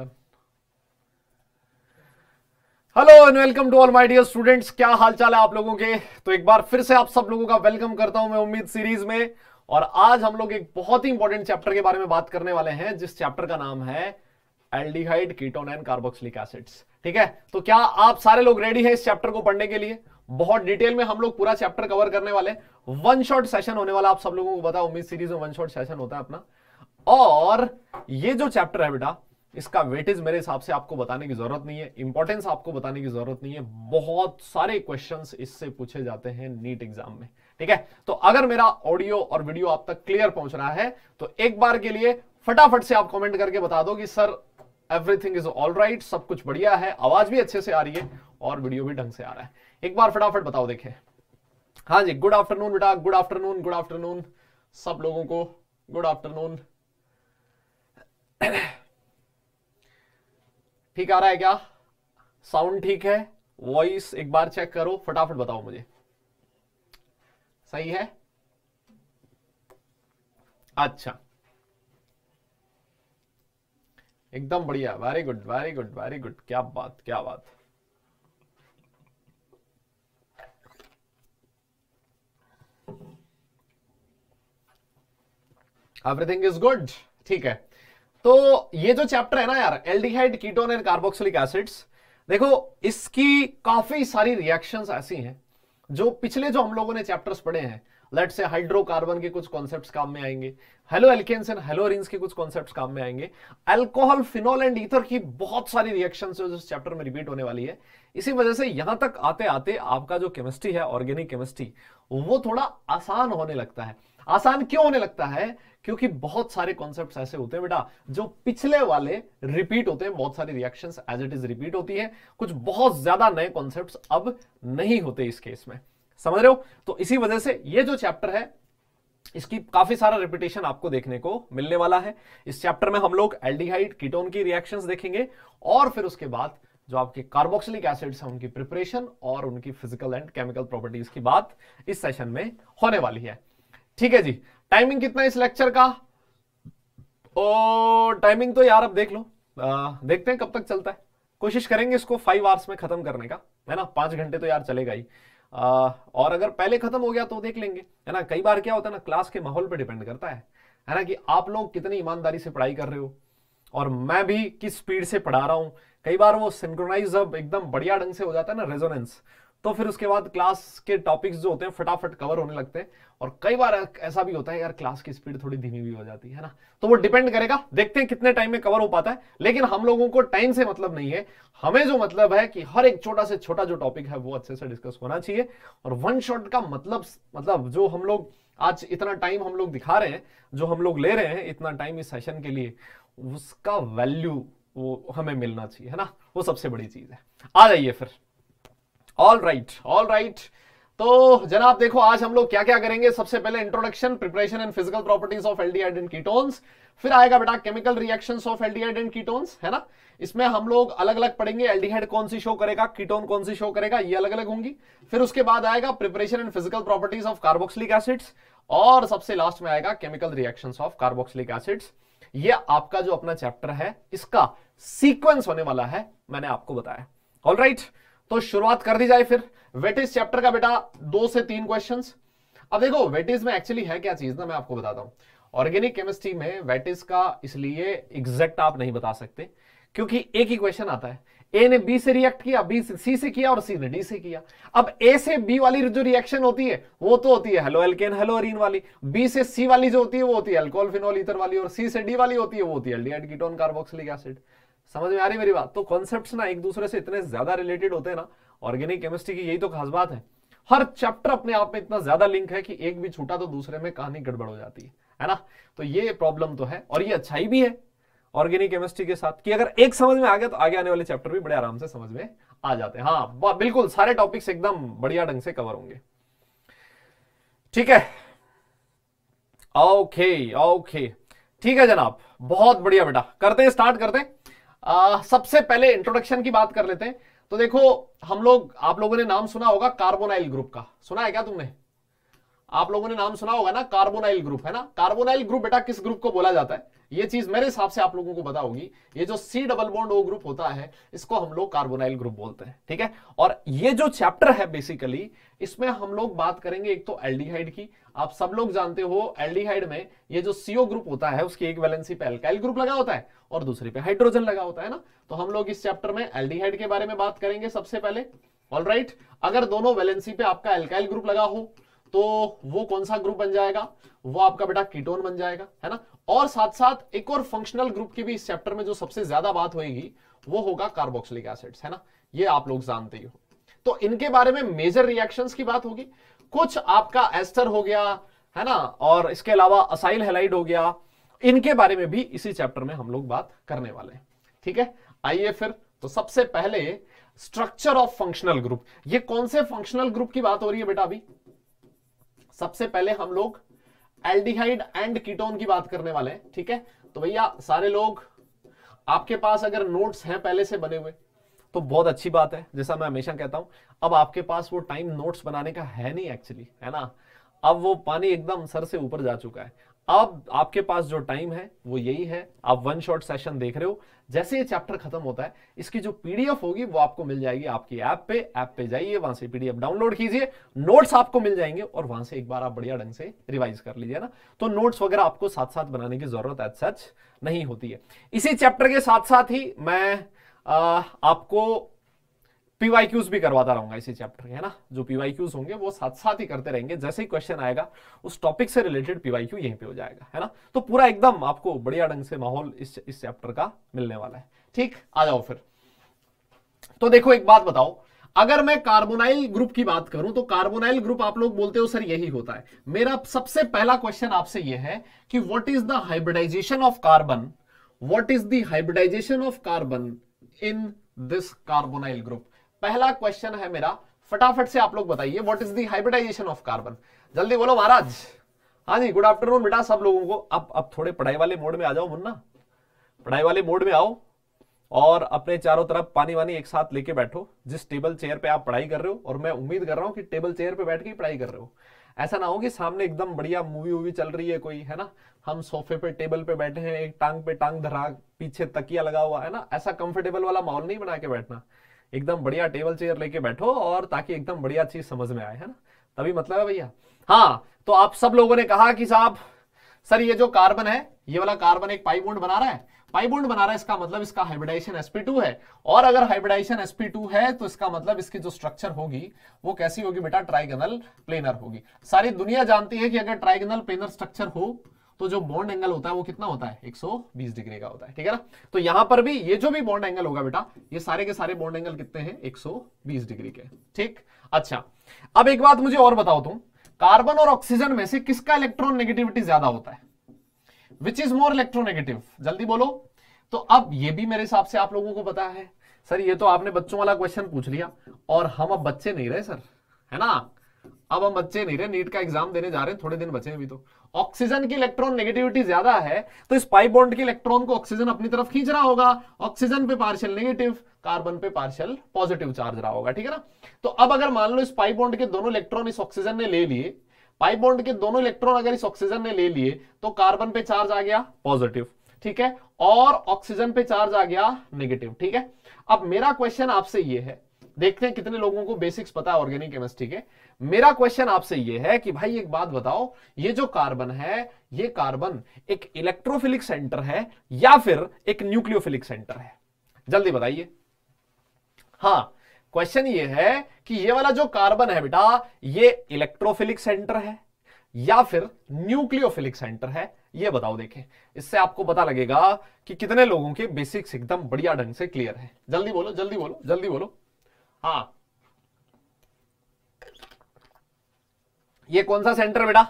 मतलब hello and welcome to all my dear students क्या हालचाल है आप लोगों के तो एक बार फिर से आप सब लोगों का वेलकम करता हूं मैं उम्मीद सीरीज में और आज हम लोग एक बहुत ही इंपॉर्टेंट चैप्टर के बारे में बात करने वाले हैं जिस चैप्टर का नाम है aldehyde ketone and carboxylic acids ठीक है तो क्या आप सारे लोग रेडी हैं इस चैप्टर को पढ़ने के लिए बहुत डिटेल में हम लोग पूरा चैप्टर कवर करने वाले वन शॉट सेशन होने वाला आप सब लोगों को बताओ उम्मीद सीरीज में वन शॉट सेशन होता है अपना और ये जो चैप्टर है बेटा इसका वेटेज मेरे हिसाब से आपको बताने की जरूरत नहीं है इंपॉर्टेंस आपको बताने की जरूरत नहीं है बहुत सारे क्वेश्चन इससे पूछे जाते हैं नीट एग्जाम में ठीक है तो अगर मेरा ऑडियो और वीडियो आप तक क्लियर पहुंच रहा है तो एक बार के लिए फटाफट से आप कमेंट करके बता दो कि sir everything is all right सब कुछ बढ़िया है आवाज भी अच्छे से आ रही है और वीडियो भी ढंग से आ रहा है एक बार फटाफट बताओ देखे हाँ जी गुड आफ्टरनून बेटा गुड आफ्टरनून गुड आफ्टरनून सब लोगों को गुड आफ्टरनून ठीक आ रहा है क्या साउंड ठीक है वॉइस एक बार चेक करो फटाफट बताओ मुझे सही है अच्छा एकदम बढ़िया very good very good very good क्या बात क्या बात एवरीथिंग इज गुड ठीक है तो ये जो चैप्टर है ना यार aldehyde ketone and carboxylic acids देखो इसकी काफी सारी रिएक्शंस ऐसी हैं जो पिछले जो हम लोगों ने चैप्टर्स पढ़े हैं लेट से हाइड्रोकार्बन के कुछ कॉन्सेप्ट्स काम में आएंगे haloalkanes and haloarenes के कुछ कॉन्सेप्ट्स काम में आएंगे अल्कोहल फिनोल एंड ईथर की बहुत सारी रिएक्शन जो इस चैप्टर में रिपीट होने वाली है इसी वजह से यहां तक आते आते आपका जो केमिस्ट्री है ऑर्गेनिक केमिस्ट्री वो थोड़ा आसान होने लगता है आसान क्यों होने लगता है क्योंकि बहुत सारे कॉन्सेप्ट ऐसे होते हैं बेटा जो पिछले वाले रिपीट होते हैं बहुत सारी reaction as it is repeat होती है कुछ बहुत ज्यादा नए कॉन्सेप्ट अब नहीं होते इस केस में समझ रहे हो तो इसी वजह से ये जो चैप्टर है इसकी काफी सारा रिपीटेशन आपको देखने को मिलने वाला है इस चैप्टर में हम लोग एल्डिहाइड कीटोन की रिएक्शंस देखेंगे और फिर उसके बाद जो आपके कार्बोक्सिलिक एसिड्स हैं उनकी प्रिपरेशन और उनकी फिजिकल एंड केमिकल प्रॉपर्टीज की बात इस सेशन में होने वाली है ठीक है जी टाइमिंग कितना इस लेक्चर का ओ टाइमिंग तो यार अब देख लो आ, देखते हैं कब तक चलता है कोशिश करेंगे इसको फाइव आवर्स में खत्म करने का है ना पांच घंटे तो यार चलेगा ही आ, और अगर पहले खत्म हो गया तो देख लेंगे है ना कई बार क्या होता है ना क्लास के माहौल पर डिपेंड करता है है ना कि आप लोग कितनी ईमानदारी से पढ़ाई कर रहे हो और मैं भी किस स्पीड से पढ़ा रहा हूं कई बार वो सिंक्रोनाइज अब एकदम बढ़िया ढंग से हो जाता है ना रेजोनेंस तो फिर उसके बाद क्लास के टॉपिक्स जो होते हैं फटाफट कवर होने लगते हैं और कई बार ऐसा भी होता है यार क्लास की स्पीड थोड़ी धीमी भी हो जाती है ना तो वो डिपेंड करेगा देखते हैं कितने टाइम में कवर हो पाता है लेकिन हम लोगों को टाइम से मतलब नहीं है हमें जो मतलब है कि हर एक छोटा से छोटा जो टॉपिक है वो अच्छे से डिस्कस होना चाहिए और वन शॉट का मतलब मतलब जो हम लोग आज इतना टाइम हम लोग दिखा रहे हैं जो हम लोग ले रहे हैं इतना टाइम इस सेशन के लिए उसका वैल्यू वो हमें मिलना चाहिए है ना वो सबसे बड़ी चीज है आ जाइए फिर ऑल राइट ऑल राइट तो जनाब देखो आज हम लोग क्या क्या करेंगे सबसे पहले introduction preparation and physical properties of aldehyde and ketones फिर आएगा बेटा chemical reactions of aldehyde and ketones है ना इसमें हम लोग अलग अलग पढ़ेंगे एल्डिहाइड कौन सी शो करेगा कीटोन कौन सी शो करेगा ये अलग अलग होंगी फिर उसके बाद आएगा preparation and physical properties of carboxylic acids और सबसे लास्ट में आएगा chemical reaction of carboxylic acids ये आपका जो अपना चैप्टर है इसका सीक्वेंस होने वाला है मैंने आपको बताया ऑल राइट right. तो शुरुआत कर दी जाए फिर वेटेज चैप्टर का बेटा दो से तीन क्वेश्चन अब देखो वेटेज में एक्चुअली है क्या चीज ना मैं आपको बताता हूं ऑर्गेनिक केमिस्ट्री में वेटेज का इसलिए एग्जैक्ट आप नहीं बता सकते क्योंकि एक ही क्वेश्चन आता है ए ने बी से रिएक्ट किया बी से सी से किया और सी ने डी से किया अब ए से बी वाली जो रिएक्शन होती है वो तो होती है हेलो एल्केन हेलो अरीन वाली बी से सी वाली जो होती है वो होती है एल्कोहल फिनोल इतर वाली और सी से डी वाली होती है वो होती है एल्डिहाइड कीटोन कार्बोक्सिलिक एसिड समझ में आ रही मेरी बात तो कॉन्सेप्ट ना एक दूसरे से इतने ज्यादा रिलेटेड होते हैं ना ऑर्गेनिक केमिस्ट्री की यही तो खास बात है हर चैप्टर अपने आप में इतना ज्यादा लिंक है कि एक भी छूटा तो दूसरे में कहानी गड़बड़ हो जाती है है ना तो ये प्रॉब्लम तो है और ये अच्छाई भी है ऑर्गेनिक केमिस्ट्री के साथ कि अगर एक समझ में आ गया तो आगे आने वाले चैप्टर भी बड़े आराम से समझ में आ जाते हैं हाँ बिल्कुल सारे टॉपिक्स एकदम बढ़िया ढंग से कवर होंगे ठीक है ओके ओके ठीक है जनाब बहुत बढ़िया बेटा करते हैं स्टार्ट करते हैं आ, सबसे पहले इंट्रोडक्शन की बात कर लेते हैं तो देखो हम लोग आप लोगों ने नाम सुना होगा कार्बोनाइल ग्रुप का सुना है क्या तुमने आप लोगों ने नाम सुना होगा ना कार्बोनाइल ग्रुप है ना कार्बोनाइल ग्रुप बेटा किस ग्रुप को बोला जाता है ये चीज मेरे हिसाब से आप लोगों को बता होगी ये जो C double bond O group होता है इसको हम लोग कार्बोनाइल ग्रुप बोलते हैं ठीक है और ये जो चैप्टर है बेसिकली इसमें हम लोग बात करेंगे एक तो एल्डिहाइड की आप सब लोग जानते हो एल्डिहाइड में ये जो सीओ ग्रुप होता है उसकी एक वैलेंसी पे एल्काइल ग्रुप लगा होता है और दूसरी पे हाइड्रोजन लगा होता है ना तो हम लोग इस चैप्टर में एल्डिहाइड के बारे में बात करेंगे सबसे पहले ऑल right, अगर दोनों वैलेंसी पे आपका एल्काइल ग्रुप लगा हो तो वो कौन सा ग्रुप बन जाएगा वो आपका बेटा कीटोन बन जाएगा है ना और साथ साथ एक और फंक्शनल ग्रुप की भी इस चैप्टर में जो सबसे ज्यादा बात होगी वो होगा कार्बोक्सिलिक एसिड्स है ना ये आप लोग जानते ही हो तो इनके बारे में मेजर रिएक्शंस की बात होगी कुछ आपका एस्टर हो गया है ना और इसके अलावा असाइल हेलाइड हो गया इनके बारे में भी इसी चैप्टर में हम लोग बात करने वाले हैं ठीक है आइए फिर तो सबसे पहले स्ट्रक्चर ऑफ फंक्शनल ग्रुप ये कौन से फंक्शनल ग्रुप की बात हो रही है बेटा अभी सबसे पहले हम लोग एल्डिहाइड एंड कीटोन की बात करने वाले हैं ठीक है तो भैया सारे लोग आपके पास अगर नोट्स हैं पहले से बने हुए तो बहुत अच्छी बात है जैसा मैं हमेशा कहता हूं अब आपके पास वो टाइम नोट्स बनाने का है नहीं एक्चुअली है ना अब वो पानी एकदम सर से ऊपर जा चुका है अब आपके पास जो टाइम है वो यही है आप वन शॉट सेशन देख रहे हो जैसे ये चैप्टर खत्म होता है इसकी जो पीडीएफ होगी वो आपको मिल जाएगी आपकी ऐप पे ऐप पे जाइए वहां से पीडीएफ डाउनलोड कीजिए नोट्स आपको मिल जाएंगे और वहां से एक बार आप बढ़िया ढंग से रिवाइज कर लीजिए ना तो नोट्स वगैरह आपको साथ साथ बनाने की जरूरत एज सच नहीं होती है इसी चैप्टर के साथ साथ ही मैं आ, आपको पीवाईक्यूज भी करवाता रहूंगा इसी चैप्टर के है ना जो पीवाईक्यूज होंगे वो साथ साथ ही करते रहेंगे जैसे ही क्वेश्चन आएगा उस टॉपिक से रिलेटेड पीवाईक्यू यहीं पे हो जाएगा है ना तो पूरा एकदम आपको बढ़िया ढंग से माहौल इस इस चैप्टर का मिलने वाला है ठीक आ जाओ फिर तो देखो एक बात बताओ अगर मैं कार्बोनाइल ग्रुप की बात करूं तो कार्बोनाइल ग्रुप आप लोग बोलते हो सर यही होता है मेरा सबसे पहला क्वेश्चन आपसे यह है कि what is the hybridization of carbon what is the hybridization of carbon in this carbonyl group पहला क्वेश्चन है मेरा फटाफट से आप लोग बताइए what is the hybridization of carbon जल्दी बोलो महाराज हाँ जी गुड आफ्टरनून बेटा सब लोगों को अब अब थोड़े पढ़ाई वाले मोड में आ जाओ मुन्ना पढ़ाई वाले मोड में आओ और अपने चारों तरफ पानी वानी एक साथ लेके बैठो जिस टेबल चेयर पे आप पढ़ाई कर रहे हो और मैं उम्मीद कर रहा हूँ कि टेबल चेयर पे बैठ के ही पढ़ाई कर रहे हो ऐसा ना हो कि सामने एकदम बढ़िया मूवी वूवी चल रही है कोई है ना हम सोफे पे टेबल पे बैठे हैं एक टांग पे टांग धरा पीछे तकिया लगा हुआ है ना ऐसा कंफर्टेबल वाला माहौल नहीं बना के बैठना एकदम बढ़िया टेबल चेयर लेके बैठो और ताकि एकदम बढ़िया चीज समझ में आए है ना तभी मतलब है भैया हाँ तो आप सब लोगों ने कहा कि साहब सर ये जो कार्बन है ये वाला कार्बन एक पाई बना रहा है पाई बना रहा है इसका मतलब इसका हाइब्रिडाइजेशन sp2 है और अगर हाइब्रिडाइजेशन sp2 है तो इसका मतलब इसकी जो स्ट्रक्चर होगी वो कैसी होगी बेटा ट्राइगनल प्लेनर होगी सारी दुनिया जानती है कि अगर ट्राइगनल प्लेनर स्ट्रक्चर हो तो जो बॉन्ड एंगल होता है वो कितना होता है 120 डिग्री का होता है ठीक है ना तो यहां पर भी ये जो भी बॉन्ड एंगल होगा बेटा ये सारे के सारे बॉन्ड एंगल कितने हैं 120 डिग्री के ठीक अच्छा अब एक बात मुझे और बताओ तुम कार्बन और ऑक्सीजन में से किसका इलेक्ट्रॉन नेगेटिविटी ज्यादा होता है विच इज मोर इलेक्ट्रोनेगेटिव जल्दी बोलो तो अब ये भी मेरे हिसाब से आप लोगों को पता है सर ये तो आपने बच्चों वाला क्वेश्चन पूछ लिया और हम अब बच्चे नहीं रहे सर है ना अब हम बच्चे नहीं रहे नीट का एग्जाम देने जा रहे हैं थोड़े दिन बचे अभी तो ऑक्सीजन की इलेक्ट्रॉन नेगेटिविटी ज्यादा है तो इस पाइप बॉन्ड के इलेक्ट्रॉन को ऑक्सीजन अपनी तरफ खींच रहा होगा ऑक्सीजन पे पार्शियल नेगेटिव कार्बन पे पार्शियल पॉजिटिव चार्ज रहा होगा ठीक है ना तो अब अगर मान लो इस पाइप बॉन्ड के दोनों इलेक्ट्रॉन इस ऑक्सीजन ने ले लिए पाइप बॉन्ड के दोनों इलेक्ट्रॉन अगर इस ऑक्सीजन ने ले लिए तो कार्बन पे चार्ज आ गया पॉजिटिव ठीक है और ऑक्सीजन पे चार्ज आ गया नेगेटिव ठीक है अब मेरा क्वेश्चन आपसे ये है देखते हैं कितने लोगों को बेसिक्स पता है ऑर्गेनिक केमिस्ट्री के मेरा क्वेश्चन आपसे ये है कि भाई एक बात बताओ ये जो कार्बन है ये कार्बन एक इलेक्ट्रोफिलिक सेंटर है या फिर एक न्यूक्लियोफिलिक सेंटर है जल्दी बताइए हाँ क्वेश्चन ये है कि ये वाला जो कार्बन है बेटा ये इलेक्ट्रोफिलिक सेंटर है या फिर न्यूक्लियोफिलिक सेंटर है ये बताओ देखें इससे आपको पता लगेगा कि कितने लोगों के बेसिक्स एकदम बढ़िया ढंग से क्लियर है जल्दी बोलो जल्दी बोलो जल्दी बोलो हाँ ये कौन सा सेंटर बेटा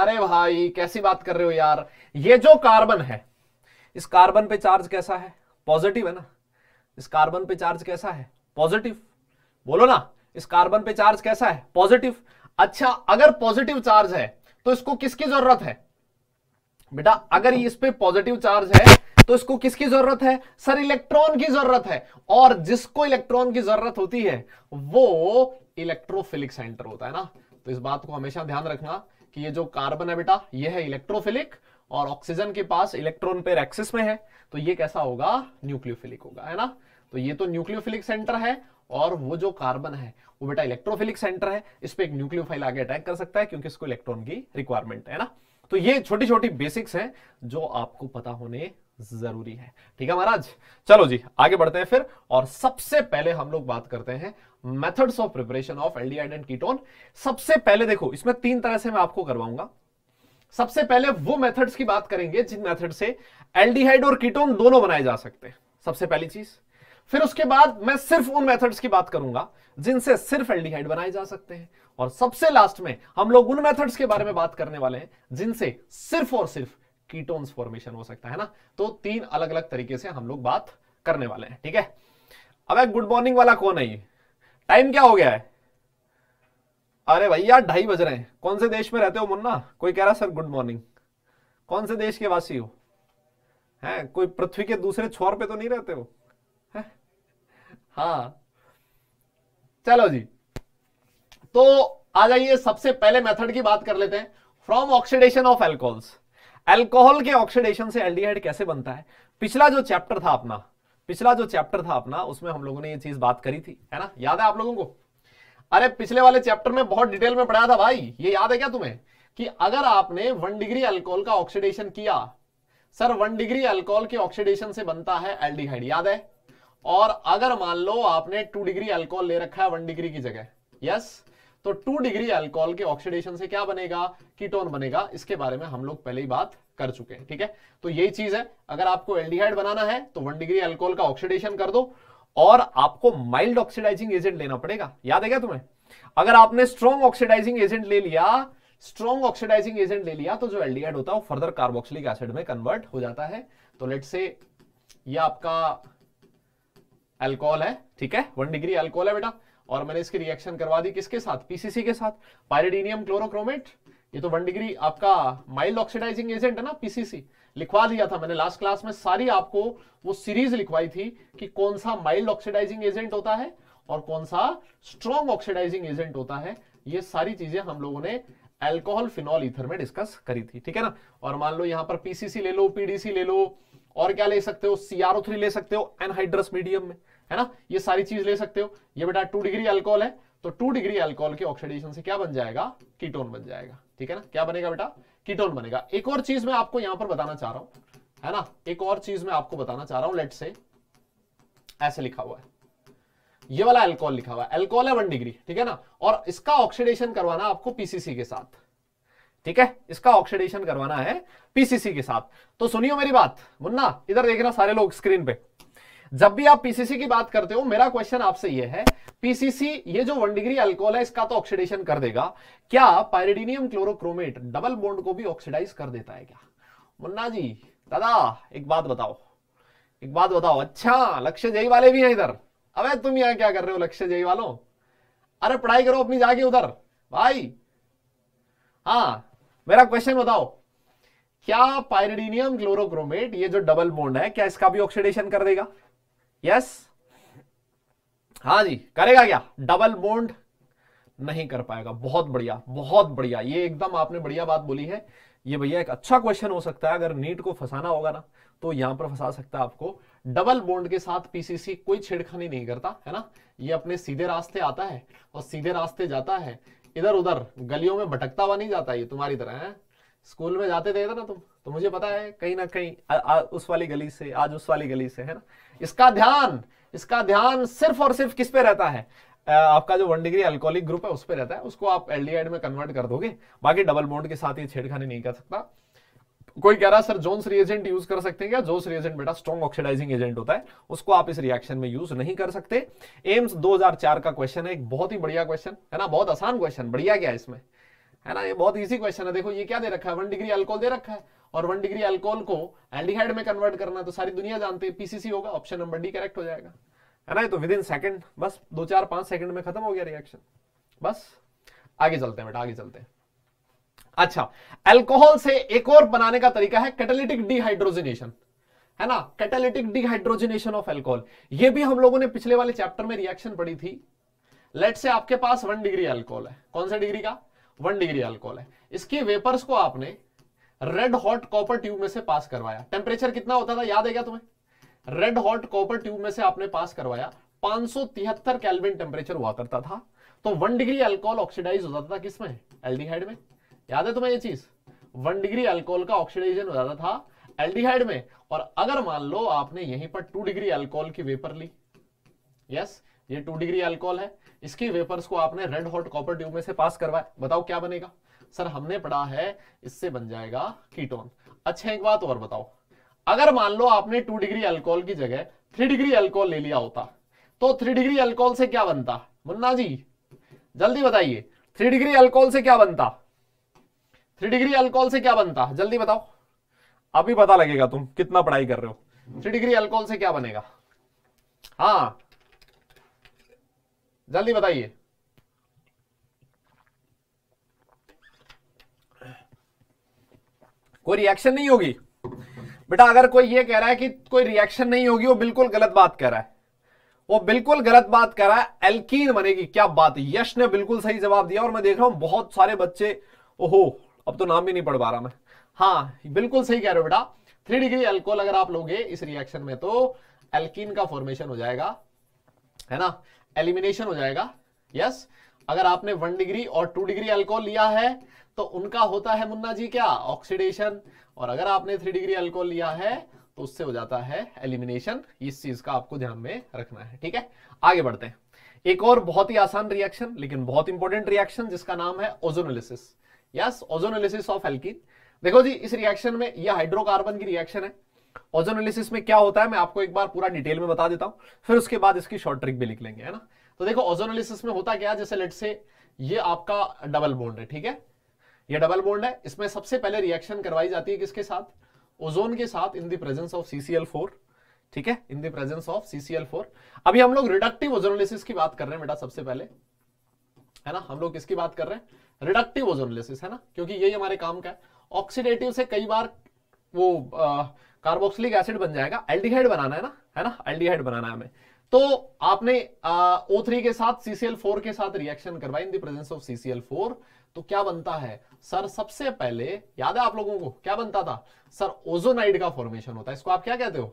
अरे भाई कैसी बात कर रहे हो यार ये जो कार्बन है इस कार्बन पे चार्ज कैसा है पॉजिटिव है ना इस कार्बन पे चार्ज कैसा है पॉजिटिव बोलो ना इस कार्बन पे चार्ज कैसा है पॉजिटिव अच्छा अगर पॉजिटिव चार्ज है तो इसको किसकी जरूरत है बेटा अगर इस पे पॉजिटिव चार्ज है तो इसको किसकी जरूरत है सर इलेक्ट्रॉन की जरूरत है और जिसको इलेक्ट्रॉन की जरूरत होती है वो इलेक्ट्रोफिलिक सेंटर होता है ना तो इस बात को हमेशा ध्यान रखना कि ये जो कार्बन है बेटा ये है इलेक्ट्रोफिलिक और ऑक्सीजन के पास इलेक्ट्रॉन पेर एक्सिस में है तो ये कैसा होगा न्यूक्लियोफिलिक होगा है ना तो ये तो न्यूक्लियोफिलिक सेंटर है और वो जो कार्बन है वो बेटा इलेक्ट्रोफिलिक सेंटर है इस पर एक न्यूक्लियोफाइल आगे अटैक कर सकता है क्योंकि इसको इलेक्ट्रॉन की रिक्वायरमेंट है ना तो ये छोटी छोटी बेसिक्स हैं जो आपको पता होने जरूरी है ठीक है महाराज चलो जी आगे बढ़ते हैं फिर और सबसे पहले हम लोग बात करते हैं methods of preparation of aldehyde and ketone सबसे पहले देखो इसमें तीन तरह से मैं आपको करवाऊंगा सबसे पहले वो मेथड्स की बात करेंगे जिन मेथड से एल्डिहाइड और कीटोन दोनों बनाए जा सकते हैं सबसे पहली चीज फिर उसके बाद मैं सिर्फ उन मेथड्स की बात करूंगा जिनसे सिर्फ एल्डिहाइड बनाए जा सकते हैं और सबसे लास्ट में हम लोग उन मेथड्स के बारे में बात करने वाले हैं जिनसे सिर्फ और सिर्फ कीटोन्स फॉर्मेशन हो सकता है ना तो तीन अलग अलग तरीके से हम लोग बात करने वाले हैं ठीक है अब गुड मॉर्निंग वाला कौन है टाइम क्या हो गया है अरे भैया ढाई बज रहे हैं कौन से देश में रहते हो मुन्ना कोई कह रहा सर गुड मॉर्निंग कौन से देश के वासी हो हैं कोई पृथ्वी के दूसरे छोर पे तो नहीं रहते हो हाँ चलो जी तो आ जाइए सबसे पहले मेथड की बात कर लेते हैं from oxidation of alcohols alcohol के ऑक्सीडेशन से एल्डिहाइड कैसे बनता है पिछला जो चैप्टर था अपना पिछला जो चैप्टर था अपना उसमें हम लोगों ने ये चीज बात करी थी है ना याद है आप लोगों को अरे पिछले वाले चैप्टर में बहुत डिटेल में पढ़ाया था भाई ये याद है क्या तुम्हें कि अगर आपने वन डिग्री अल्कोहल का ऑक्सीडेशन किया सर वन डिग्री अल्कोहल के ऑक्सीडेशन से बनता है एल्डिहाइड याद है और अगर मान लो आपने टू डिग्री अल्कोहल ले रखा है वन डिग्री की जगह यस तो टू डिग्री अल्कोहल के ऑक्सीडेशन से क्या बनेगा कीटोन बनेगा इसके बारे में हम लोग पहले ही बात कर चुके हैं ठीक है तो यही चीज है अगर आपको एल्डिहाइड बनाना है तो वन डिग्री अल्कोहल का ऑक्सीडेशन कर दो और आपको माइल्ड ऑक्सीडाइजिंग एजेंट लेना पड़ेगा याद है क्या तुम्हें अगर आपने स्ट्रॉन्ग ऑक्सीडाइजिंग एजेंट ले लिया स्ट्रॉन्ग ऑक्सीडाइजिंग एजेंट ले लिया तो जो एल्डिहाइड होता है वो फर्दर कार्बोक्सिलिक एसिड में कन्वर्ट हो जाता है तो लेट से ये आपका अल्कोहल है ठीक है वन डिग्री अल्कोहल है बेटा और मैंने इसकी रिएक्शन करवा दी किसके साथ पीसीसी के साथ पायरेडीनियम क्लोरोक्रोमेट ये तो वन डिग्री आपका माइल्ड ऑक्सीडाइजिंग एजेंट है ना पीसीसी लिखवा दिया था मैंने लास्ट क्लास में सारी आपको वो सीरीज लिखवाई थी कि कौन सा माइल्ड ऑक्सीडाइजिंग एजेंट होता है और कौन सा स्ट्रॉन्ग ऑक्सीडाइजिंग एजेंट होता है ये सारी चीजें हम लोगों ने एल्कोहल फिनॉल इथर में डिस्कस करी थी ठीक है ना और मान लो यहां पर पीसीसी ले लो पीडीसी ले लो और क्या ले सकते हो सीआरओ ले सकते हो एनहाइड्रस मीडियम में है ना ये सारी चीज ले सकते हो ये बेटा टू डिग्री अल्कोहल है तो टू डिग्री अल्कोहल के ऑक्सीडेशन से क्या बन जाएगा कीटोन बन जाएगा ठीक है ना क्या बनेगा बेटा कीटोन बनेगा एक और चीज मैं आपको यहां पर बताना चाह रहा हूं है ना एक और चीज मैं आपको बताना चाह रहा हूं लेट से ऐसे लिखा हुआ है ये वाला एल्कोहल लिखा हुआ है एल्कोहल है वन डिग्री ठीक है ना और इसका ऑक्सीडेशन करवाना आपको पीसीसी के साथ ठीक है इसका ऑक्सीडेशन करवाना है पीसीसी के साथ तो सुनियो मेरी बात मुन्ना इधर देखना सारे लोग स्क्रीन पे जब भी आप पीसीसी की बात करते हो मेरा क्वेश्चन आपसे ये है पीसीसी ये जो वन डिग्री अल्कोहल है इसका तो ऑक्सीडेशन कर देगा क्या पायरिडीनियम क्लोरोक्रोमेट डबल बोन्ड को भी ऑक्सीडाइज कर देता है क्या मुन्ना जी दादा एक बात बताओ एक बात बताओ अच्छा लक्ष्य जय वाले भी हैं इधर अबे तुम यहां क्या कर रहे हो लक्ष्य जय वालों अरे पढ़ाई करो अपनी जाके उधर भाई हाँ मेरा क्वेश्चन बताओ क्या पायरिडीनियम क्लोरोक्रोमेट ये जो डबल बोन्ड है क्या इसका भी ऑक्सीडेशन कर देगा यस हाँ जी करेगा क्या डबल बोन्ड नहीं कर पाएगा बहुत बढ़िया बहुत बढ़िया ये एकदम आपने बढ़िया बात बोली है ये भैया एक अच्छा क्वेश्चन हो सकता है अगर नीट को फंसाना होगा ना तो यहां पर फंसा सकता है आपको डबल बोन्ड के साथ पीसीसी कोई छेड़खानी नहीं करता है ना ये अपने सीधे रास्ते आता है और सीधे रास्ते जाता है इधर उधर गलियों में भटकता हुआ नहीं जाता ये तुम्हारी तरह है स्कूल में जाते थे ना तुम तो मुझे पता है कहीं ना कहीं आ, आ, उस वाली गली से आज उस वाली गली से है ना इसका ध्यान इसका ध्यान सिर्फ और सिर्फ किस पे रहता है आपका जो वन डिग्री अल्कोहलिक ग्रुप है उस पर रहता है उसको आप एल्डिहाइड में कन्वर्ट कर दोगे बाकी डबल बॉन्ड के साथ ये छेड़खानी नहीं कर सकता कोई कह रहा सर जोन्स रिएजेंट यूज कर सकते हैं क्या जोन्स रिएजेंट बेटा स्ट्रॉन्ग ऑक्सीडाइजिंग एजेंट होता है उसको आप इस रिएक्शन में यूज नहीं कर सकते एम्स 2004 का क्वेश्चन है एक बहुत ही बढ़िया क्वेश्चन है ना बहुत आसान क्वेश्चन बढ़िया क्या है इसमें है ना ये बहुत इजी क्वेश्चन है देखो ये क्या दे रखा है वन डिग्री अल्कोहल दे रखा है और वन डिग्री अल्कोहल को एल्डिहाइड में कन्वर्ट करना तो सारी दुनिया जानती है पीसीसी होगा ऑप्शन नंबर डी करेक्ट हो जाएगा है ना ये तो विद इन सेकंड बस दो चार पांच सेकंड में खत्म हो गया रिएक्शन बस आगे चलते हैं बेटा आगे चलते हैं अच्छा एल्कोहल से एक और बनाने का तरीका है कैटेलिटिक डिहाइड्रोजिनेशन है ना कैटेलिटिक डिहाइड्रोजिनेशन ऑफ एल्कोहल ये भी हम लोगों ने पिछले वाले चैप्टर में रिएक्शन पड़ी थी लेट से आपके पास वन डिग्री एल्कोहल है कौन सा डिग्री का वन डिग्री अल्कोहल है इसके वेपर्स को आपने रेड हॉट कॉपर ट्यूब में से पास करवाया टेम्परेचर कितना होता था याद है क्या तुम्हें रेड हॉट कॉपर ट्यूब में से आपने पास करवाया 573 केल्विन टेम्परेचर हुआ करता था तो वन डिग्री अल्कोहल ऑक्सीडाइज हो जाता था किसमें एल्डिहाइड में याद है तुम्हें ये चीज वन डिग्री अल्कोहल का ऑक्सीडाइजन हो जाता था एल्डिहाइड में और अगर मान लो आपने यहीं पर टू डिग्री अल्कोहल की वेपर ली यस ये टू डिग्री अल्कोहल है इसकी वेपर्स को आपने रेड हॉट कॉपर ट्यूब में से पास करवाया बताओ क्या बनेगा सर हमने पढ़ा है इससे बन जाएगा कीटोन अच्छा एक बात और बताओ अगर मान लो आपने टू डिग्री अल्कोहल की जगह थ्री डिग्री अल्कोहल ले लिया होता तो थ्री डिग्री अल्कोहल से क्या बनता मुन्ना जी जल्दी बताइए थ्री डिग्री अल्कोहल से क्या बनता थ्री डिग्री अल्कोहल से क्या बनता जल्दी बताओ अभी पता लगेगा तुम कितना पढ़ाई कर रहे हो थ्री डिग्री अल्कोहल से क्या बनेगा हाँ जल्दी बताइए कोई रिएक्शन नहीं होगी बेटा अगर कोई ये कह रहा है कि कोई रिएक्शन नहीं होगी वो बिल्कुल गलत बात कर रहा है वो बिल्कुल गलत बात कर रहा है एल्कीन बनेगी क्या बात है यश ने बिल्कुल सही जवाब दिया और मैं देख रहा हूं बहुत सारे बच्चे ओहो अब तो नाम भी नहीं पढ़ पा रहा मैं हाँ बिल्कुल सही कह रहे हो बेटा थ्री डिग्री एल्कोल अगर आप लोगे इस रिएक्शन में तो एल्कीन का फॉर्मेशन हो जाएगा है ना एलिमिनेशन हो जाएगा यस अगर आपने वन डिग्री और टू डिग्री अल्कोहल लिया है तो उनका होता है मुन्ना जी क्या ऑक्सीडेशन और अगर आपने थ्री डिग्री अल्कोहल लिया है तो उससे हो जाता है एलिमिनेशन इस चीज का आपको ध्यान में रखना है ठीक है आगे बढ़ते हैं एक और बहुत ही आसान रिएक्शन लेकिन बहुत इंपॉर्टेंट रिएक्शन जिसका नाम है ozonolysis yes ozonolysis of alkene देखो जी इस रिएक्शन में यह हाइड्रोकार्बन की रिएक्शन है ओजोनोलिसिस में क्या होता है मैं आपको एक बार पूरा डिटेल में बता देता हूं फिर उसके बाद इसकी शॉर्ट ट्रिक भी लिख लेंगे है ना तो देखो ओजोनोलिसिस में होता क्या जैसे लेट से ये आपका डबल बोन्ड है ठीक है ये डबल बोन्ड है इसमें सबसे पहले रिएक्शन करवाई जाती है किसके साथ ओजोन के साथ in the presence of CCl ठीक है in the presence of CCl अभी हम लोग रिडक्टिव ओजोनोलिसिस की बात कर रहे हैं बेटा सबसे पहले है ना हम लोग किसकी बात कर रहे हैं रिडक्टिव ओजोनोलिसिस है ना क्योंकि यही हमारे काम का है ऑक्सीडेटिव से कई बार वो कार्बोक्सिलिक एसिड बन जाएगा एल्डिहाइड बनाना है ना है ना एल्डिहाइड बनाना है हमें तो आपने ओ थ्री के साथ सीसीएल फोर के साथ रिएक्शन करवाई in the presence of CCl four तो क्या बनता है सर सबसे पहले याद है आप लोगों को क्या बनता था सर ओजोनाइड का फॉर्मेशन होता है इसको आप क्या कहते हो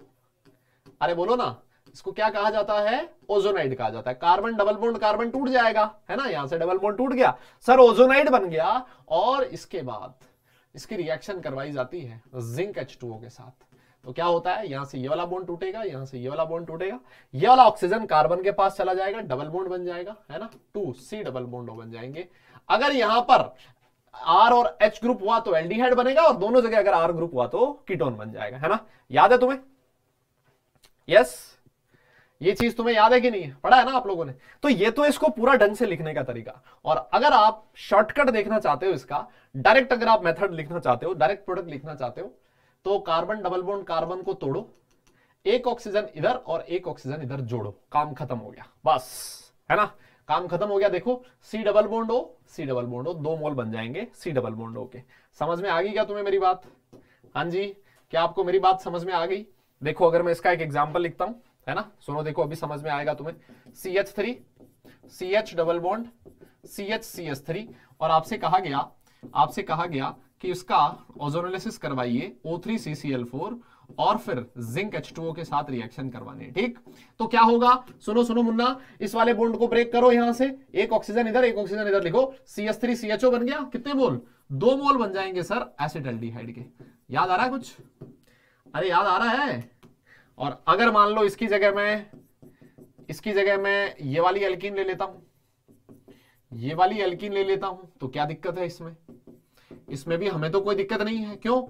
अरे बोलो ना इसको क्या कहा जाता है ओजोनाइड कहा जाता है कार्बन डबल बॉन्ड कार्बन टूट जाएगा है ना यहां से डबल बॉन्ड टूट गया सर ओजोनाइड बन गया और इसके बाद इसकी रिएक्शन करवाई जाती है जिंक एच के साथ तो क्या होता है यहां से ये वाला बोन टूटेगा यहां से ये वाला बोन टूटेगा ये वाला ऑक्सीजन कार्बन के पास चला जाएगा डबल बोन्ड बन जाएगा है ना टू सी डबल बोन्ड बन जाएंगे अगर यहां पर आर और एच ग्रुप हुआ तो एल्डिहाइड बनेगा और दोनों जगह अगर आर ग्रुप हुआ तो कीटोन बन जाएगा है ना याद है तुम्हें यस ये चीज तुम्हें याद है कि नहीं है पढ़ा है ना आप लोगों ने तो ये तो इसको पूरा ढंग से लिखने का तरीका और अगर आप शॉर्टकट देखना चाहते हो इसका डायरेक्ट अगर आप मेथड लिखना चाहते हो डायरेक्ट प्रोडक्ट लिखना चाहते हो तो कार्बन डबल बोन्ड कार्बन को तोड़ो एक ऑक्सीजन इधर और एक ऑक्सीजन इधर जोड़ो काम खत्म हो गया बस है ना काम खत्म हो गया देखो सी double bond O C double bond हो दो मोल बन जाएंगे सी डबल बोन्ड हो के समझ में आ गई क्या तुम्हें मेरी बात हाँ जी क्या आपको मेरी बात समझ में आ गई देखो अगर मैं इसका एक एग्जाम्पल लिखता हूं है ना सुनो देखो अभी समझ में आएगा तुम्हें C H three C H double bond C H C H three और आपसे कहा गया आपसे कहा गया कि इसका ओजोनोलिस करवाइए ओ O3CCl4 और फिर जिंक H2O के साथ रिएक्शन करवाने ठीक तो क्या होगा सुनो सुनो मुन्ना इस वाले बोन्ड को ब्रेक करो यहां से एक ऑक्सीजन इधर एक ऑक्सीजन इधर लिखो CH3CHO बन गया कितने मोल दो मोल बन जाएंगे सर एसिड एल्डिहाइड के याद आ रहा है कुछ अरे याद आ रहा है और अगर मान लो इसकी जगह में इसकी जगह में ये वाली एल्किन ले लेता हूं ये वाली एल्किन ले लेता हूं तो क्या दिक्कत है इसमें इसमें भी हमें तो कोई दिक्कत नहीं है क्यों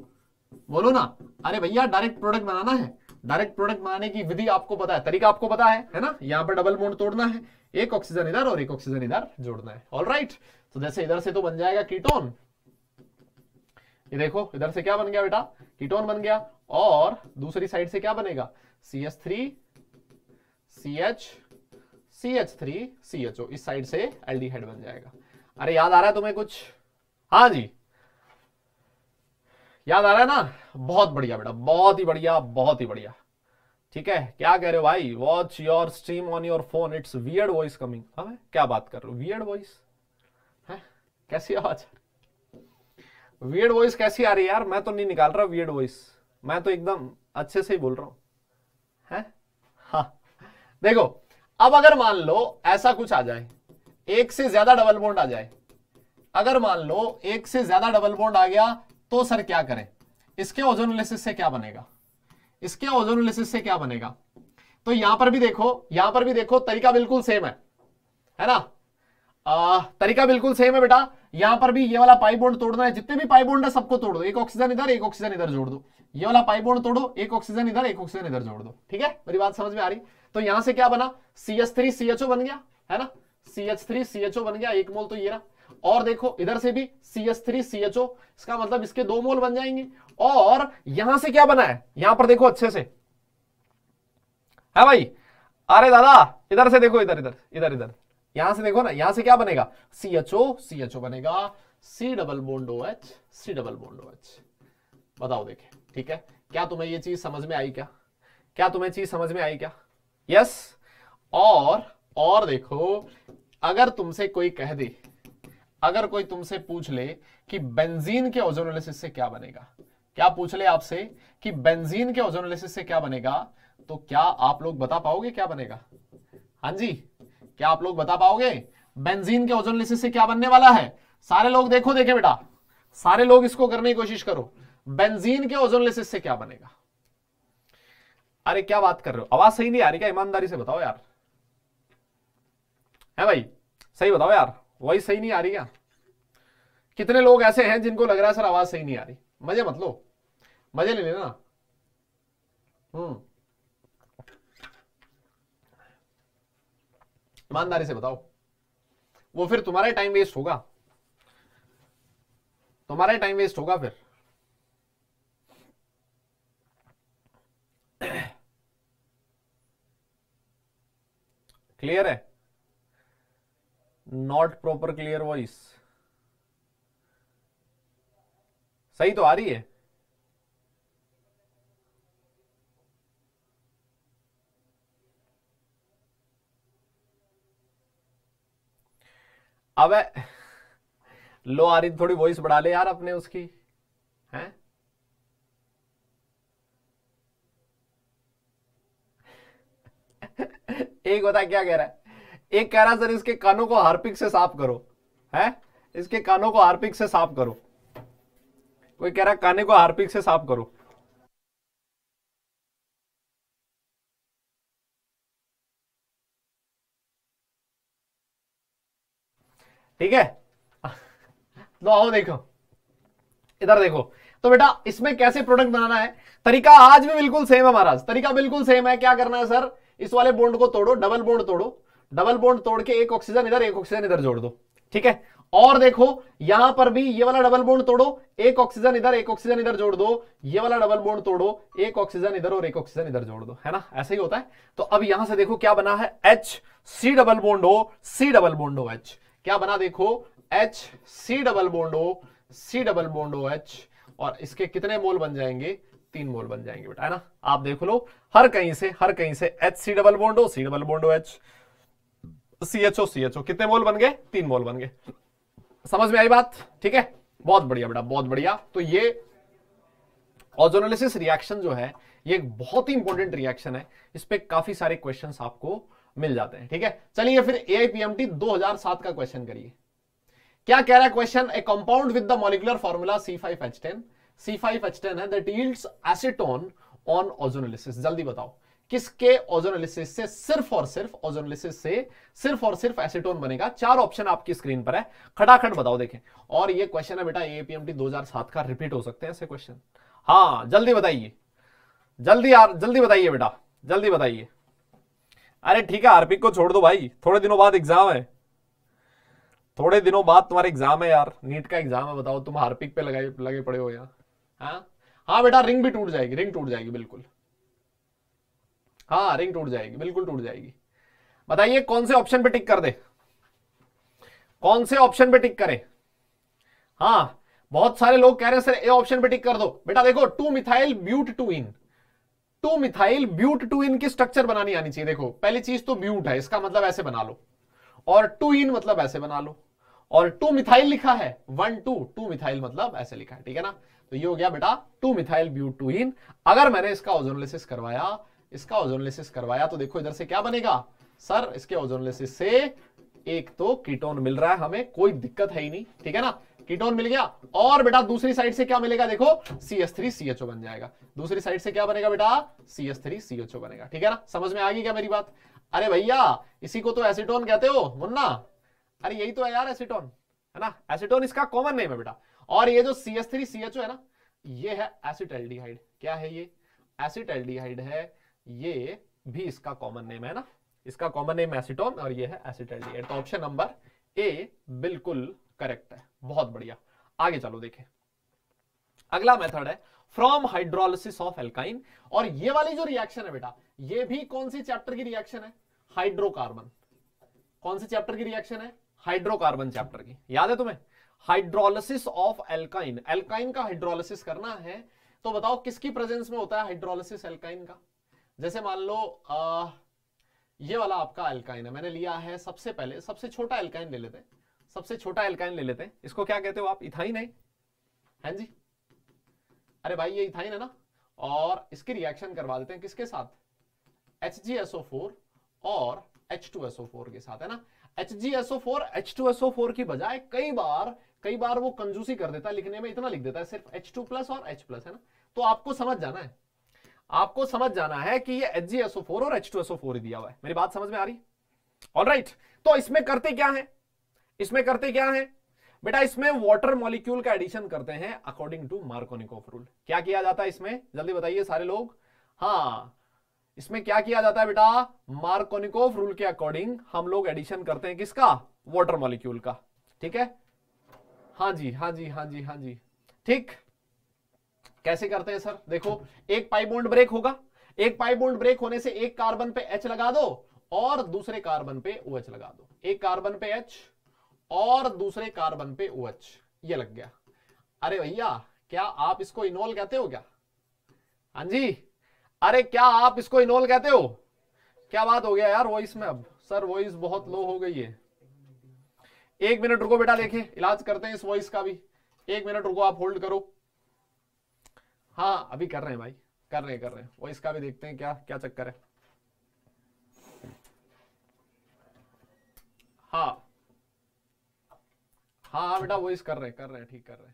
बोलो ना अरे भैया डायरेक्ट प्रोडक्ट बनाना है डायरेक्ट प्रोडक्ट बनाने की विधि आपको पता है तरीका आपको पता है है ना यहाँ पर डबल बोन्ड तोड़ना है एक ऑक्सीजन इधर और एक ऑक्सीजन इधर जोड़ना है ऑल राइट तो जैसे इधर से तो बन जाएगा कीटोन ये देखो इधर से क्या बन गया बेटा कीटोन बन गया और दूसरी साइड से क्या बनेगा C H three C H C H three C H O इस साइड से एल्डिहाइड बन जाएगा अरे याद आ रहा है तुम्हें कुछ हाँ जी याद आ रहा है ना बहुत बढ़िया बेटा बहुत ही बढ़िया बहुत ही बढ़िया ठीक है क्या कह रहे हो भाई watch your stream on your phone it's weird voice coming क्या बात कर रहे हो वियर्ड वॉइस कैसी आवाज वियर्ड वॉइस कैसी आ रही है यार मैं तो नहीं निकाल रहा वियर्ड वॉइस मैं तो एकदम अच्छे से ही बोल रहा हूं है हाँ देखो अब अगर मान लो ऐसा कुछ आ जाए एक से ज्यादा डबल बोन्ड आ जाए अगर मान लो एक से ज्यादा डबल बोन्ड आ गया तो सर क्या करें इसके ओजोन से क्या बनेगा इसके ओजोन से क्या बनेगा तो यहां पर भी देखो यहां पर भी देखो तरीका बिल्कुल सेम है है ना आ, तरीका बिल्कुल सेम है बेटा यहां पर भी ये वाला पाइप बोन्ड तोड़ना है जितने भी पाइप बोन्ड है सबको तोड़ दो एक ऑक्सीजन इधर एक ऑक्सीजन इधर जोड़ दो ये वाला पाइप बोन्ड तोड़ो एक ऑक्सीजन इधर एक ऑक्सीजन इधर जोड़ दो ठीक है मेरी बात समझ में आ रही तो यहां से क्या बना C H three C H O बन गया है ना C H three C H O बन गया एक मोल तो ये रहा और देखो इधर से भी C S three C H O इसका मतलब इसके दो मोल बन जाएंगे और यहां से क्या बना है यहां पर देखो अच्छे से है भाई अरे दादा इधर से देखो इधर इधर इधर इधर यहां से देखो ना यहां से क्या बनेगा सी एच ओ सी एच ओ बनेगा C double bond O H C double bond O H बताओ देखे ठीक है क्या तुम्हें ये चीज समझ में आई क्या क्या तुम्हें चीज समझ में आई क्या यस और और देखो अगर तुमसे कोई कह दे अगर कोई तुमसे पूछ ले कि बेंजीन के ओजोनोलिसिस से क्या बनेगा क्या पूछ ले आपसे कि बेंजीन के ओजोनोलिसिस से क्या बनेगा तो क्या आप लोग बता पाओगे क्या बनेगा हाँ जी क्या आप लोग बता पाओगे बेंजीन के ओजोनोलिसिस से क्या बनने वाला है सारे लोग देखो देखे बेटा सारे लोग इसको करने की कोशिश करो बेंजीन के ओजोनोलिसिस से क्या बनेगा अरे क्या बात कर रहे हो आवाज सही नहीं आ रही क्या ईमानदारी से बताओ यार है भाई सही बताओ यार वॉइस सही नहीं आ रही क्या कितने लोग ऐसे हैं जिनको लग रहा है सर आवाज सही नहीं आ रही मजे मत लो मजे ले लेना हम्म। ईमानदारी से बताओ वो फिर तुम्हारा ही टाइम वेस्ट होगा तुम्हारा ही टाइम वेस्ट होगा फिर क्लियर है नॉट प्रॉपर क्लियर वॉइस सही तो आ रही है अब लो आ रही थोड़ी वॉइस बढ़ा ले यार अपने उसकी हैं एक बता क्या कह रहा है एक कह रहा सर इसके कानों को हार्पिक से साफ करो है इसके कानों को हार्पिक से साफ करो कोई कह रहा काने को हार्पिक से साफ करो ठीक है तो आओ देखो इधर देखो तो बेटा इसमें कैसे प्रोडक्ट बनाना है तरीका आज भी बिल्कुल सेम है महाराज तरीका बिल्कुल सेम है क्या करना है सर इस वाले बोन्ड को तोड़ो डबल बोन्ड तोड़ो डबल बोन्ड तोड़ के एक ऑक्सीजन इधर एक ऑक्सीजन इधर जोड़ दो ठीक है और देखो यहां पर भी ये वाला डबल बोन्ड तोड़ो एक ऑक्सीजन इधर एक ऑक्सीजन इधर जोड़ दो ये वाला डबल बोन्ड तोड़ो एक ऑक्सीजन इधर और एक ऑक्सीजन इधर जोड़ दो है ना ऐसा ही होता है तो अब यहां से देखो क्या बना है H C double bond O C double bond O H क्या बना देखो H C double bond O C double bond O H और इसके कितने मोल बन जाएंगे तीन मोल बन जाएंगे बेटा है ना आप देख लो हर कहीं से हर कहीं से H C double bond O C double bond O H CHO CHO कितने मोल बन गए तीन मोल बन गए समझ में आई बात ठीक है बहुत बढ़िया बेटा बहुत बढ़िया तो ये ऑजोनोलिस रिएक्शन जो है ये एक बहुत ही इंपॉर्टेंट रिएक्शन है इस पर काफी सारे क्वेश्चन आपको मिल जाते हैं ठीक है चलिए फिर A I P M T दो हजार सात का क्वेश्चन करिए क्या कह रहा है question a compound with the molecular formula C C five five H ten H ten है that yields acetone on ozonolysis जल्दी बताओ किसके ओजोनोलिसिस से सिर्फ और सिर्फ ओजोनोलिसिस से सिर्फ और सिर्फ एसिटोन बनेगा चार ऑप्शन आपकी स्क्रीन पर है खटाखट बताओ देखें और ये क्वेश्चन है बेटा एपीएमटी 2007 का रिपीट हो सकते हैं ऐसे क्वेश्चन हाँ जल्दी बताइए जल्दी यार जल्दी बताइए बेटा जल्दी बताइए अरे ठीक है आरपी को छोड़ दो भाई थोड़े दिनों बाद एग्जाम है थोड़े दिनों बाद तुम्हारे एग्जाम है यार नीट का एग्जाम है बताओ तुम हार्पिक पे लगाए लगे पड़े हो यार हाँ हाँ बेटा रिंग भी टूट जाएगी रिंग टूट जाएगी बिल्कुल हाँ रिंग टूट जाएगी बिल्कुल टूट जाएगी बताइए कौन से ऑप्शन पे टिक कर दे कौन से ऑप्शन पे टिक करें हाँ बहुत सारे लोग कह रहे हैं सर ए ऑप्शन पे टिक कर दो बेटा देखो two methyl but two ene two methyl but two ene की स्ट्रक्चर बनानी आनी चाहिए देखो पहली चीज तो ब्यूट है इसका मतलब ऐसे बना लो और टू इन मतलब ऐसे बना लो और टू मिथाइल लिखा है वन टू टू मिथाइल मतलब ऐसे लिखा है ठीक है ना तो ये हो गया बेटा two methyl but two ene अगर मैंने इसका ओजोनोलिस करवाया इसका ओजोनलिसिस करवाया तो देखो इधर से क्या बनेगा सर इसके ओजोनलिसिस से एक तो कीटोन मिल रहा है हमें कोई दिक्कत है ही नहीं ठीक है ना कीटोन मिल गया और बेटा दूसरी साइड से क्या मिलेगा देखो C S three C H O बन जाएगा दूसरी साइड से क्या बनेगा बेटा C S three C H O बनेगा ठीक है ना समझ में आ गई क्या मेरी बात अरे भैया इसी को तो एसिटोन कहते हो मुन्ना अरे यही तो है यार एसिटोन है ना एसिटोन इसका कॉमन नेम है बेटा और ये जो C S three C H O है ना ये है एसिड क्या है ये एसिड है ये भी इसका कॉमन नेम है ना इसका कॉमन नेम एसिटोन और ये है एसिटेल्डिहाइड तो ऑप्शन नंबर ए बिल्कुल करेक्ट है बहुत बढ़िया आगे चलो देखें अगला मेथड है फ्रॉम हाइड्रोलिसिस ऑफ एल्काइन और ये वाली जो रिएक्शन है बेटा ये भी कौन सी चैप्टर की रिएक्शन है हाइड्रोकार्बन कौन सी चैप्टर की रिएक्शन है हाइड्रोकार्बन चैप्टर की याद है तुम्हें हाइड्रोलिसिस ऑफ एल्काइन एल्काइन का हाइड्रोलिसिस करना है तो बताओ किसकी प्रेजेंस में होता है हाइड्रोलिसिस एल्काइन का जैसे मान लो आ, ये वाला आपका एल्काइन है मैंने लिया है सबसे पहले सबसे छोटा एल्काइन ले लेते हैं सबसे छोटा एल्काइन ले लेते हैं इसको क्या कहते हो आप इथाइन है हैं हाँ जी अरे भाई ये इथाइन है ना और इसकी रिएक्शन करवा देते हैं किसके साथ फोर और फोर के साथ है ना एसओ फोर की बजाय कई बार कई बार वो कंजूसी कर देता है लिखने में इतना लिख देता है सिर्फ H2+ और H+ है ना तो आपको समझ जाना है आपको समझ जाना है कि ये HgSO4 और H2SO4 ही दिया हुआ है मेरी बात समझ में आ रही ऑल राइट right. तो इसमें करते क्या है इसमें करते क्या है बेटा इसमें वाटर मॉलिक्यूल का एडिशन करते हैं अकॉर्डिंग टू मार्कोनिकोफ रूल क्या किया जाता है इसमें जल्दी बताइए सारे लोग हाँ इसमें क्या किया जाता है बेटा मार्कोनिकोफ रूल के अकॉर्डिंग हम लोग एडिशन करते हैं किसका वॉटर मॉलिक्यूल का ठीक है हाँ जी हाँ जी हाँ जी हाँ जी ठीक हाँ कैसे करते हैं सर देखो एक पाइप बोल्ड ब्रेक होगा एक पाइप बोल्ड ब्रेक होने से एक कार्बन पे एच लगा दो और दूसरे कार्बन पे ओ OH लगा दो एक कार्बन पे एच और दूसरे कार्बन पे ओ OH, ये लग गया अरे भैया क्या आप इसको इनोल कहते हो क्या हाँ जी अरे क्या आप इसको इनोल कहते हो क्या बात हो गया यार वॉइस में अब सर वॉइस बहुत लो हो गई है एक मिनट रुको बेटा देखे इलाज करते हैं इस वॉइस का भी एक मिनट रुको आप होल्ड करो हाँ अभी कर रहे हैं भाई कर रहे हैं कर रहे हैं वो इसका भी देखते हैं क्या क्या चक्कर है हाँ हाँ बेटा वॉइस कर रहे हैं कर रहे हैं ठीक कर रहे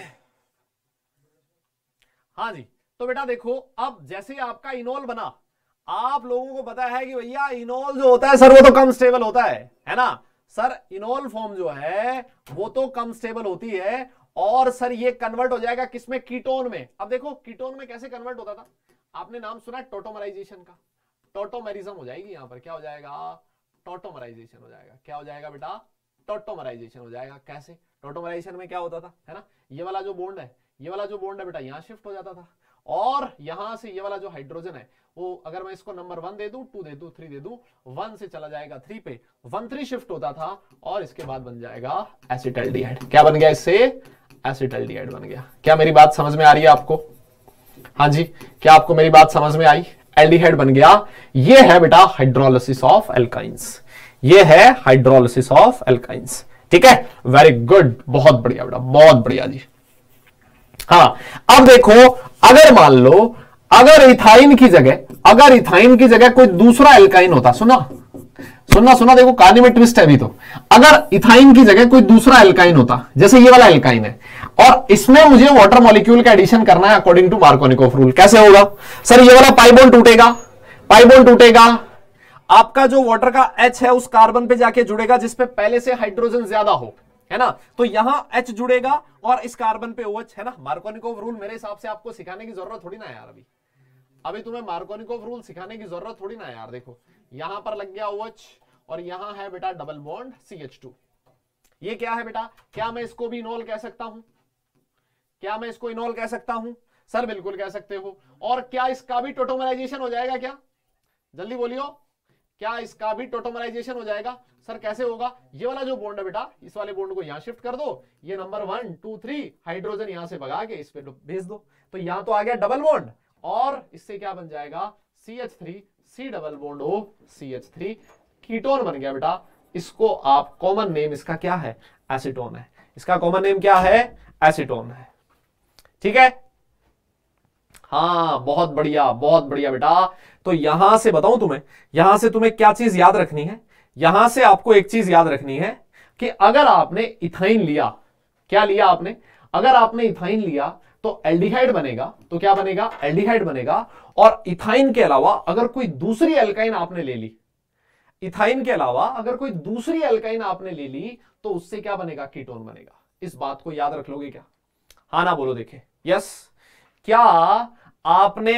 हैं हाँ जी तो बेटा देखो अब जैसे आपका इनोल बना आप लोगों को पता है कि भैया इनोल जो होता है सर वो तो कम स्टेबल होता है है ना सर इनोल फॉर्म जो है वो तो कम स्टेबल होती है और सर ये कन्वर्ट हो जाएगा किसमें कीटोन में अब देखो कीटोन में कैसे कन्वर्ट होता था आपने नाम सुना टोटोमराइजेशन का टोटोमेरिज्म हो जाएगी यहां पर क्या हो जाएगा टोटोमराइजेशन हो जाएगा क्या हो जाएगा बेटा टोटोमराइजेशन हो जाएगा कैसे टोटोमराइजेशन में क्या होता था है ना ये वाला जो बोन्ड है ये वाला जो बोन्ड है बेटा यहां शिफ्ट हो जाता था और यहां से ये वाला जो हाइड्रोजन है वो अगर मैं इसको नंबर वन दे दू टू दे दू थ्री दे दू वन से चला जाएगा थ्री पे वन थ्री शिफ्ट होता था और इसके बाद बन जाएगा एसिटल डीहाइड क्या बन गया इससे एसिटल डीहाइड बन गया क्या मेरी बात समझ में आ रही है आपको हाँ जी क्या आपको मेरी बात समझ में आई एल्डिहाइड बन गया ये है बेटा हाइड्रोलिस ऑफ एल्काइंस ये है हाइड्रोलिस ऑफ एल्काइंस ठीक है वेरी गुड बहुत बढ़िया बेटा बहुत बढ़िया जी हाँ अब देखो अगर मान लो अगर इथाइन की जगह अगर इथाइन की जगह कोई दूसरा एल्काइन होता सुना सुनना सुना देखो कहानी में ट्विस्ट है अभी तो अगर इथाइन की जगह कोई दूसरा एल्काइन होता जैसे ये वाला एल्काइन है और इसमें मुझे वाटर मॉलिक्यूल का एडिशन करना है अकॉर्डिंग टू मार्कोनिकोफ रूल कैसे होगा सर ये वाला पाइबोन टूटेगा पाइबोन टूटेगा आपका जो वाटर का एच है उस कार्बन पे जाके जुड़ेगा जिसपे पहले से हाइड्रोजन ज्यादा हो है ना तो यहां एच जुड़ेगा और इस कार्बन पे एच है ना मार्कोनिकोफ रूल मेरे हिसाब से आपको सिखाने की जरूरत थोड़ी ना यार अभी अभी तुम्हें ऑफ रूल सिखाने की जरूरत थोड़ी ना यार देखो यहां पर लग गया ओएच और यहां है बेटा डबल बॉन्ड सी ये क्या है बेटा क्या मैं इसको भी इनोल कह सकता हूं क्या मैं इसको इनोल कह सकता हूं सर बिल्कुल कह सकते हो और क्या इसका भी टोटोमराइजेशन हो जाएगा क्या जल्दी बोलियो क्या इसका भी टोटोमराइजेशन हो जाएगा सर कैसे होगा ये वाला जो बॉन्ड है बेटा इस वाले बॉन्ड को यहां शिफ्ट कर दो ये number one two three hydrogen यहां से भगा के इस पर भेज दो तो यहां तो आ गया डबल बॉन्ड और इससे क्या बन जाएगा C H three C double bond O C H three ketone बन गया बेटा इसको आप कॉमन नेम इसका क्या है एसिटोन है इसका कॉमन नेम क्या है एसिटोन है ठीक है हाँ बहुत बढ़िया बहुत बढ़िया बेटा तो यहां से बताऊं तुम्हें यहां से तुम्हें क्या चीज याद रखनी है यहां से आपको एक चीज याद रखनी है कि अगर आपने इथाइन लिया क्या लिया आपने अगर आपने इथाइन लिया तो एल्डिहाइड बनेगा तो क्या बनेगा एल्डिहाइड बनेगा और इथाइन के अलावा अगर कोई दूसरी एल्काइन आपने ले ली इथाइन के अलावा अगर कोई दूसरी एल्काइन आपने ले ली तो उससे क्या बनेगा कीटोन बनेगा इस बात को याद रख लोगे क्या हा ना बोलो देखे यस क्या आपने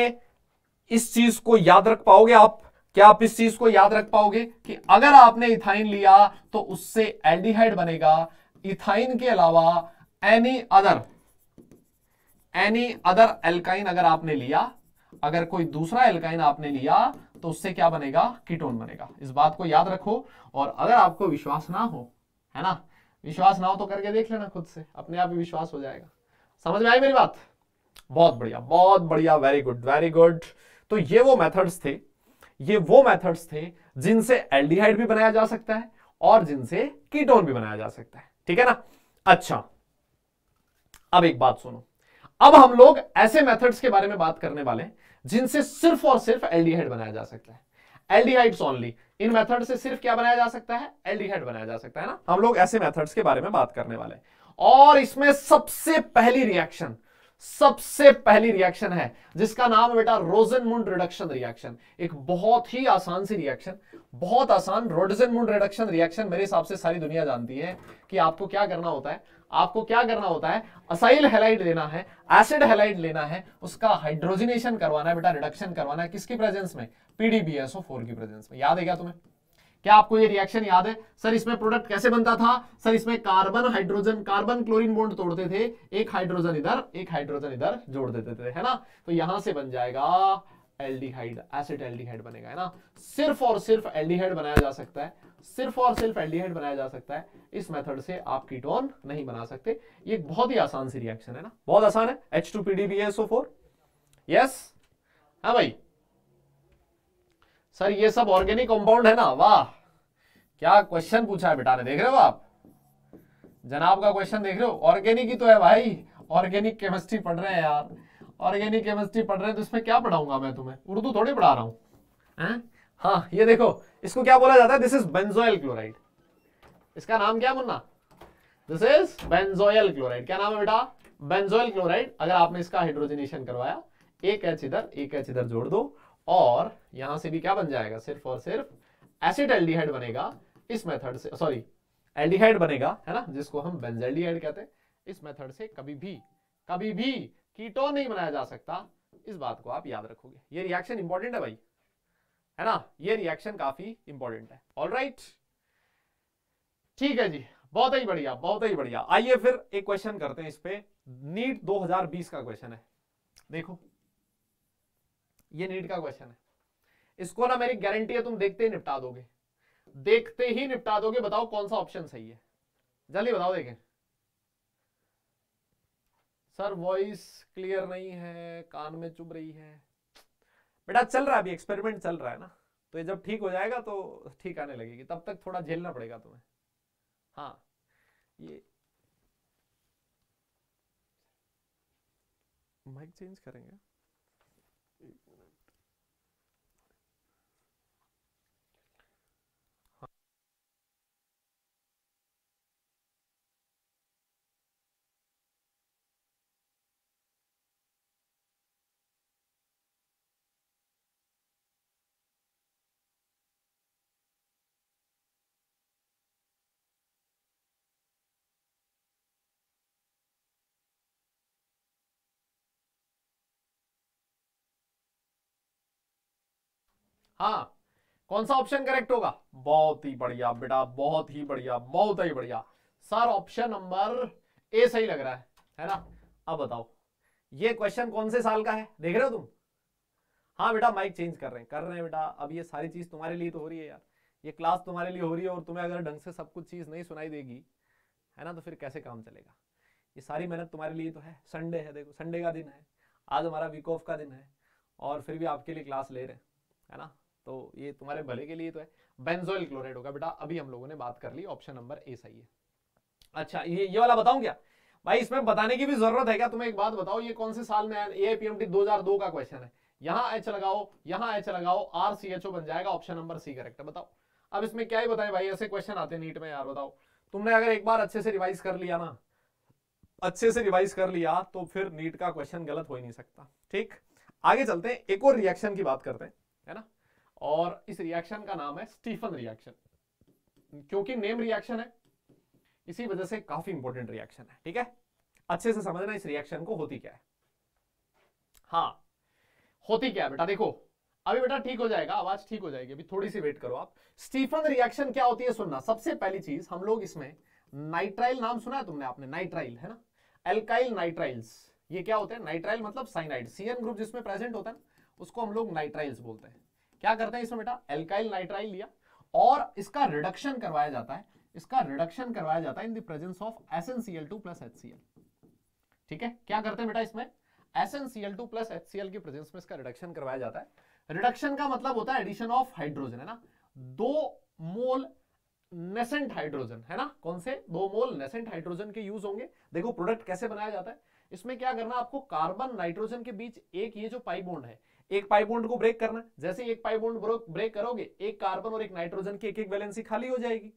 इस चीज को याद रख पाओगे आप क्या आप इस चीज को याद रख पाओगे कि अगर आपने इथाइन लिया तो उससे एल्डिहाइड बनेगा इथाइन के अलावा any other any other alkyne अगर आपने लिया अगर कोई दूसरा एल्काइन आपने लिया तो उससे क्या बनेगा कीटोन बनेगा इस बात को याद रखो और अगर आपको विश्वास ना हो है ना विश्वास ना हो तो करके देख लेना खुद से अपने आप ही विश्वास हो जाएगा समझ में आई मेरी बात बहुत बढ़िया बहुत बढ़िया वेरी गुड वेरी गुड तो ये वो मेथड्स थे ये वो मेथड्स थे जिनसे एल्डिहाइड भी बनाया जा सकता है और जिनसे कीटोन भी बनाया जा सकता है ठीक है ना अच्छा अब एक बात सुनो अब हम लोग ऐसे मेथड्स के बारे में बात करने वाले हैं जिनसे सिर्फ और सिर्फ एल्डिहाइड बनाया जा सकता है एल्डिहाइड्स ओनली इन मेथड से सिर्फ क्या बनाया जा सकता है एल्डिहाइड बनाया जा सकता है ना हम लोग ऐसे मेथड्स के बारे में बात करने वाले और इसमें सबसे पहली रिएक्शन सबसे पहली रिएक्शन है जिसका नाम है बेटा रोजनमुंड रिडक्शन रिएक्शन एक बहुत ही आसान सी रिएक्शन बहुत आसान रोडजनमुंड रिडक्शन रिएक्शन मेरे हिसाब से सारी दुनिया जानती है कि आपको क्या करना होता है आपको क्या करना होता है असाइल हेलाइड लेना है एसिड हेलाइड लेना है उसका हाइड्रोजिनेशन करवाना है बेटा रिडक्शन करवाना है किसकी प्रेजेंस में पीडीबीएसओ फोर की प्रेजेंस में याद है क्या तुम्हें क्या आपको ये रिएक्शन याद है सर इसमें प्रोडक्ट कैसे बनता था सर इसमें carbon hydrogen carbon chlorine bond तोड़ते थे एक हाइड्रोजन इधर एक हाइड्रोजन इधर जोड़ देते थे है ना तो यहां से बन जाएगा एल्डिहाइड एसिड एल्डिहाइड बनेगा है ना सिर्फ और सिर्फ एल्डिहाइड बनाया जा सकता है सिर्फ और सिर्फ एल्डिहाइड बनाया जा सकता है इस मेथड से आप कीटोन नहीं बना सकते ये बहुत ही आसान सी रिएक्शन है ना बहुत आसान है H two P D B S O four yes हाँ भाई सर ये सब ऑर्गेनिक कंपाउंड है ना वाह क्या क्वेश्चन पूछा है बेटा ने देख रहे हो आप जनाब का क्वेश्चन देख रहे हो ऑर्गेनिक ही तो है भाई ऑर्गेनिक केमिस्ट्री पढ़ रहे हैं यार ऑर्गेनिक केमिस्ट्री पढ़ रहे हैं तो इसमें क्या पढ़ाऊंगा मैं तुम्हें उर्दू थोड़ी पढ़ा रहा हूँ हाँ ये देखो इसको क्या बोला जाता है दिस इज बेंजोयल क्लोराइड इसका नाम क्या मुन्ना दिस इज बेंजोयल क्लोराइड क्या नाम है बेटा बेंजोयल क्लोराइड अगर आपने इसका हाइड्रोजनेशन करवाया एक एच इधर एक एच इधर जोड़ दो और यहां से भी क्या बन जाएगा सिर्फ और सिर्फ एसिड एल्डिहाइड बनेगा इस मेथड से सॉरी एल्डिहाइड बनेगा है ना जिसको हम बेंजल्डिहाइड कहते हैं इस मेथड से कभी भी कभी भी कीटोन नहीं बनाया जा सकता इस बात को आप याद रखोगे ये रिएक्शन इंपॉर्टेंट है भाई है ना ये रिएक्शन काफी इंपॉर्टेंट है ऑल राइट ठीक है जी बहुत ही बढ़िया बहुत ही बढ़िया आइए फिर एक क्वेश्चन करते हैं इस पे नीट 2020 का क्वेश्चन है देखो ये नीट का क्वेश्चन है इसको ना मेरी गारंटी है तुम देखते ही निपटा दोगे देखते ही निपटा दोगे बताओ कौन सा ऑप्शन सही है जल्दी बताओ देखें सर वॉइस क्लियर नहीं है कान में चुभ रही है बेटा चल रहा है अभी एक्सपेरिमेंट चल रहा है ना तो ये जब ठीक हो जाएगा तो ठीक आने लगेगी तब तक थोड़ा झेलना पड़ेगा तुम्हें हाँ ये माइक चेंज करेंगे हाँ कौन सा ऑप्शन करेक्ट होगा बहुत ही बढ़िया बेटा बहुत ही बढ़िया बहुत ही बढ़िया सर ऑप्शन नंबर ए सही लग रहा है है ना अब बताओ ये क्वेश्चन कौन से साल का है देख रहे हो तुम हाँ बेटा माइक चेंज कर रहे हैं कर रहे हैं बेटा अब ये सारी चीज तुम्हारे लिए तो हो रही है यार ये क्लास तुम्हारे लिए हो रही है और तुम्हें अगर ढंग से सब कुछ चीज नहीं सुनाई देगी है ना तो फिर कैसे काम चलेगा ये सारी मेहनत तुम्हारे लिए तो है संडे है देखो संडे का दिन है आज हमारा वीक ऑफ का दिन है और फिर भी आपके लिए क्लास ले रहे हैं है ना तो ये तुम्हारे भले के लिए तो है बेंजोइल क्लोराइड होगा बेटा अभी हम लोगों ने बात कर ली ऑप्शन नंबर ए सही है अच्छा ये ये वाला बताऊं क्या भाई इसमें बताने की भी जरूरत है क्या तुम्हें एक बात बताओ ये कौन से साल में आया ए पीएमटी 2002 का क्वेश्चन है यहाँ एच लगाओ यहाँ एच लगाओ आर सी एच ओ बन जाएगा ऑप्शन नंबर सी करेक्ट है बताओ अब इसमें क्या ही बताए भाई ऐसे क्वेश्चन आते हैं नीट में यार बताओ तुमने अगर एक बार अच्छे से रिवाइज कर लिया ना अच्छे से रिवाइज कर लिया तो फिर नीट का क्वेश्चन गलत हो ही नहीं सकता ठीक आगे चलते हैं एक और रिएक्शन की बात करते हैं है ना और इस रिएक्शन का नाम है स्टीफन रिएक्शन क्योंकि नेम रिएक्शन है इसी वजह से काफी इंपॉर्टेंट रिएक्शन है ठीक है अच्छे से समझना इस रिएक्शन को होती क्या है हाँ होती क्या है बेटा देखो अभी बेटा ठीक हो जाएगा आवाज ठीक हो जाएगी अभी थोड़ी सी वेट करो आप स्टीफन रिएक्शन क्या होती है सुनना सबसे पहली चीज हम लोग इसमें नाइट्राइल नाम सुना है तुमने आपने नाइट्राइल है ना एल्काइल नाइट्राइल्स ये क्या होते हैं नाइट्राइल मतलब साइनाइड सीएन ग्रुप जिसमें प्रेजेंट होता है ना उसको हम लोग नाइट्राइल्स बोलते हैं क्या करते हैं इसमें बेटा एल्काइल नाइट्राइल लिया और इसका रिडक्शन करवाया जाता है इसका रिडक्शन करवाया जाता है in the presence of SnCl2 plus HCl ठीक है क्या करते हैं बेटा इसमें SnCl2 प्लस HCl की प्रेजेंस में इसका रिडक्शन करवाया जाता है रिडक्शन का मतलब होता है एडिशन ऑफ हाइड्रोजन है ना दो मोल नेसेंट हाइड्रोजन है ना कौन से दो मोल नेसेंट हाइड्रोजन के यूज होंगे देखो प्रोडक्ट कैसे बनाया जाता है इसमें क्या करना आपको कार्बन नाइट्रोजन के बीच एक ये जो पाई बॉन्ड है एक पाइप बॉन्ड को ब्रेक करना जैसे एक पाइप बॉन्ड ब्रेक करोगे एक कार्बन और एक नाइट्रोजन की एक एक वैलेंसी खाली हो जाएगी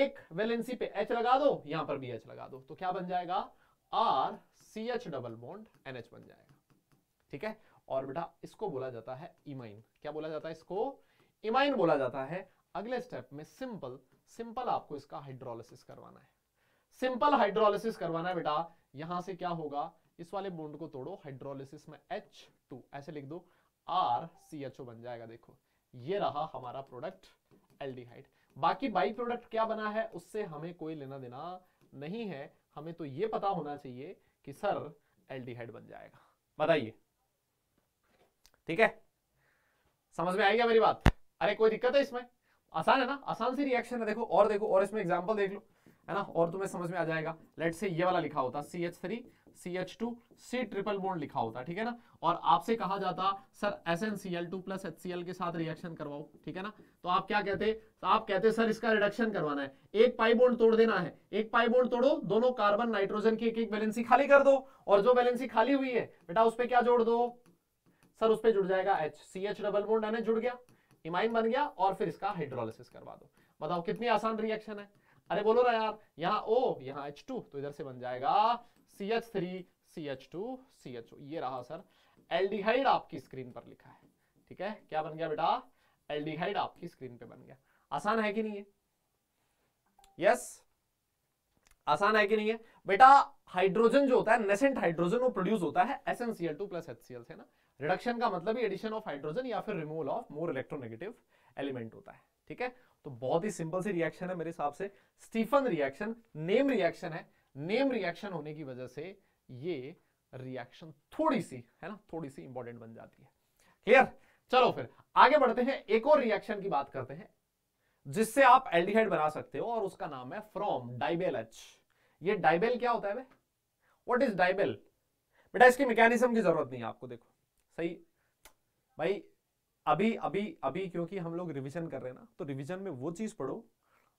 एक वैलेंसी पे एच लगा दो यहां पर भी एच लगा दो तो क्या बन जाएगा R C H double bond N H बन जाएगा ठीक है और बेटा इसको बोला जाता है इमाइन क्या बोला जाता है इसको इमाइन बोला जाता है अगले स्टेप में सिंपल सिंपल आपको इसका हाइड्रोलिसिस करवाना है सिंपल हाइड्रोलिसिस करवाना है बेटा यहां से क्या होगा इस वाले बॉन्ड को तोड़ो हाइड्रोलिसिस में H2 ऐसे लिख दो आर सी एच ओ बन जाएगा देखो ये रहा हमारा प्रोडक्ट एल्डिहाइड बाकी बाई प्रोडक्ट क्या बना है उससे हमें कोई लेना देना नहीं है हमें तो ये पता होना चाहिए कि सर एल्डिहाइड बन जाएगा बताइए ठीक है समझ में आएगा मेरी बात अरे कोई दिक्कत है इसमें आसान है ना आसान सी रिएक्शन है देखो और देखो और इसमें एग्जाम्पल देख लो है ना और तुम्हें समझ में आ जाएगा लेट से ये वाला लिखा होता C H three C H two C triple bond लिखा होता ठीक है ना और आपसे कहा जाता sir S N C L two plus H C L के साथ रिएक्शन करवाओ ठीक है ना तो आप क्या कहते तो आप कहते सर इसका रिडक्शन करवाना है एक पाई बोन्ड तोड़ देना है एक पाई बोन्ड तोड़ो दोनों कार्बन नाइट्रोजन की एक एक बैलेंसी खाली कर दो और जो बैलेंसी खाली हुई है बेटा उस पर क्या जोड़ दो सर उस पर जुड़ जाएगा H C H double bond यानी जुड़ गया इमाइन बन गया और फिर इसका हाइड्रोलिस करवा दो बताओ कितनी आसान रिएक्शन है अरे बोलो ना यार यहाँ ओ यहाँ H2 तो इधर से बन जाएगा C H three C H two C H ये रहा सर एल्डिहाइड आपकी स्क्रीन पर लिखा है ठीक है क्या बन गया बेटा एल्डिहाइड आपकी स्क्रीन पे बन गया आसान है कि नहीं है यस आसान है कि नहीं है बेटा हाइड्रोजन जो होता है नेसेंट हाइड्रोजन वो प्रोड्यूस होता है एसएनसीएल टू प्लस एचसीएल से ना रिडक्शन का मतलब ही एडिशन ऑफ हाइड्रोजन या फिर removal of more electronegative element होता है ठीक है तो बहुत ही सिंपल सी रिएक्शन है मेरे हिसाब से स्टीफन रिएक्शन नेम रिएक्शन है नेम रिएक्शन होने की वजह से ये रिएक्शन थोड़ी सी है ना थोड़ी सी इंपॉर्टेंट बन जाती है क्लियर चलो फिर आगे बढ़ते हैं एक और रिएक्शन की बात करते हैं जिससे आप एल्डिहाइड बना सकते हो और उसका नाम है फ्रॉम डाइबेल एच ये डाइबेल क्या होता है व्हाट इज डाइबेल बेटा इसकी मैकेनिज्म की जरूरत नहीं है आपको देखो सही भाई अभी अभी अभी क्योंकि हम लोग रिवीजन कर रहे हैं ना तो रिवीजन में वो चीज पढ़ो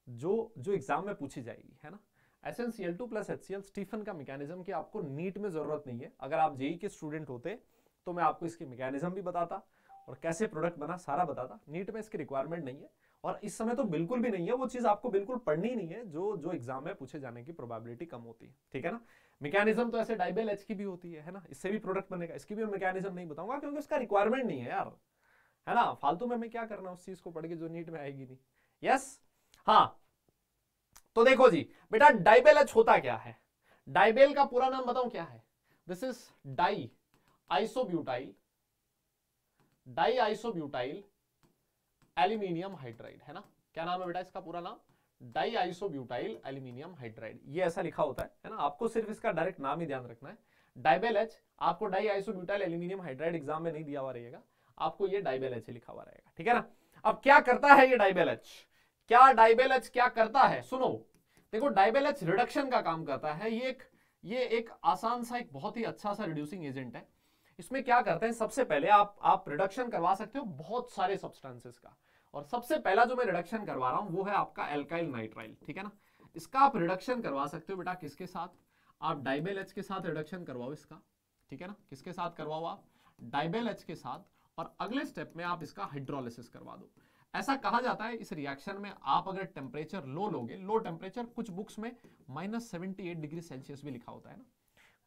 जो जो एग्जाम में पूछी जाएगी है ना S N C L two plus H C L Stephen का मैकेनिज्म की आपको नीट में जरूरत नहीं है अगर आप जेई के स्टूडेंट होते तो मैं आपको इसकी मैकेनिज्म भी बताता और कैसे प्रोडक्ट बना सारा बताता नीट में इसकी रिक्वायरमेंट नहीं है और इस समय तो बिल्कुल भी नहीं है वो चीज आपको बिल्कुल पढ़नी ही नहीं है जो जो एग्जाम में पूछे जाने की प्रोबेबिलिटी कम होती है ठीक है ना मैकेनिज्म तो ऐसे डाइबेल एच की भी होती है है ना इससे भी प्रोडक्ट बनेगा इसकी भी मैकेनिज्म नहीं बताऊंगा क्योंकि उसका रिक्वायरमेंट नहीं है यार है ना फालतू में हमें क्या करना उस चीज को पढ़ के जो नीट में आएगी नहीं यस हाँ तो देखो जी बेटा डाइबेल एच होता क्या है डाइबेल का पूरा नाम बताऊं क्या है this is di isobutyl di isobutyl aluminium hydride है ना क्या नाम है बेटा इसका पूरा नाम डाई आइसोब्यूटाइल एल्यूमिनियम हाइड्राइड ये ऐसा लिखा होता है है ना आपको सिर्फ इसका डायरेक्ट नाम ही ध्यान रखना है डाइबेल एच आपको di isobutyl aluminium hydride exam में नहीं दिया हुआ रहेगा आपको ये डाइबेल एच लिखा हुआ रहेगा ठीक है ना अब क्या करता है ये डाइबेल एच क्या डाइबेल क्या करता है सुनो देखो डाइबेल रिडक्शन का काम करता है ये एक ये एक आसान सा एक बहुत ही अच्छा सा रिड्यूसिंग एजेंट है इसमें क्या करते हैं सबसे पहले आप आप रिडक्शन करवा सकते हो बहुत सारे सब्सटेंसेस का और सबसे पहला जो मैं रिडक्शन करवा रहा हूं वो है आपका एल्काइल नाइट्राइल ठीक है ना इसका आप रिडक्शन करवा सकते हो बेटा किसके साथ आप डाइबेल के साथ रिडक्शन करवाओ इसका ठीक है ना किसके साथ करवाओ आप डाइबेल के साथ और अगले स्टेप में आप इसका हाइड्रोलिस करवा दो ऐसा कहा जाता है इस रिएक्शन में आप अगर टेम्परेचर लो लोगे लो टेम्परेचर कुछ बुक्स में माइनस सेवेंटी डिग्री सेल्सियस भी लिखा होता है ना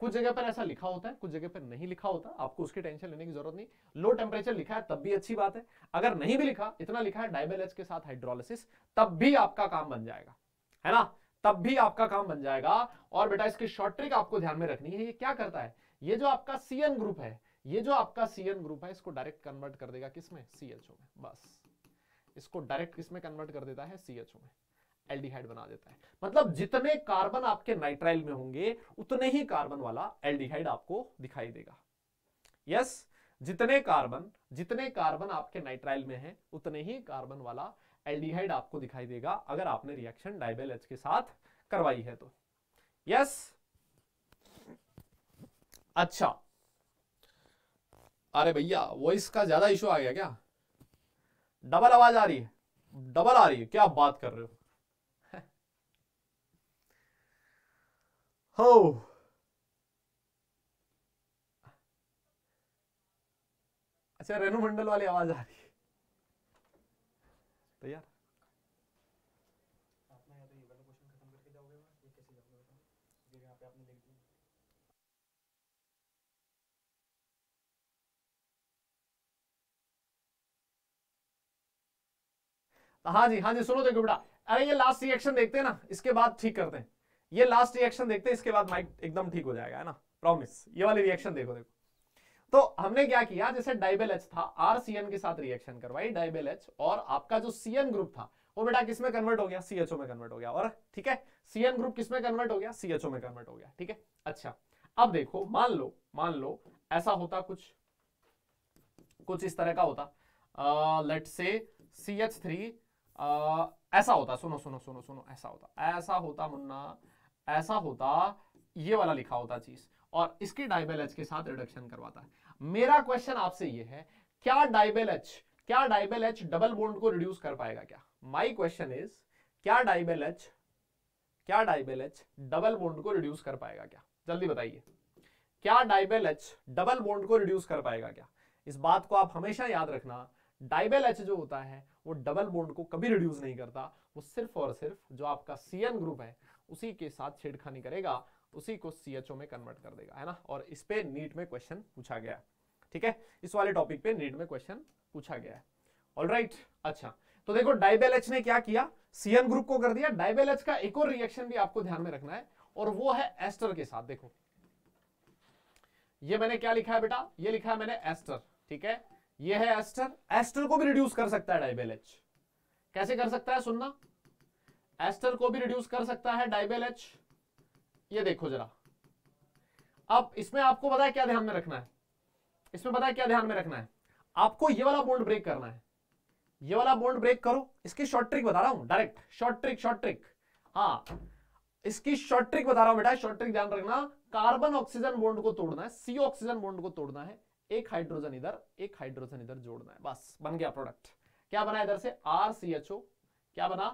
कुछ जगह पर ऐसा लिखा होता है कुछ जगह पर नहीं लिखा होता आपको उसकी टेंशन लेने की जरूरत नहीं लो टेम्परेचर लिखा है तब भी अच्छी बात है अगर नहीं भी लिखा इतना लिखा है डायबेल के साथ हाइड्रोलिस तब भी आपका काम बन जाएगा है ना तब भी आपका काम बन जाएगा और बेटा इसकी शॉर्ट ट्रिक आपको ध्यान में रखनी है ये क्या करता है ये जो आपका सीएन ग्रुप है ये जो आपका सीएन ग्रुप है इसको डायरेक्ट कन्वर्ट कर देगा किसमें सीएचओ में बस इसको डायरेक्ट किसमें कन्वर्ट कर देता है सी में एल्डिहाइड बना देता है मतलब जितने कार्बन आपके नाइट्राइल में होंगे उतने ही कार्बन वाला एल्डिहाइड आपको दिखाई देगा यस yes, जितने कार्बन जितने कार्बन आपके नाइट्राइल में है उतने ही कार्बन वाला एल्डिहाइड आपको दिखाई देगा अगर आपने रिएक्शन डाइबेल एच के साथ करवाई है तो यस yes? अच्छा अरे भैया वॉइस का ज्यादा इशू आ गया क्या डबल आवाज आ रही है डबल आ रही है क्या बात कर रहे हो हो अच्छा रेनू मंडल वाली आवाज आ रही है तो यार तो हाँ जी हाँ जी सुनो देखो बेटा अरे ये लास्ट रिएक्शन देखते हैं ना इसके बाद ठीक करते हैं ये लास्ट रिएक्शन देखते हैं इसके बाद माइक एकदम ठीक हो जाएगा है ना प्रॉमिस ये वाली रिएक्शन देखो देखो तो हमने क्या किया जैसे डाइबेल एच था आर सी एन के साथ रिएक्शन करवाई डाइबेल एच और आपका जो सी एन ग्रुप था वो बेटा किसमें कन्वर्ट हो गया सीएचओ में कन्वर्ट हो गया और ठीक है सी एन ग्रुप किसमें कन्वर्ट हो गया सीएचओ में कन्वर्ट हो गया ठीक है अच्छा अब देखो मान लो मान लो ऐसा होता कुछ कुछ इस तरह का होता लेट से सी एच थ्री ऐसा होता सुनो सुनो सुनो सुनो ऐसा होता ऐसा होता मुन्ना ऐसा होता ये वाला लिखा होता चीज और इसके डाइबेल एच के साथ रिडक्शन करवाता है मेरा क्वेश्चन आपसे ये है क्या डाइबेल एच क्या डाइबेल एच डबल बोन्ड को रिड्यूस कर पाएगा क्या माई क्वेश्चन इज क्या डाइबेल एच क्या डाइबेल एच डबल बोन्ड को रिड्यूस कर पाएगा क्या जल्दी बताइए क्या डाइबेल एच डबल बोन्ड को रिड्यूस कर पाएगा क्या इस बात को आप हमेशा याद रखना डाइबेल एच जो होता है वो डबल बोन्ड को कभी रिड्यूस नहीं करता वो सिर्फ और सिर्फ जो आपका सी ग्रुप है उसी के साथ छेड़खानी करेगा उसी को सी में कन्वर्ट कर देगा है ना और इस पे नीट में क्वेश्चन पूछा गया ठीक है इस वाले टॉपिक पे नीट में क्वेश्चन पूछा गया है ऑल right, अच्छा तो देखो डाइबेल एच ने क्या किया सीएन ग्रुप को कर दिया डाइबेल एच का एक और रिएक्शन भी आपको ध्यान में रखना है और वो है एस्टर के साथ देखो ये मैंने क्या लिखा है बेटा ये लिखा है मैंने एस्टर ठीक है ये है एस्टर एस्टर को भी रिड्यूस कर सकता है डाइबेल एच कैसे कर सकता है सुनना एस्टर को भी रिड्यूस कर सकता है डाइबेल एच ये देखो जरा अब इसमें आपको पता है क्या ध्यान में रखना है इसमें पता है क्या ध्यान में रखना है आपको ये वाला बोल्ड ब्रेक करना है ये वाला बोल्ड ब्रेक करो इसकी शॉर्ट ट्रिक बता रहा हूं direct short trick short trick हाँ इसकी शॉर्ट ट्रिक बता रहा हूं बेटा शॉर्ट ट्रिक ध्यान रखना कार्बन ऑक्सीजन बोन्ड को तोड़ना है सी ऑक्सीजन बोन्ड को तोड़ना है एक हाइड्रोजन इधर एक हाइड्रोजन इधर जोड़ना है बस बन गया प्रोडक्ट क्या बना इधर से आर सी एच ओ क्या बना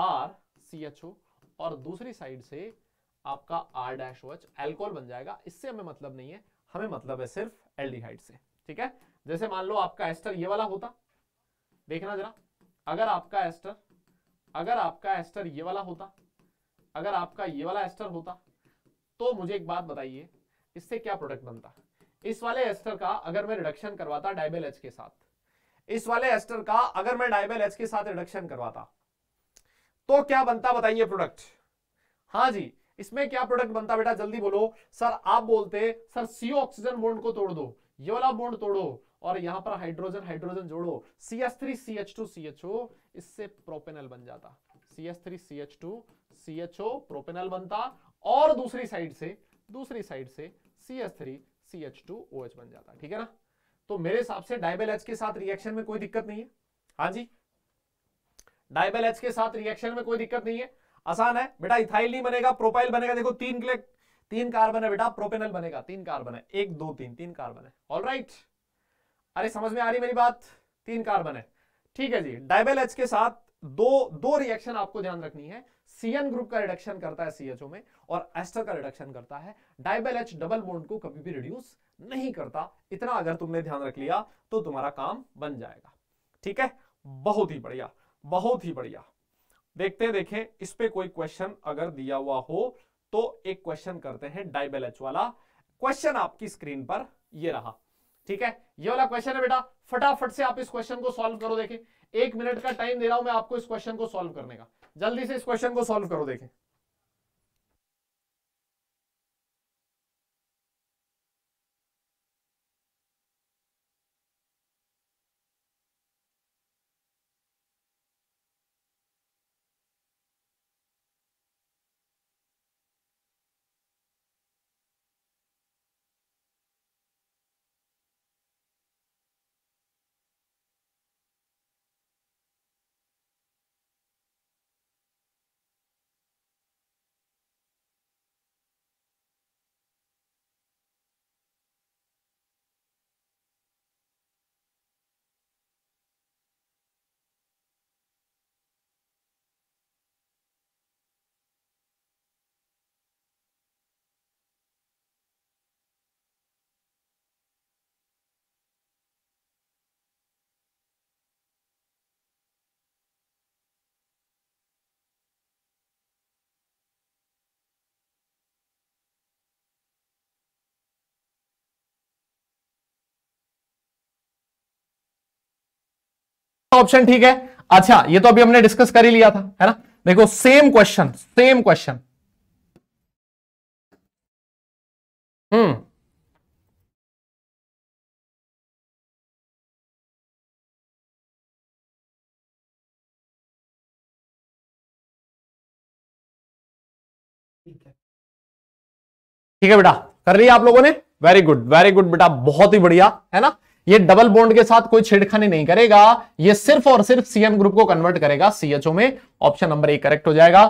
आर सी एच ओ और दूसरी साइड से आपका R dash O H alcohol बन जाएगा इससे हमें मतलब नहीं है हमें मतलब है सिर्फ एल्डिहाइड से ठीक है जैसे मान लो आपका एस्टर ये वाला होता देखना जरा अगर आपका एस्टर अगर आपका एस्टर ये वाला होता अगर आपका ये वाला एस्टर होता तो मुझे एक बात बताइए इससे क्या प्रोडक्ट बनता इस वाले एस्टर का अगर मैं रिडक्शन करवाता डायबेल एच के साथ इस वाले एस्टर का अगर मैं डायबेल एच के साथ रिडक्शन करवाता तो क्या बनता बताइए प्रोडक्ट हाँ जी इसमें क्या प्रोडक्ट बनता बेटा जल्दी बोलो सर आप बोलते सर सीओ ऑक्सीजन बोन्ड को तोड़ दो ये वाला बोन्ड तोड़ो और यहां पर हाइड्रोजन हाइड्रोजन जोड़ो C S three C H two C H O इससे प्रोपेनल बन जाता C S three C H two C H O propanal बनता और दूसरी साइड से दूसरी साइड से C S three C H two O H बन जाता है ठीक है ना तो मेरे हिसाब से डायबेल एच के साथ रिएक्शन में कोई दिक्कत नहीं है हाँ जी डायबेल एच के साथ रिएक्शन में कोई दिक्कत नहीं है आसान है बेटा इथाइल नहीं बनेगा प्रोपाइल बनेगा देखो तीन क्लिक तीन कार्बन है बेटा प्रोपेनल बनेगा तीन कार्बन है एक दो तीन तीन कार्बन है ऑल राइट अरे समझ में आ रही मेरी बात तीन कार्बन है ठीक है जी डायबेल एच के साथ दो दो रिएक्शन आपको ध्यान रखनी है सीएन ग्रुप का रिडक्शन करता है सीएचओ में और एस्टर का रिडक्शन करता है डायबेल एच डबल बोन्ड को कभी भी रिड्यूस नहीं करता इतना अगर तुमने ध्यान रख लिया तो तुम्हारा काम बन जाएगा ठीक है बहुत ही बढ़िया बहुत ही बढ़िया देखते देखें इस पे कोई क्वेश्चन अगर दिया हुआ हो तो एक क्वेश्चन करते हैं डायबेल एच वाला क्वेश्चन आपकी स्क्रीन पर ये रहा ठीक है ये वाला क्वेश्चन है बेटा फटाफट से आप इस क्वेश्चन को सॉल्व करो देखें एक मिनट का टाइम दे रहा हूं मैं आपको इस क्वेश्चन को सॉल्व करने का जल्दी से इस क्वेश्चन को सॉल्व करो देखें ऑप्शन ठीक है अच्छा ये तो अभी हमने डिस्कस कर ही लिया था है ना देखो same question same question hmm ठीक है बेटा कर लिया आप लोगों ने वेरी गुड वेरी गुड बेटा बहुत ही बढ़िया है ना ये डबल बॉन्ड के साथ कोई छेड़खानी नहीं करेगा ये सिर्फ और सिर्फ सीएम ग्रुप को कन्वर्ट करेगा सीएचओ में ऑप्शन नंबर एक करेक्ट हो जाएगा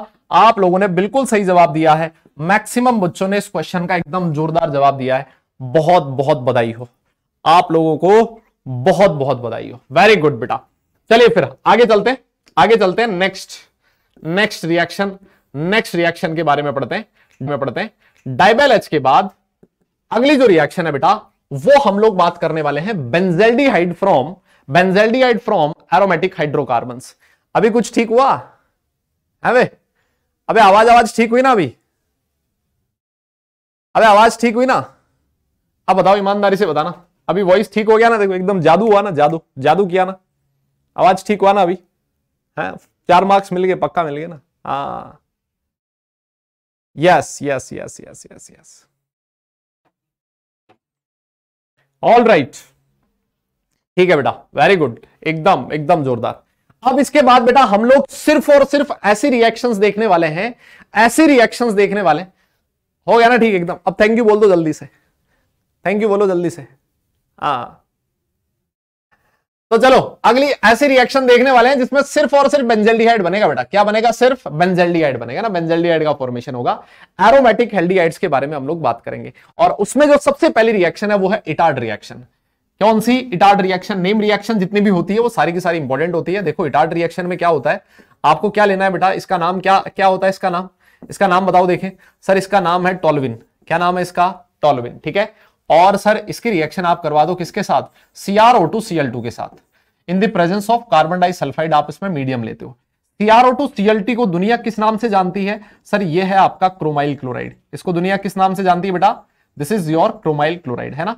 आप लोगों ने बिल्कुल सही जवाब दिया है मैक्सिमम बच्चों ने इस क्वेश्चन का एकदम जोरदार जवाब दिया है बहुत बहुत बधाई हो आप लोगों को बहुत बहुत बधाई हो वेरी गुड बेटा चलिए फिर आगे चलते हैं आगे चलते हैं next next reaction next reaction के बारे में पढ़ते हैं में पढ़ते हैं डाइबेल एच के बाद अगली जो रिएक्शन है बेटा वो हम लोग बात करने वाले हैं benzaldehyde from benzaldehyde from aromatic hydrocarbon अभी कुछ ठीक हुआ है हाँ वे अबे आवाज आवाज ठीक हुई ना अभी अबे आवाज ठीक हुई ना अब बताओ ईमानदारी से बताना अभी वॉइस ठीक हो गया ना देखो एकदम जादू हुआ ना जादू जादू किया ना आवाज ठीक हुआ ना अभी है हाँ, चार मार्क्स मिल गए पक्का मिल गए ना हाँ yes yes yes yes yes yes all right ठीक है बेटा वेरी गुड एकदम एकदम जोरदार अब इसके बाद बेटा हम लोग सिर्फ और सिर्फ ऐसी रिएक्शंस देखने वाले हैं ऐसी रिएक्शंस देखने वाले हो गया ना ठीक एकदम अब थैंक यू बोल दो जल्दी से थैंक यू बोलो जल्दी से हाँ तो चलो अगली ऐसी रिएक्शन देखने वाले हैं जिसमें सिर्फ और सिर्फ बेंजल्डिहाइड बनेगा बेटा क्या बनेगा सिर्फ बेंजल्डिहाइड बनेगा ना बेंजल्डिहाइड का फॉर्मेशन होगा एरोमेटिक हेल्डिहाइड्स के बारे में हम लोग बात करेंगे और उसमें जो सबसे पहली रिएक्शन है वो है इटार्ड रिएक्शन कौन सी इटार्ड रिएक्शन नेम रिएक्शन जितनी भी होती है वो सारी की सारी इंपॉर्टेंट होती है देखो इटार्ड रिएक्शन में क्या होता है आपको क्या लेना है बेटा इसका नाम क्या क्या होता है इसका नाम इसका नाम बताओ देखें सर इसका नाम है टॉलविन क्या नाम है इसका टॉलविन ठीक है और सर इसकी रिएक्शन आप करवा दो किसके साथ सीआरओ टू सीएल टू के साथ in the presence of carbon disulphide आप इसमें मीडियम लेते हो सीआरओ टू CrO2Cl2 को दुनिया किस नाम से जानती है सर ये है आपका क्रोमाइल क्लोराइड इसको दुनिया किस नाम से जानती है बेटा this is your chromyl chloride है ना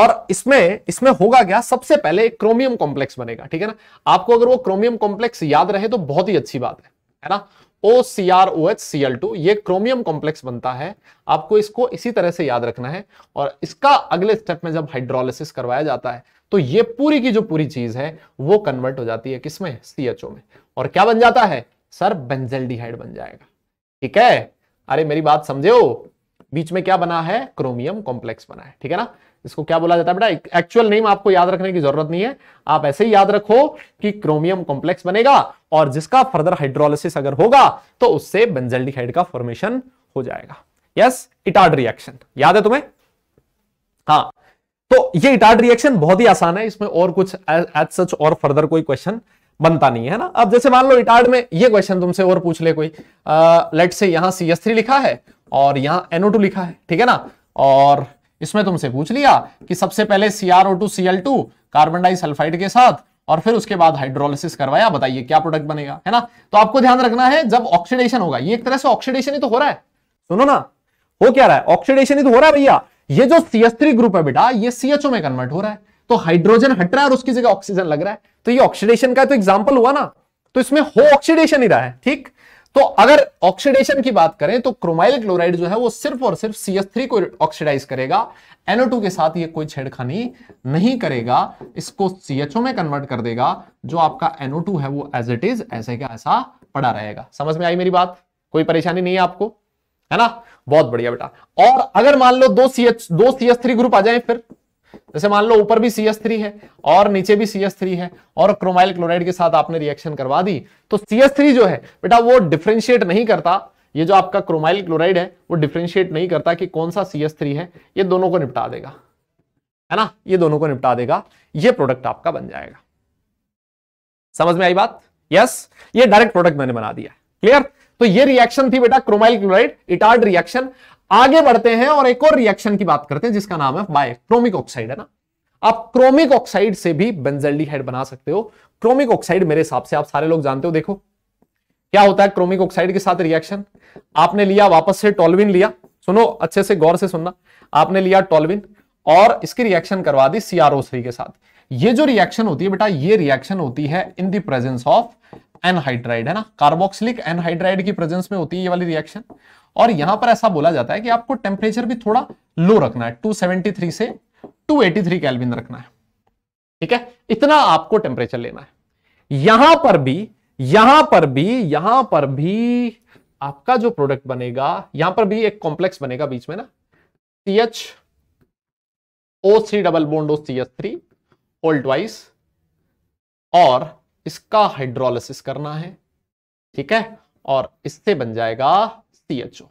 और इसमें इसमें होगा क्या सबसे पहले एक क्रोमियम कॉम्प्लेक्स बनेगा ठीक है ना आपको अगर वो क्रोमियम कॉम्प्लेक्स याद रहे तो बहुत ही अच्छी बात है है ना O C R O H C L two ये क्रोमियम कॉम्प्लेक्स बनता है आपको इसको इसी तरह से याद रखना है और इसका अगले स्टेप में जब हाइड्रोलिसिस करवाया जाता है तो ये पूरी की जो पूरी चीज है वो कन्वर्ट हो जाती है किसमें सी एच ओ में और क्या बन जाता है सर बेंजल्डिहाइड बन जाएगा ठीक है अरे मेरी बात समझे हो बीच में क्या बना है क्रोमियम कॉम्प्लेक्स बना है ठीक है ना इसको क्या बोला जाता है बेटा एक्चुअल नेम आपको याद रखने की जरूरत नहीं है आप ऐसे ही याद रखो कि क्रोमियम कॉम्प्लेक्स बनेगा और जिसका फर्दर हाइड्रोलिस अगर होगा तो उससे बेंजल्डिहाइड का फॉर्मेशन हो जाएगा यस इटार्ड रिएक्शन याद है तुम्हें हाँ तो ये इटार्ड रिएक्शन बहुत ही आसान है इसमें और कुछ एज सच और फर्दर कोई क्वेश्चन बनता नहीं है ना अब जैसे मान लो इटार्ड में ये क्वेश्चन तुमसे और पूछ ले कोई लेट से यहां सी लिखा है और यहां एनओ लिखा है ठीक है ना और इसमें तुमसे पूछ लिया कि सबसे पहले CRO two C L two carbon disulphide के साथ और फिर उसके बाद हाइड्रोलिसिस करवाया बताइए क्या प्रोडक्ट बनेगा है ना तो आपको ध्यान रखना है जब ऑक्सीडेशन होगा ये एक तरह से ऑक्सीडेशन ही तो हो रहा है सुनो ना हो क्या रहा है ऑक्सीडेशन ही तो हो रहा है भैया ये जो सी ग्रुप है बेटा ये सीएचओ में कन्वर्ट हो रहा है तो हाइड्रोजन हट रहा है और उसकी जगह ऑक्सीजन लग रहा है तो ये ऑक्सीडेशन का तो एग्जाम्पल हुआ ना तो इसमें हो ऑक्सीडेशन ही रहा है ठीक तो अगर ऑक्सीडेशन की बात करें तो क्रोमाइल क्लोराइड जो है वो सिर्फ और सिर्फ थ्री को ऑक्सीडाइज करेगा एनओ टू के साथ ये कोई छेड़खानी नहीं करेगा इसको सीएचओ में कन्वर्ट कर देगा जो आपका एनओ टू है वो एज इट इज ऐसे का ऐसा पड़ा रहेगा समझ में आई मेरी बात कोई परेशानी नहीं है आपको है ना बहुत बढ़िया बेटा और अगर मान लो दो सी एच दो सी थ्री ग्रुप आ जाए फिर जैसे मान लो ऊपर भी सी थ्री है और नीचे भी सी थ्री है और क्रोमाइल क्लोराइड के साथ आपने रिएक्शन करवा दी तो सी थ्री जो है बेटा वो डिफ्रेंशिएट नहीं करता ये जो आपका क्रोमाइल क्लोराइड है वो डिफ्रेंशिएट नहीं करता कि कौन सा सी थ्री है ये दोनों को निपटा देगा है ना ये दोनों को निपटा देगा ये प्रोडक्ट आपका बन जाएगा समझ में आई बात यस yes, ये डायरेक्ट प्रोडक्ट मैंने बना दिया क्लियर तो ये रिएक्शन थी बेटा क्रोमाइल क्लोराइड इटार्ड रिएक्शन आगे बढ़ते हैं और एक और रिएक्शन की बात करते हैं जिसका नाम है बाय क्रोमिक ऑक्साइड है ना आप क्रोमिक ऑक्साइड से भी बेंजल्डिहाइड बना सकते हो क्रोमिक ऑक्साइड मेरे हिसाब से आप सारे लोग जानते हो देखो क्या होता है क्रोमिक ऑक्साइड के साथ रिएक्शन आपने लिया वापस से टोलविन लिया सुनो अच्छे से गौर से सुनना आपने लिया टोलविन और इसकी रिएक्शन करवा दी सीआरओ थ्री के साथ ये जो रिएक्शन होती है बेटा ये रिएक्शन होती है in the presence of anhydride है ना कार्बोक्सिलिक एनहाइड्राइड की प्रेजेंस में होती है ये वाली रिएक्शन और यहां पर ऐसा बोला जाता है कि आपको टेम्परेचर भी थोड़ा लो रखना है 273 से 283 केल्विन रखना है ठीक है इतना आपको टेम्परेचर लेना है यहां पर भी यहां पर भी यहां पर भी आपका जो प्रोडक्ट बनेगा यहां पर भी एक कॉम्प्लेक्स बनेगा बीच में ना C H O three double बोन्डो C H three hold और इसका हाइड्रोलिसिस करना है ठीक है और इससे बन जाएगा सीएचओ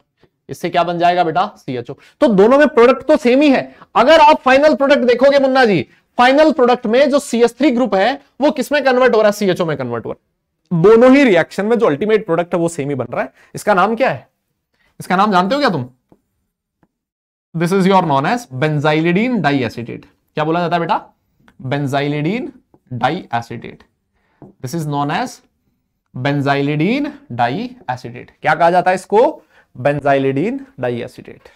इससे क्या बन जाएगा बेटा सीएचओ तो दोनों में प्रोडक्ट तो सेम ही है अगर आप फाइनल प्रोडक्ट देखोगे मुन्ना जी फाइनल प्रोडक्ट में जो सी एस थ्री ग्रुप है वो किसमें कन्वर्ट हो रहा है सीएचओ में कन्वर्ट हो रहा है दोनों ही रिएक्शन में जो अल्टीमेट प्रोडक्ट है वो सेम ही बन रहा है इसका नाम क्या है इसका नाम जानते हो क्या तुम this is your known as benzylidene di acetate क्या बोला जाता है बेटा benzylidene di acetate this is known as benzylidene di acetate क्या कहा जाता है इसको बेंजाइलिडीन डाइएसिडेट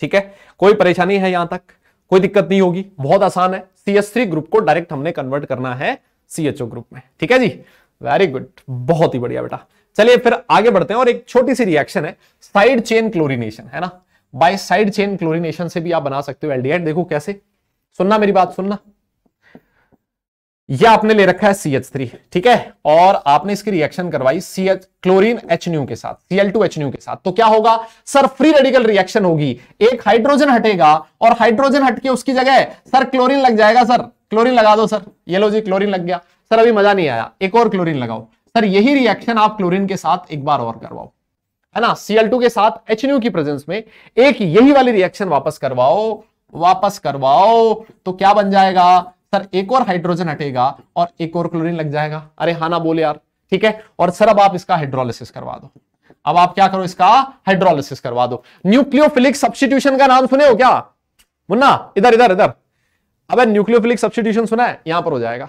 ठीक है कोई परेशानी है यहां तक कोई दिक्कत नहीं होगी बहुत आसान है सी ग्रुप को डायरेक्ट हमने कन्वर्ट करना है सीएचओ ग्रुप में ठीक है जी वेरी गुड बहुत ही बढ़िया बेटा चलिए फिर आगे बढ़ते हैं और एक छोटी सी रिएक्शन है साइड चेन क्लोरिनेशन है ना बाय साइड चेन क्लोरिनेशन से भी आप बना सकते हो एलडीएड देखो कैसे सुनना मेरी बात सुनना ये आपने ले रखा है सी एच थ्री ठीक है और आपने इसकी रिएक्शन करवाई C H chlorine H new के साथ सीएल टू एच न्यू के साथ तो क्या होगा सर फ्री रेडिकल रिएक्शन होगी एक हाइड्रोजन हटेगा और हाइड्रोजन हटके उसकी जगह सर क्लोरीन लग जाएगा सर क्लोरीन लगा दो सर ये लो जी क्लोरीन लग गया सर अभी मजा नहीं आया एक और क्लोरीन लगाओ सर यही रिएक्शन आप क्लोरीन के साथ एक बार और करवाओ है ना टू के साथ HNO की प्रेजेंस में एक यही वाली रिएक्शन वापस करवाओ वापस करवाओ तो क्या बन जाएगा सर एक और हाइड्रोजन हटेगा और एक और क्लोरीन लग जाएगा अरे हा ना बोले यार ठीक है और सर अब आप इसका हाइड्रोलिसिस करवा दो अब आप क्या करो इसका हाइड्रोलिसिस करवा दो न्यूक्लियोफिलिक सब्सटीट्यूशन का नाम सुने हो क्या मुन्ना इधर इधर इधर अब न्यूक्लियोफिलिक सब्सटीट्यूशन सुना है यहां पर हो जाएगा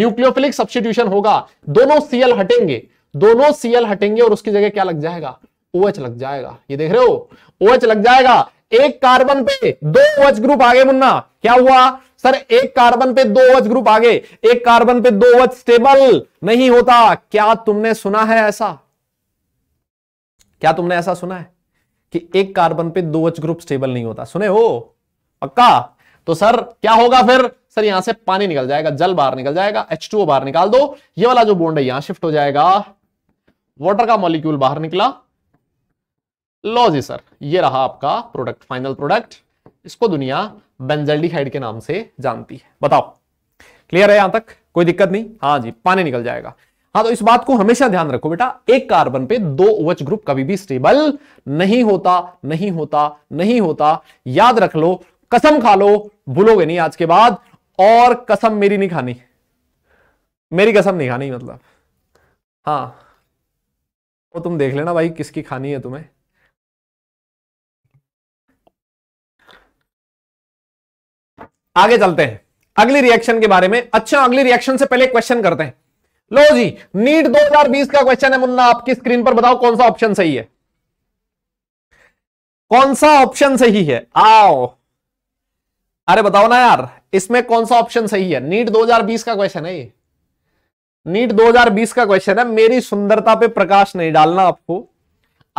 न्यूक्लियोफिलिक सब्सटीट्यूशन होगा दोनों सीएल हटेंगे दोनों सीएल हटेंगे और उसकी जगह क्या लग जाएगा OH लग जाएगा ये देख रहे हो OH लग जाएगा एक कार्बन पे दो OH ग्रुप आगे मुन्ना क्या हुआ सर एक कार्बन पे दो वज ग्रुप आगे एक कार्बन पे दो वज स्टेबल नहीं होता क्या तुमने सुना है ऐसा क्या तुमने ऐसा सुना है कि एक कार्बन पे दो वज ग्रुप स्टेबल नहीं होता सुने हो पक्का तो सर क्या होगा फिर सर यहां से पानी निकल जाएगा जल बाहर निकल जाएगा एच बाहर निकाल दो ये वाला जो बोन्ड है यहां शिफ्ट हो जाएगा वॉटर का मॉलिक्यूल बाहर निकला लो जी सर ये रहा आपका प्रोडक्ट फाइनल प्रोडक्ट इसको दुनिया बेंजल्डी हाइड के नाम से जानती है बताओ क्लियर है यहां तक कोई दिक्कत नहीं हाँ जी पानी निकल जाएगा हाँ तो इस बात को हमेशा ध्यान रखो बेटा एक कार्बन पे दो ओवच ग्रुप कभी भी स्टेबल नहीं होता नहीं होता नहीं होता याद रख लो कसम खा लो भूलोगे नहीं आज के बाद और कसम मेरी नहीं खानी मेरी कसम नहीं खानी मतलब हाँ वो तो तुम देख लेना भाई किसकी खानी है तुम्हें आगे चलते हैं अगली रिएक्शन के बारे में अच्छा अगली रिएक्शन से पहले क्वेश्चन करते हैं लो जी नीट 2020 का क्वेश्चन है मुन्ना आपकी स्क्रीन पर बताओ कौन सा ऑप्शन सही है कौन सा ऑप्शन सही है आओ अरे बताओ ना यार इसमें कौन सा ऑप्शन सही है नीट 2020 का क्वेश्चन है ये नीट 2020 का क्वेश्चन है मेरी सुंदरता पे प्रकाश नहीं डालना आपको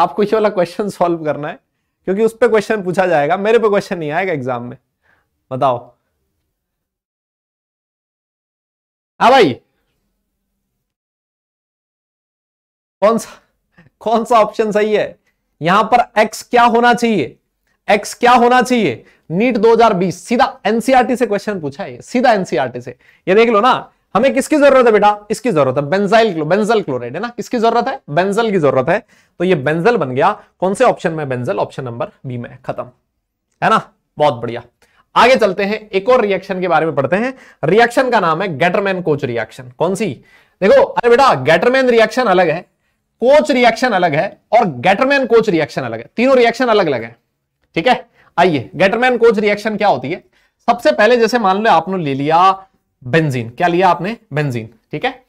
आपको ये वाला क्वेश्चन सॉल्व करना है क्योंकि उस पर क्वेश्चन पूछा जाएगा मेरे पे क्वेश्चन नहीं आएगा एग्जाम में बताओ हाँ भाई कौन सा कौन सा ऑप्शन सही है यहां पर एक्स क्या होना चाहिए एक्स क्या होना चाहिए नीट 2020 सीधा एनसीआरटी e से क्वेश्चन पूछा है सीधा एनसीआरटी e से ये देख लो ना हमें किसकी जरूरत है बेटा इसकी जरूरत है बेंजाइल क्लो बेंजल क्लोराइड है ना किसकी जरूरत है बेंजल की जरूरत है तो ये बेंजल बन गया कौन से ऑप्शन में बेंजल ऑप्शन नंबर बी में खत्म है ना बहुत बढ़िया आगे चलते हैं एक और रिएक्शन के बारे में पढ़ते हैं रिएक्शन का नाम है गैटरमैन कोच रिएक्शन कौन सी देखो अरे बेटा गैटरमैन रिएक्शन अलग है कोच रिएक्शन अलग है और गैटरमैन कोच रिएक्शन अलग है तीनों रिएक्शन अलग अलग है ठीक है आइए गैटरमैन कोच रिएक्शन क्या होती है सबसे पहले जैसे मान लो आपने ले लिया बेंजीन क्या लिया आपने बेंजीन ठीक है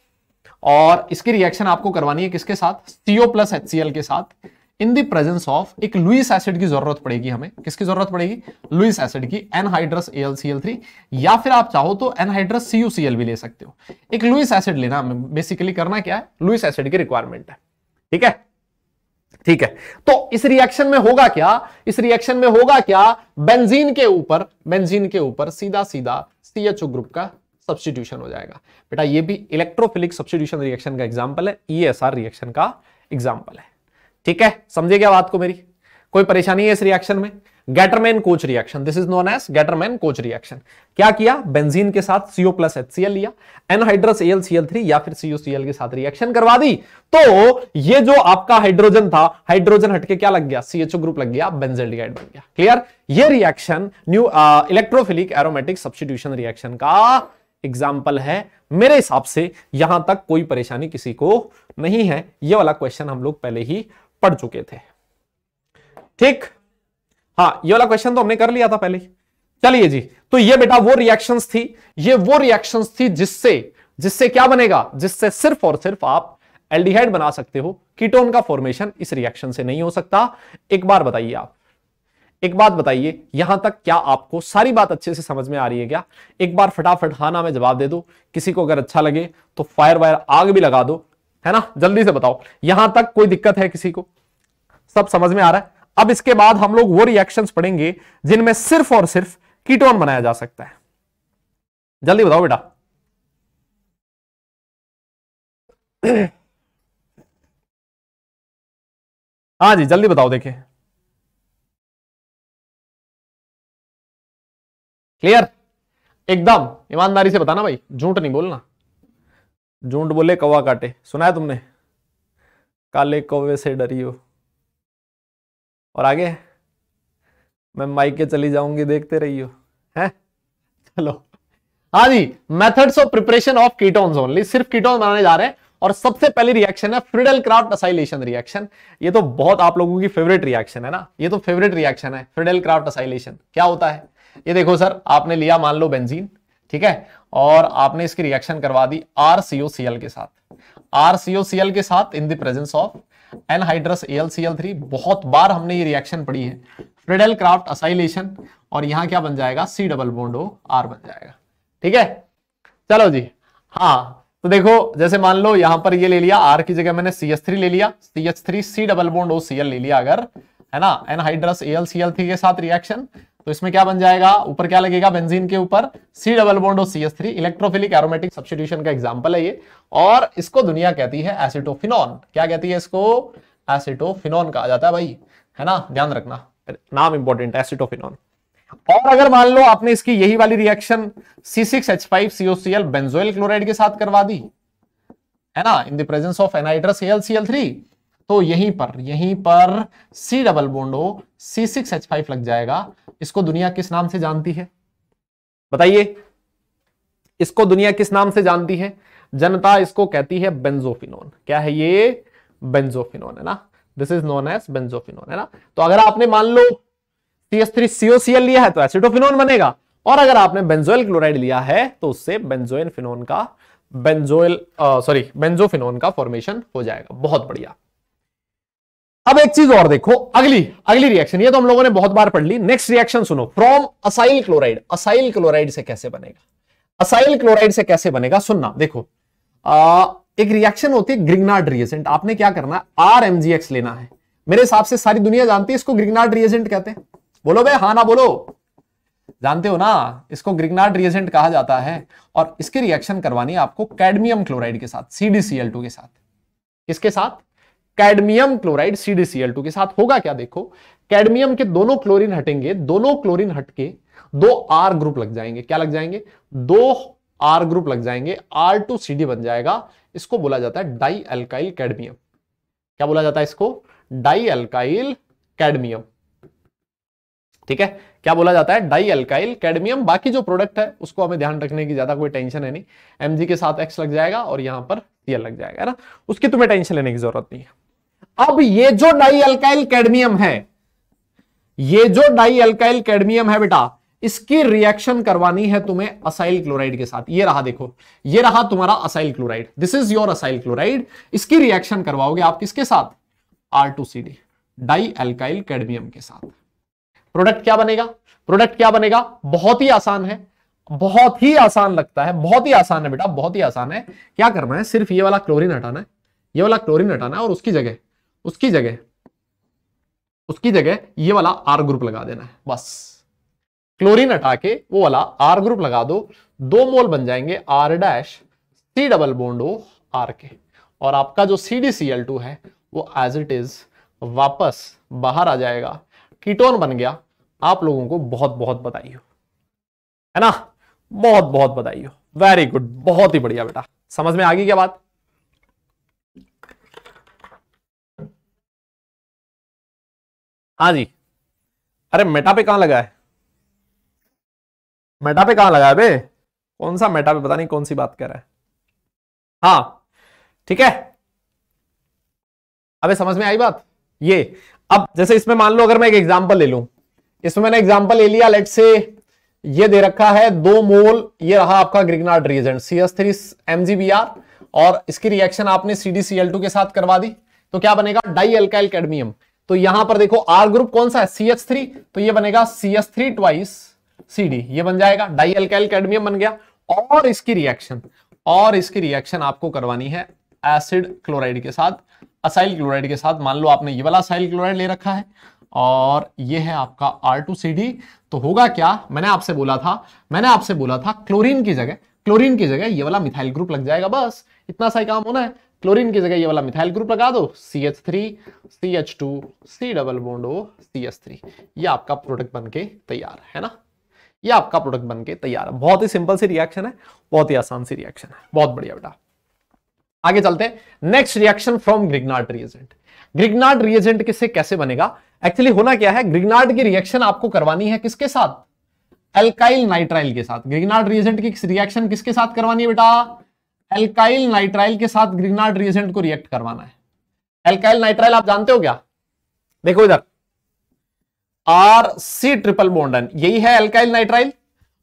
और इसकी रिएक्शन आपको करवानी है किसके साथ सीओ प्लस एच के साथ इन द प्रेजेंस ऑफ एक लुइस एसिड की जरूरत पड़ेगी हमें किसकी जरूरत पड़ेगी लुइस एसिड की एनहाइड्रस एल या फिर आप चाहो तो एनहाइड्रस सीयूसीएल भी ले सकते हो एक लुइस एसिड लेना हमें बेसिकली करना क्या है लुइस एसिड की रिक्वायरमेंट है ठीक है ठीक है तो इस रिएक्शन में होगा क्या इस रिएक्शन में होगा क्या बेंजीन के ऊपर बेंजीन के ऊपर सीधा सीधा सीएचओ ग्रुप का सब्सटीट्यूशन हो जाएगा बेटा ये भी इलेक्ट्रोफिलिक सब्सटीट्यूशन रिएक्शन का एग्जाम्पल है ईएसआर e रिएक्शन का एग्जाम्पल है ठीक है समझे क्या बात को मेरी कोई परेशानी है इस रिएक्शन में Gattermann Koch reaction this is known as Gattermann Koch reaction क्या किया बेंजीन के साथ सीओ प्लस एच लिया एनहाइड्रस एल सी थ्री या फिर सीओ सी के साथ रिएक्शन करवा दी तो ये जो आपका हाइड्रोजन था हाइड्रोजन हटके क्या लग गया सीएचओ ग्रुप लग गया बेंजेल्डिहाइड बन गया क्लियर ये reaction new electrophilic aromatic substitution reaction का एग्जाम्पल है मेरे हिसाब से यहां तक कोई परेशानी किसी को नहीं है ये वाला क्वेश्चन हम लोग पहले ही पढ़ चुके थे ठीक हाँ ये वाला क्वेश्चन तो हमने कर लिया था पहले चलिए जी तो ये बेटा वो रिएक्शंस थी ये वो रिएक्शंस थी जिससे जिससे क्या बनेगा जिससे सिर्फ और सिर्फ आप एल्डिहाइड बना सकते हो कीटोन का फॉर्मेशन इस रिएक्शन से नहीं हो सकता एक बार बताइए आप एक बात बताइए यहां तक क्या आपको सारी बात अच्छे से समझ में आ रही है क्या एक बार फटाफट हाना में जवाब दे दो किसी को अगर अच्छा लगे तो फायर वायर आग भी लगा दो है ना जल्दी से बताओ यहां तक कोई दिक्कत है किसी को सब समझ में आ रहा है अब इसके बाद हम लोग वो रिएक्शंस पढ़ेंगे जिनमें सिर्फ और सिर्फ कीटोन बनाया जा सकता है जल्दी बताओ बेटा हाँ जी जल्दी बताओ देखिए क्लियर एकदम ईमानदारी से बताना भाई झूठ नहीं बोलना झूंड बोले कौवा काटे सुना है तुमने काले कौवे से डरियो और आगे मैं माइक के चली जाऊंगी देखते रहियो हैं चलो हाँ जी methods of preparation of ketones only सिर्फ कीटोन बनाने जा रहे हैं और सबसे पहली रिएक्शन है फ्रिडल क्राफ्ट असाइलेशन रिएक्शन ये तो बहुत आप लोगों की फेवरेट रिएक्शन है ना ये तो फेवरेट रिएक्शन है फ्रिडल क्राफ्ट असाइलेशन क्या होता है ये देखो सर आपने लिया मान लो बेंजीन ठीक है और आपने इसकी रिएक्शन करवा दी आर के साथ आर के साथ in the presence of anhydrous L बहुत बार हमने ये रिएक्शन पढ़ी है फ्रिडल क्राफ्ट असाइलेशन और यहां क्या बन जाएगा सी डबल बोन्डो आर बन जाएगा ठीक है चलो जी हाँ तो देखो जैसे मान लो यहां पर ये ले लिया आर की जगह मैंने सी एच थ्री ले लिया C H three C double bond O C L ले लिया अगर है ना anhydrous L C L three के साथ रिएक्शन तो इसमें क्या बन जाएगा ऊपर क्या लगेगा बेंजीन के ऊपर C double bond C S three electrophilic aromatic substitution का एग्जाम्पल है ये और इसको दुनिया कहती है एसिटोफिनॉन क्या कहती है इसको एसिटोफिनॉन कहा जाता है भाई है ना ध्यान रखना नाम इंपॉर्टेंट है एसिटोफिनॉन और अगर मान लो आपने इसकी यही वाली रिएक्शन C6H5COCl बेंजोइल क्लोराइड के साथ करवा दी है ना in the presence of anhydrous AlCl3 तो यहीं पर यहीं पर C डबल बॉन्ड हो C6H5 लग जाएगा इसको दुनिया किस नाम से जानती है बताइए इसको दुनिया किस नाम से जानती है जनता इसको कहती है बेंजोफिनोन क्या है ये बेंजोफिनोन है ना this is known as benzophenone है ना तो अगर आपने मान लो सी एस थ्री सीओसीएल लिया है तो एसिडोफिनोन बनेगा और अगर आपने बेंजोइल क्लोराइड लिया है तो उससे बेंजोइन फिनोन का बेंजोइल सॉरी बेंजोफिनोन का फॉर्मेशन हो जाएगा बहुत बढ़िया अब एक चीज और देखो अगली अगली रिएक्शन ये तो हम लोगों ने बहुत बार पढ़ ली नेक्स्ट रिएक्शन सुनो from acyl chloride acyl chloride से कैसे बनेगा असाइल क्लोराइड से कैसे बनेगा सुनना देखो आ, एक रिएक्शन होती है ग्रिग्नार्ड रिएजेंट आपने क्या करना आर एमजीएक्स लेना है मेरे हिसाब से सारी दुनिया जानती है इसको ग्रिग्नार्ड रिएजेंट कहते हैं बोलो भाई हाँ ना बोलो जानते हो ना इसको ग्रिग्नार्ड रिएजेंट कहा जाता है और इसकी रिएक्शन करवानी है आपको कैडमियम क्लोराइड के साथ सीडीसीएल के साथ किसके साथ कैडमियम क्लोराइड टू के साथ होगा क्या देखो कैडमियम के दोनों क्लोरीन हटेंगे दोनों क्लोरीन हटके दो आर ग्रुप लग जाएंगे क्या लग जाएंगे दो आर ग्रुप लग जाएंगे आर टू सी बन जाएगा इसको बोला जाता है डाई अल्काइल कैडमियम क्या बोला जाता है इसको डाई अल्काइल कैडमियम ठीक है क्या बोला जाता है डाई अल्काइल कैडमियम बाकी जो प्रोडक्ट है उसको हमें ध्यान रखने की ज्यादा कोई टेंशन है नहीं एमजी के साथ एक्स लग जाएगा और यहां पर सीएल लग जाएगा ना उसकी तुम्हें टेंशन लेने की जरूरत नहीं है अब ये जो डाई अल्काइल कैडमियम है ये जो डाई अल्काइल कैडमियम है बेटा इसकी रिएक्शन करवानी है तुम्हें असाइल क्लोराइड के साथ ये रहा देखो ये रहा तुम्हारा acyl chloride this is your acyl chloride इसकी रिएक्शन करवाओगे आप किसके साथ R two C D dialkyl cadmium के साथ प्रोडक्ट क्या बनेगा प्रोडक्ट क्या बनेगा बहुत ही आसान है बहुत ही आसान लगता है बहुत ही आसान है बेटा बहुत ही आसान है क्या करना है सिर्फ ये वाला क्लोरीन हटाना है ये वाला क्लोरीन हटाना है और उसकी जगह उसकी जगह उसकी जगह ये वाला आर ग्रुप लगा देना है बस क्लोरीन हटा के वो वाला आर ग्रुप लगा दो दो मोल बन जाएंगे R dash C double bond O R के और आपका जो C D C L two है वो एज इट इज वापस बाहर आ जाएगा कीटोन बन गया आप लोगों को बहुत बहुत बधाई हो है ना बहुत बहुत बधाई हो वेरी गुड बहुत ही बढ़िया बेटा समझ में आ गई क्या बात हाँ जी अरे मेटा पे कहा लगा है मेटा पे कहा लगा है बे कौन सा मेटा पे पता नहीं कौन सी बात कर रहा है हाँ ठीक है अबे समझ में आई बात ये अब जैसे इसमें मान लो अगर मैं एक एग्जांपल ले लू इसमें मैंने एग्जांपल ले लिया लेट से ये दे रखा है दो मोल ये रहा आपका Grignard reagent C S three MgBr और इसकी रिएक्शन आपने सी टू के साथ करवा दी तो क्या बनेगा डाई एल्काइल कैडमियम तो यहां पर देखो आर ग्रुप कौन सा है सी एच थ्री तो ये बनेगा C H three twice C D ये बन जाएगा डाई एल्काइल कैडमियम बन गया और इसकी रिएक्शन और इसकी रिएक्शन आपको करवानी है एसिड क्लोराइड के साथ असाइल क्लोराइड के साथ मान लो आपने ये वाला असाइल क्लोराइड ले रखा है और ये है आपका आर टू सी डी तो होगा क्या मैंने आपसे बोला था मैंने आपसे बोला था क्लोरीन की जगह क्लोरीन की जगह ये वाला मिथाइल ग्रुप लग जाएगा बस इतना सा ही काम होना है क्लोरीन की जगह ये वाला मिथाइल ग्रुप लगा दो C H three C H two C double bond O C H three ये आपका प्रोडक्ट बनके तैयार है ना ये आपका प्रोडक्ट बनके तैयार है बहुत ही सिंपल सी रिएक्शन है बहुत ही आसान सी रिएक्शन है बहुत बढ़िया बेटा आगे चलते हैं next reaction from Grignard reagent Grignard reagent किससे कैसे बनेगा एक्चुअली होना क्या है ग्रिग्नार्ड की रिएक्शन आपको करवानी है किसके साथ एल्काइल नाइट्राइल के साथ ग्रिग्नार्ड रिएजेंट की रिएक्शन किसके साथ करवानी है बेटा एल्काइल नाइट्राइल के साथ ग्रीनार्ड रिएजेंट को रिएक्ट करवाना है एल्काइल नाइट्राइल आप जानते हो क्या देखो इधर आर सी ट्रिपल बोन्डन यही है एल्काइल नाइट्राइल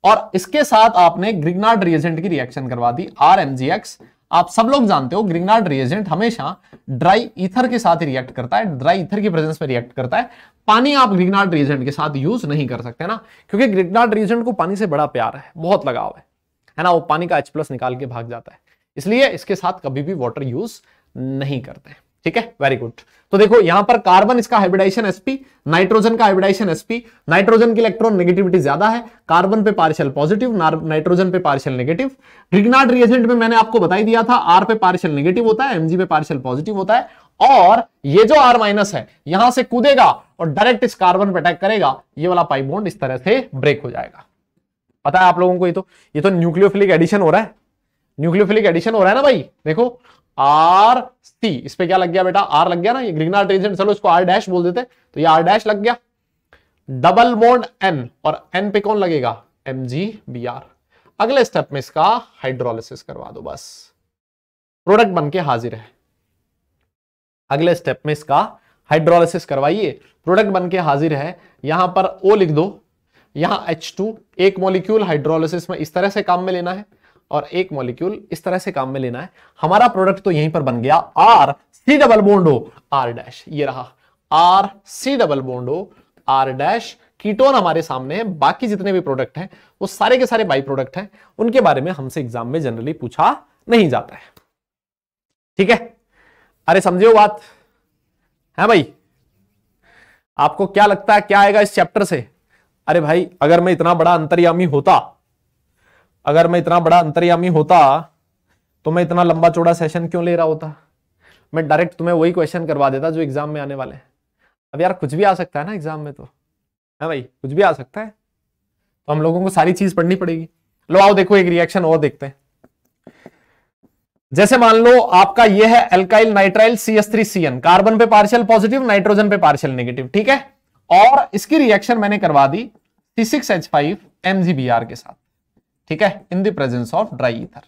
और इसके साथ आपने ग्रिग्नार्ड रिएजेंट की रिएक्शन करवा दी आर एमजीएक्स आप सब लोग जानते हो ग्रिग्नार्ड रिएजेंट हमेशा ड्राई ईथर के साथ रिएक्ट करता है ड्राई ईथर की प्रेजेंस में रिएक्ट करता है पानी आप ग्रिग्नार्ड रिएजेंट के साथ यूज नहीं कर सकते ना क्योंकि ग्रिग्नार्ड रिएजेंट को पानी से बड़ा प्यार है बहुत लगाव है है ना वो पानी का एच प्लस निकाल के भाग जाता है इसलिए इसके साथ कभी भी वाटर यूज नहीं करते ठीक है वेरी गुड तो देखो यहां पर कार्बन इसका हाइब्रिडाइजेशन एसपी नाइट्रोजन का हाइब्रिडाइजेशन एसपी नाइट्रोजन की इलेक्ट्रॉन नेगेटिविटी ज्यादा है कार्बन पे पार्शियल पॉजिटिव नाइट्रोजन पे पार्शियल नेगेटिव रिग्नार्ड रिएजेंट में मैंने आपको बताई दिया था आर पे पार्शियल नेगेटिव होता है एमजी पे पार्शियल पॉजिटिव होता है और ये जो आर माइनस है यहां से कूदेगा और डायरेक्ट इस कार्बन पे अटैक करेगा ये वाला पाइप बॉन्ड इस तरह से ब्रेक हो जाएगा पता है आप लोगों को ये तो ये तो न्यूक्लियोफिलिक एडिशन हो रहा है न्यूक्लियोफिलिक एडिशन हो रहा है ना भाई देखो आर सी इस पे क्या लग गया बेटा आर लग गया ना ये ग्रीनर ट्रेजेंट चलो इसको आर डैश बोल देते तो ये आर डैश लग गया डबल बोन्ड एन और एन पे कौन लगेगा एम जी बी आर अगले स्टेप में इसका हाइड्रोलिसिस करवा दो बस प्रोडक्ट बन के हाजिर है अगले स्टेप में इसका हाइड्रोलिसिस करवाइए प्रोडक्ट बन के हाजिर है यहां पर ओ लिख दो यहां H2 एक मॉलिक्यूल हाइड्रोलिसिस में इस तरह से काम में लेना है और एक मॉलिक्यूल इस तरह से काम में लेना है हमारा प्रोडक्ट तो यहीं पर बन गया R C double bond O R dash ये रहा R C double bond O R dash ketone हमारे सामने है बाकी जितने भी प्रोडक्ट हैं वो सारे के सारे बाई प्रोडक्ट हैं उनके बारे में हमसे एग्जाम में जनरली पूछा नहीं जाता है ठीक है अरे समझे बात है भाई आपको क्या लगता है क्या आएगा इस चैप्टर से अरे भाई अगर मैं इतना बड़ा अंतर्यामी होता अगर मैं इतना बड़ा अंतर्यामी होता तो मैं इतना लंबा चौड़ा सेशन क्यों ले रहा होता मैं डायरेक्ट तुम्हें वही क्वेश्चन करवा देता जो एग्जाम में आने वाले हैं अब यार कुछ भी आ सकता है ना एग्जाम में तो है हाँ भाई कुछ भी आ सकता है तो हम लोगों को सारी चीज पढ़नी पड़ेगी लो आओ देखो एक रिएक्शन और देखते हैं जैसे मान लो आपका ये है alkyl nitrile C S three C N carbon पे पार्शियल पॉजिटिव नाइट्रोजन पे पार्शियल नेगेटिव ठीक है और इसकी रिएक्शन मैंने करवा दी C six H five R के साथ ठीक है in the presence of dry ether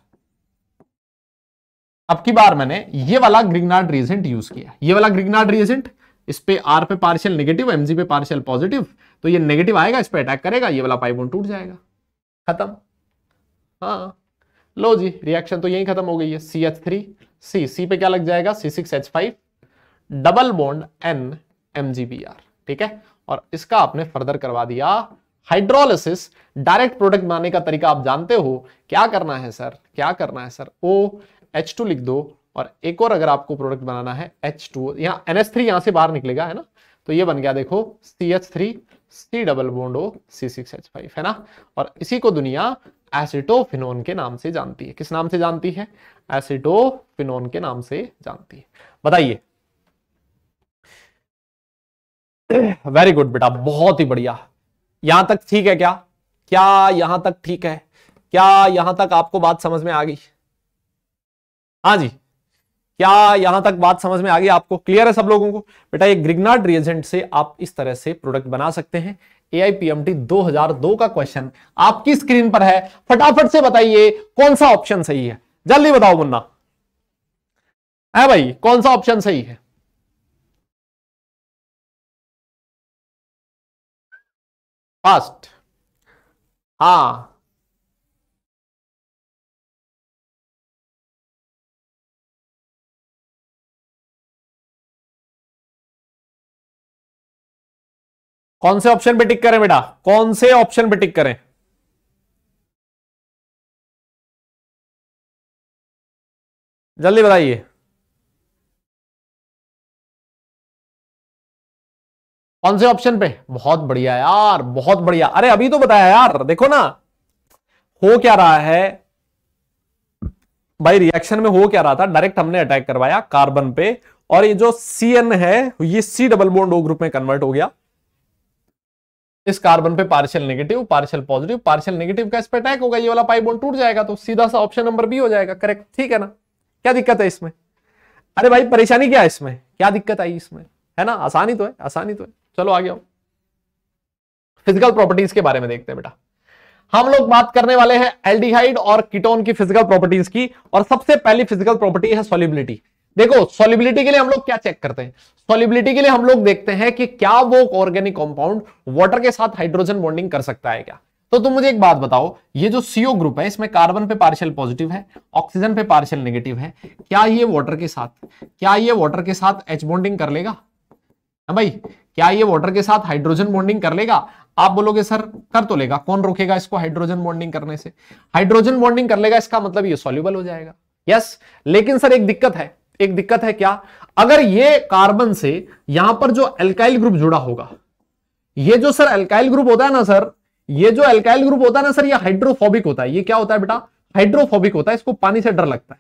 अब की बार मैंने ये वाला ग्रिगनार्ड रिएजेंट यूज किया ये वाला ग्रिगनार्ड रिएजेंट इस पे आर पे पार्शियल नेगेटिव एमजी पे पार्शियल पॉजिटिव तो ये नेगेटिव आएगा इस पे अटैक करेगा ये वाला पाइपोन टूट जाएगा खत्म हाँ लो जी रिएक्शन तो यही खत्म हो गई है सी एच थ्री सी सी पे क्या लग जाएगा C six H five double bond N M G B R ठीक है और इसका आपने फर्दर करवा दिया हाइड्रोलिसिस डायरेक्ट प्रोडक्ट बनाने का तरीका आप जानते हो क्या करना है सर क्या करना है सर ओ एच टू लिख दो और एक और अगर आपको प्रोडक्ट बनाना है एच टू यहाँ एन एस थ्री यहां से बाहर निकलेगा है ना तो ये बन गया देखो C H three C double बोन्डो C six H five है ना और इसी को दुनिया एसिटोफिनोन के नाम से जानती है किस नाम से जानती है एसिटोफिनोन के नाम से जानती है बताइए वेरी गुड बेटा बहुत ही बढ़िया यहां तक ठीक है क्या क्या यहां तक ठीक है क्या यहां तक आपको बात समझ में आ गई हाँ जी क्या यहां तक बात समझ में आ गई आपको क्लियर है सब लोगों को बेटा ये ग्रिगनाट रिएजेंट से आप इस तरह से प्रोडक्ट बना सकते हैं ए हजार 2002 का क्वेश्चन आपकी स्क्रीन पर है फटाफट से बताइए कौन सा ऑप्शन सही है जल्दी बताओ मुन्ना है भाई कौन सा ऑप्शन सही है फर्स्ट हाँ कौन से ऑप्शन पे टिक करें बेटा कौन से ऑप्शन पे टिक करें जल्दी बताइए कौन से ऑप्शन पे बहुत बढ़िया यार बहुत बढ़िया अरे अभी तो बताया यार देखो ना हो क्या रहा है भाई रिएक्शन में हो क्या रहा था डायरेक्ट हमने अटैक करवाया कार्बन पे और ये जो सी एन है ये C double bond O group में कन्वर्ट हो गया इस कार्बन पे partial negative partial positive partial negative का इस पर अटैक होगा ये वाला पाई बोन टूट जाएगा तो सीधा सा ऑप्शन नंबर बी हो जाएगा करेक्ट ठीक है ना क्या दिक्कत है इसमें अरे भाई परेशानी क्या है इसमें क्या दिक्कत आई इसमें है ना आसानी तो है आसानी तो है चलो आगे फिजिकल प्रॉपर्टीज के बारे में देखते हैं बेटा हम लोग बात करने वाले हैं एल्डिहाइड और कीटोन की फिजिकल प्रॉपर्टीज की और सबसे पहली फिजिकल प्रॉपर्टी है सोलिबिलिटी देखो सोलिबिलिटी के लिए हम लोग क्या चेक करते हैं सोलिबिलिटी के लिए हम लोग देखते हैं कि क्या वो ऑर्गेनिक कॉम्पाउंड वाटर के साथ हाइड्रोजन बॉन्डिंग कर सकता है क्या तो तुम मुझे एक बात बताओ ये जो सीओ ग्रुप है इसमें कार्बन पे पार्शियल पॉजिटिव है ऑक्सीजन पे पार्शियल नेगेटिव है क्या ये वाटर के साथ क्या ये वाटर के साथ एच बॉन्डिंग कर लेगा हाँ भाई क्या ये वाटर के साथ हाइड्रोजन बॉन्डिंग कर लेगा आप बोलोगे सर कर तो लेगा कौन रोकेगा इसको हाइड्रोजन बॉन्डिंग करने से हाइड्रोजन बॉन्डिंग कर लेगा इसका मतलब ये सॉल्यूबल हो जाएगा यस लेकिन सर एक दिक्कत है एक दिक्कत है क्या अगर ये कार्बन से यहां पर जो एल्काइल ग्रुप जुड़ा होगा ये जो सर एल्काइल ग्रुप होता है ना सर ये जो एल्काइल ग्रुप होता है ना सर ये हाइड्रोफोबिक होता है ये क्या होता है बेटा हाइड्रोफोबिक होता है इसको पानी से डर लगता है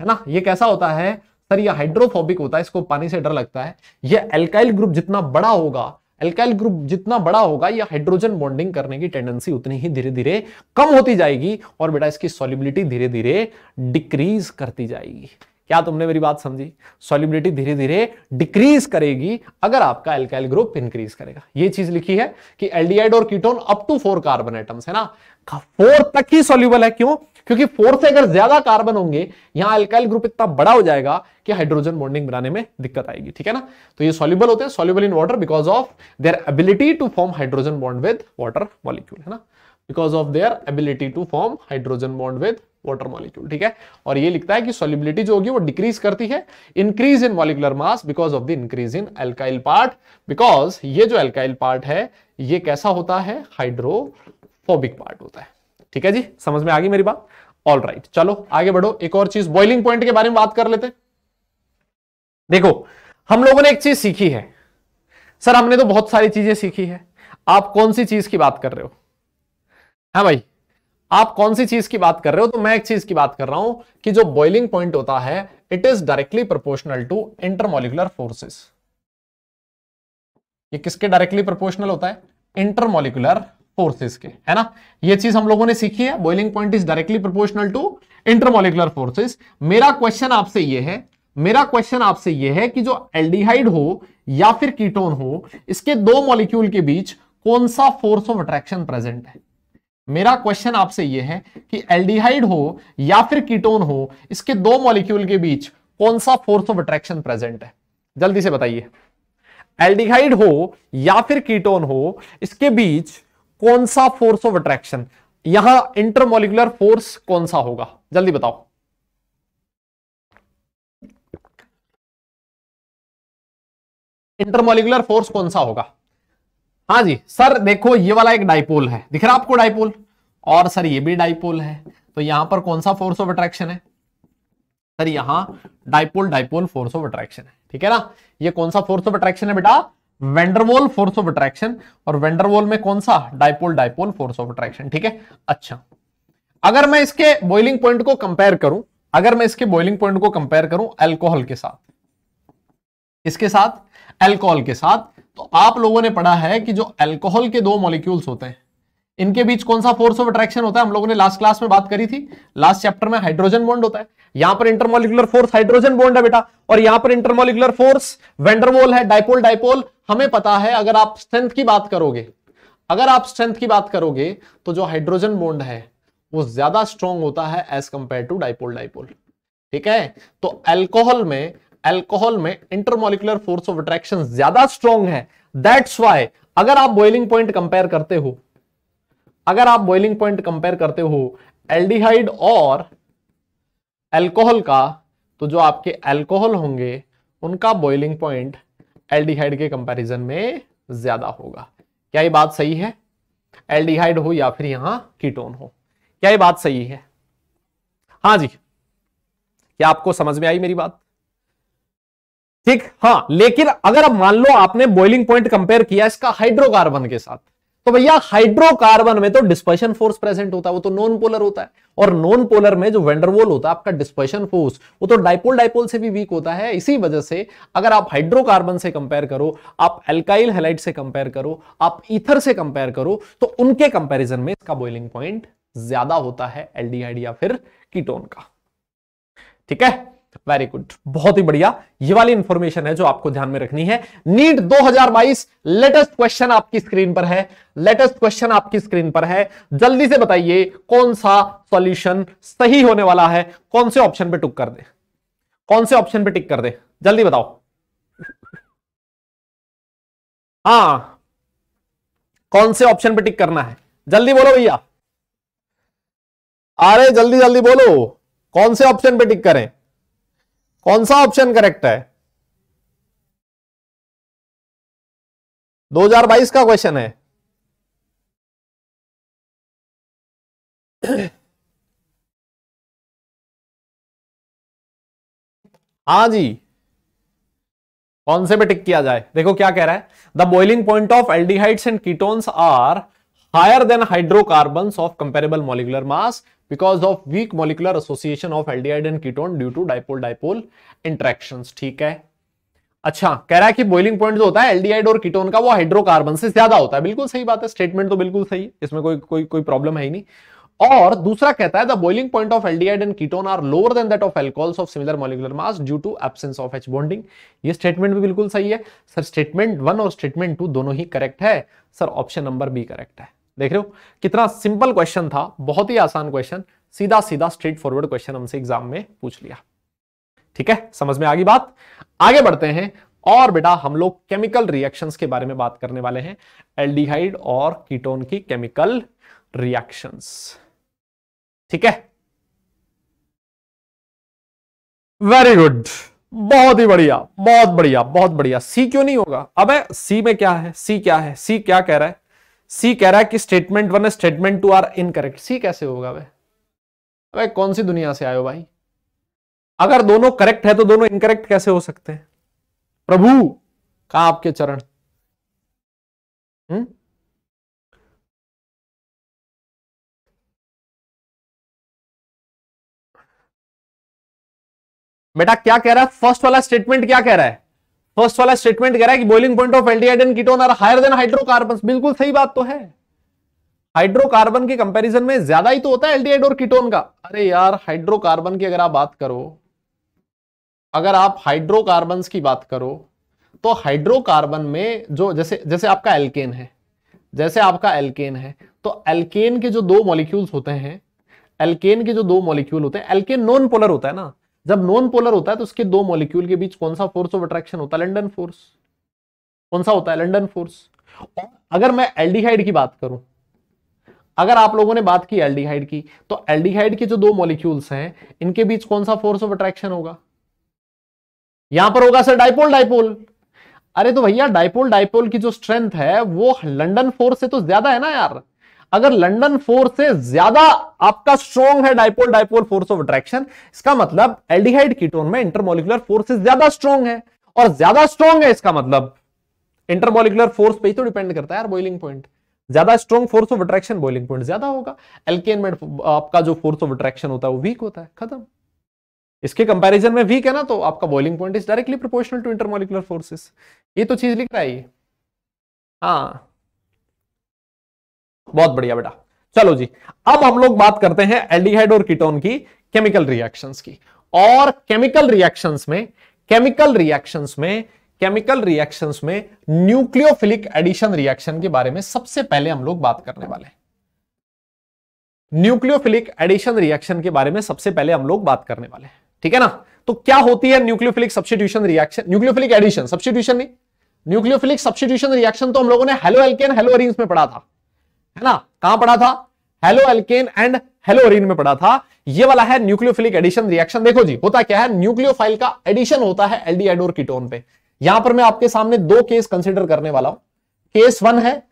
है ना ये कैसा होता है सर ये हाइड्रोफोबिक होता है इसको पानी से डर लगता है ये एल्काइल ग्रुप जितना बड़ा होगा एल्काइल ग्रुप जितना बड़ा होगा यह हाइड्रोजन बॉन्डिंग करने की टेंडेंसी उतनी ही धीरे धीरे कम होती जाएगी और बेटा इसकी सॉलिबिलिटी धीरे धीरे डिक्रीज करती जाएगी क्या तुमने मेरी बात समझी सॉलिबिलिटी धीरे धीरे डिक्रीज करेगी अगर आपका एल्काइल ग्रुप इंक्रीज करेगा यह चीज लिखी है कि एल्डिहाइड और ketone up to four carbon atoms है ना फोर तक ही सॉल्यूबल है क्यों क्योंकि फोर से अगर ज्यादा कार्बन होंगे यहां अल्काइल ग्रुप इतना बड़ा हो जाएगा कि हाइड्रोजन बॉन्डिंग बनाने में दिक्कत आएगी ठीक है ना तो ये सोल्यूबल होते हैं soluble in water because of their ability to form hydrogen bond with water molecule है ना because of their ability to form hydrogen bond with water molecule ठीक है और ये लिखता है कि सोलिबिलिटी जो होगी वो डिक्रीज करती है increase in molecular mass because of the increase in alkyl part because ये जो एल्काइल पार्ट है ये कैसा होता है हाइड्रोफोबिक पार्ट होता है ठीक है जी समझ में आ गई मेरी बात ऑल राइट चलो आगे बढ़ो एक और चीज बॉइलिंग पॉइंट के बारे में बात कर लेते देखो हम लोगों ने एक चीज सीखी है सर हमने तो बहुत सारी चीजें सीखी है आप कौन सी चीज की बात कर रहे हो हाँ भाई आप कौन सी चीज की बात कर रहे हो तो मैं एक चीज की बात कर रहा हूं कि जो बॉइलिंग पॉइंट होता है it is directly proportional to intermolecular forces ये किसके डायरेक्टली प्रोपोर्शनल होता है इंटरमोलिकुलर फोर्सेस के है ना ये चीज हम लोगों ने सीखी है boiling point is directly proportional to intermolecular forces मेरा क्वेश्चन आपसे ये है मेरा क्वेश्चन आपसे ये है कि जो एल्डिहाइड हो या फिर कीटोन हो इसके दो मॉलिक्यूल के बीच कौन सा फोर्स ऑफ अट्रैक्शन प्रेजेंट है मेरा क्वेश्चन आपसे ये है कि एल्डिहाइड हो या फिर कीटोन हो इसके दो मॉलिक्यूल के बीच कौन सा फोर्स ऑफ अट्रैक्शन प्रेजेंट है जल्दी से बताइए एल्डिहाइड हो या फिर कीटोन हो इसके बीच कौन सा फोर्स ऑफ अट्रैक्शन यहां इंटरमोलिकुलर फोर्स कौन सा होगा जल्दी बताओ इंटरमोलिकुलर फोर्स कौन सा होगा हाँ जी सर देखो ये वाला एक डाइपोल है दिख रहा आपको डाइपोल और सर ये भी डाइपोल है तो यहां पर कौन सा फोर्स ऑफ अट्रैक्शन है सर यहां dipole dipole force of attraction है ठीक है ना ये कौन सा फोर्स ऑफ अट्रैक्शन है बेटा वेंडरवॉल फोर्स ऑफ अट्रैक्शन और वेंडरवॉल में कौन सा dipole dipole force of attraction ठीक है अच्छा अगर मैं इसके बॉइलिंग पॉइंट को कंपेयर करूं अगर मैं इसके बॉइलिंग पॉइंट को कंपेयर करूं एल्कोहल के साथ इसके साथ एल्कोहल के साथ तो आप लोगों ने पढ़ा है कि जो एल्कोहल के दो मॉलिक्यूल्स होते हैं इनके बीच कौन सा फोर्स ऑफ अट्रैक्शन होता है हम लोगों ने लास्ट क्लास में बात करी थी लास्ट चैप्टर में हाइड्रोजन बॉन्ड होता है यहां पर इंटरमोलिकुलर फोर्स हाइड्रोजन बॉन्ड है बेटा और यहां पर इंटरमोलिकुलर फोर्स वेंडरमोल है डायपोल डायपोल हमें पता है अगर आप स्ट्रेंथ की बात करोगे अगर आप स्ट्रेंथ की बात करोगे तो जो हाइड्रोजन बॉन्ड है वो ज्यादा स्ट्रॉन्ग होता है as compare to dipole dipole ठीक है तो एल्कोहल में एल्कोहल में इंटरमोलिकुलर फोर्स ऑफ अट्रैक्शन ज्यादा स्ट्रॉन्ग है दैट्स वाई अगर आप बॉइलिंग पॉइंट कंपेयर करते हो अगर आप बॉइलिंग पॉइंट कंपेयर करते हो एल्डिहाइड और एल्कोहल का तो जो आपके एल्कोहल होंगे उनका बॉइलिंग पॉइंट एल्डिहाइड के कंपैरिजन में ज्यादा होगा क्या ये बात सही है एल्डिहाइड हो या फिर यहां कीटोन हो क्या ये बात सही है हाँ जी क्या आपको समझ में आई मेरी बात ठीक हाँ लेकिन अगर मान लो आपने बॉइलिंग पॉइंट कंपेयर किया इसका हाइड्रोकार्बन के साथ तो भैया हाइड्रोकार्बन में तो डिस्पर्शन फोर्स प्रेजेंट होता है वो तो नॉन पोलर होता है और नॉन पोलर में जो वेंडरवोल होता है आपका डिस्पर्शन फोर्स वो तो डाइपोल डाइपोल से भी वीक होता है इसी वजह से अगर आप हाइड्रोकार्बन से कंपेयर करो आप एल्काइल हेलाइट से कंपेयर करो आप ईथर से कंपेयर करो तो उनके कंपेरिजन में इसका बॉइलिंग पॉइंट ज्यादा होता है एल या फिर कीटोन का ठीक है वेरी गुड बहुत ही बढ़िया ये वाली इंफॉर्मेशन है जो आपको ध्यान में रखनी है नीट 2022 लेटेस्ट क्वेश्चन आपकी स्क्रीन पर है लेटेस्ट क्वेश्चन आपकी स्क्रीन पर है जल्दी से बताइए कौन सा सॉल्यूशन सही होने वाला है कौन से ऑप्शन पे टुक कर दे कौन से ऑप्शन पे टिक कर दे जल्दी बताओ हाँ कौन से ऑप्शन पे टिक करना है जल्दी बोलो भैया अरे जल्दी जल्दी बोलो कौन से ऑप्शन पे टिक करें कौन सा ऑप्शन करेक्ट है 2022 का क्वेश्चन है हाँ जी कौन से पे टिक किया जाए देखो क्या कह रहा है the boiling point of aldehydes and ketones are higher than hydrocarbons of comparable molecular mass because of weak molecular association of aldehyde and ketone due to dipole dipole interactions ठीक है अच्छा कह रहा है कि बॉइलिंग पॉइंट जो होता है एल्डिहाइड और कीटोन का वो हाइड्रोकार्बन से ज्यादा होता है बिल्कुल सही बात है स्टेटमेंट तो बिल्कुल सही है इसमें कोई कोई कोई प्रॉब्लम है ही नहीं और दूसरा कहता है the boiling point of aldehyde and ketone are lower than that of alcohols of similar molecular mass due to absence of H bonding ये स्टेटमेंट भी बिल्कुल सही है सर स्टेटमेंट वन और स्टेटमेंट टू दोनों ही करेक्ट है sir option number B correct है देख रहे हो कितना सिंपल क्वेश्चन था बहुत ही आसान क्वेश्चन सीधा सीधा स्ट्रेट फॉरवर्ड क्वेश्चन हमसे एग्जाम में पूछ लिया ठीक है समझ में आ गई बात आगे बढ़ते हैं और बेटा हम लोग केमिकल रिएक्शंस के बारे में बात करने वाले हैं एल्डिहाइड और कीटोन की केमिकल रिएक्शंस ठीक है वेरी गुड बहुत ही बढ़िया बहुत बढ़िया बहुत बढ़िया सी क्यों नहीं होगा अब सी में क्या है सी क्या है सी क्या कह रहा है सी कह रहा है कि statement one statement two are incorrect C कैसे होगा वह भाई कौन सी दुनिया से आयो भाई अगर दोनों करेक्ट है तो दोनों इनकरेक्ट कैसे हो सकते हैं प्रभु कहा आपके चरण हम्म? बेटा क्या कह रहा है फर्स्ट वाला स्टेटमेंट क्या कह रहा है फर्स्ट वाला स्टेटमेंट कह रहा है कि boiling point of aldehyde and ketone are higher than hydrocarbon बिल्कुल सही बात तो है हाइड्रोकार्बन के कंपैरिजन में ज्यादा ही तो होता है एल्डिहाइड और कीटोन का अरे यार हाइड्रोकार्बन की अगर आप बात करो अगर आप हाइड्रोकार्बन की बात करो तो हाइड्रोकार्बन में जो जैसे जैसे आपका एल्केन है जैसे आपका एल्केन है तो एल्केन के जो दो मॉलिक्यूल्स होते हैं एल्केन के जो दो मॉलिक्यूल होते हैं एल्केन नॉन पोलर होता है ना जब नॉन पोलर होता है तो उसके दो मॉलिक्यूल के बीच कौन सा फोर्स ऑफ अट्रैक्शन होता है लंडन फोर्स कौन सा होता है लंडन फोर्स अगर मैं एल्डिहाइड की बात करूं अगर आप लोगों ने बात की एल्डिहाइड की तो एल्डिहाइड के जो दो मॉलिक्यूल्स हैं इनके बीच कौन सा फोर्स ऑफ अट्रैक्शन होगा यहां पर होगा सर डाइपोल डाइपोल अरे तो भैया डाइपोल डाइपोल की जो स्ट्रेंथ है वो लंडन फोर्स से तो ज्यादा है ना यार अगर लंडन फोर्स से ज्यादा आपका स्ट्रॉन्ग है dipole dipole force of attraction इसका मतलब एल्डिहाइड कीटोन में इंटरमोलिकुलर फोर्स ज्यादा स्ट्रॉन्ग है और ज्यादा स्ट्रॉन्ग है इसका मतलब इंटरमोलिकुलर फोर्स पे ही तो डिपेंड करता है यार बॉइलिंग पॉइंट ज्यादा strong force of attraction boiling point ज्यादा होगा एल्केन में आपका जो फोर्स ऑफ अट्रैक्शन होता है वो वीक होता है खत्म इसके कंपैरिजन में वीक है ना तो आपका boiling point is directly proportional to intermolecular forces ये तो चीज लिख रहा है ये हाँ बहुत बढ़िया बेटा चलो जी अब हम लोग बात करते हैं एल्डिहाइड और कीटोन की केमिकल रिएक्शंस की और केमिकल रिएक्शंस में केमिकल रिएक्शंस में केमिकल रिएक्शंस में न्यूक्लियोफिलिक एडिशन रिएक्शन के बारे में सबसे पहले हम लोग बात करने वाले हैं न्यूक्लियोफिलिक एडिशन रिएक्शन के बारे में सबसे पहले हम लोग बात करने वाले हैं ठीक है ना तो क्या होती है nucleophilic substitution reaction nucleophilic addition substitution नहीं न्यूक्लियोफिलिक सब्सिट्यूशन रिएक्शन तो हम लोगों ने हेलो एल्केन हेलो अरिन्स में पढ़ा था है ना कहां पढ़ा था haloalkane and haloarene में पढ़ा था ये वाला है न्यूक्लियोफिलिक एडिशन रिएक्शन देखो जी होता क्या है न्यूक्लियोफाइल का एडिशन होता है एल्डिहाइडोर कीटोन पे यहां पर मैं आपके सामने दो केस कंसिडर करने वाला हूं केस वन है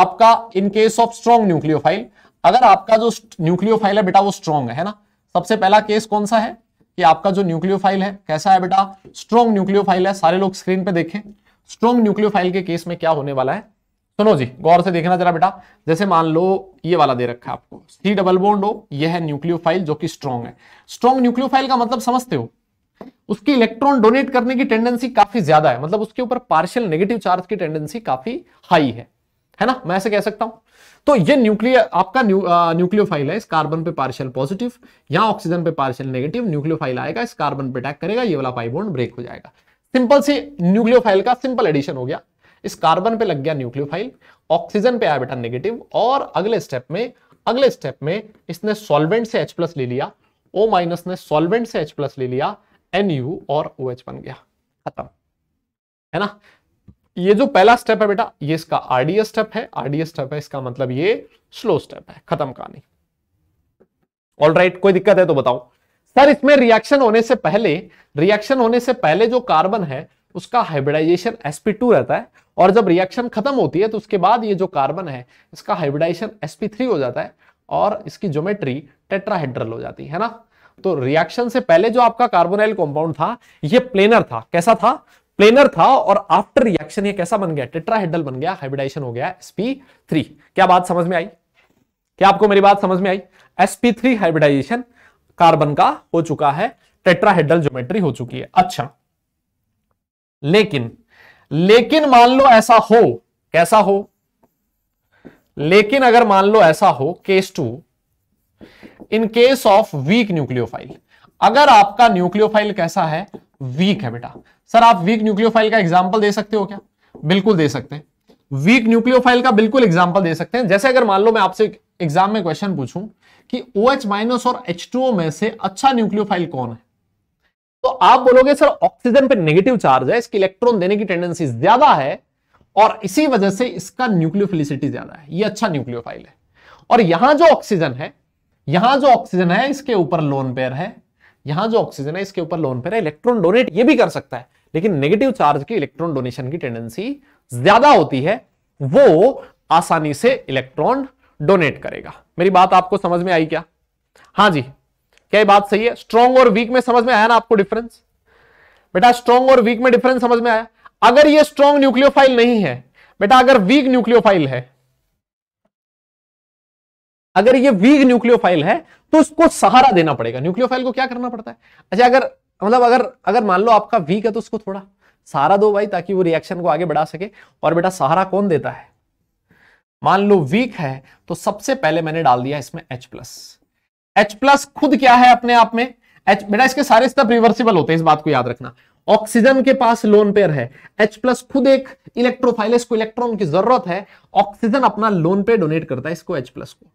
आपका in case of strong nucleophile अगर आपका जो न्यूक्लियोफाइल है बेटा वो स्ट्रॉन्ग है ना सबसे पहला केस कौन सा है कि आपका जो न्यूक्लियोफाइल है कैसा है बेटा स्ट्रॉन्ग न्यूक्लियोफाइल है सारे लोग स्क्रीन पे देखें स्ट्रॉन्ग न्यूक्लियोफाइल के केस में क्या होने वाला है सुनो जी गौर से देखना जरा बेटा जैसे मान लो ये वाला दे रखा है आपको सी डबल बोन्ड हो यह है न्यूक्लियोफाइल जो कि स्ट्रॉन्ग है स्ट्रॉन्ग न्यूक्लियोफाइल का मतलब समझते हो उसकी इलेक्ट्रॉन डोनेट करने की टेंडेंसी काफी ज्यादा है मतलब उसके ऊपर पार्शियल नेगेटिव चार्ज की टेंडेंसी काफी हाई है है ना मैं ऐसे कह सकता हूं तो ये न्यूक्लियर आपका न्यू, न्यूक्लियोफाइल है इस कार्बन पे पार्शियल पॉजिटिव या ऑक्सीजन पे पार्शियल नेगेटिव न्यूक्लियोफाइल आएगा इस कार्बन पे अटैक करेगा ये वाला पाइबोन ब्रेक हो जाएगा सिंपल से न्यूक्लियोफाइल का सिंपल एडिशन हो गया इस कार्बन पे लग गया न्यूक्लियोफाइल ऑक्सीजन पे आया बेटा नेगेटिव और अगले स्टेप में अगले स्टेप में इसने सॉल्वेंट से H प्लस ले लिया O माइनस ने सॉल्वेंट से H प्लस ले लिया NU और OH बन गया खत्म है ना ये जो पहला स्टेप है बेटा ये इसका आरडीएस स्टेप है आरडीएस स्टेप है इसका मतलब ये स्लो स्टेप है खत्म कहानी ऑल राइट कोई दिक्कत है तो बताओ सर इसमें रिएक्शन होने से पहले रिएक्शन होने से पहले जो कार्बन है उसका हाइब्रिडाइजेशन sp2 रहता है और जब रिएक्शन खत्म होती है तो उसके बाद ये जो कार्बन है इसका हाइब्रिडाइजेशन sp3 हो जाता है और इसकी ज्योमेट्री टेट्राहेड्रल हो जाती है ना तो रिएक्शन से पहले जो आपका कार्बोनाइल कंपाउंड था ये प्लेनर था कैसा था प्लेनर था और आफ्टर रिएक्शन ये कैसा बन गया टेट्राहेड्रल बन गया हाइब्रिडाइजेशन हो गया sp3 क्या बात समझ में आई क्या आपको मेरी बात समझ में आई sp3 हाइब्रिडाइजेशन कार्बन का हो चुका है टेट्राहेड्रल ज्योमेट्री हो चुकी है अच्छा लेकिन लेकिन मान लो ऐसा हो कैसा हो लेकिन अगर मान लो ऐसा हो case two in case of weak nucleophile अगर आपका न्यूक्लियोफाइल कैसा है वीक है बेटा सर आप वीक न्यूक्लियोफाइल का एग्जांपल दे सकते हो क्या बिल्कुल दे सकते हैं वीक न्यूक्लियोफाइल का बिल्कुल एग्जांपल दे सकते हैं जैसे अगर मान लो मैं आपसे एग्जाम में क्वेश्चन पूछूं कि OH माइनस और H2O में से अच्छा न्यूक्लियोफाइल कौन है तो आप बोलोगे सर ऑक्सीजन पे नेगेटिव चार्ज है इसकी इलेक्ट्रॉन देने की टेंडेंसी ज्यादा है और इसी वजह से इसका न्यूक्लियोफिलिसिटी ज्यादा है ये अच्छा न्यूक्लियोफाइल है और यहां जो ऑक्सीजन है यहां जो ऑक्सीजन है इसके ऊपर लोन पेयर है यहां जो ऑक्सीजन है इसके ऊपर लोन पेयर है इलेक्ट्रॉन डोनेट ये भी कर सकता है लेकिन नेगेटिव चार्ज की इलेक्ट्रॉन डोनेशन की टेंडेंसी ज्यादा होती है वो आसानी से इलेक्ट्रॉन डोनेट करेगा मेरी बात आपको समझ में आई क्या हाँ जी क्या ये बात सही है स्ट्रॉन्ग और वीक में समझ में आया ना आपको डिफरेंस बेटा स्ट्रॉन्ग और वीक में डिफरेंस समझ में आया अगर ये स्ट्रॉन्ग न्यूक्लियोफाइल नहीं है बेटा अगर वीक न्यूक्लियोफाइल है अगर ये वीक न्यूक्लियोफाइल है तो उसको सहारा देना पड़ेगा न्यूक्लियोफाइल को क्या करना पड़ता है अच्छा अगर मतलब अगर अगर मान लो आपका वीक है तो उसको थोड़ा सहारा दो भाई ताकि वो रिएक्शन को आगे बढ़ा सके और बेटा सहारा कौन देता है मान लो वीक है तो सबसे पहले मैंने डाल दिया इसमें H प्लस एच प्लस खुद क्या है अपने आप में एच बेटा इसके सारे स्टेप रिवर्सिबल होते हैं इस बात को याद रखना ऑक्सीजन के पास लोन पेयर है H प्लस खुद एक इलेक्ट्रोफाइलिस को इलेक्ट्रॉन की जरूरत है ऑक्सीजन अपना लोन पे डोनेट करता है इसको एच प्लस को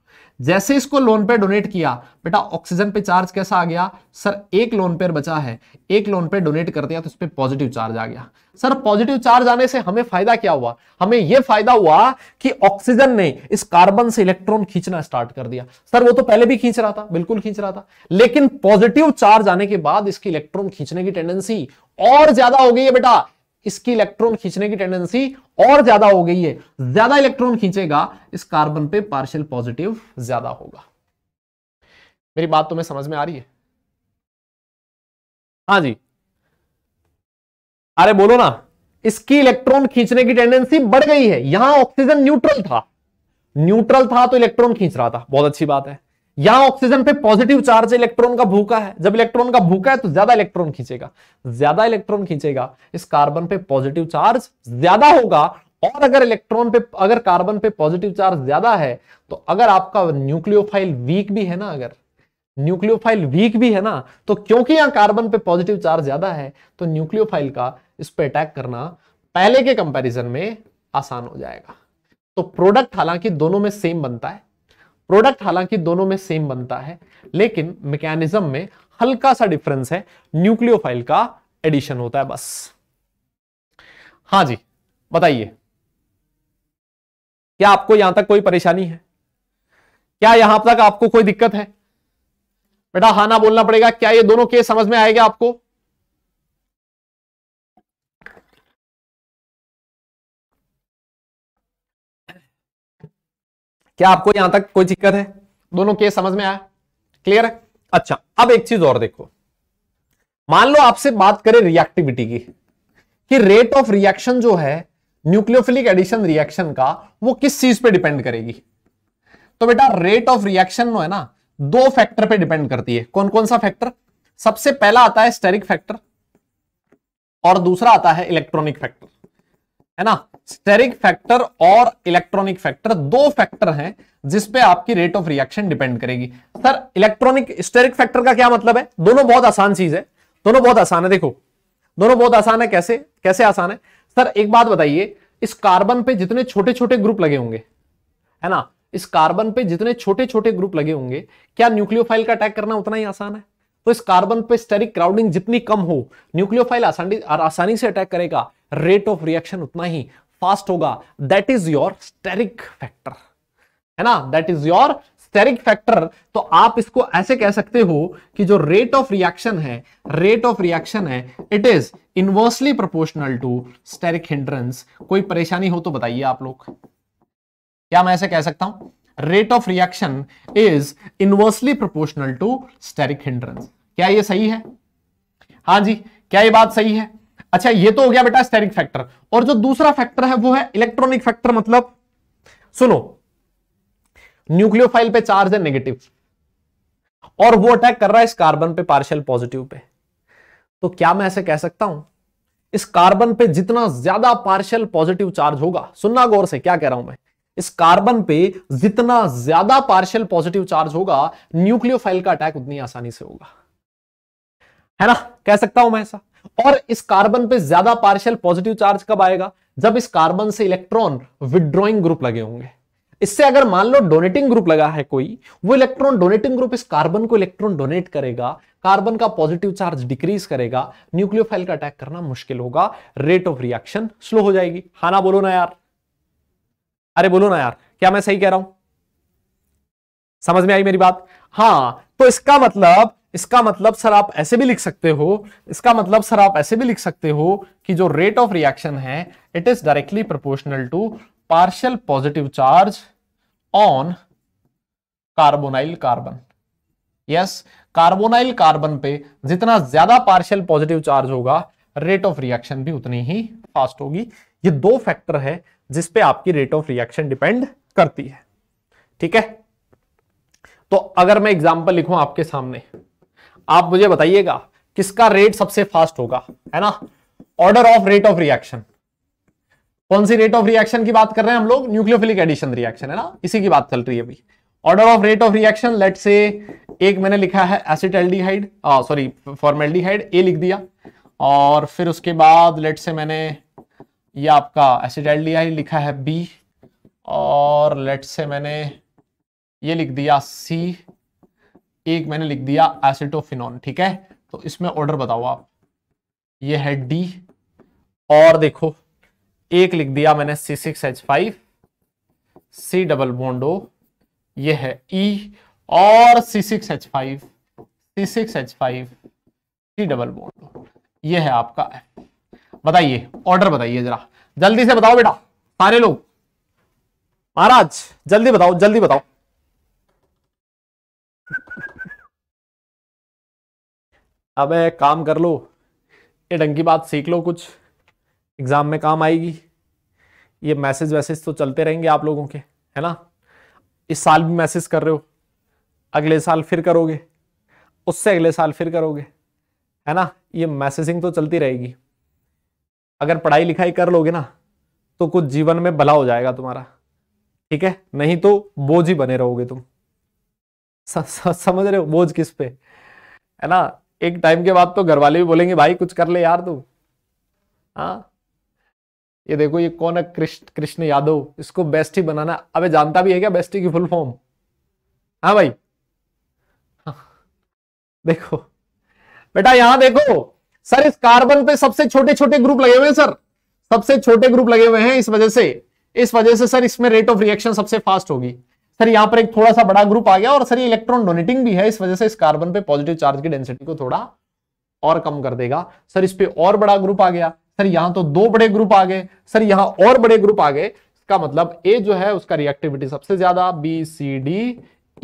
जैसे इसको लोन पे डोनेट किया बेटा ऑक्सीजन पे चार्ज कैसा आ गया सर एक लोन पेयर बचा है एक लोन पे डोनेट कर दिया तो इस पर पॉजिटिव चार्ज आ गया सर पॉजिटिव चार्ज आने से हमें फायदा क्या हुआ हमें यह फायदा हुआ कि ऑक्सीजन ने इस कार्बन से इलेक्ट्रॉन खींचना स्टार्ट कर दिया सर वो तो पहले भी खींच रहा था बिल्कुल खींच रहा था लेकिन पॉजिटिव चार्ज आने के बाद इसकी इलेक्ट्रॉन खींचने की टेंडेंसी और ज्यादा हो गई है बेटा इसकी इलेक्ट्रॉन खींचने की टेंडेंसी और ज्यादा हो गई है ज्यादा इलेक्ट्रॉन खींचेगा इस कार्बन पे पार्शियल पॉजिटिव ज्यादा होगा मेरी बात तुम्हें समझ में आ रही है हाँ जी अरे बोलो ना इसकी इलेक्ट्रॉन खींचने की टेंडेंसी बढ़ गई है यहां ऑक्सीजन न्यूट्रल था न्यूट्रल था तो इलेक्ट्रॉन खींच रहा था बहुत अच्छी बात है या ऑक्सीजन पे पॉजिटिव चार्ज इलेक्ट्रॉन का भूखा है जब इलेक्ट्रॉन का भूखा है तो ज्यादा इलेक्ट्रॉन खींचेगा ज्यादा इलेक्ट्रॉन खींचेगा इस कार्बन पे पॉजिटिव चार्ज ज्यादा होगा और अगर इलेक्ट्रॉन पे अगर कार्बन पे पॉजिटिव चार्ज ज्यादा है तो अगर आपका न्यूक्लियोफाइल वीक भी है ना अगर न्यूक्लियोफाइल वीक भी है ना तो क्योंकि यहां कार्बन पे पॉजिटिव चार्ज ज्यादा है तो न्यूक्लियोफाइल का इस पे अटैक करना पहले के कंपेरिजन में आसान हो जाएगा तो प्रोडक्ट हालांकि दोनों में सेम बनता है प्रोडक्ट हालांकि दोनों में सेम बनता है लेकिन मैकेनिज्म में हल्का सा डिफरेंस है न्यूक्लियोफाइल का एडिशन होता है बस हाँ जी बताइए क्या आपको यहां तक कोई परेशानी है क्या यहां तक आपको कोई दिक्कत है बेटा हाना बोलना पड़ेगा क्या ये दोनों केस समझ में आएगा आपको क्या आपको यहां तक कोई दिक्कत है दोनों केस समझ में आया क्लियर है अच्छा अब एक चीज और देखो मान लो आपसे बात करें रिएक्टिविटी की कि रेट ऑफ रिएक्शन जो है न्यूक्लियोफिलिक एडिशन रिएक्शन का वो किस चीज पे डिपेंड करेगी तो बेटा रेट ऑफ रिएक्शन है ना दो फैक्टर पे डिपेंड करती है कौन कौन सा फैक्टर सबसे पहला आता है स्टेरिक फैक्टर और दूसरा आता है इलेक्ट्रॉनिक फैक्टर है ना स्टेरिक फैक्टर और इलेक्ट्रॉनिक फैक्टर दो फैक्टर हैं जिस पे आपकी रेट ऑफ रिएक्शन डिपेंड करेगी सर इलेक्ट्रॉनिक स्टेरिक फैक्टर का क्या मतलब है दोनों बहुत आसान चीज है दोनों बहुत आसान है देखो दोनों बहुत आसान है कैसे कैसे आसान है सर एक बात बताइए इस कार्बन पे जितने छोटे छोटे ग्रुप लगे होंगे है ना इस कार्बन पे जितने छोटे छोटे ग्रुप लगे होंगे क्या न्यूक्लियोफाइल का अटैक करना उतना ही आसान है तो इस कार्बन पे स्टेरिक क्राउडिंग जितनी कम हो न्यूक्लियोफाइल आसानी आसानी से अटैक करेगा रेट ऑफ रिएक्शन उतना ही फास्ट होगा that is your steric factor है ना that is your steric factor तो आप इसको ऐसे कह सकते हो कि जो रेट ऑफ रिएक्शन है रेट ऑफ रिएक्शन है it is inversely proportional to steric hindrance कोई परेशानी हो तो बताइए आप लोग क्या मैं ऐसे कह सकता हूं rate of reaction is inversely proportional to steric hindrance क्या ये सही है हाँ जी क्या ये बात सही है अच्छा ये तो हो गया बेटा स्टेरिक फैक्टर और जो दूसरा फैक्टर है वो है इलेक्ट्रॉनिक फैक्टर मतलब सुनो न्यूक्लियोफाइल पे चार्ज है नेगेटिव और वो अटैक कर रहा है इस कार्बन पे पार्शियल पॉजिटिव पे तो क्या मैं ऐसे कह सकता हूं इस कार्बन पे जितना ज्यादा पार्शियल पॉजिटिव चार्ज होगा सुनना गौर से क्या कह रहा हूं मैं इस कार्बन पे जितना ज्यादा पार्शियल पॉजिटिव चार्ज होगा न्यूक्लियोफाइल का अटैक उतनी आसानी से होगा है ना कह सकता हूं मैं ऐसा और इस कार्बन पे ज्यादा पार्शियल पॉजिटिव चार्ज कब आएगा जब इस कार्बन से इलेक्ट्रॉन विदड्रॉइंग ग्रुप लगे होंगे इससे अगर मान लो डोनेटिंग ग्रुप लगा है कोई वो इलेक्ट्रॉन डोनेटिंग ग्रुप इस कार्बन को इलेक्ट्रॉन डोनेट करेगा कार्बन का पॉजिटिव चार्ज डिक्रीज करेगा न्यूक्लियोफाइल का अटैक करना मुश्किल होगा रेट ऑफ रिएक्शन स्लो हो जाएगी हा ना बोलो ना यार अरे बोलो ना यार क्या मैं सही कह रहा हूं समझ में आई मेरी बात हाँ तो इसका मतलब इसका मतलब सर आप ऐसे भी लिख सकते हो इसका मतलब सर आप ऐसे भी लिख सकते हो कि जो रेट ऑफ रिएक्शन है it is directly proportional to partial positive charge on carbonyl carbon yes carbonyl carbon पे जितना ज्यादा पार्शियल पॉजिटिव चार्ज होगा रेट ऑफ रिएक्शन भी उतनी ही फास्ट होगी ये दो फैक्टर है जिसपे आपकी रेट ऑफ रिएक्शन डिपेंड करती है ठीक है तो अगर मैं एग्जाम्पल लिखूं आपके सामने आप मुझे बताइएगा किसका रेट सबसे फास्ट होगा है ना order of rate of reaction कौन सी रेट ऑफ रिएक्शन की बात कर रहे हैं हम लोग न्यूक्लियोफिलिक एडिशन रिएक्शन है ना इसी की बात चल रही है अभी order of rate of reaction लेट से एक मैंने लिखा है acid aldehyde sorry formaldehyde A लिख दिया और फिर उसके बाद लेट से मैंने ये आपका एसिड एल्डिहाइड लिखा है बी और लेट से मैंने ये लिख दिया सी एक मैंने लिख दिया एसिटोफिनॉन ठीक है तो इसमें ऑर्डर बताओ आप ये है डी और देखो एक लिख दिया मैंने C six H five C double bond O ये है ई e, और C six H five C six H five C double bond O ये है आपका एफ बताइए ऑर्डर बताइए जरा जल्दी से बताओ बेटा सारे लोग महाराज जल्दी बताओ जल्दी बताओ अब काम कर लो ये ढंग की बात सीख लो कुछ एग्ज़ाम में काम आएगी ये मैसेज वैसेज तो चलते रहेंगे आप लोगों के है ना इस साल भी मैसेज कर रहे हो अगले साल फिर करोगे उससे अगले साल फिर करोगे है ना ये मैसेजिंग तो चलती रहेगी अगर पढ़ाई लिखाई कर लोगे ना तो कुछ जीवन में भला हो जाएगा तुम्हारा ठीक है नहीं तो बोझ ही बने रहोगे तुम स, स, समझ रहे हो बोझ किस पे है ना एक टाइम के बाद तो घर वाले भी बोलेंगे भाई कुछ कर ले यार तू हाँ ये देखो ये कौन है कृष्ण कृष्ण यादव इसको बेस्टी बनाना अबे जानता भी है क्या बेस्टी की फुल फॉर्म हाँ भाई हाँ। देखो बेटा यहां देखो सर इस कार्बन पे सबसे छोटे छोटे ग्रुप लगे हुए हैं सर सबसे छोटे ग्रुप लगे हुए हैं इस वजह से इस वजह से सर इसमें रेट ऑफ रिएक्शन सबसे फास्ट होगी सर यहां पर एक थोड़ा सा बड़ा ग्रुप आ गया और सर ये इलेक्ट्रॉन डोनेटिंग भी है इस वजह से इस कार्बन पे पॉजिटिव चार्ज की डेंसिटी को थोड़ा और कम कर देगा सर इस पे और बड़ा ग्रुप आ गया सर यहां तो दो बड़े ग्रुप आ गए सर यहां और बड़े ग्रुप आ गए इसका मतलब ए जो है उसका रिएक्टिविटी सबसे ज्यादा बी सी डी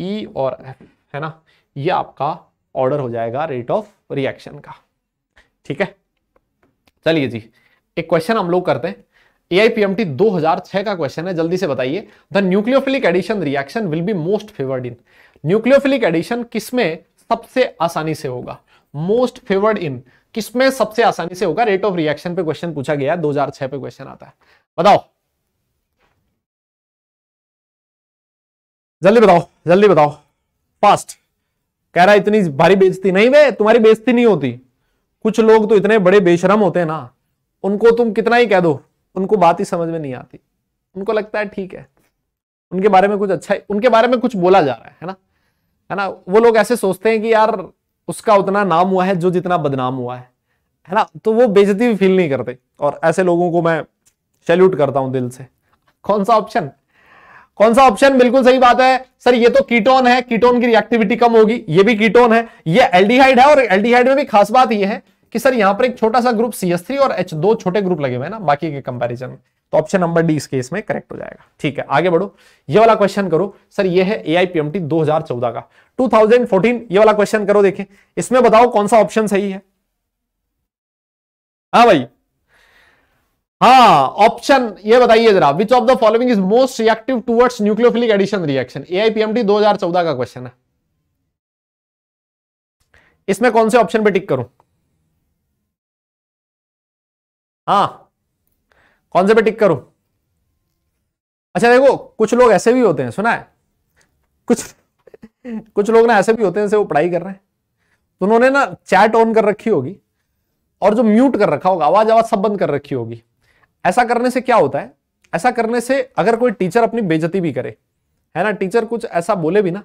ई और एफ है ना ये आपका ऑर्डर हो जाएगा रेट ऑफ रिएक्शन का ठीक है चलिए जी एक क्वेश्चन हम लोग करते हैं एआईपीएमटी 2006 का क्वेश्चन है जल्दी से बताइए the nucleophilic addition reaction will be most favoured in nucleophilic addition किसमें सबसे आसानी से होगा मोस्ट फेवर्ड इन किसमें सबसे आसानी से होगा रेट ऑफ रिएक्शन पे क्वेश्चन पूछा गया दो हजार छह पे क्वेश्चन आता है बताओ जल्दी बताओ जल्दी बताओ फास्ट कह रहा इतनी भारी बेजती नहीं वे तुम्हारी बेजती नहीं होती कुछ लोग तो इतने बड़े बेशरम होते हैं ना उनको तुम कितना ही कह दो उनको बात ही समझ में नहीं आती उनको लगता है ठीक है उनके बारे में कुछ अच्छा उनके बारे में कुछ बोला जा रहा है है ना है ना वो लोग ऐसे सोचते हैं कि यार उसका उतना नाम हुआ है जो जितना बदनाम हुआ है है ना तो वो बेजती भी फील नहीं करते और ऐसे लोगों को मैं सैल्यूट करता हूं दिल से कौन सा ऑप्शन कौन सा ऑप्शन बिल्कुल सही बात है सर ये तो कीटोन है कीटोन की रिएक्टिविटी कम होगी ये भी कीटोन है ये एल्डिहाइड है और एल्डिहाइड में भी खास बात यह है कि सर यहां पर एक छोटा सा ग्रुप सी एस थ्री और एच दो छोटे ग्रुप लगे हुए हैं ना बाकी के कंपैरिजन तो में तो ऑप्शन नंबर डी इस केस में करेक्ट हो जाएगा ठीक है आगे बढ़ो ये वाला क्वेश्चन करो सर ये है ए आई का 2014 ये वाला क्वेश्चन करो देखें इसमें बताओ कौन सा ऑप्शन सही है हाँ भाई हाँ ऑप्शन ये बताइए जरा which of the following is most reactive towards nucleophilic addition reaction AIPMT चौदह का क्वेश्चन है इसमें कौन से ऑप्शन पे टिक करूं हाँ कौन से पे टिक करूं अच्छा देखो कुछ लोग ऐसे भी होते हैं सुना है कुछ कुछ लोग ना ऐसे भी होते हैं जैसे वो पढ़ाई कर रहे हैं तो उन्होंने ना चैट ऑन कर रखी होगी और जो म्यूट कर रखा होगा आवाज आवाज सब बंद कर रखी होगी ऐसा करने से क्या होता है ऐसा करने से अगर कोई टीचर अपनी बेजती भी करे है ना टीचर कुछ ऐसा बोले भी ना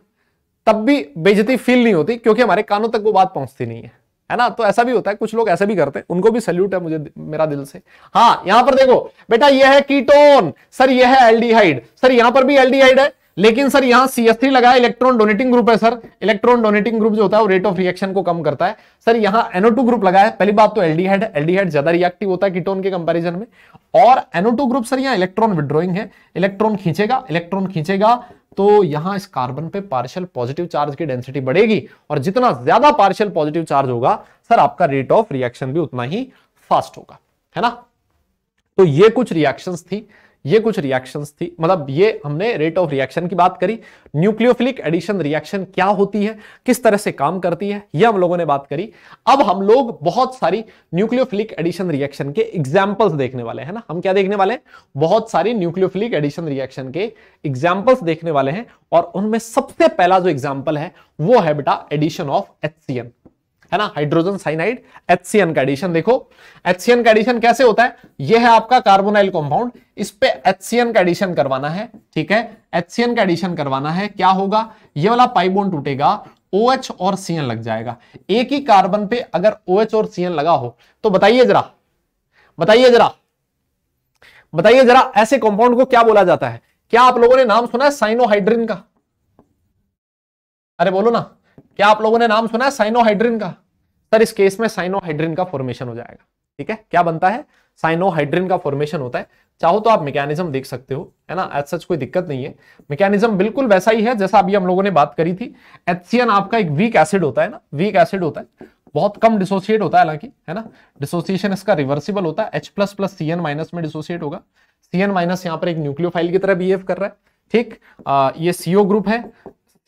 तब भी बेजती फील नहीं होती क्योंकि हमारे कानों तक वो बात पहुंचती नहीं है है ना तो ऐसा भी होता है कुछ लोग ऐसे भी करते हैं उनको भी सल्यूट है मुझे मेरा दिल से हाँ यहां पर देखो बेटा यह है कीटोन सर यह है एल्डिहाइड सर यहां पर भी एल्डिहाइड है लेकिन सर यहाँ सी एस थ्री लगा इलेक्ट्रॉन डोनेटिंग ग्रुप है सर इलेक्ट्रॉन डोनेटिंग ग्रुप जो होता है वो रेट ऑफ रिएक्शन को कम करता है सर यहाँ टू ग्रुप लगा है पहली बात तो एल्डिहाइड है एल्डिहाइड ज्यादा रिएक्टिव होता है कीटोन के कंपैरिजन में और टू ग्रुप सर यहाँ इलेक्ट्रॉन विड्रॉइंग है इलेक्ट्रॉन खींचेगा इलेक्ट्रॉन खींचेगा तो यहां इस कार्बन पे पार्शियल पॉजिटिव चार्ज की डेंसिटी बढ़ेगी और जितना ज्यादा पार्शियल पॉजिटिव चार्ज होगा सर आपका रेट ऑफ रिएक्शन भी उतना ही फास्ट होगा है ना तो ये कुछ रिएक्शंस थी ये कुछ रिएक्शंस थी मतलब ये हमने रेट ऑफ रिएक्शन की बात करी न्यूक्लियोफिलिक एडिशन रिएक्शन क्या होती है किस तरह से काम करती है ये हम लोगों ने बात करी अब हम लोग बहुत सारी न्यूक्लियोफिलिक एडिशन रिएक्शन के एग्जाम्पल्स देखने वाले हैं ना हम क्या देखने वाले हैं बहुत सारी न्यूक्लियोफिलिक एडिशन रिएक्शन के एग्जाम्पल्स देखने वाले हैं और उनमें सबसे पहला जो एग्जाम्पल है वो है बेटा एडिशन ऑफ एच है ना हाइड्रोजन साइनाइड एचसीएन का एडिशन देखो एचसीएन का एडिशन कैसे होता है यह है आपका कार्बोनाइल कंपाउंड इस पे एचसीएन का एडिशन करवाना है ठीक है एचसीएन का एडिशन करवाना है क्या होगा ये वाला पाइबोन टूटेगा OH और CN लग जाएगा एक ही कार्बन पे अगर OH और CN लगा हो तो बताइए जरा बताइए जरा बताइए जरा ऐसे कंपाउंड को क्या बोला जाता है क्या आप लोगों ने नाम सुना है साइनोहाइड्रिन का अरे बोलो ना क्या आप लोगों ने नाम सुना है साइनोहाइड्रिन का सर इस केस में साइनोहाइड्रिन का फॉर्मेशन हो जाएगा ठीक है क्या बनता है साइनोहाइड्रिन का फॉर्मेशन होता है चाहो तो आप मैकेनिज्म देख सकते हो है ना एज सच कोई दिक्कत नहीं है मैकेनिज्म बिल्कुल वैसा ही है जैसा अभी हम लोगों ने बात करी थी एचसीएन आपका एक वीक एसिड होता है ना वीक एसिड होता है बहुत कम डिसोसिएट होता है हालांकि है ना डिसोसिएशन इसका रिवर्सिबल होता है H plus plus C N minus में डिसोसिएट होगा सी एन माइनस यहाँ पर एक न्यूक्लियोफाइल की तरह बिहेव कर रहा है ठीक आ, ये सीओ ग्रुप है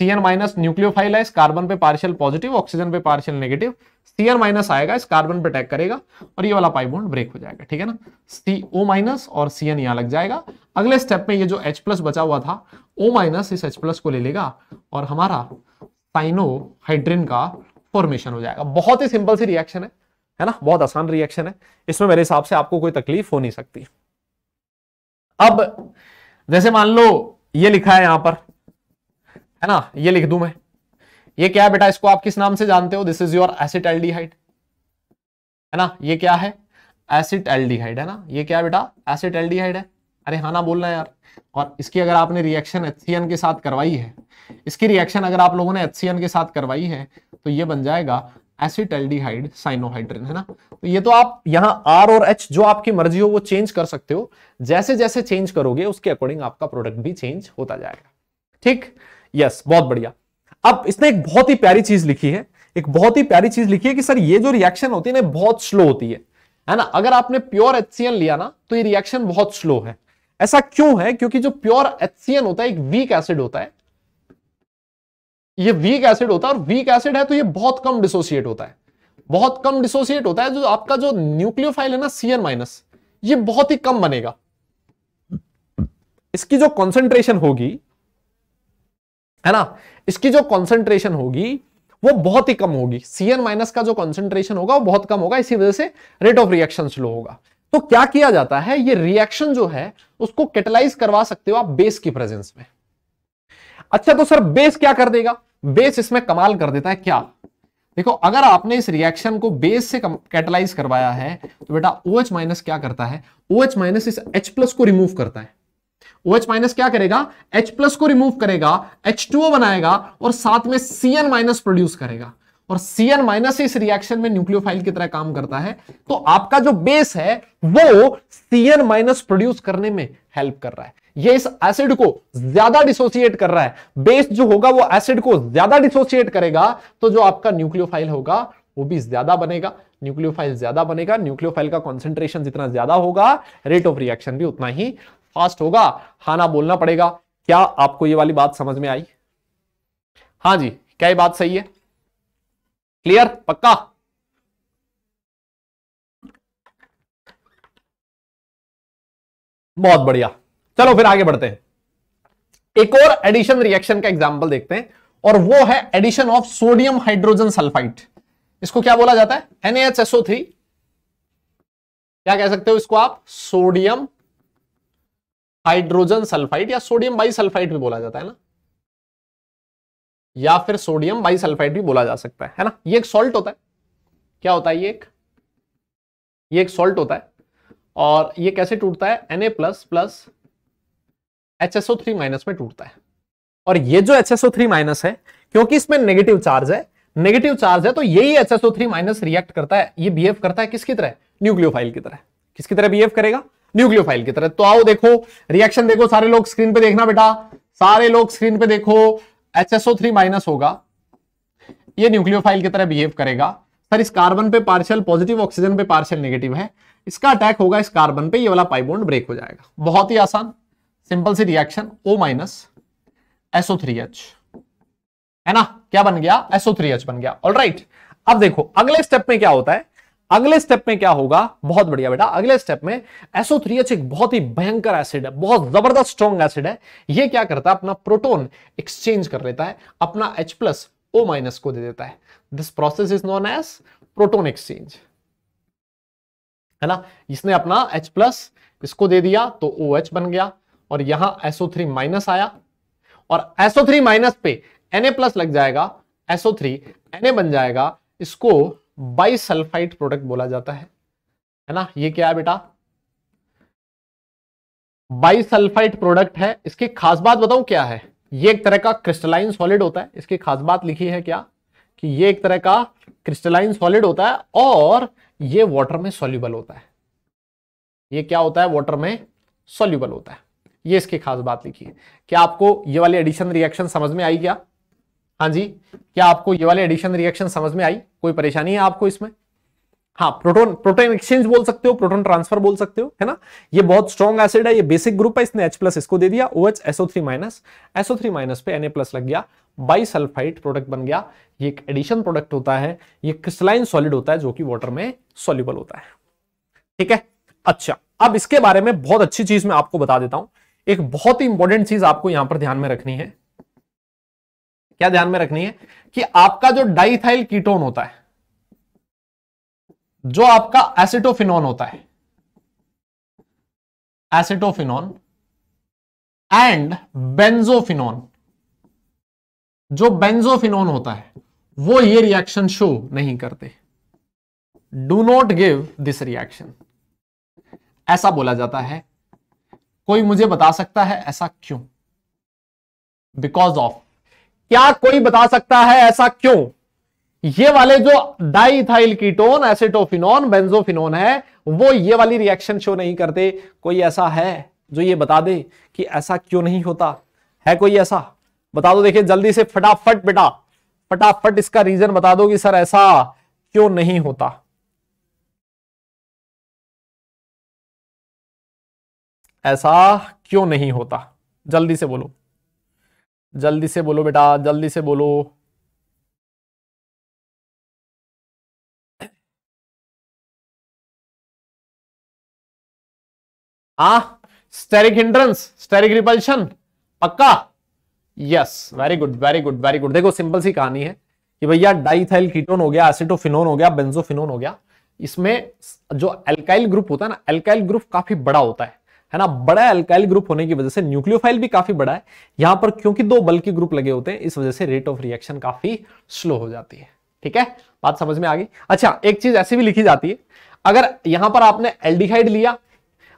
CN माइनस न्यूक्लियोफाइल है इस कार्बन पे पार्शियल पॉजिटिव ऑक्सीजन पे पार्शियल नेगेटिव CN माइनस आएगा इस कार्बन पे अटैक करेगा और ये वाला पाई बॉन्ड ब्रेक हो जाएगा ठीक है ना सी ओ माइनस और CN एन यहाँ लग जाएगा अगले स्टेप में ये जो H प्लस बचा हुआ था O माइनस इस H प्लस को ले लेगा और हमारा साइनोहाइड्रिन का फॉर्मेशन हो जाएगा बहुत ही सिंपल सी रिएक्शन है है ना बहुत आसान रिएक्शन है इसमें मेरे हिसाब से आपको कोई तकलीफ हो नहीं सकती अब जैसे मान लो ये लिखा है यहां पर है ना ये लिख दू मैं ये क्या है बेटा इसको आप किस नाम से जानते हो this is your acid aldehyde है ना ये क्या है एसिड एल्डिहाइड है ना ये क्या बेटा एसिड एल्डिहाइड है अरे हाँ ना बोलना यार और इसकी अगर आपने रिएक्शन एच के साथ करवाई है इसकी रिएक्शन अगर आप लोगों ने एच के साथ करवाई है तो ये बन जाएगा एसिड एल्डिहाइड साइनोहाइड्रिन है ना तो ये तो आप यहाँ आर और एच जो आपकी मर्जी हो वो चेंज कर सकते हो जैसे जैसे चेंज करोगे उसके अकॉर्डिंग आपका प्रोडक्ट भी चेंज होता जाएगा ठीक यस बहुत बढ़िया अब इसने एक बहुत ही प्यारी चीज लिखी है एक बहुत ही प्यारी चीज लिखी है कि सर ये जो रिएक्शन होती है ना बहुत स्लो होती है है ना अगर आपने प्योर एच लिया ना तो ये रिएक्शन बहुत स्लो है ऐसा क्यों है क्योंकि जो प्योर एच होता है एक वीक एसिड होता है ये वीक एसिड होता है और वीक एसिड है तो ये बहुत कम डिसोसिएट होता है बहुत कम डिसोसिएट होता है जो आपका जो न्यूक्लियोफाइल है ना सीएन माइनस ये बहुत ही कम बनेगा इसकी जो कॉन्सेंट्रेशन होगी है ना इसकी जो कॉन्सेंट्रेशन होगी वो बहुत ही कम होगी सीएन माइनस का जो कॉन्सेंट्रेशन होगा वो बहुत कम होगा इसी वजह से रेट ऑफ रिएक्शन स्लो होगा तो क्या किया जाता है ये रिएक्शन जो है उसको कैटलाइज करवा सकते हो आप बेस की प्रेजेंस में अच्छा तो सर बेस क्या कर देगा बेस इसमें कमाल कर देता है क्या देखो अगर आपने इस रिएक्शन को बेस से कैटलाइज करवाया है तो बेटा ओ OH माइनस क्या करता है ओ OH माइनस इस एच प्लस को रिमूव करता है ओ OH माइनस क्या करेगा H प्लस को रिमूव करेगा H2O बनाएगा और साथ में Cn माइनस प्रोड्यूस करेगा और Cn माइनस इस रिएक्शन में न्यूक्लियोफाइल की तरह काम करता है तो आपका जो बेस है वो Cn माइनस प्रोड्यूस करने में हेल्प कर रहा है ये इस एसिड को ज्यादा डिसोसिएट कर रहा है बेस जो होगा वो एसिड को ज्यादा डिसोसिएट करेगा तो जो आपका न्यूक्लियोफाइल होगा वो भी ज्यादा बनेगा न्यूक्लियोफाइल ज्यादा बनेगा न्यूक्लियोफाइल का कॉन्सेंट्रेशन जितना ज्यादा होगा रेट ऑफ रिएक्शन भी उतना ही फास्ट होगा हा ना बोलना पड़ेगा क्या आपको ये वाली बात समझ में आई हाँ जी क्या ये बात सही है क्लियर पक्का बहुत बढ़िया चलो फिर आगे बढ़ते हैं एक और एडिशन रिएक्शन का एग्जाम्पल देखते हैं और वो है addition of sodium hydrogen sulphide इसको क्या बोला जाता है NaHSO3 क्या कह सकते हो इसको आप सोडियम हाइड्रोजन सल्फाइड या सोडियम बाई सल्फाइड भी बोला जाता है ना या फिर सोडियम बाई सल्फाइड भी बोला जा सकता है है ना ये एक सॉल्ट होता है क्या होता है ये एक ये एक सॉल्ट होता है और ये कैसे टूटता है N A plus plus H S O three minus में टूटता है और ये जो H S O three minus है क्योंकि इसमें नेगेटिव चार्ज है नेगेटिव चार्ज है तो यही H S O three minus react करता है ये बिहेव करता है किसकी तरह न्यूक्लियोफाइल की तरह किसकी तरह बिहेव करेगा न्यूक्लियोफाइल की तरह तो आओ देखो रिएक्शन देखो सारे लोग स्क्रीन पे देखना बेटा सारे लोग स्क्रीन पे देखो एच एसओ थ्री माइनस होगा ये न्यूक्लियोफाइल की तरह बिहेव करेगा सर इस कार्बन पे पार्शियल पॉजिटिव ऑक्सीजन पे पार्शियल नेगेटिव है इसका अटैक होगा इस कार्बन पे ये वाला पाइबोन्ड ब्रेक हो जाएगा बहुत ही आसान सिंपल सी reaction O minus SO three H है ना क्या बन गया एसओ थ्री एच बन गया ऑल right. अब देखो अगले स्टेप में क्या होता है अगले स्टेप में क्या होगा बहुत बढ़िया बेटा अगले स्टेप में एसओ थ्री एच एक बहुत ही भयंकर एसिड है बहुत जबरदस्त स्ट्रॉन्ग एसिड है यह क्या करता है अपना प्रोटोन एक्सचेंज कर लेता है अपना एच प्लस ओ माइनस को दे देता है this process is known as proton exchange है ना इसने अपना एच प्लस इसको दे दिया तो ओ एच बन गया और यहां एसओ थ्री माइनस आया और एसओ थ्री माइनस पे एन ए प्लस लग जाएगा एसओ थ्री एन ए बन जाएगा इसको बाइसल्फाइड प्रोडक्ट बोला जाता है है ना ये क्या है बेटा बाइसल्फाइड प्रोडक्ट है इसकी खास बात बताऊं क्या है ये एक तरह का क्रिस्टलाइन सॉलिड होता है इसकी खास बात लिखी है क्या कि ये एक तरह का क्रिस्टलाइन सॉलिड होता है और ये वाटर में सोल्यूबल होता है ये क्या होता है वाटर में सोल्यूबल होता है ये इसकी खास बात लिखी है क्या आपको ये वाली एडिशन रिएक्शन समझ में आई क्या हाँ जी क्या आपको ये वाले एडिशन रिएक्शन समझ में आई कोई परेशानी है आपको इसमें हाँ प्रोटोन प्रोटोन एक्सचेंज बोल सकते हो प्रोटोन ट्रांसफर बोल सकते हो है ना ये बहुत स्ट्रॉन्ग एसिड है ये बेसिक ग्रुप है इसने H प्लस इसको दे दिया O H SO three minus SO three minus पे Na प्लस लग गया बाइसल्फाइड प्रोडक्ट बन गया ये एक एडिशन प्रोडक्ट होता है ये क्रिस्टलाइन सॉलिड होता है जो कि वाटर में सोल्यूबल होता है ठीक है अच्छा अब इसके बारे में बहुत अच्छी चीज मैं आपको बता देता हूं एक बहुत ही इंपॉर्टेंट चीज आपको यहां पर ध्यान में रखनी है क्या ध्यान में रखनी है कि आपका जो डाइथाइल कीटोन होता है जो आपका एसिटोफिनोन होता है एसिटोफिनोन एंड बेंजोफिनोन जो बेंजोफिनोन होता है वो ये रिएक्शन शो नहीं करते do not give this reaction ऐसा बोला जाता है कोई मुझे बता सकता है ऐसा क्यों बिकॉज ऑफ क्या कोई बता सकता है ऐसा क्यों ये वाले जो डाइथाइल कीटोन एसिटोफिनोन बेंजोफिनोन है वो ये वाली रिएक्शन शो नहीं करते कोई ऐसा है जो ये बता दे कि ऐसा क्यों नहीं होता है कोई ऐसा बता दो देखिए जल्दी से फटाफट बेटा फटाफट इसका रीजन बता दो कि सर ऐसा क्यों नहीं होता ऐसा क्यों नहीं होता जल्दी से बोलो जल्दी से बोलो बेटा जल्दी से बोलो हाँ स्टेरिक हिंड्रेंस स्टेरिक रिपल्शन पक्का yes very good very good very good देखो सिंपल सी कहानी है कि भैया डाइथाइल कीटोन हो गया एसिटोफिनोन हो गया बेंजोफिनोन हो गया इसमें जो एल्काइल ग्रुप होता है ना एल्काइल ग्रुप काफी बड़ा होता है है ना बड़ा एल्काइल ग्रुप होने की वजह से न्यूक्लियोफाइल भी काफी बड़ा है यहां पर क्योंकि दो बल्कि ग्रुप लगे होते हैं इस वजह से रेट ऑफ रिएक्शन काफी स्लो हो जाती है ठीक है बात समझ में आ गई अच्छा एक चीज ऐसी भी लिखी जाती है अगर यहां पर आपने एल्डिहाइड लिया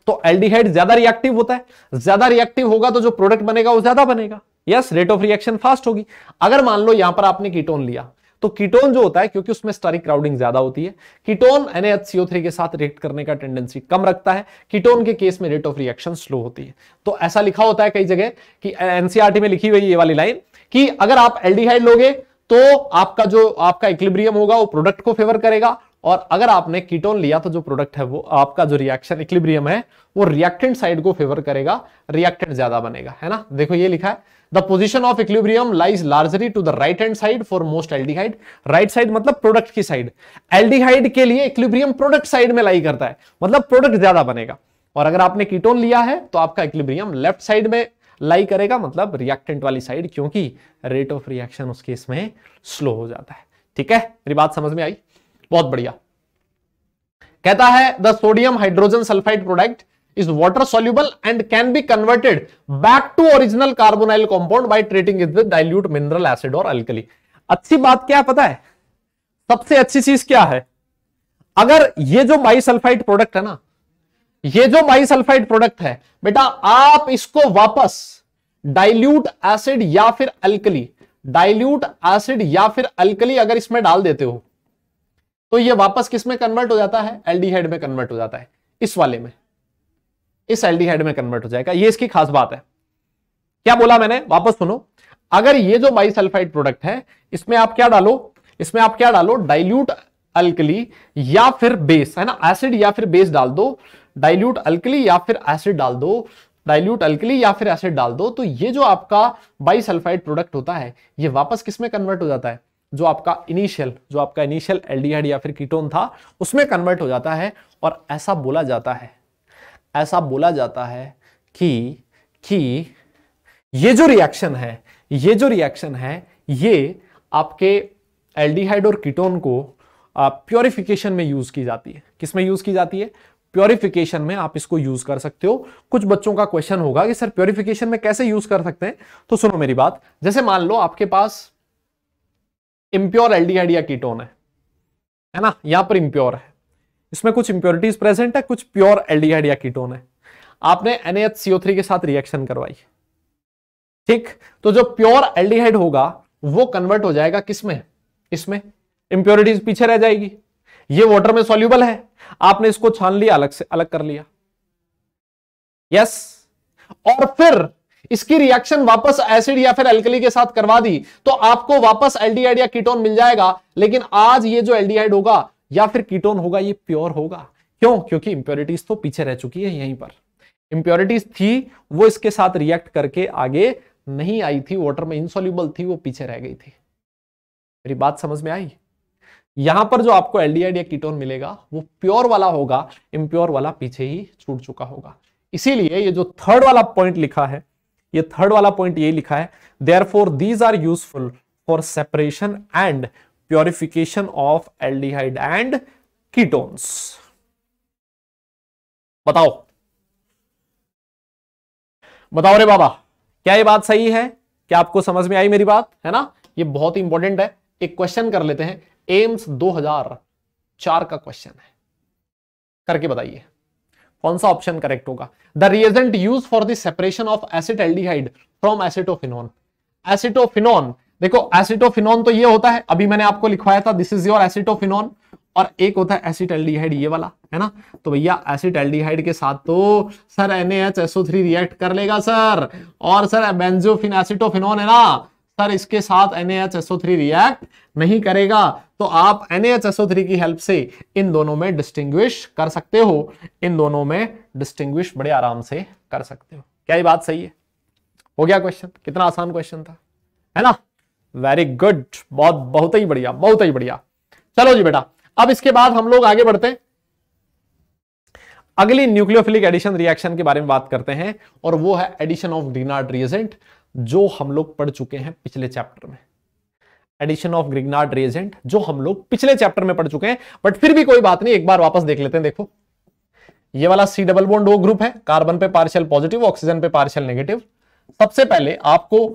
तो एल्डिहाइड ज्यादा रिएक्टिव होता है ज्यादा रिएक्टिव होगा तो जो प्रोडक्ट बनेगा वो ज्यादा बनेगा yes rate of reaction fast होगी अगर मान लो यहां पर आपने कीटोन लिया तो कीटोन जो होता है क्योंकि उसमें स्टारिक क्राउडिंग ज्यादा होती है कीटोन NaHCO3 के साथ रिएक्ट करने का टेंडेंसी कम रखता है कीटोन के केस में रेट ऑफ रिएक्शन स्लो होती है तो ऐसा लिखा होता है कई जगह कि एनसीआरटी e में लिखी हुई ये वाली लाइन कि अगर आप एल्डिहाइड लोगे तो आपका जो आपका इक्लिब्रियम होगा वो प्रोडक्ट को फेवर करेगा और अगर आपने कीटोन लिया तो जो प्रोडक्ट है वो आपका जो रिएक्शन इक्लिब्रियम है वो रिएक्टेंट साइड को फेवर करेगा रिएक्टेंट ज्यादा बनेगा है ना देखो ये लिखा है the position of equilibrium lies largely to the right hand side for most aldehyde right side मतलब प्रोडक्ट की साइड एल्डिहाइड के लिए इक्लिब्रियम प्रोडक्ट साइड में लाई करता है मतलब प्रोडक्ट ज्यादा बनेगा और अगर आपने कीटोन लिया है तो आपका इक्लिब्रियम लेफ्ट साइड में लाई करेगा मतलब रिएक्टेंट वाली साइड क्योंकि रेट ऑफ रिएक्शन उसके इसमें स्लो हो जाता है ठीक है मेरी बात समझ में आई बहुत बढ़िया कहता है the sodium hydrogen sulphide product is water soluble and can be converted back to original carbonyl compound by treating is the dilute mineral acid और अल्कली अच्छी बात क्या पता है सबसे अच्छी चीज क्या है अगर ये जो माइसल्फाइड प्रोडक्ट है ना ये जो माइसल्फाइड प्रोडक्ट है बेटा आप इसको वापस डाइल्यूट एसिड या फिर अल्कली डाइल्यूट एसिड या फिर अल्कली अगर इसमें डाल देते हो तो ये वापस किस में कन्वर्ट हो जाता है एल्डिहाइड में कन्वर्ट हो जाता है इस वाले में इस एल्डिहाइड में कन्वर्ट हो जाएगा ये इसकी खास बात है क्या बोला मैंने वापस सुनो अगर ये जो बाइसल्फाइड प्रोडक्ट है इसमें आप क्या डालो इसमें आप क्या डालो डाइल्यूट अल्कली या फिर बेस है ना एसिड या फिर बेस डाल दो डाइल्यूट अल्कली या फिर एसिड डाल दो डाइल्यूट अल्कली या फिर एसिड डाल दो तो ये जो आपका बाइसल्फाइड प्रोडक्ट होता है ये वापस किसमें कन्वर्ट हो जाता है जो आपका इनिशियल जो आपका इनिशियल एल्डिहाइड या फिर कीटोन था उसमें कन्वर्ट हो जाता है और ऐसा बोला जाता है ऐसा बोला जाता है कि कि ये जो रिएक्शन है ये जो रिएक्शन है ये आपके एल्डिहाइड और कीटोन को प्योरिफिकेशन में यूज की जाती है किस में यूज की जाती है प्योरिफिकेशन में आप इसको यूज कर सकते हो कुछ बच्चों का क्वेश्चन होगा कि सर प्योरिफिकेशन में कैसे यूज कर सकते हैं तो सुनो मेरी बात जैसे मान लो आपके पास इम्प्योर एल्डिहाइड या कीटोन है है ना यहां पर इंप्योर है इसमें कुछ इंप्योरिटीज प्रेजेंट है कुछ प्योर एल्डिहाइड या कीटोन है आपने NaHCO3 के साथ रिएक्शन करवाई ठीक तो जो प्योर एल्डिहाइड होगा वो कन्वर्ट हो जाएगा किसमें इसमें इंप्योरिटीज पीछे रह जाएगी ये वाटर में सोल्यूबल है आपने इसको छान लिया अलग से अलग कर लिया यस और फिर इसकी रिएक्शन वापस एसिड या फिर एल्कली के साथ करवा दी तो आपको वापस एलडीआइड या कीटोन मिल जाएगा लेकिन आज ये जो एलडीआइड होगा या फिर कीटोन होगा ये प्योर होगा क्यों क्योंकि इंप्योरिटीज तो पीछे रह चुकी है यहीं पर इंप्योरिटीज थी वो इसके साथ रिएक्ट करके आगे नहीं आई थी वॉटर में इंसोल्यूबल थी वो पीछे रह गई थी मेरी बात समझ में आई यहां पर जो आपको एलडीआइड या कीटोन मिलेगा वो प्योर वाला होगा इम्प्योर वाला पीछे ही छूट चुका होगा इसीलिए ये जो थर्ड वाला पॉइंट लिखा है ये थर्ड वाला पॉइंट यही लिखा है therefore these are useful for separation and purification of aldehyde and ketones बताओ बताओ रे बाबा क्या ये बात सही है क्या आपको समझ में आई मेरी बात है ना ये बहुत ही इंपॉर्टेंट है एक क्वेश्चन कर लेते हैं एम्स 2004 का क्वेश्चन है करके बताइए कौन सा ऑप्शन करेक्ट होगा the reagent use for the separation of acid aldehyde from acetophenone acetophenone देखो एसिटोफिनोन तो ये होता है अभी मैंने आपको लिखवाया था दिस इज योर एसिटोफिनोन और एक होता है एसिड एल्डिहाइड ये वाला है ना तो भैया एसिड एल्डिहाइड के साथ तो सर एन रिएक्ट कर लेगा सर और सर बेंजोफिन एसिटोफिनोन है ना सर इसके साथ NaHSO3 रिएक्ट नहीं करेगा तो आप NaHSO3 की हेल्प से इन दोनों में डिस्टिंग्विश कर सकते हो इन दोनों में डिस्टिंग्विश बड़े आराम से कर सकते हो क्या ये बात सही है हो गया क्वेश्चन कितना आसान क्वेश्चन था है ना वेरी गुड बहुत बहुत ही बढ़िया बहुत ही बढ़िया चलो जी बेटा अब इसके बाद हम लोग आगे बढ़ते हैं अगली न्यूक्लियोफिलिक एडिशन रिएक्शन के बारे में बात करते हैं और वो है एडिशन ऑफ डीनाट रिएजेंट जो हम लोग पढ़ चुके हैं पिछले चैप्टर में एडिशन ऑफ ग्रिगनार्ड रेजेंट जो हम लोग पिछले चैप्टर में पढ़ चुके हैं बट फिर भी कोई बात नहीं एक बार वापस देख लेते हैं देखो ये वाला C double bond O group है कार्बन पे पार्शियल पॉजिटिव ऑक्सीजन पे पार्शियल नेगेटिव सबसे पहले आपको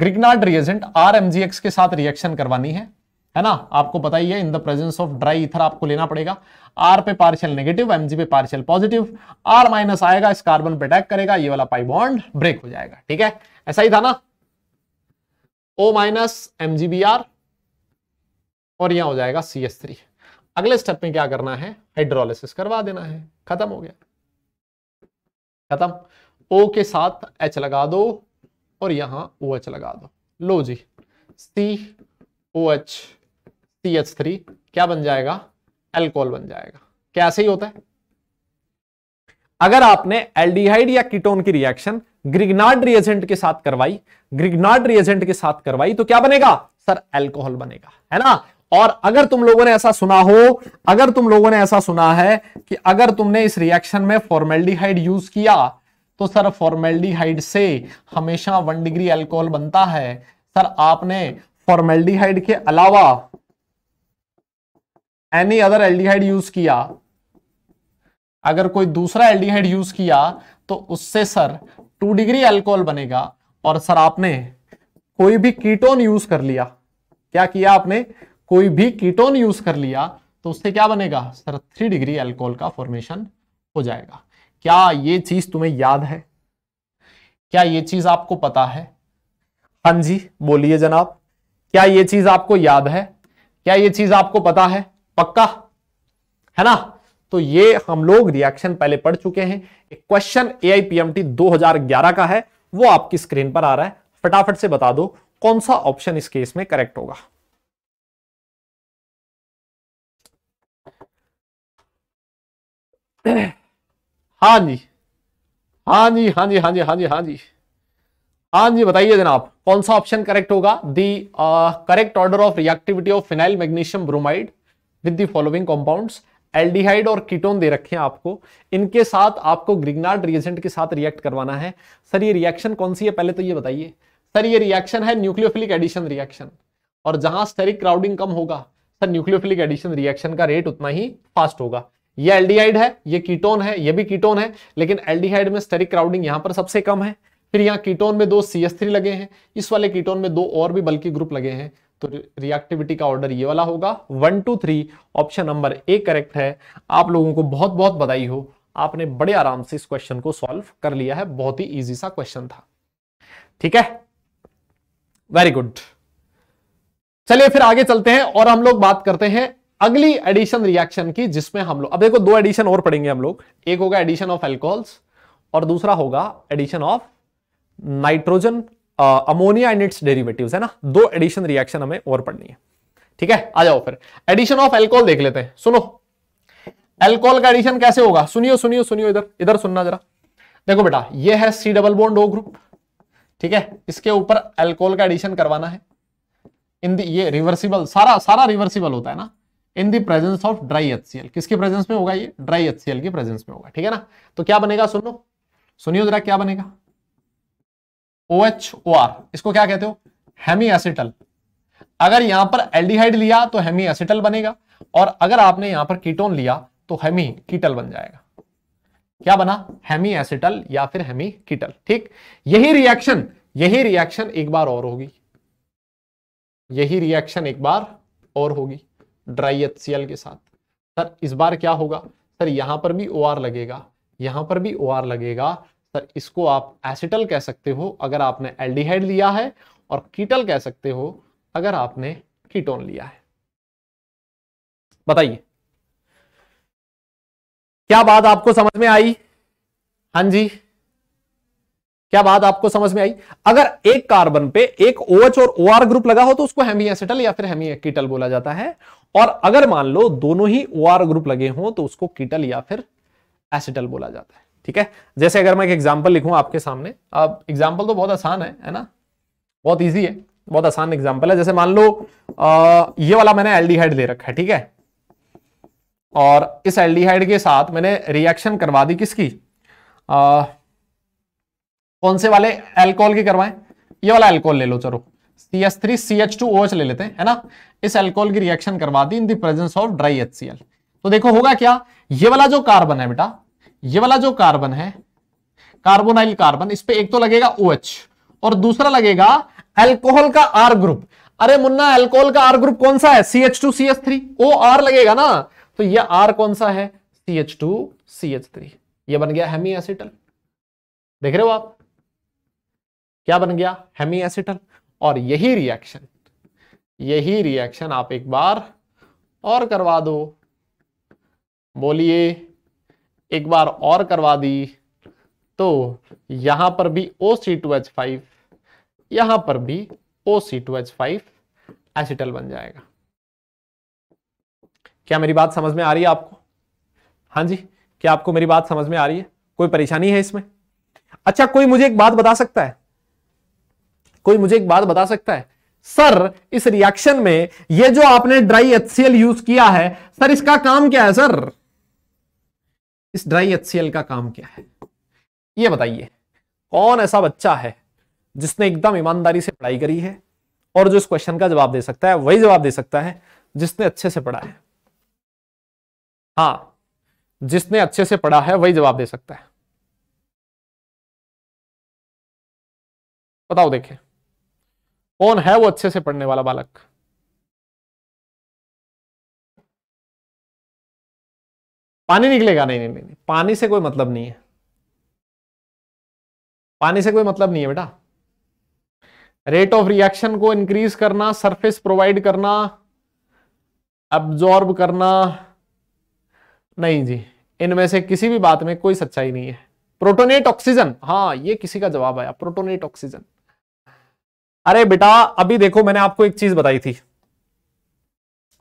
ग्रिगनार्ड रिएजेंट आर के साथ रिएक्शन करवानी है है ना आपको पता ही है in the presence of dry ether आपको लेना पड़ेगा आर पे पार्शियल नेगेटिव एमजी पे पार्शियल पॉजिटिव आर माइनस आएगा इस कार्बन पे अटैक करेगा ये वाला पाई बॉन्ड ब्रेक हो जाएगा ठीक है ऐसा ही था ना O minus M G B R और यह हो जाएगा सी एस थ्री अगले स्टेप में क्या करना है हाइड्रोलिसिस करवा देना है खत्म हो गया खत्म ओ के साथ एच लगा दो और यहां ओ OH एच लगा दो लो जी C O H C H three क्या बन जाएगा एल्कोहल बन जाएगा क्या ऐसे ही होता है अगर आपने एल्डिहाइड या कीटोन की रिएक्शन ग्रिगनाड रिएजेंट के साथ करवाई ग्रिगनाड रिएजेंट के साथ करवाई तो क्या बनेगा सर एल्कोहल बनेगा है ना और अगर तुम लोगों ने ऐसा सुना हो अगर तुम लोगों ने ऐसा सुना है कि अगर तुमने इस रिएक्शन में फॉर्मेल्डिहाइड यूज किया तो सर फॉर्मेल्डिहाइड से हमेशा वन डिग्री एल्कोहल बनता है सर आपने फॉर्मेल्डिहाइड के अलावा एनी अदर एल्डिहाइड यूज किया अगर कोई दूसरा एल्डिहाइड यूज किया तो उससे सर टू डिग्री अल्कोहल बनेगा और सर आपने कोई भी कीटोन यूज कर लिया क्या किया आपने कोई भी कीटोन यूज कर लिया तो उससे क्या बनेगा सर थ्री डिग्री अल्कोहल का फॉर्मेशन हो जाएगा क्या ये चीज तुम्हें याद है क्या ये चीज आपको पता है हाँ जी बोलिए जनाब क्या ये चीज आपको याद है क्या ये चीज आपको पता है पक्का है ना तो ये हम लोग रिएक्शन पहले पढ़ चुके हैं एक क्वेश्चन हजार ग्यारह का है वो आपकी स्क्रीन पर आ रहा है फटाफट से बता दो कौन सा ऑप्शन इस केस में करेक्ट होगा हाँ जी हाँ जी हाँ जी हाँ जी हाँ जी हाँ जी हाँ जी बताइए जनाब कौन सा ऑप्शन करेक्ट होगा the correct order of reactivity of phenyl magnesium bromide with the following compounds aldehyde और कीटोन दे रखे हैं आपको इनके साथ आपको ग्रिगनार्ड रिएजेंट के साथ रिएक्ट करवाना है सर ये रिएक्शन कौन सी है पहले तो ये बताइए सर ये रिएक्शन है न्यूक्लियोफिलिक एडिशन रिएक्शन और जहां स्टेरिक क्राउडिंग कम होगा सर न्यूक्लियोफिलिक एडिशन रिएक्शन का रेट उतना ही फास्ट होगा ये एल्डिहाइड है ये कीटोन है ये भी कीटोन है लेकिन एल्डिहाइड में स्टेरिक क्राउडिंग यहां पर सबसे कम है फिर यहाँ कीटोन में दो सी लगे हैं इस वाले कीटोन में दो और भी बल्कि ग्रुप लगे हैं तो रिएक्टिविटी का ऑर्डर ये वाला होगा one two three option number A correct है आप लोगों को बहुत बहुत बधाई हो आपने बड़े आराम से इस क्वेश्चन को सॉल्व कर लिया है बहुत ही इजी सा क्वेश्चन था ठीक है वेरी गुड चलिए फिर आगे चलते हैं और हम लोग बात करते हैं अगली एडिशन रिएक्शन की जिसमें हम लोग अब देखो दो एडिशन और पढ़ेंगे हम लोग एक होगा एडिशन ऑफ एल्कोहल्स और दूसरा होगा addition of nitrogen ammonia and its derivatives है ना दो एडिशन रिएक्शन हमें और पढ़नी है ठीक है आ जाओ फिर एडिशन ऑफ एल्कोहल देख लेते हैं सुनो एल्कोहल का एडिशन कैसे होगा सुनियो सुनियो सुनियो इधर इधर सुनना जरा देखो बेटा ये है C double bond O group ठीक है इसके ऊपर एल्कोहल का एडिशन करवाना है इन दी ये रिवर्सिबल सारा सारा रिवर्सिबल होता है ना in the presence of dry HCl किसकी प्रेजेंस में होगा ये ड्राई एचसीएल की प्रेजेंस में होगा ठीक है ना तो क्या बनेगा सुनो सुनियो जरा क्या बनेगा ओ एच ओ आर इसको क्या कहते हो हेमी एसिटल अगर यहां पर एल्डिहाइड लिया तो हेमी एसिटल बनेगा और अगर आपने यहां पर कीटोन लिया तो हेमी कीटल बन जाएगा क्या बना हेमी एसिटल या फिर हेमी कीटल ठीक यही रिएक्शन यही रिएक्शन एक बार और होगी यही रिएक्शन एक बार और होगी ड्राई एच के साथ सर इस बार क्या होगा सर यहां पर भी ओ लगेगा यहां पर भी ओ लगेगा सर इसको आप एसिटल कह सकते हो अगर आपने एल्डिहाइड लिया है और कीटल कह सकते हो अगर आपने कीटोन लिया है बताइए क्या बात आपको समझ में आई हां जी क्या बात आपको समझ में आई अगर एक कार्बन पे एक OH और ओ OR ग्रुप लगा हो तो उसको हेमी एसिटल या फिर हेमी कीटल बोला जाता है और अगर मान लो दोनों ही ओ OR ग्रुप लगे हों तो उसको कीटल या फिर एसिटल बोला जाता है ठीक है जैसे अगर मैं एक एग्जाम्पल लिखू आपके सामने अब एग्जाम्पल तो बहुत आसान है है ना बहुत ईजी है बहुत आसान एग्जाम्पल है जैसे मान लो आ, ये वाला मैंने एल्डिहाइड ले रखा है ठीक है और इस एल्डिहाइड के साथ मैंने रिएक्शन करवा दी किसकी आ, कौन से वाले एल्कोहल की करवाएं ये वाला एल्कोहल ले लो चलो C S three C H two O H ले लेते हैं है ना इस एल्कोहल की रिएक्शन करवा दी in the presence of dry H C L तो देखो होगा क्या ये वाला जो कार्बन है बेटा ये वाला जो कार्बन है कार्बोनाइल कार्बन इस पर एक तो लगेगा ओ OH और दूसरा लगेगा एल्कोहल का आर ग्रुप अरे मुन्ना एल्कोहल का आर ग्रुप कौन सा है C H two C H three O R लगेगा ना तो ये आर कौन सा है C H two C H three ये बन गया हेमी एसिटल देख रहे हो आप क्या बन गया हेमी एसिटल और यही रिएक्शन यही रिएक्शन आप एक बार और करवा दो बोलिए एक बार और करवा दी तो यहां पर भी O C two H five यहां पर भी O C two H five acetal बन जाएगा क्या मेरी बात समझ में आ रही है आपको हाँ जी क्या आपको मेरी बात समझ में आ रही है कोई परेशानी है इसमें अच्छा कोई मुझे एक बात बता सकता है कोई मुझे एक बात बता सकता है सर इस रिएक्शन में ये जो आपने ड्राई एच यूज किया है सर इसका काम क्या है सर इस ड्राई एच का काम क्या है ये बताइए कौन ऐसा बच्चा है जिसने एकदम ईमानदारी से पढ़ाई करी है और जो इस क्वेश्चन का जवाब दे सकता है वही जवाब दे सकता है जिसने अच्छे से पढ़ा है हाँ जिसने अच्छे से पढ़ा है वही जवाब दे सकता है बताओ देखें कौन है वो अच्छे से पढ़ने वाला बालक पानी निकलेगा नहीं नहीं नहीं पानी से कोई मतलब नहीं है पानी से कोई मतलब नहीं है बेटा रेट ऑफ रिएक्शन को इंक्रीज करना सरफेस प्रोवाइड करना अब्जॉर्ब करना नहीं जी इनमें से किसी भी बात में कोई सच्चाई नहीं है प्रोटोनेट ऑक्सीजन हाँ ये किसी का जवाब आया प्रोटोनेट ऑक्सीजन अरे बेटा अभी देखो मैंने आपको एक चीज बताई थी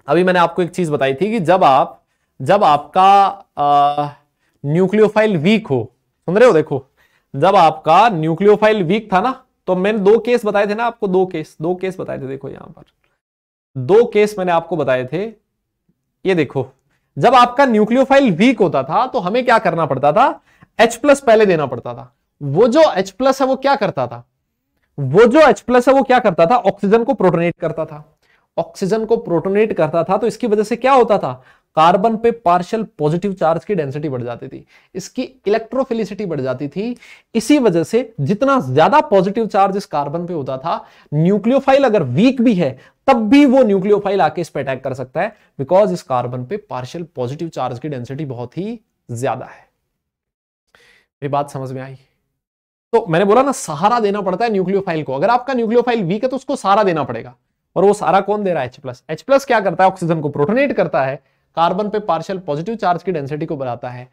अभी मैंने आपको एक चीज बताई थी कि जब आप जब आपका न्यूक्लियोफाइल वीक हो सुन रहे हो देखो जब आपका न्यूक्लियोफाइल वीक था ना तो मैंने दो केस बताए थे ना आपको दो केस दो केस बताए थे देखो यहां पर दो केस मैंने आपको बताए थे ये देखो जब आपका न्यूक्लियोफाइल वीक होता था तो हमें क्या करना पड़ता था H प्लस पहले देना पड़ता था वो जो H प्लस है वो क्या करता था वो जो H प्लस है वो क्या करता था ऑक्सीजन को प्रोटोनेट करता था ऑक्सीजन को प्रोटोनेट करता था तो इसकी वजह से क्या होता था कार्बन पे पार्शियल पॉजिटिव चार्ज की डेंसिटी बढ़ जाती थी इसकी इलेक्ट्रोफिलिसिटी बढ़ जाती थी इसी वजह से जितना ज्यादा पॉजिटिव चार्ज इस कार्बन पे होता था न्यूक्लियोफाइल अगर वीक भी है तब भी वो न्यूक्लियोफाइल आके इस पर अटैक कर सकता है बिकॉज इस कार्बन पे पार्शियल पॉजिटिव चार्ज की डेंसिटी बहुत ही ज्यादा है ये बात समझ में आई तो मैंने बोला ना सहारा देना पड़ता है न्यूक्लियोफाइल को अगर आपका न्यूक्लियोफाइल वीक है तो उसको सहारा देना पड़ेगा और वो सारा कौन दे रहा है एच प्लस एच प्लस क्या करता है ऑक्सीजन को प्रोटोनेट करता है कार्बन पे पार्शियल पॉजिटिव चार्ज की डेंसिटी को बढ़ाता है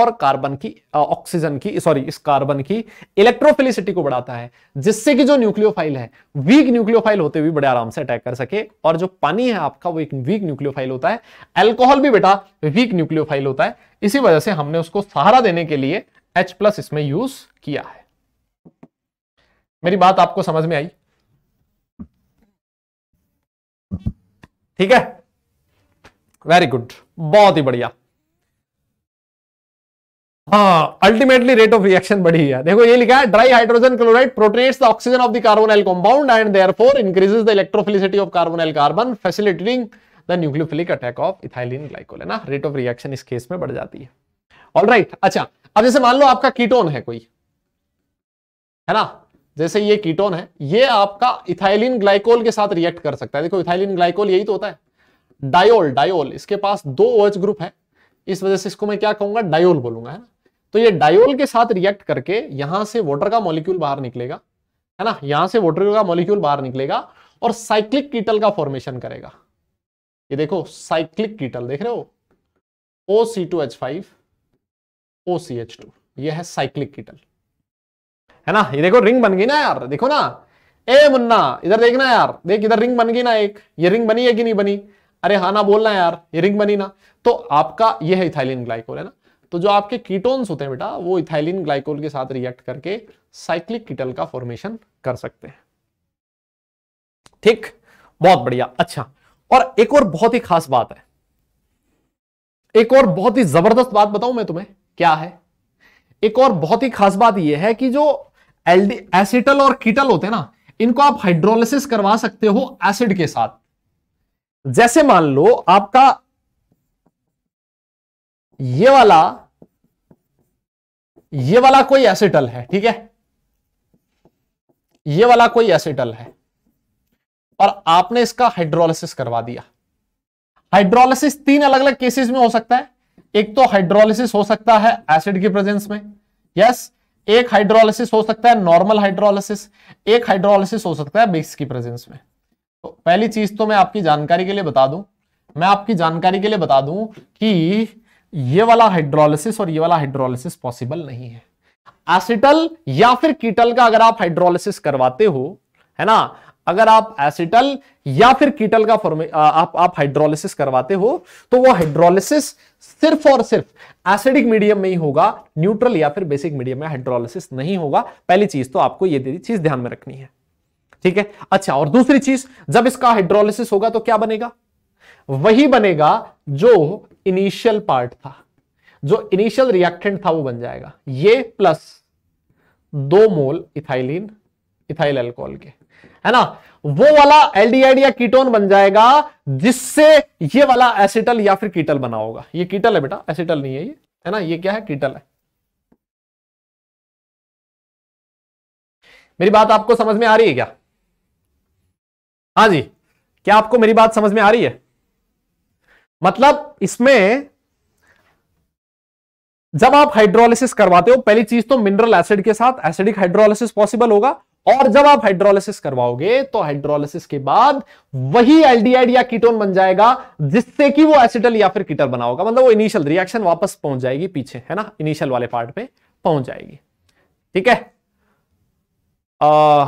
और कार्बन की ऑक्सीजन की सॉरी इस कार्बन की इलेक्ट्रोफिलिसिटी को बढ़ाता है जिससे कि जो न्यूक्लियोफाइल है वीक न्यूक्लियोफाइल होते हुए बड़े आराम से अटैक कर सके और जो पानी है आपका वो एक वीक न्यूक्लियोफाइल होता है अल्कोहल भी बेटा वीक न्यूक्लियोफाइल होता है इसी वजह से हमने उसको सहारा देने के लिए एच प्लस इसमें यूज किया है मेरी बात आपको समझ में आई ठीक है वेरी गुड बहुत ही बढ़िया हाँ अल्टीमेटली रेट ऑफ रिएक्शन बढ़ी है देखो ये लिखा है dry hydrogen chloride protonates the oxygen of the L compound and for increases the electrophilicity of carbonyl carbon facilitating the nucleophilic attack of ethylene glycol है ना रेट ऑफ रिएक्शन इस case में बढ़ जाती है ऑल right, अच्छा अब जैसे मान लो आपका कीटोन है कोई है ना जैसे ये कीटोन है ये आपका इथाइलिन ग्लाइकोल के साथ रिएक्ट कर सकता है देखो इथाइलिन ग्लाइकोल यही तो होता है डायोल डायोल इसके पास दो ओएच ग्रुप है इस वजह से इसको मैं क्या कहूंगा डायोल बोलूंगा है ना तो ये डायोल के साथ रिएक्ट करके यहां से वाटर का मॉलिक्यूल बाहर निकलेगा है ना यहां से वाटर का मॉलिक्यूल बाहर निकलेगा और साइक्लिक कीटल का फॉर्मेशन करेगा ये देखो साइक्लिक कीटल देख रहे हो O C two H five O C H two ये है साइक्लिक कीटल है ना ये देखो रिंग बन गई ना यार देखो ना ए मुन्ना इधर देखना यार देख इधर रिंग बन गई ना एक ये रिंग बनी है कि नहीं बनी अरे हाँ ना बोलना यार ये रिंग बनी ना तो आपका ये है इथाइलिन ग्लाइकोल है ना तो जो आपके कीटोन्स होते हैं बेटा वो इथाइलिन ग्लाइकोल के साथ रिएक्ट करके साइक्लिक कीटल का फॉर्मेशन कर सकते हैं ठीक बहुत बढ़िया अच्छा और एक और बहुत ही खास बात है एक और बहुत ही जबरदस्त बात बताऊं मैं तुम्हें क्या है एक और बहुत ही खास बात यह है कि जो एसिटल और कीटल होते हैं ना इनको आप हाइड्रोलिसिस करवा सकते हो एसिड के साथ जैसे मान लो आपका ये वाला ये वाला कोई एसिटल है ठीक है ये वाला कोई एसिटल है और आपने इसका हाइड्रोलिसिस करवा दिया हाइड्रोलिसिस तीन अलग अलग केसेस में हो सकता है एक तो हाइड्रोलिसिस हो सकता है एसिड की प्रेजेंस में यस yes, एक हाइड्रोलिसिस हो सकता है नॉर्मल हाइड्रोलिसिस एक हाइड्रोलिसिस हो सकता है बेस की प्रेजेंस में तो पहली चीज तो मैं आपकी जानकारी के लिए बता दूं मैं आपकी जानकारी के लिए बता दूं कि ये वाला हाइड्रोलिसिस और ये वाला हाइड्रोलिसिस पॉसिबल नहीं है एसिटल या फिर कीटल का अगर आप हाइड्रोलिसिस करवाते हो है ना अगर आप एसिटल या फिर कीटल का फॉर्मे आप आप हाइड्रोलिसिस करवाते हो तो वो हाइड्रोलिसिस सिर्फ और सिर्फ एसिडिक मीडियम में ही होगा न्यूट्रल या फिर बेसिक मीडियम में हाइड्रोलिसिस नहीं होगा पहली चीज तो आपको ये चीज ध्यान में रखनी है ठीक है अच्छा और दूसरी चीज जब इसका हाइड्रोलिसिस होगा तो क्या बनेगा वही बनेगा जो इनिशियल पार्ट था जो इनिशियल रिएक्टेंट था वो बन जाएगा ये प्लस दो मोल इथाइलिन इथाइल अल्कोहल के है ना वो वाला एलडीआईड या कीटोन बन जाएगा जिससे ये वाला एसिटल या फिर कीटल बना होगा ये कीटल है बेटा एसिटल नहीं है ये है ना ये क्या है कीटल है मेरी बात आपको समझ में आ रही है क्या हाँ जी क्या आपको मेरी बात समझ में आ रही है मतलब इसमें जब आप हाइड्रोलिसिस करवाते हो पहली चीज तो मिनरल एसिड के साथ एसिडिक हाइड्रोलिसिस पॉसिबल होगा और जब आप हाइड्रोलिसिस करवाओगे तो हाइड्रोलिसिस के बाद वही एल्डिहाइड या कीटोन बन जाएगा जिससे कि वो एसिडल या फिर कीटल बना होगा मतलब वो इनिशियल रिएक्शन वापस पहुंच जाएगी पीछे है ना इनिशियल वाले पार्ट में पहुंच जाएगी ठीक है आ,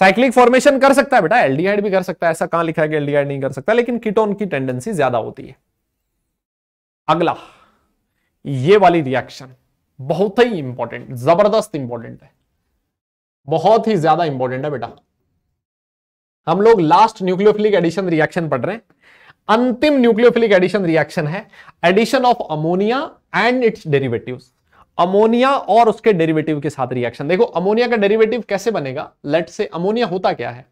साइक्लिक फॉर्मेशन कर सकता है बेटा एल्डिहाइड भी कर सकता है ऐसा कहां लिखा है कि एल्डिहाइड नहीं कर सकता लेकिन कीटोन की टेंडेंसी ज्यादा होती है अगला ये वाली रिएक्शन बहुत ही इंपॉर्टेंट जबरदस्त इंपॉर्टेंट है बहुत ही ज्यादा इंपॉर्टेंट है बेटा हम लोग लास्ट न्यूक्लियोफिलिक एडिशन रिएक्शन पढ़ रहे हैं अंतिम न्यूक्लियोफिलिक एडिशन रिएक्शन है addition of ammonia and its derivatives ammonia और उसके डेरिवेटिव के साथ रिएक्शन देखो अमोनिया का डेरिवेटिव कैसे बनेगा लेट से अमोनिया होता क्या है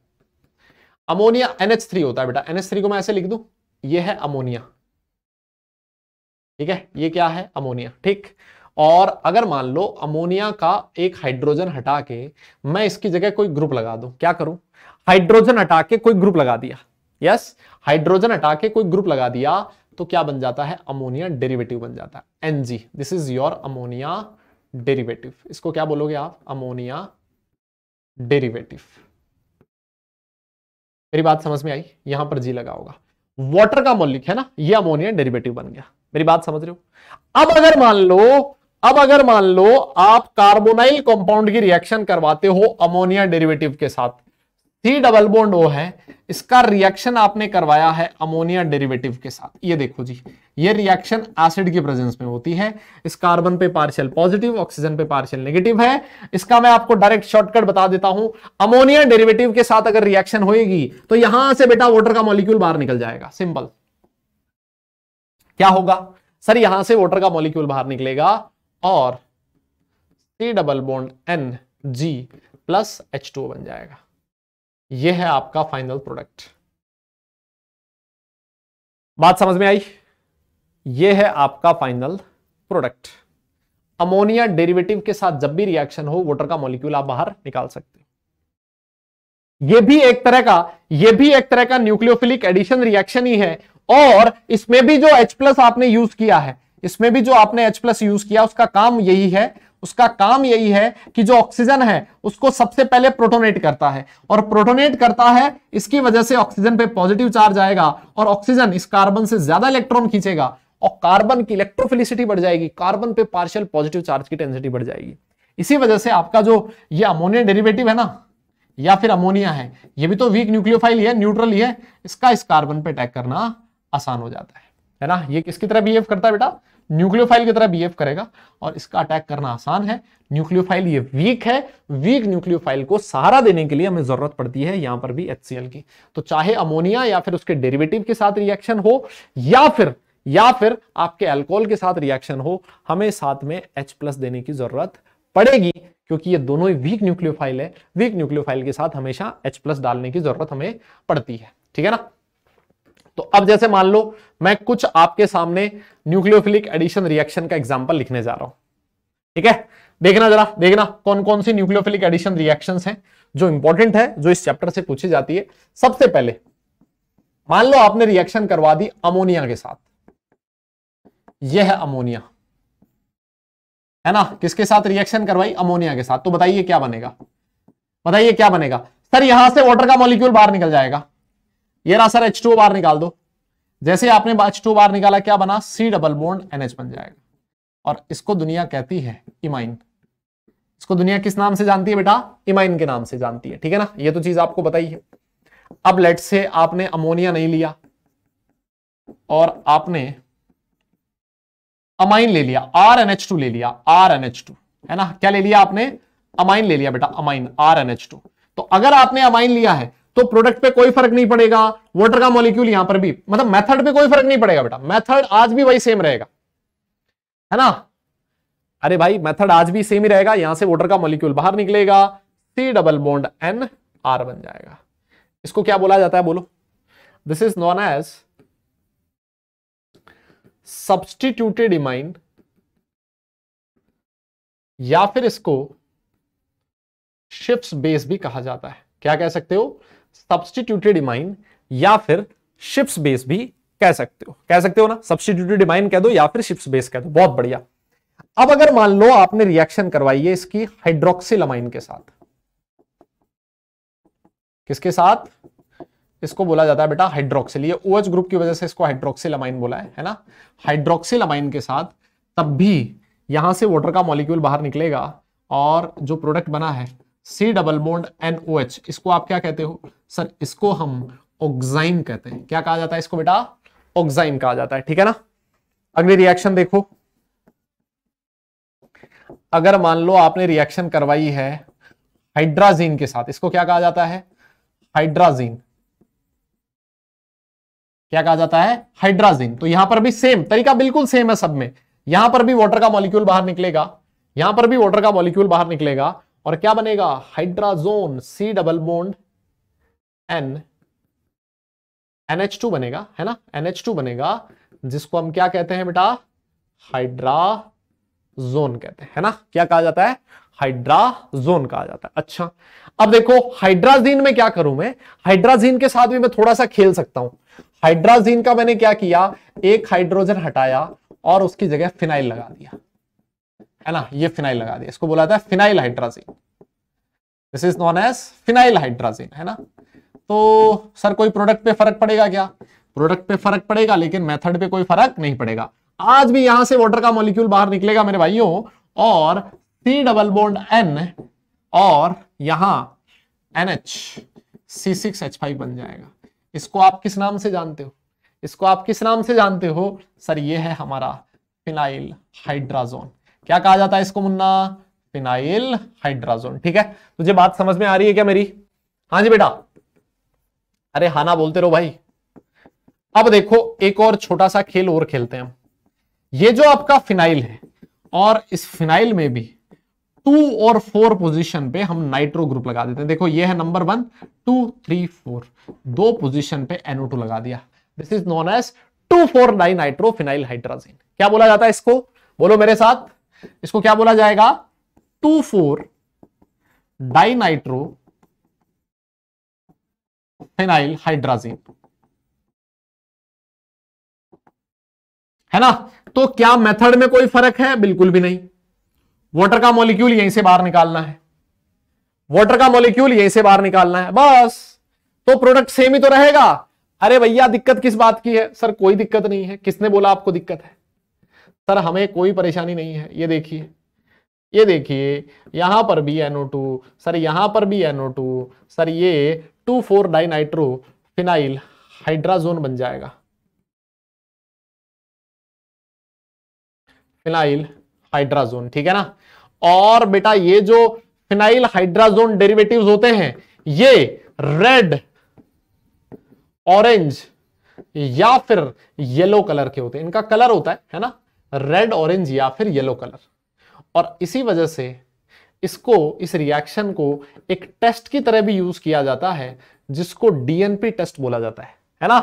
अमोनिया NH3 होता है बेटा NH3 को मैं ऐसे लिख दू ये है अमोनिया ठीक है ये क्या है अमोनिया ठीक और अगर मान लो अमोनिया का एक हाइड्रोजन हटा के मैं इसकी जगह कोई ग्रुप लगा दू क्या करूं हाइड्रोजन हटा के कोई ग्रुप लगा दिया यस हाइड्रोजन हटा के कोई ग्रुप लगा दिया तो क्या बन जाता है अमोनिया डेरिवेटिव बन जाता है N G this is your ammonia derivative इसको क्या बोलोगे आप अमोनिया डेरिवेटिव मेरी बात समझ में आई यहां पर जी लगा होगा वॉटर का मौलिक है ना ये अमोनिया डेरिवेटिव बन गया मेरी बात समझ रहे हो अब अगर मान लो अब अगर मान लो आप कार्बोनाइल कंपाउंड की रिएक्शन करवाते हो अमोनिया डेरिवेटिव के साथ थ्री डबल बोन्ड ओ है इसका रिएक्शन आपने करवाया है अमोनिया डेरिवेटिव के साथ ये देखो जी ये रिएक्शन एसिड के प्रेजेंस में होती है इस कार्बन पे पार्शियल पॉजिटिव ऑक्सीजन पे पार्शियल नेगेटिव है इसका मैं आपको डायरेक्ट शॉर्टकट बता देता हूं अमोनिया डेरिवेटिव के साथ अगर रिएक्शन होगी तो यहां से बेटा वोटर का मॉलिक्यूल बाहर निकल जाएगा सिंपल क्या होगा सर यहां से वोटर का मॉलिक्यूल बाहर निकलेगा और C double bond N G plus H two बन जाएगा ये है आपका फाइनल प्रोडक्ट बात समझ में आई ये है आपका फाइनल प्रोडक्ट अमोनिया डेरिवेटिव के साथ जब भी रिएक्शन हो वाटर का मॉलिक्यूल आप बाहर निकाल सकते हो ये भी एक तरह का ये भी एक तरह का न्यूक्लियोफिलिक एडिशन रिएक्शन ही है और इसमें भी जो H प्लस आपने यूज किया है इसमें भी जो आपने H प्लस यूज किया उसका काम यही है उसका काम यही है कि जो ऑक्सीजन है उसको सबसे पहले प्रोटोनेट करता है और प्रोटोनेट करता है इसकी वजह से ऑक्सीजन पे पॉजिटिव चार्ज आएगा और ऑक्सीजन इस कार्बन से ज्यादा इलेक्ट्रॉन खींचेगा और कार्बन की इलेक्ट्रोफिलिसिटी बढ़ जाएगी कार्बन पे पार्शियल पॉजिटिव चार्ज की टेंसिटी बढ़ जाएगी इसी वजह से आपका जो ये अमोनिया डेरिवेटिव है ना या फिर अमोनिया है ये भी तो वीक न्यूक्लियोफाइल ही है न्यूट्रल ही है इसका इस कार्बन पे अटैक करना आसान हो जाता है है ना ये किसकी तरह बिहेव करता है बेटा न्यूक्लियोफाइल की तरह बिहेव करेगा और इसका अटैक करना आसान है न्यूक्लियोफाइल ये वीक है वीक न्यूक्लियोफाइल को सहारा देने के लिए हमें जरूरत पड़ती है यहां पर भी एच की तो चाहे अमोनिया या फिर उसके डेरिवेटिव के साथ रिएक्शन हो या फिर या फिर आपके अल्कोहल के साथ रिएक्शन हो हमें साथ में एच प्लस देने की जरूरत पड़ेगी क्योंकि ये दोनों ही वीक न्यूक्लियोफाइल है वीक न्यूक्लियोफाइल के साथ हमेशा एच प्लस डालने की जरूरत हमें पड़ती है ठीक है ना तो अब जैसे मान लो मैं कुछ आपके सामने न्यूक्लियोफिलिक एडिशन रिएक्शन का एग्जाम्पल लिखने जा रहा हूं ठीक है देखना जरा देखना कौन कौन सी न्यूक्लियोफिलिक एडिशन रिएक्शन है जो इंपॉर्टेंट है जो इस चैप्टर से पूछी जाती है सबसे पहले मान लो आपने रिएक्शन करवा दी अमोनिया के साथ यह है अमोनिया है ना किसके साथ रिएक्शन करवाई अमोनिया के साथ तो बताइए क्या बनेगा बताइए क्या बनेगा सर यहां से वाटर का मॉलिक्यूल बाहर निकल जाएगा ये रहा सर H2O बार निकाल दो जैसे आपने H2O बार निकाला क्या बना C डबल बोन्ड NH बन जाएगा और इसको दुनिया कहती है इमाइन इसको दुनिया किस नाम से जानती है बेटा इमाइन के नाम से जानती है ठीक है ना ये तो चीज आपको बताई है अब लेट से आपने अमोनिया नहीं लिया और आपने अमाइन ले लिया आर एन एच टू ले लिया आर एन एच टू है ना क्या ले लिया आपने अमाइन ले लिया बेटा amine R N H two तो अगर आपने अमाइन लिया है तो प्रोडक्ट पे कोई फर्क नहीं पड़ेगा वाटर का मॉलिक्यूल यहां पर भी मतलब मेथड पे कोई फर्क नहीं पड़ेगा बेटा मेथड आज भी वही सेम रहेगा है ना अरे भाई मेथड आज भी सेम ही रहेगा यहां से वाटर का मॉलिक्यूल बाहर निकलेगा C double bond N R बन जाएगा इसको क्या बोला जाता है बोलो this is known as substituted imine या फिर इसको शिप्स बेस भी कहा जाता है क्या कह सकते हो सब्सटीट्यूटेड इमाइन या फिर शिप्स बेस भी कह सकते हो कह सकते हो ना सब्सटीट्यूटेड इमाइन कह दो या फिर शिप्स बेस कह दो बहुत बढ़िया अब अगर मान लो आपने रिएक्शन करवाई है इसकी अमाइन के साथ किसके साथ इसको बोला जाता है बेटा हाइड्रोक्सिल ये OH ग्रुप की वजह से इसको अमाइन बोला है है ना अमाइन के साथ तब भी यहां से वाटर का मॉलिक्यूल बाहर निकलेगा और जो प्रोडक्ट बना है C double bond N O H इसको आप क्या कहते हो सर इसको हम ऑक्साइन कहते हैं क्या कहा जाता है इसको बेटा ऑक्साइन कहा जाता है ठीक है ना अगली रिएक्शन देखो अगर मान लो आपने रिएक्शन करवाई है हाइड्राजीन के साथ इसको क्या कहा जाता है हाइड्राजीन क्या कहा जाता है हाइड्राजीन तो यहां पर भी सेम तरीका बिल्कुल सेम है सब में यहां पर भी वाटर का मॉलिक्यूल बाहर निकलेगा यहां पर भी वाटर का मॉलिक्यूल बाहर निकलेगा और क्या बनेगा hydrazone C double bond N NH two बनेगा है ना एनएच टू बनेगा जिसको हम क्या कहते हैं बेटा हाइड्राजोन कहते हैं है ना क्या कहा जाता है हाइड्राजोन कहा जाता है अच्छा अब देखो हाइड्राजीन में क्या करूं मैं हाइड्राजीन के साथ भी मैं थोड़ा सा खेल सकता हूं हाइड्राजीन का मैंने क्या किया एक हाइड्रोजन हटाया और उसकी जगह फिनाइल लगा दिया है ना ये फिनाइल लगा दिया इसको बोला जाता है phenyl hydrazine this is known as phenyl hydrazine है ना तो सर कोई प्रोडक्ट पे फर्क पड़ेगा क्या प्रोडक्ट पे फर्क पड़ेगा लेकिन मेथड पे कोई फर्क नहीं पड़ेगा आज भी यहां से वाटर का मॉलिक्यूल बाहर निकलेगा मेरे भाइयों और सी डबल बोन्ड एन और यहां N H C six H five बन जाएगा इसको आप किस नाम से जानते हो इसको आप किस नाम से जानते हो सर ये है हमारा फिनाइल हाइड्राजोन क्या कहा जाता है इसको मुन्ना फिनाइल हाइड्राजोन ठीक है तुझे बात समझ में आ रही है क्या मेरी हाँ जी बेटा अरे हाना बोलते रहो भाई अब देखो एक और छोटा सा खेल और खेलते हैं हम ये जो आपका फिनाइल है और इस फिनाइल में भी टू और फोर पोजीशन पे हम नाइट्रो ग्रुप लगा देते हैं देखो ये है number one two three four दो पोजीशन पे एनओ टू लगा दिया this is known as two four nine nitro phenyl hydrazine क्या बोला जाता है इसको बोलो मेरे साथ इसको क्या बोला जाएगा two four dinitro phenyl hydrazine है ना तो क्या मेथड में कोई फर्क है बिल्कुल भी नहीं वाटर का मॉलिक्यूल यहीं से बाहर निकालना है वाटर का मॉलिक्यूल यहीं से बाहर निकालना है बस तो प्रोडक्ट सेम ही तो रहेगा अरे भैया दिक्कत किस बात की है सर कोई दिक्कत नहीं है किसने बोला आपको दिक्कत है सर हमें कोई परेशानी नहीं है ये देखिए ये देखिए यहां पर भी टू सर यहां पर भी टू सर ये two four di nitro phenyl hydrazone बन जाएगा फिनाइल हाइड्राजोन ठीक है ना और बेटा ये जो फिनाइल हाइड्राजोन डेरिवेटिव्स होते हैं ये रेड ऑरेंज या फिर येलो कलर के होते हैं इनका कलर होता है है ना रेड ऑरेंज या फिर येलो कलर और इसी वजह से इसको इस रिएक्शन को एक टेस्ट की तरह भी यूज किया जाता है जिसको डीएनपी टेस्ट बोला जाता है है ना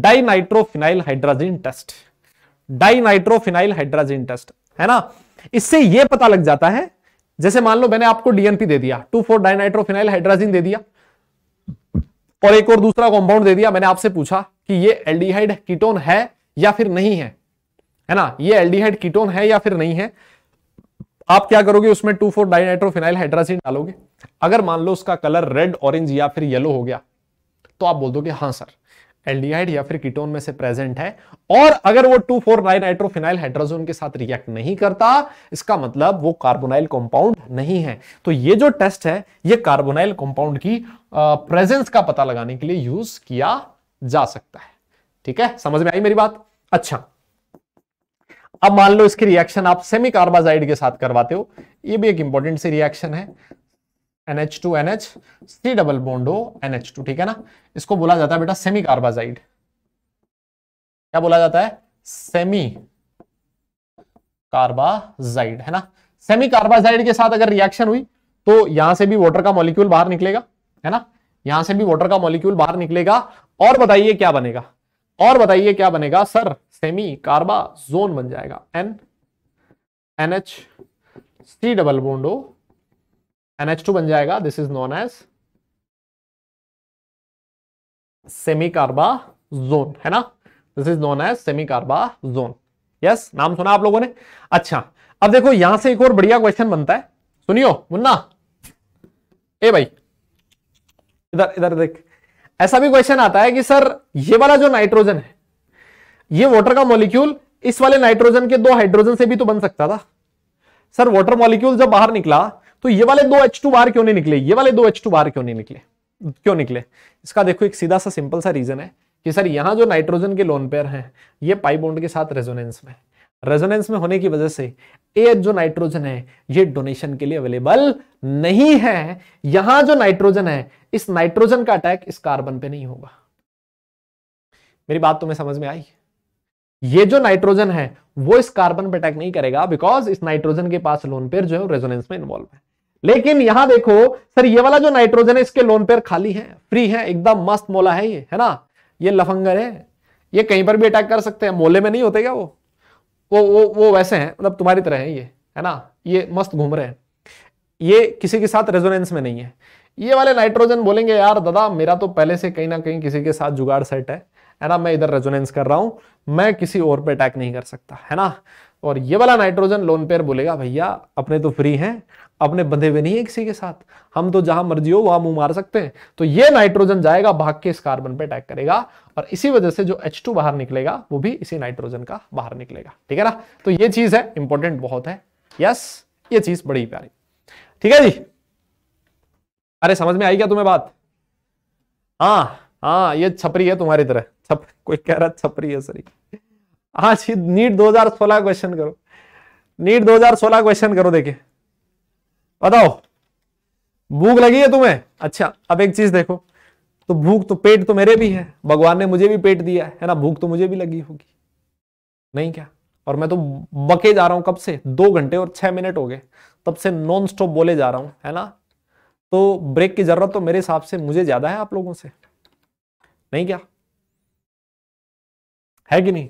dinitrophenyl hydrazine test dinitrophenyl hydrazine test है ना इससे यह पता लग जाता है जैसे मान लो मैंने आपको डीएनपी दे दिया टू फोर डाइनाइट्रोफिनाइल हाइड्राजिन दे दिया और एक और दूसरा कॉम्पाउंड दे दिया मैंने आपसे पूछा कि ये एल्डिहाइड कीटोन है या फिर नहीं है है ना ये एल्डिहाइड कीटोन है या फिर नहीं है आप क्या करोगे उसमें टू फोर डाइनाइट्रोफिनाइल हाइड्रासिन डालोगे अगर मान लो उसका कलर रेड ऑरेंज या फिर येलो हो गया तो आप बोल दो हाँ सर एल्डिहाइड या फिर कीटोन में से प्रेजेंट है और अगर वो टू फोर नाइट्रोफिनाइल हाइड्रोजोन के साथ रिएक्ट नहीं करता इसका मतलब वो कार्बोनाइल कंपाउंड नहीं है तो ये जो टेस्ट है ये कार्बोनाइल कंपाउंड की प्रेजेंस का पता लगाने के लिए यूज किया जा सकता है ठीक है समझ में आई मेरी बात अच्छा अब मान लो इसकी रिएक्शन आप सेमी कार्बाजाइड के साथ करवाते हो ये भी एक इंपॉर्टेंट सी रिएक्शन है NH two NH C double bond हो टू ठीक है ना इसको बोला जाता है बेटा सेमी कार्बाजाइड क्या बोला जाता है सेमी कार्बाजाइड है ना सेमी कार्बाजाइड के साथ अगर रिएक्शन हुई तो यहां से भी वॉटर का मॉलिक्यूल बाहर निकलेगा है ना यहां से भी वॉटर का मॉलिक्यूल बाहर निकलेगा और बताइए क्या बनेगा और बताइए क्या बनेगा सर सेमी कार्बा जोन बन जाएगा N N H C double बोन्डो N H two बन जाएगा this is known as semicarbazone है ना this is known as semicarbazone yes नाम सुना आप लोगों ने अच्छा अब देखो यहां से एक और बढ़िया क्वेश्चन बनता है सुनियो मुन्ना ए भाई इधर इधर देख ऐसा भी क्वेश्चन आता है कि सर ये वाला जो नाइट्रोजन है ये वाटर का मॉलिक्यूल इस वाले नाइट्रोजन के दो हाइड्रोजन से भी तो बन सकता था सर वाटर मॉलिक्यूल जब बाहर निकला तो ये वाले दो एच टू बार क्यों नहीं निकले ये वाले दो एच टू बार क्यों नहीं निकले क्यों निकले इसका देखो एक सीधा सा सिंपल सा रीजन है कि सर यहां जो नाइट्रोजन के लोन पेयर हैं ये बोन्ड के साथ रेजोनेंस में रेजोनेंस में होने की वजह से एयर जो नाइट्रोजन है ये डोनेशन के लिए अवेलेबल नहीं है यहां जो नाइट्रोजन है इस नाइट्रोजन का अटैक इस कार्बन पे नहीं होगा मेरी बात तुम्हें समझ में आई ये जो नाइट्रोजन है वो इस कार्बन पे अटैक नहीं करेगा बिकॉज इस नाइट्रोजन के पास लोन पेयर जो है रेजोनेंस में इन्वॉल्व है लेकिन यहां देखो सर ये वाला जो नाइट्रोजन है इसके लोन पेयर खाली है फ्री है एकदम मस्त मोला है ये है ना ये लफंगर है ये कहीं पर भी अटैक कर सकते हैं मोले में नहीं होते क्या वो वो वो वो वैसे हैं मतलब तुम्हारी तरह हैं ये है ना ये मस्त घूम रहे हैं ये किसी के साथ रेजोनेंस में नहीं है ये वाले नाइट्रोजन बोलेंगे यार दादा मेरा तो पहले से कहीं ना कहीं किसी के साथ जुगाड़ सेट है है ना मैं इधर रेजोनेंस कर रहा हूं मैं किसी और पे अटैक नहीं कर सकता है ना और ये वाला नाइट्रोजन लोन पेयर बोलेगा भैया अपने तो फ्री हैं अपने बंधे हुए नहीं है किसी के साथ हम तो जहां मर्जी हो वहां मुंह मार सकते हैं तो ये नाइट्रोजन जाएगा भाग के इस कार्बन पे अटैक करेगा और इसी वजह से जो H2 बाहर निकलेगा वो भी इसी नाइट्रोजन का बाहर निकलेगा ठीक है ना तो ये चीज है इंपॉर्टेंट बहुत है यस ये चीज बड़ी प्यारी ठीक है जी अरे समझ में आई क्या तुम्हें बात हाँ हाँ ये छपरी है तुम्हारी तरह छप कोई कह रहा छपरी है सर आज ही नीट 2016 क्वेश्चन करो नीट 2016 क्वेश्चन करो देखे बताओ भूख लगी है तुम्हें अच्छा अब एक चीज देखो तो भूख तो पेट तो मेरे भी है भगवान ने मुझे भी पेट दिया है ना भूख तो मुझे भी लगी होगी नहीं क्या और मैं तो बके जा रहा हूं कब से दो घंटे और छह मिनट हो गए तब से नॉन स्टॉप बोले जा रहा हूं है ना तो ब्रेक की जरूरत तो मेरे हिसाब से मुझे ज्यादा है आप लोगों से नहीं क्या है कि नहीं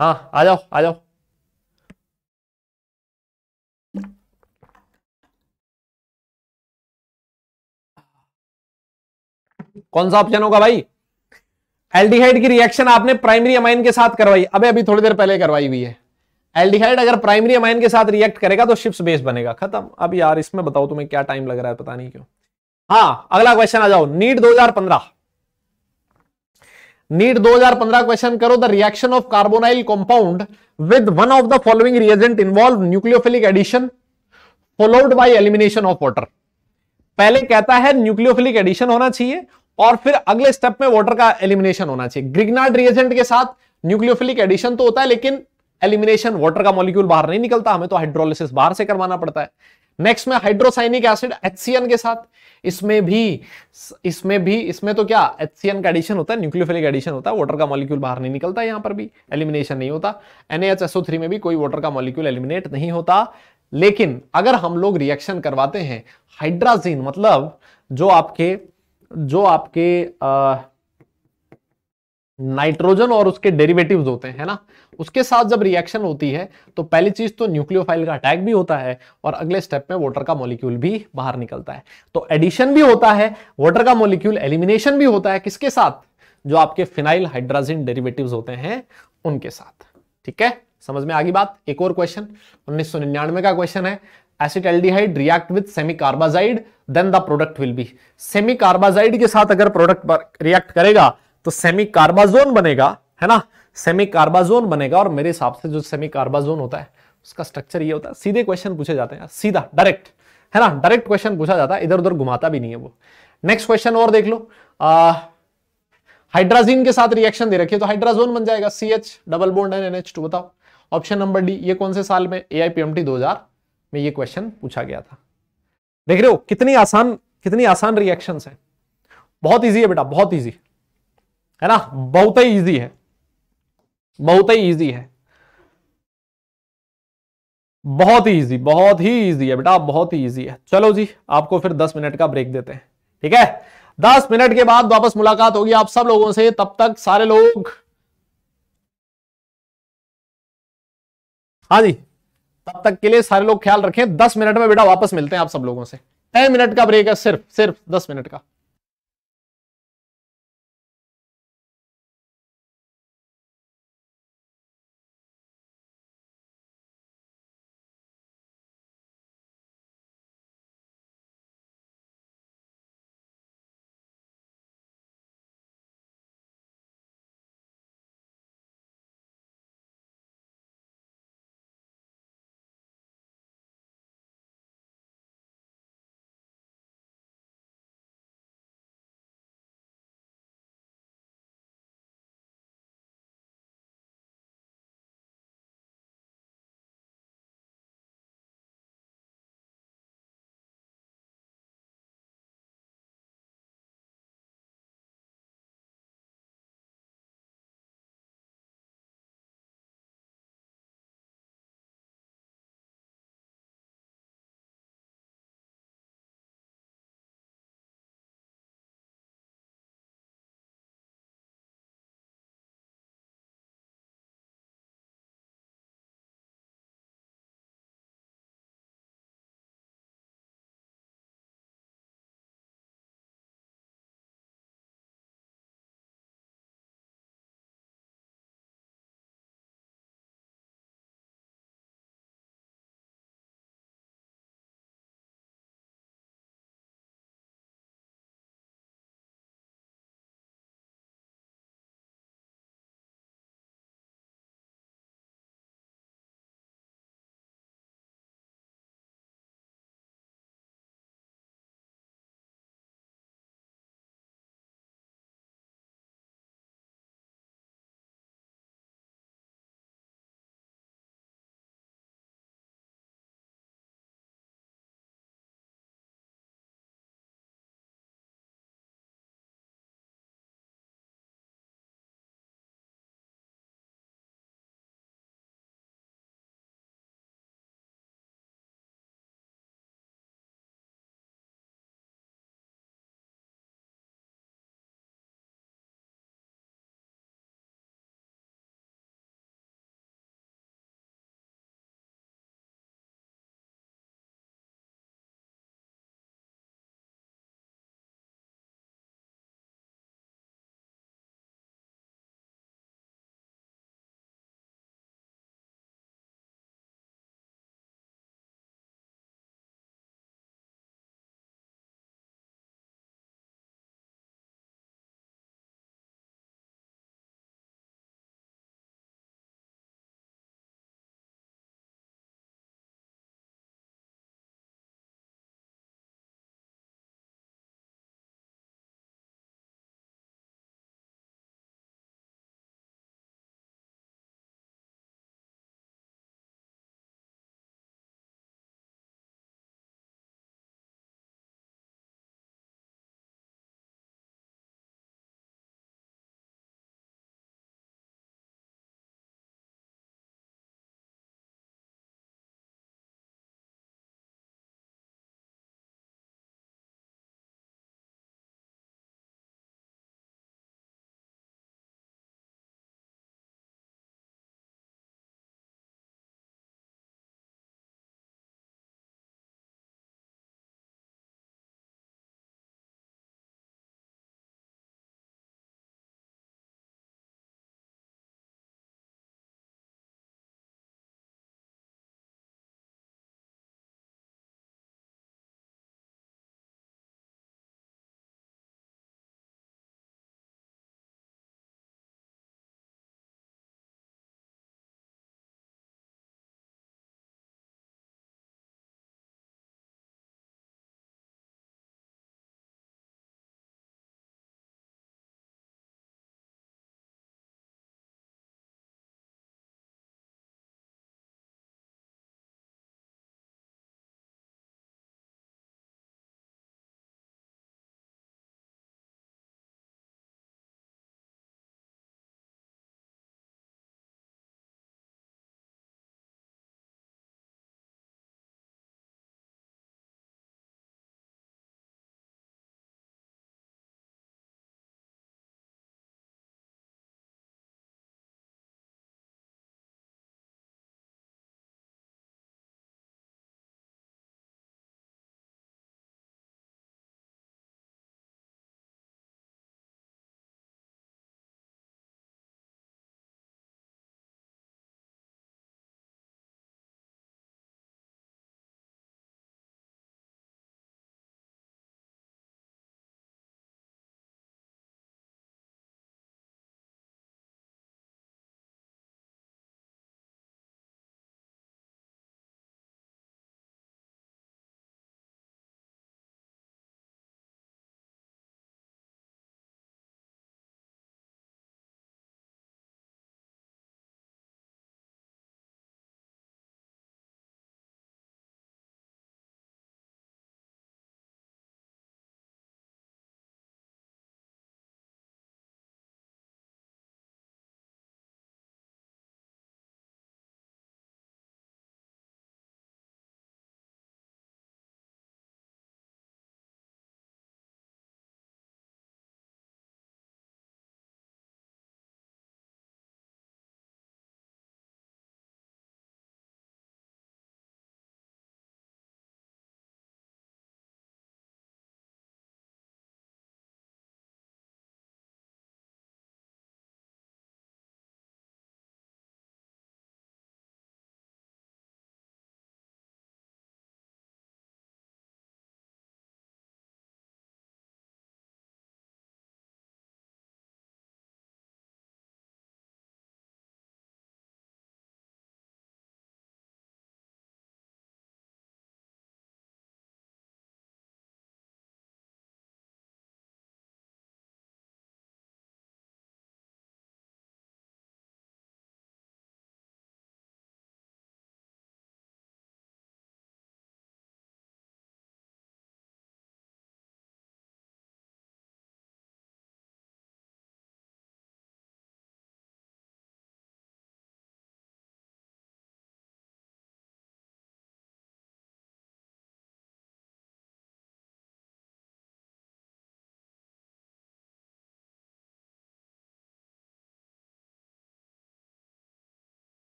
हाँ आ जाओ आ जाओ कौन सा ऑप्शन होगा भाई एल्डिहाइड की रिएक्शन आपने प्राइमरी अमाइन के साथ करवाई अबे अभी थोड़ी देर पहले करवाई हुई है एल्डिहाइड अगर प्राइमरी अमाइन के साथ रिएक्ट करेगा तो शिप्स बेस बनेगा खत्म अब यार इसमें बताओ तुम्हें क्या टाइम लग रहा है पता नहीं क्यों हाँ अगला क्वेश्चन आ जाओ नीट 2015 नीट 2015 क्वेश्चन करो the reaction of carbonyl compound with one of the following reagent involve nucleophilic addition followed by elimination of water पहले कहता है न्यूक्लियोफिलिक एडिशन होना चाहिए और फिर अगले स्टेप में वाटर का एलिमिनेशन होना चाहिए ग्रिगनाट रिएजेंट के साथ न्यूक्लियोफिलिक एडिशन तो होता है लेकिन एलिमिनेशन वाटर का मॉलिक्यूल बाहर नहीं निकलता हमें तो हाइड्रोलिसिस बाहर से करवाना पड़ता है नेक्स्ट में हाइड्रोसाइनिक एसिड एचसीएन के साथ इसमें भी इसमें भी इसमें तो क्या एचसीएन का एडिशन होता है न्यूक्लियोफिलिक एडिशन होता है वाटर का मॉलिक्यूल बाहर नहीं निकलता यहां पर भी एलिमिनेशन नहीं होता थ्री में भी कोई वाटर का मॉलिक्यूल एलिमिनेट नहीं होता लेकिन अगर हम लोग रिएक्शन करवाते हैं हाइड्राजीन मतलब जो आपके जो आपके आ, नाइट्रोजन और उसके डेरिवेटिव्स होते हैं ना उसके साथ जब रिएक्शन होती है तो पहली चीज तो न्यूक्लियोफाइल का अटैक भी होता है और अगले स्टेप में वाटर का मॉलिक्यूल भी बाहर निकलता है तो एडिशन भी होता है वाटर का मॉलिक्यूल एलिमिनेशन भी होता है किसके साथ जो आपके फिनाइल हाइड्राजिन डेरिवेटिव होते हैं उनके साथ ठीक है समझ में आगे बात एक और क्वेश्चन उन्नीस का क्वेश्चन है acid acetaldehyde react with semicarbazide then the product will be semicarbazide के साथ अगर प्रोडक्ट रिएक्ट करेगा तो सेमी कार्बाजोन बनेगा है ना सेमी कार्बाजोन बनेगा और मेरे हिसाब से जो सेमी कार्बाजोन होता है उसका स्ट्रक्चर ये होता है सीधे क्वेश्चन पूछे जाते हैं सीधा डायरेक्ट है ना डायरेक्ट क्वेश्चन पूछा जाता है इधर उधर घुमाता भी नहीं है वो नेक्स्ट क्वेश्चन और देख लो हाइड्राजीन के साथ रिएक्शन दे रखिए तो हाइड्राजोन बन जाएगा C H double bond N H two बताओ ऑप्शन नंबर डी ये कौन से साल में A I P M T दो हजार में ये क्वेश्चन पूछा गया था देख रहे हो कितनी आसान कितनी आसान रिएक्शन है बहुत ईजी है बेटा बहुत ईजी है ना बहुत ही ईजी है बहुत ही ईजी है बहुत ही ईजी बहुत ही ईजी है बेटा बहुत ही ईजी है चलो जी आपको फिर दस मिनट का ब्रेक देते हैं ठीक है दस मिनट के बाद वापस मुलाकात होगी आप सब लोगों से तब तक सारे लोग हाँ जी तब तक के लिए सारे लोग ख्याल रखें दस मिनट में बेटा वापस मिलते हैं आप सब लोगों से टेन मिनट का ब्रेक है सिर्फ सिर्फ दस मिनट का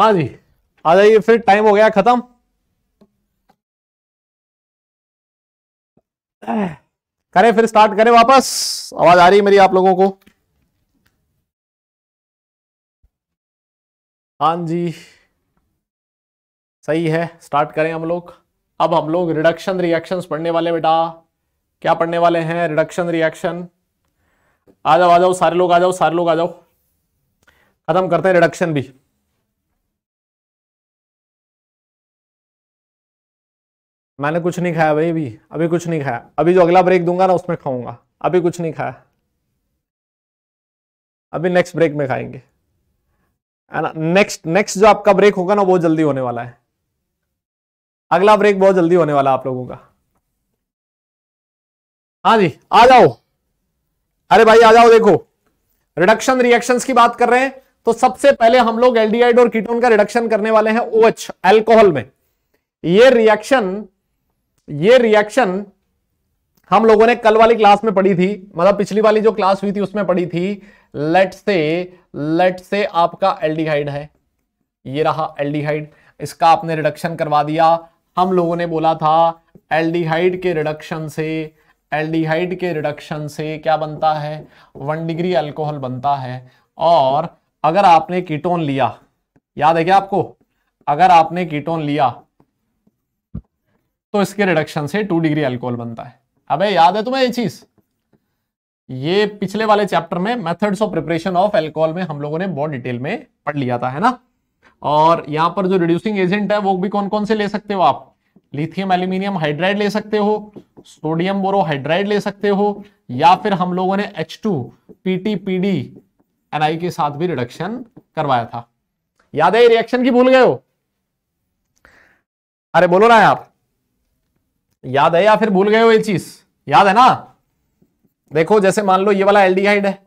हाँ जी आ जाइए फिर टाइम हो गया खत्म करें फिर स्टार्ट करें वापस आवाज आ रही है मेरी आप लोगों को हाँ जी सही है स्टार्ट करें हम लोग अब हम लोग रिडक्शन रिएक्शंस पढ़ने वाले बेटा क्या पढ़ने वाले हैं रिडक्शन रिएक्शन आ जाओ आ जाओ सारे लोग आ जाओ सारे लोग आ जाओ खत्म करते हैं रिडक्शन भी मैंने कुछ नहीं खाया भाई अभी अभी कुछ नहीं खाया अभी जो अगला ब्रेक दूंगा ना उसमें खाऊंगा अभी कुछ नहीं खाया अभी नेक्स्ट ब्रेक में खाएंगे ना नेक्स्ट नेक्स्ट जो आपका ब्रेक होगा ना वो जल्दी होने वाला है अगला ब्रेक बहुत जल्दी होने वाला आप लोगों का हाँ जी आ जाओ अरे भाई आ जाओ देखो रिडक्शन रिएक्शंस की बात कर रहे हैं तो सबसे पहले हम लोग एल्डिहाइड और कीटोन का रिडक्शन करने वाले हैं ओएच एल्कोहल में ये रिएक्शन ये रिएक्शन हम लोगों ने कल वाली क्लास में पढ़ी थी मतलब पिछली वाली जो क्लास हुई थी उसमें पढ़ी थी लेट से लेट से आपका एल्डिहाइड है ये रहा एल्डिहाइड इसका आपने रिडक्शन करवा दिया हम लोगों ने बोला था एल्डिहाइड के रिडक्शन से एल्डिहाइड के रिडक्शन से क्या बनता है वन डिग्री अल्कोहल बनता है और अगर आपने कीटोन लिया याद है क्या आपको अगर आपने कीटोन लिया तो इसके रिडक्शन से टू डिग्री अल्कोहल बनता है अब याद है तुम्हें ये चीज ये पिछले वाले चैप्टर में methods of preparation of alcohol में हम लोगों ने बहुत डिटेल में पढ़ लिया था है ना और यहां पर जो रिड्यूसिंग एजेंट है वो भी कौन कौन से ले सकते हो आप लिथियम एल्यूमिनियम हाइड्राइड ले सकते हो सोडियम बोरो हाइड्राइड ले सकते हो या फिर हम लोगों ने एच टू पी एनआई के साथ भी रिडक्शन करवाया था याद है रिएक्शन की भूल गए हो अरे बोलो ना आप याद है या फिर भूल गए हो ये चीज याद है ना देखो जैसे मान लो ये वाला एल्डिहाइड है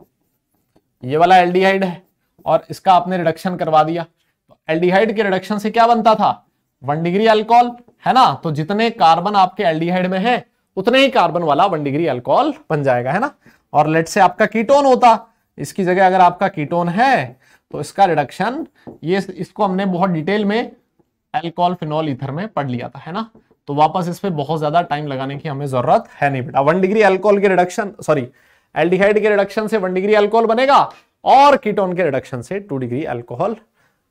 ये वाला एल्डिहाइड है और इसका आपने रिडक्शन करवा दिया तो एल्डिहाइड के रिडक्शन से क्या बनता था वन डिग्री अल्कोहल है ना तो जितने कार्बन आपके एल्डिहाइड में है उतने ही कार्बन वाला वन डिग्री अल्कोहल बन जाएगा है ना और लेट से आपका कीटोन होता इसकी जगह अगर आपका कीटोन है तो इसका रिडक्शन ये इसको हमने बहुत डिटेल में एल्कोहल फिनोल इथर में पढ़ लिया था है ना तो वापस इस पर बहुत ज्यादा टाइम लगाने की हमें जरूरत है नहीं बेटा वन डिग्री एल्कोहल के रिडक्शन सॉरी एल्डिहाइड के रिडक्शन से वन डिग्री एल्कोहल बनेगा और कीटोन के रिडक्शन से टू डिग्री एल्कोहल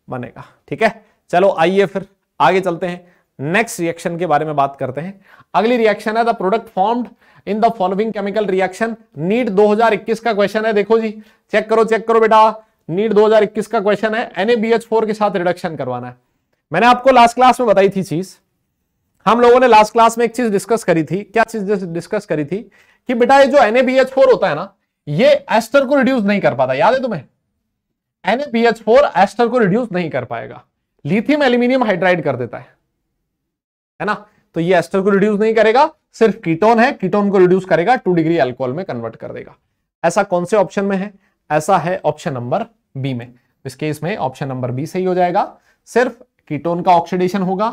बनेगा ठीक है चलो आइए फिर आगे चलते हैं नेक्स्ट रिएक्शन के बारे में बात करते हैं अगली रिएक्शन है the product formed in the following chemical reaction NEET 2021 का क्वेश्चन है देखो जी चेक करो चेक करो बेटा नीट 2021 का क्वेश्चन है एनएबीएच4 के साथ रिडक्शन करवाना है मैंने आपको लास्ट क्लास में बताई थी चीज हम लोगों ने लास्ट क्लास में एक चीज डिस्कस करी थी क्या चीज डिस्कस करी थी कि बेटा ये जो एन होता है ना ये एस्टर को रिड्यूस नहीं कर पाता याद है तुम्हें एन एस्टर को रिड्यूस नहीं कर पाएगा लिथियम एल्यूमिनियम हाइड्राइड कर देता है है ना तो ये एस्टर को रिड्यूस नहीं करेगा सिर्फ कीटोन है कीटोन को रिड्यूस करेगा टू डिग्री एल्कोहल में कन्वर्ट कर देगा ऐसा कौन से ऑप्शन में है ऐसा है ऑप्शन नंबर बी में इस केस में ऑप्शन नंबर बी सही हो जाएगा सिर्फ कीटोन का ऑक्सीडेशन होगा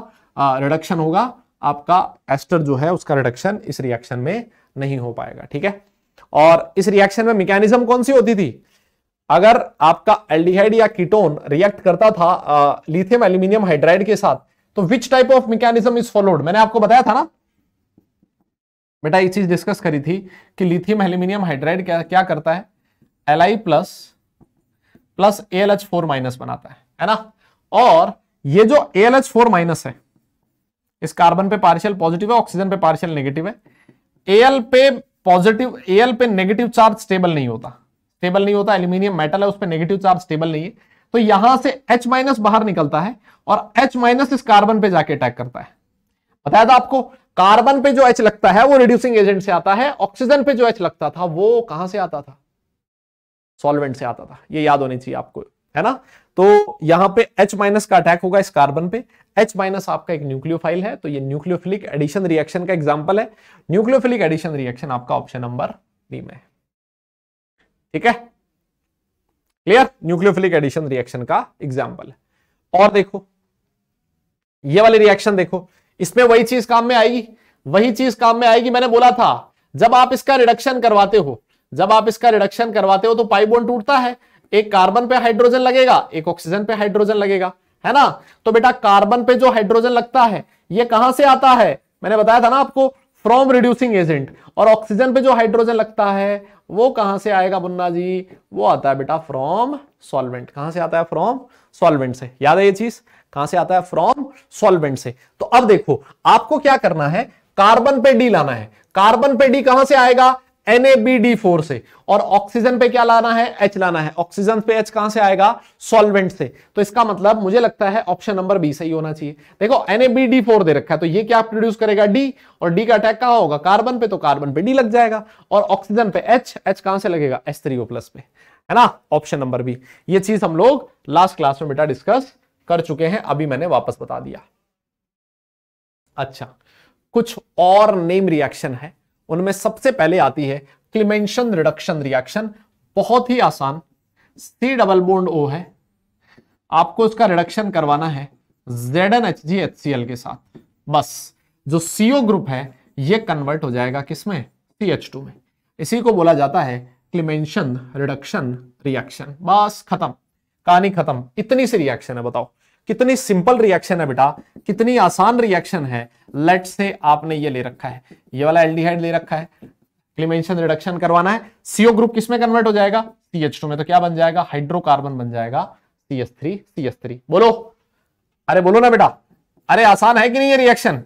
रिडक्शन होगा आपका एस्टर जो है उसका रिडक्शन इस रिएक्शन में नहीं हो पाएगा ठीक है और इस रिएक्शन में मैकेनिज्म कौन सी होती थी अगर आपका एल्डिहाइड या कीटोन रिएक्ट करता था लिथियम एल्यूमिनियम हाइड्राइड के साथ तो which type of mechanism is followed मैंने आपको बताया था ना बेटा ये चीज डिस्कस करी थी कि लिथियम एल्यूमिनियम हाइड्राइड क्या क्या करता है L I plus plus A L H four minus बनाता है है ना और ये जो A L H four minus है इस कार्बन पे पार्शियल पॉजिटिव है ऑक्सीजन पे पार्शियल नेगेटिव है एल पे पॉजिटिव एल पे नेगेटिव चार्ज स्टेबल नहीं होता स्टेबल नहीं होता एल्यूमिनियम मेटल है उस पर नेगेटिव चार्ज स्टेबल नहीं है तो यहां से एच माइनस बाहर निकलता है और एच माइनस इस कार्बन पे जाके अटैक करता है बताया था आपको कार्बन पे जो एच लगता है वो रिड्यूसिंग एजेंट से आता है ऑक्सीजन पे जो एच लगता था वो कहां से आता था सॉल्वेंट से आता था ये याद होनी चाहिए आपको है ना तो यहां पे H का अटैक होगा इस कार्बन पे एच माइनस आपका एक न्यूक्लियोफाइल है तो ये न्यूक्लियोफिलिक एडिशन रिएक्शन का एग्जाम्पल है न्यूक्लियोफिलिक एडिशन रिएक्शन आपका ऑप्शन नंबर बी में ठीक है क्लियर न्यूक्लियोफिलिक एडिशन रिएक्शन का एग्जाम्पल और देखो ये वाली रिएक्शन देखो इसमें वही चीज काम में आएगी वही चीज काम में आएगी मैंने बोला था जब आप इसका रिडक्शन करवाते हो जब आप इसका रिडक्शन करवाते हो तो पाइबोन टूटता है एक कार्बन पे हाइड्रोजन लगेगा एक ऑक्सीजन पे हाइड्रोजन लगेगा है ना तो बेटा कार्बन पे जो हाइड्रोजन लगता है ये कहां से आता है मैंने बताया था ना आपको फ्रॉम रिड्यूसिंग एजेंट और ऑक्सीजन पे जो हाइड्रोजन लगता है वो कहां से आएगा मुन्ना जी वो आता है बेटा फ्रॉम सॉल्वेंट कहां से आता है फ्रॉम सॉल्वेंट से याद है ये चीज कहां से आता है फ्रॉम सॉल्वेंट से तो अब देखो आपको क्या करना है कार्बन पे डी लाना है कार्बन पे डी कहां से आएगा एनएबीडी फोर से और ऑक्सीजन पे क्या लाना है एच लाना है ऑक्सीजन पे एच कहां से आएगा सॉल्वेंट से तो इसका मतलब मुझे लगता है ऑप्शन नंबर बी सही होना चाहिए देखो एनएबीडी फोर दे रखा है तो ये क्या प्रोड्यूस करेगा डी और डी का अटैक कहां होगा कार्बन पे तो कार्बन पे डी लग जाएगा और ऑक्सीजन पे एच एच कहां से लगेगा एच प्लस पे है ना ऑप्शन नंबर बी ये चीज हम लोग लास्ट क्लास में बेटा डिस्कस कर चुके हैं अभी मैंने वापस बता दिया अच्छा कुछ और नेम रिएक्शन है उनमें सबसे पहले आती है क्लिमेंशन रिडक्शन रिएक्शन बहुत ही आसान सी डबल बोन्ड ओ है आपको उसका रिडक्शन करवाना है Z N H G H C L के साथ बस जो सीओ ग्रुप है ये कन्वर्ट हो जाएगा किसमें सी एच टू में इसी को बोला जाता है क्लिमेंशन रिडक्शन रिएक्शन बस खत्म कहानी खत्म इतनी सी रिएक्शन है बताओ कितनी सिंपल रिएक्शन है बेटा कितनी आसान रिएक्शन है लेट से आपने ये ले रखा है ये वाला एल्डिहाइड ले रखा है क्लिमेंशन रिडक्शन करवाना है सीओ ग्रुप किसमें कन्वर्ट हो जाएगा सीएच में तो क्या बन जाएगा हाइड्रोकार्बन बन जाएगा सीएस थ्री सीएस थ्री बोलो अरे बोलो ना बेटा अरे आसान है कि नहीं ये रिएक्शन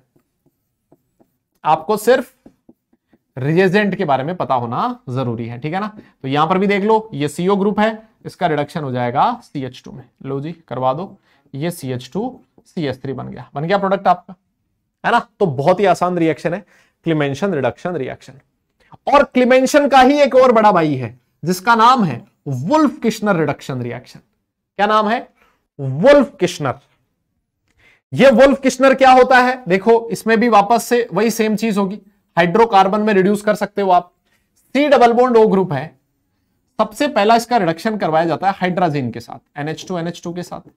आपको सिर्फ रिजेजेंट के बारे में पता होना जरूरी है ठीक है ना तो यहां पर भी देख लो ये सीओ ग्रुप है इसका रिडक्शन हो जाएगा सी एच टू में लो जी करवा दो ये C H two C S three बन गया बन गया प्रोडक्ट आपका है ना तो बहुत ही आसान रिएक्शन है क्लिमेंशन रिडक्शन रिएक्शन और क्लिमेंशन का ही एक और बड़ा भाई है जिसका नाम है वुल्फ किश्नर रिडक्शन रिएक्शन क्या नाम है वुल्फ किश्नर ये वुल्फ किश्नर क्या होता है देखो इसमें भी वापस से वही सेम चीज होगी हाइड्रोकार्बन में रिड्यूस कर सकते हो आप C double bond O group है सबसे पहला इसका रिडक्शन करवाया जाता है हाइड्राजीन के साथ एनएच टू एनएच टू के साथ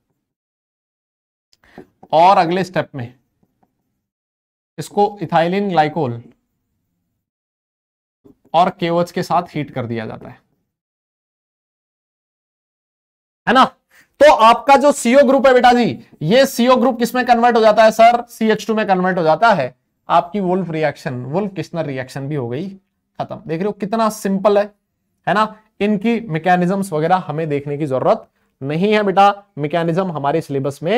और अगले स्टेप में इसको इथाइलिन ग्लाइकोल और केवच के साथ हीट कर दिया जाता है है ना तो आपका जो सीओ ग्रुप है बेटा जी ये सीओ ग्रुप किसमें कन्वर्ट हो जाता है सर सी एच टू में कन्वर्ट हो जाता है आपकी Wolff reaction Wolff Kishner reaction भी हो गई खत्म देख रहे हो कितना सिंपल है है ना इनकी मैकेनिज्म वगैरह हमें देखने की जरूरत नहीं है बेटा मैकेनिज्म हमारे सिलेबस में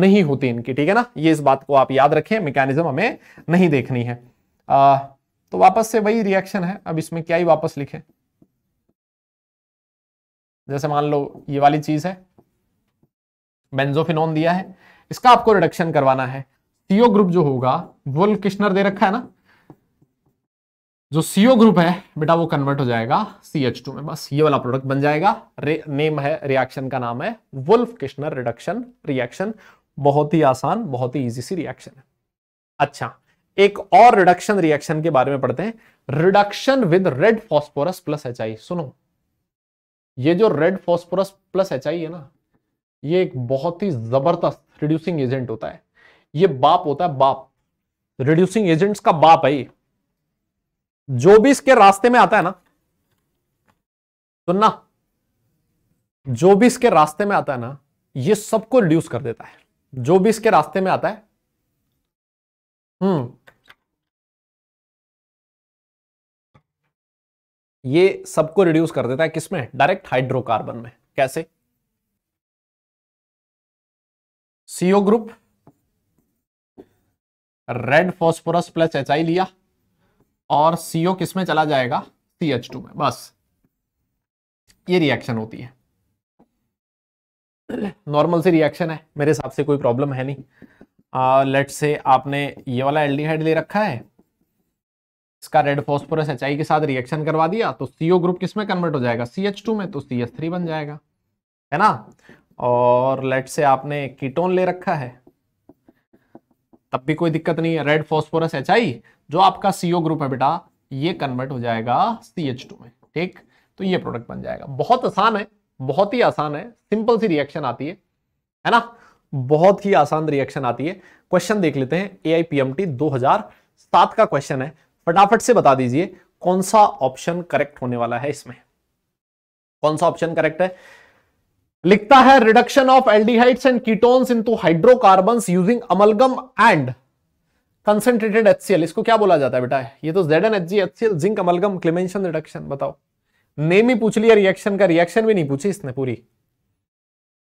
नहीं होती इनकी ठीक है ना ये इस बात को आप याद रखें मैकेनिज्म हमें नहीं देखनी है आ, तो वापस से वही रिएक्शन है अब इसमें क्या ही वापस लिखे जैसे मान लो ये वाली चीज है बेंजोफिनोन दिया है इसका आपको रिडक्शन करवाना है सीओ ग्रुप जो होगा वोल किश्नर दे रखा है ना जो सीओ ग्रुप है बेटा वो कन्वर्ट हो जाएगा सी एच टू में बस ये वाला प्रोडक्ट बन जाएगा नेम है रिएक्शन का नाम है वुल्फ किश्नर रिडक्शन रिएक्शन बहुत ही आसान बहुत ही इजी सी रिएक्शन है अच्छा एक और रिडक्शन रिएक्शन के बारे में पढ़ते हैं reduction with red phosphorus plus H I सुनो ये जो red phosphorus plus H I है ना ये एक बहुत ही जबरदस्त रिड्यूसिंग एजेंट होता है ये बाप होता है बाप रिड्यूसिंग एजेंट्स का बाप है ये जो भी इसके रास्ते में आता है ना सुनना जो भी इसके रास्ते में आता है ना ये सबको रिड्यूस कर देता है जो भी इसके रास्ते में आता है हम्म ये सबको रिड्यूस कर देता है किसमें डायरेक्ट हाइड्रोकार्बन में कैसे CO group red phosphorus plus H I लिया और सीओ किसमें चला जाएगा सी एच टू में बस ये रिएक्शन होती है नॉर्मल सी रिएक्शन है मेरे हिसाब से कोई प्रॉब्लम है नहीं लेट uh, से आपने ये वाला एल्डिहाइड ले रखा है इसका रेड फॉस्फोरस एच के साथ रिएक्शन करवा दिया तो सीओ ग्रुप किस में कन्वर्ट हो जाएगा सी में तो सी बन जाएगा है ना और लेट से आपने कीटोन ले रखा है तब भी कोई दिक्कत नहीं है रेड फॉस्फोरस एच जो आपका सीओ ग्रुप है बेटा ये कन्वर्ट हो जाएगा सी में ठीक तो ये प्रोडक्ट बन जाएगा बहुत आसान है बहुत ही आसान है सिंपल सी रिएक्शन आती है है ना बहुत ही आसान रिएक्शन आती है क्वेश्चन देख लेते हैं A I P M T दो हजार सात का क्वेश्चन है फटाफट से बता दीजिए कौन सा ऑप्शन करेक्ट होने वाला है इसमें कौन सा ऑप्शन करेक्ट है लिखता है reduction of aldehydes and ketones into hydrocarbon using amalgam and concentrated HCl इसको क्या बोला जाता है बेटा ये तो Z N H G H C L zinc amalgam Clemmensen reduction बताओ नेम ही पूछ लिया रिएक्शन का रिएक्शन भी नहीं पूछी इसने पूरी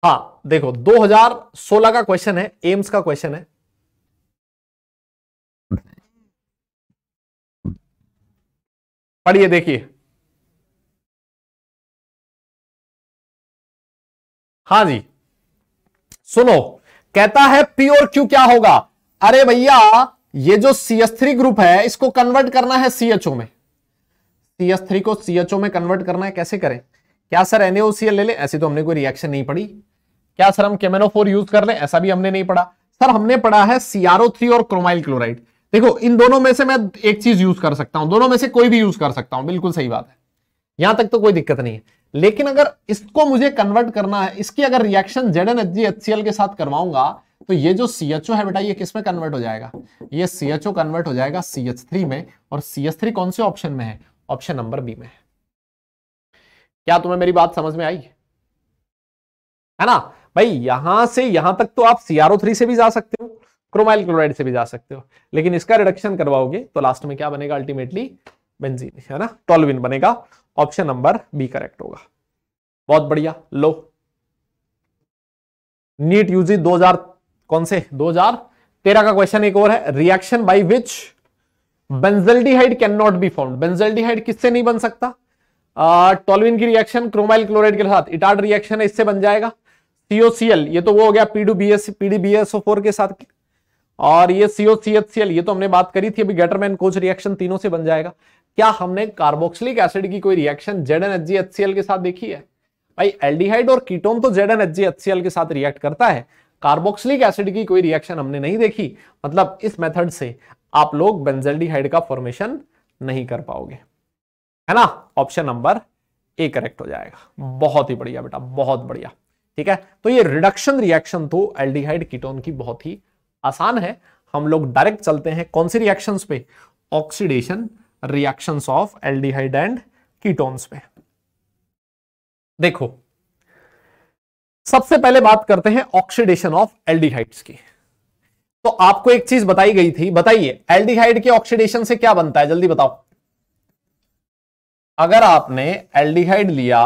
हाँ देखो 2016 का क्वेश्चन है एम्स का क्वेश्चन है पढ़िए देखिए हाँ जी सुनो कहता है प्योर क्यू क्या होगा अरे भैया ये जो सी एस थ्री ग्रुप है इसको कन्वर्ट करना है सीएचओ में सी एस थ्री को सी एच ओ में कन्वर्ट करना है कैसे करें क्या सर एन ले लें ऐसी तो हमने कोई रिएक्शन नहीं पड़ी क्या सर हम केमेनो फोर यूज कर लें ऐसा भी हमने नहीं पढ़ा सर हमने पढ़ा है सीआरओ थ्री और क्रोमाइल क्लोराइड देखो इन दोनों में से मैं एक चीज यूज कर सकता हूं दोनों में से कोई भी यूज कर सकता हूं बिल्कुल सही बात है यहां तक तो कोई दिक्कत नहीं है लेकिन अगर इसको मुझे कन्वर्ट करना है इसकी अगर reaction Z N H G H C L के साथ करवाऊंगा तो ये जो सी एच ओ है बेटा ये किस में कन्वर्ट हो जाएगा ये सी एच ओ कन्वर्ट हो जाएगा सी एच थ्री में और सी एच थ्री कौन से ऑप्शन में है ऑप्शन नंबर बी में है क्या तुम्हें मेरी बात समझ में आई है ना भाई यहां से यहां तक तो आप सीआरओ थ्री से भी जा सकते हो क्रोमाइल क्लोराइड से भी जा सकते हो लेकिन इसका रिडक्शन करवाओगे तो लास्ट में क्या बनेगा अल्टीमेटली बेंजीन है ना टोलविन बनेगा ऑप्शन नंबर बी करेक्ट होगा बहुत बढ़िया लो नीट यूजी 2000 कौन से 2013 का क्वेश्चन एक और है reaction by which benzaldehyde can not be found benzaldehyde किससे नहीं बन सकता टोलविन की रिएक्शन क्रोमाइल क्लोराइड के साथ इटार्ड रिएक्शन है इससे बन जाएगा सीओसीएल ये तो वो हो गया पीडू बीएस पीडीबीएसओ फोर के साथ और ये सीओसीएचसीएल ये तो हमने बात करी थी अभी गैटरमैन कोच रिएक्शन तीनों से बन जाएगा क्या हमने कार्बोक्सिलिक एसिड की कोई रिएक्शन जेड एन के साथ देखी है भाई एल्डिहाइड और कीटोन तो जेड एन के साथ रिएक्ट करता है कार्बोक्सिलिक एसिड की कोई रिएक्शन हमने नहीं देखी मतलब इस मेथड से आप लोग बेंजल्डिहाइड का फॉर्मेशन नहीं कर पाओगे है ना ऑप्शन नंबर ए करेक्ट हो जाएगा बहुत ही बढ़िया बेटा बहुत बढ़िया ठीक है तो ये रिडक्शन रिएक्शन तो एल्डिहाइड कीटोन की बहुत ही आसान है हम लोग डायरेक्ट चलते हैं कौन सी रिएक्शन पे oxidation reaction of aldehyde and ketones पे देखो सबसे पहले बात करते हैं ऑक्सीडेशन ऑफ एल्डिहाइड्स की तो आपको एक चीज बताई गई थी बताइए एल्डिहाइड के ऑक्सीडेशन से क्या बनता है जल्दी बताओ अगर आपने एल्डिहाइड लिया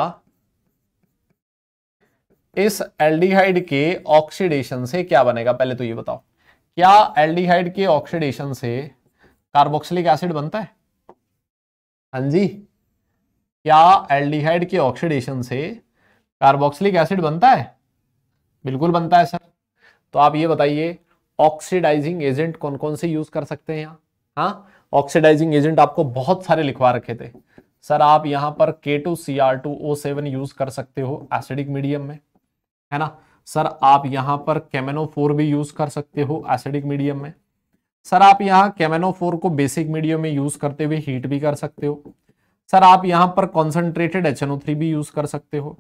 इस एल्डिहाइड के ऑक्सीडेशन से क्या बनेगा पहले तो ये बताओ क्या एल्डिहाइड के ऑक्सीडेशन से कार्बोक्सिलिक एसिड बनता है हाँ जी क्या एल्डिहाइड के ऑक्सीडेशन से कार्बोक्सिलिक एसिड बनता है बिल्कुल बनता है सर तो आप ये बताइए ऑक्सीडाइजिंग एजेंट कौन कौन से यूज कर सकते हैं यहाँ ऑक्सीडाइजिंग हाँ? एजेंट आपको बहुत सारे लिखवा रखे थे सर आप यहाँ पर K two C R two O seven use कर सकते हो एसिडिक मीडियम में है ना सर आप यहाँ पर केमेनो फोर भी यूज कर सकते हो एसिडिक मीडियम में सर आप यहाँ केमेनो फोर को बेसिक मीडियम में यूज करते हुए हीट भी कर सकते हो सर आप यहाँ पर कॉन्सेंट्रेटेड एच थ्री भी यूज कर सकते हो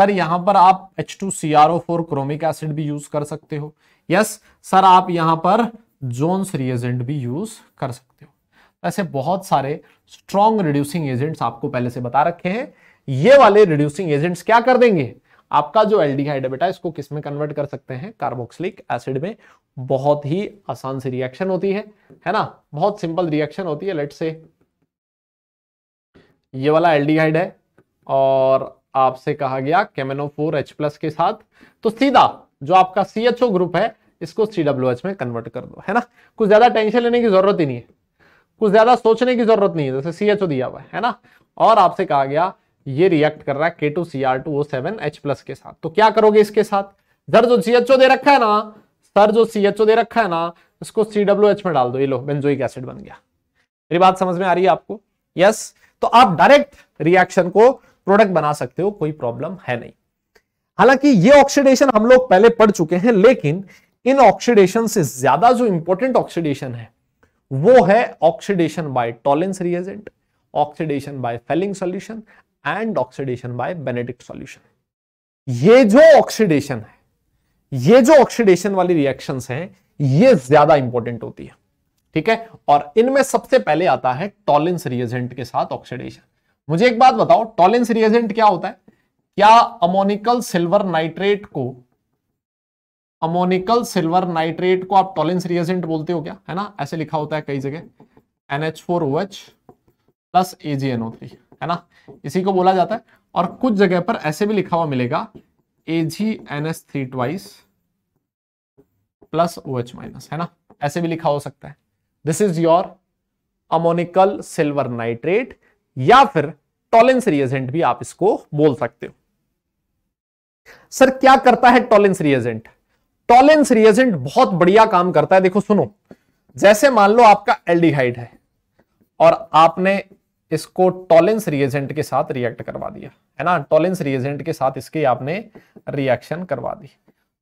सर यहाँ पर आप H two C R O four chromic acid भी यूज कर सकते हो यस सर आप यहां पर जोन्स रिएजेंट भी यूज कर सकते हो ऐसे बहुत सारे स्ट्रॉन्ग रिड्यूसिंग एजेंट्स आपको पहले से बता रखे हैं ये वाले रिड्यूसिंग एजेंट्स क्या कर देंगे आपका जो एल्डिहाइड है बेटा इसको किस में कन्वर्ट कर सकते हैं कार्बोक्सिलिक एसिड में बहुत ही आसान से रिएक्शन होती है है ना बहुत सिंपल रिएक्शन होती है लेट से ये वाला एल्डिहाइड है और आपसे कहा गया केमेनो फोर एच प्लस के साथ तो सीधा जो आपका सी एच ओ ग्रुप है इसको सी डब्ल्यू एच में कन्वर्ट कर दो है ना कुछ ज्यादा टेंशन लेने की जरूरत ही नहीं है कुछ ज्यादा सोचने की जरूरत नहीं है जैसे सी एच ओ दिया हुआ है, है ना और आपसे कहा गया ये रिएक्ट कर रहा है K two C R two O seven H plus के साथ तो क्या करोगे इसके साथ सर जो सी एच ओ दे रखा है ना सर जो सी एच ओ दे रखा है ना इसको सी डब्ल्यू एच में डाल दो ये लो बेंजोइक एसिड बन गया मेरी बात समझ में आ रही है आपको यस तो आप डायरेक्ट रिएक्शन को प्रोडक्ट बना सकते हो कोई प्रॉब्लम है नहीं हालांकि ये ऑक्सीडेशन हम लोग पहले पढ़ चुके हैं लेकिन इन ऑक्सीडेशन से ज्यादा जो इंपॉर्टेंट ऑक्सीडेशन है वो है oxidation by Tollens reagent oxidation by Fehling solution and oxidation by Benedict solution ये जो ऑक्सीडेशन है ये जो ऑक्सीडेशन वाली रिएक्शंस हैं ये ज्यादा इंपॉर्टेंट होती है ठीक है और इनमें सबसे पहले आता है टॉलेंस रिएजेंट के साथ ऑक्सीडेशन मुझे एक बात बताओ टॉलेंस रिएजेंट क्या होता है क्या अमोनिकल सिल्वर नाइट्रेट को अमोनिकल सिल्वर नाइट्रेट को आप टॉलेंस रिएजेंट बोलते हो क्या है ना ऐसे लिखा होता है कई जगह NH four O H plus A G N O three है ना इसी को बोला जाता है और कुछ जगह पर ऐसे भी लिखा हुआ मिलेगा Ag N S three twice plus O H minus है ना ऐसे भी लिखा हो सकता है this is your ammoniacal silver nitrate या फिर टॉलेंस रिएजेंट भी आप इसको बोल सकते हो सर क्या करता है टॉलेंस रिएजेंट टॉलेंस रिएजेंट बहुत बढ़िया काम करता है देखो सुनो जैसे मान लो आपका एल्डिहाइड है और आपने इसको टॉलेंस रिएजेंट के साथ रिएक्ट करवा दिया है ना टॉलेंस रिएजेंट के साथ इसकी आपने रिएक्शन करवा दी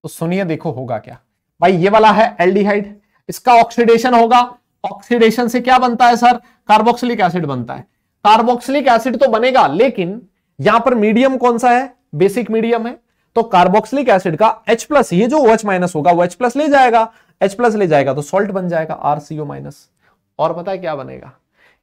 तो सुनिए देखो होगा क्या भाई ये वाला है एल्डिहाइड इसका ऑक्सीडेशन होगा ऑक्सीडेशन से क्या बनता है सर कार्बोक्सिलिक एसिड बनता है कार्बोक्सिलिक एसिड तो बनेगा लेकिन यहां पर मीडियम कौन सा है बेसिक मीडियम है तो कार्बोक्सिलिक एसिड का H प्लस ये जो OH माइनस होगा वो H प्लस ले जाएगा H प्लस ले जाएगा तो सॉल्ट बन जाएगा RCO माइनस और पता है क्या बनेगा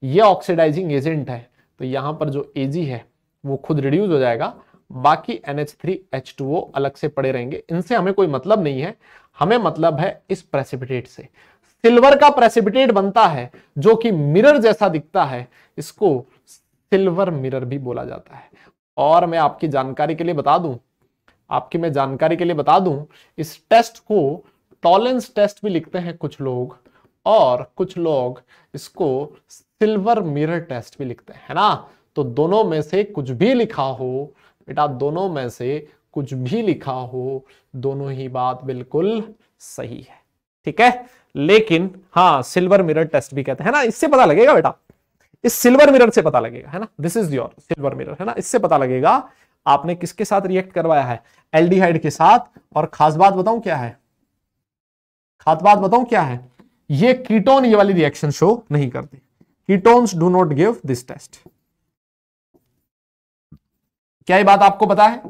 ये ऑक्सीडाइजिंग एजेंट है तो यहां पर जो Ag है वो खुद रिड्यूस हो जाएगा बाकी NH3 H2O अलग से पड़े रहेंगे इनसे हमें कोई मतलब नहीं है हमें मतलब है इस प्रेसिपिटेट से सिल्वर का प्रेसिपिटेट बनता है जो कि मिरर जैसा दिखता है इसको सिल्वर मिरर भी बोला जाता है और मैं आपकी जानकारी के लिए बता दूं आपकी मैं जानकारी के लिए बता दूं इस टेस्ट को टॉलेंस टेस्ट भी लिखते हैं कुछ लोग और कुछ लोग इसको सिल्वर मिरर टेस्ट भी लिखते हैं ना तो दोनों में से कुछ भी लिखा हो बेटा दोनों में से कुछ भी लिखा हो दोनों ही बात बिल्कुल सही है ठीक है लेकिन हाँ सिल्वर मिरर टेस्ट भी कहते हैं ना इससे पता लगेगा बेटा इस सिल्वर मिरर से पता लगेगा है ना this is your silver mirror है ना इससे पता लगेगा आपने किसके साथ रिएक्ट करवाया है एल्डिहाइड के साथ और खास बात बताऊं क्या है खास बात बताऊं क्या है ये कीटोन ये वाली रिएक्शन शो नहीं करती ketones do not give this test क्या ये बात आपको पता है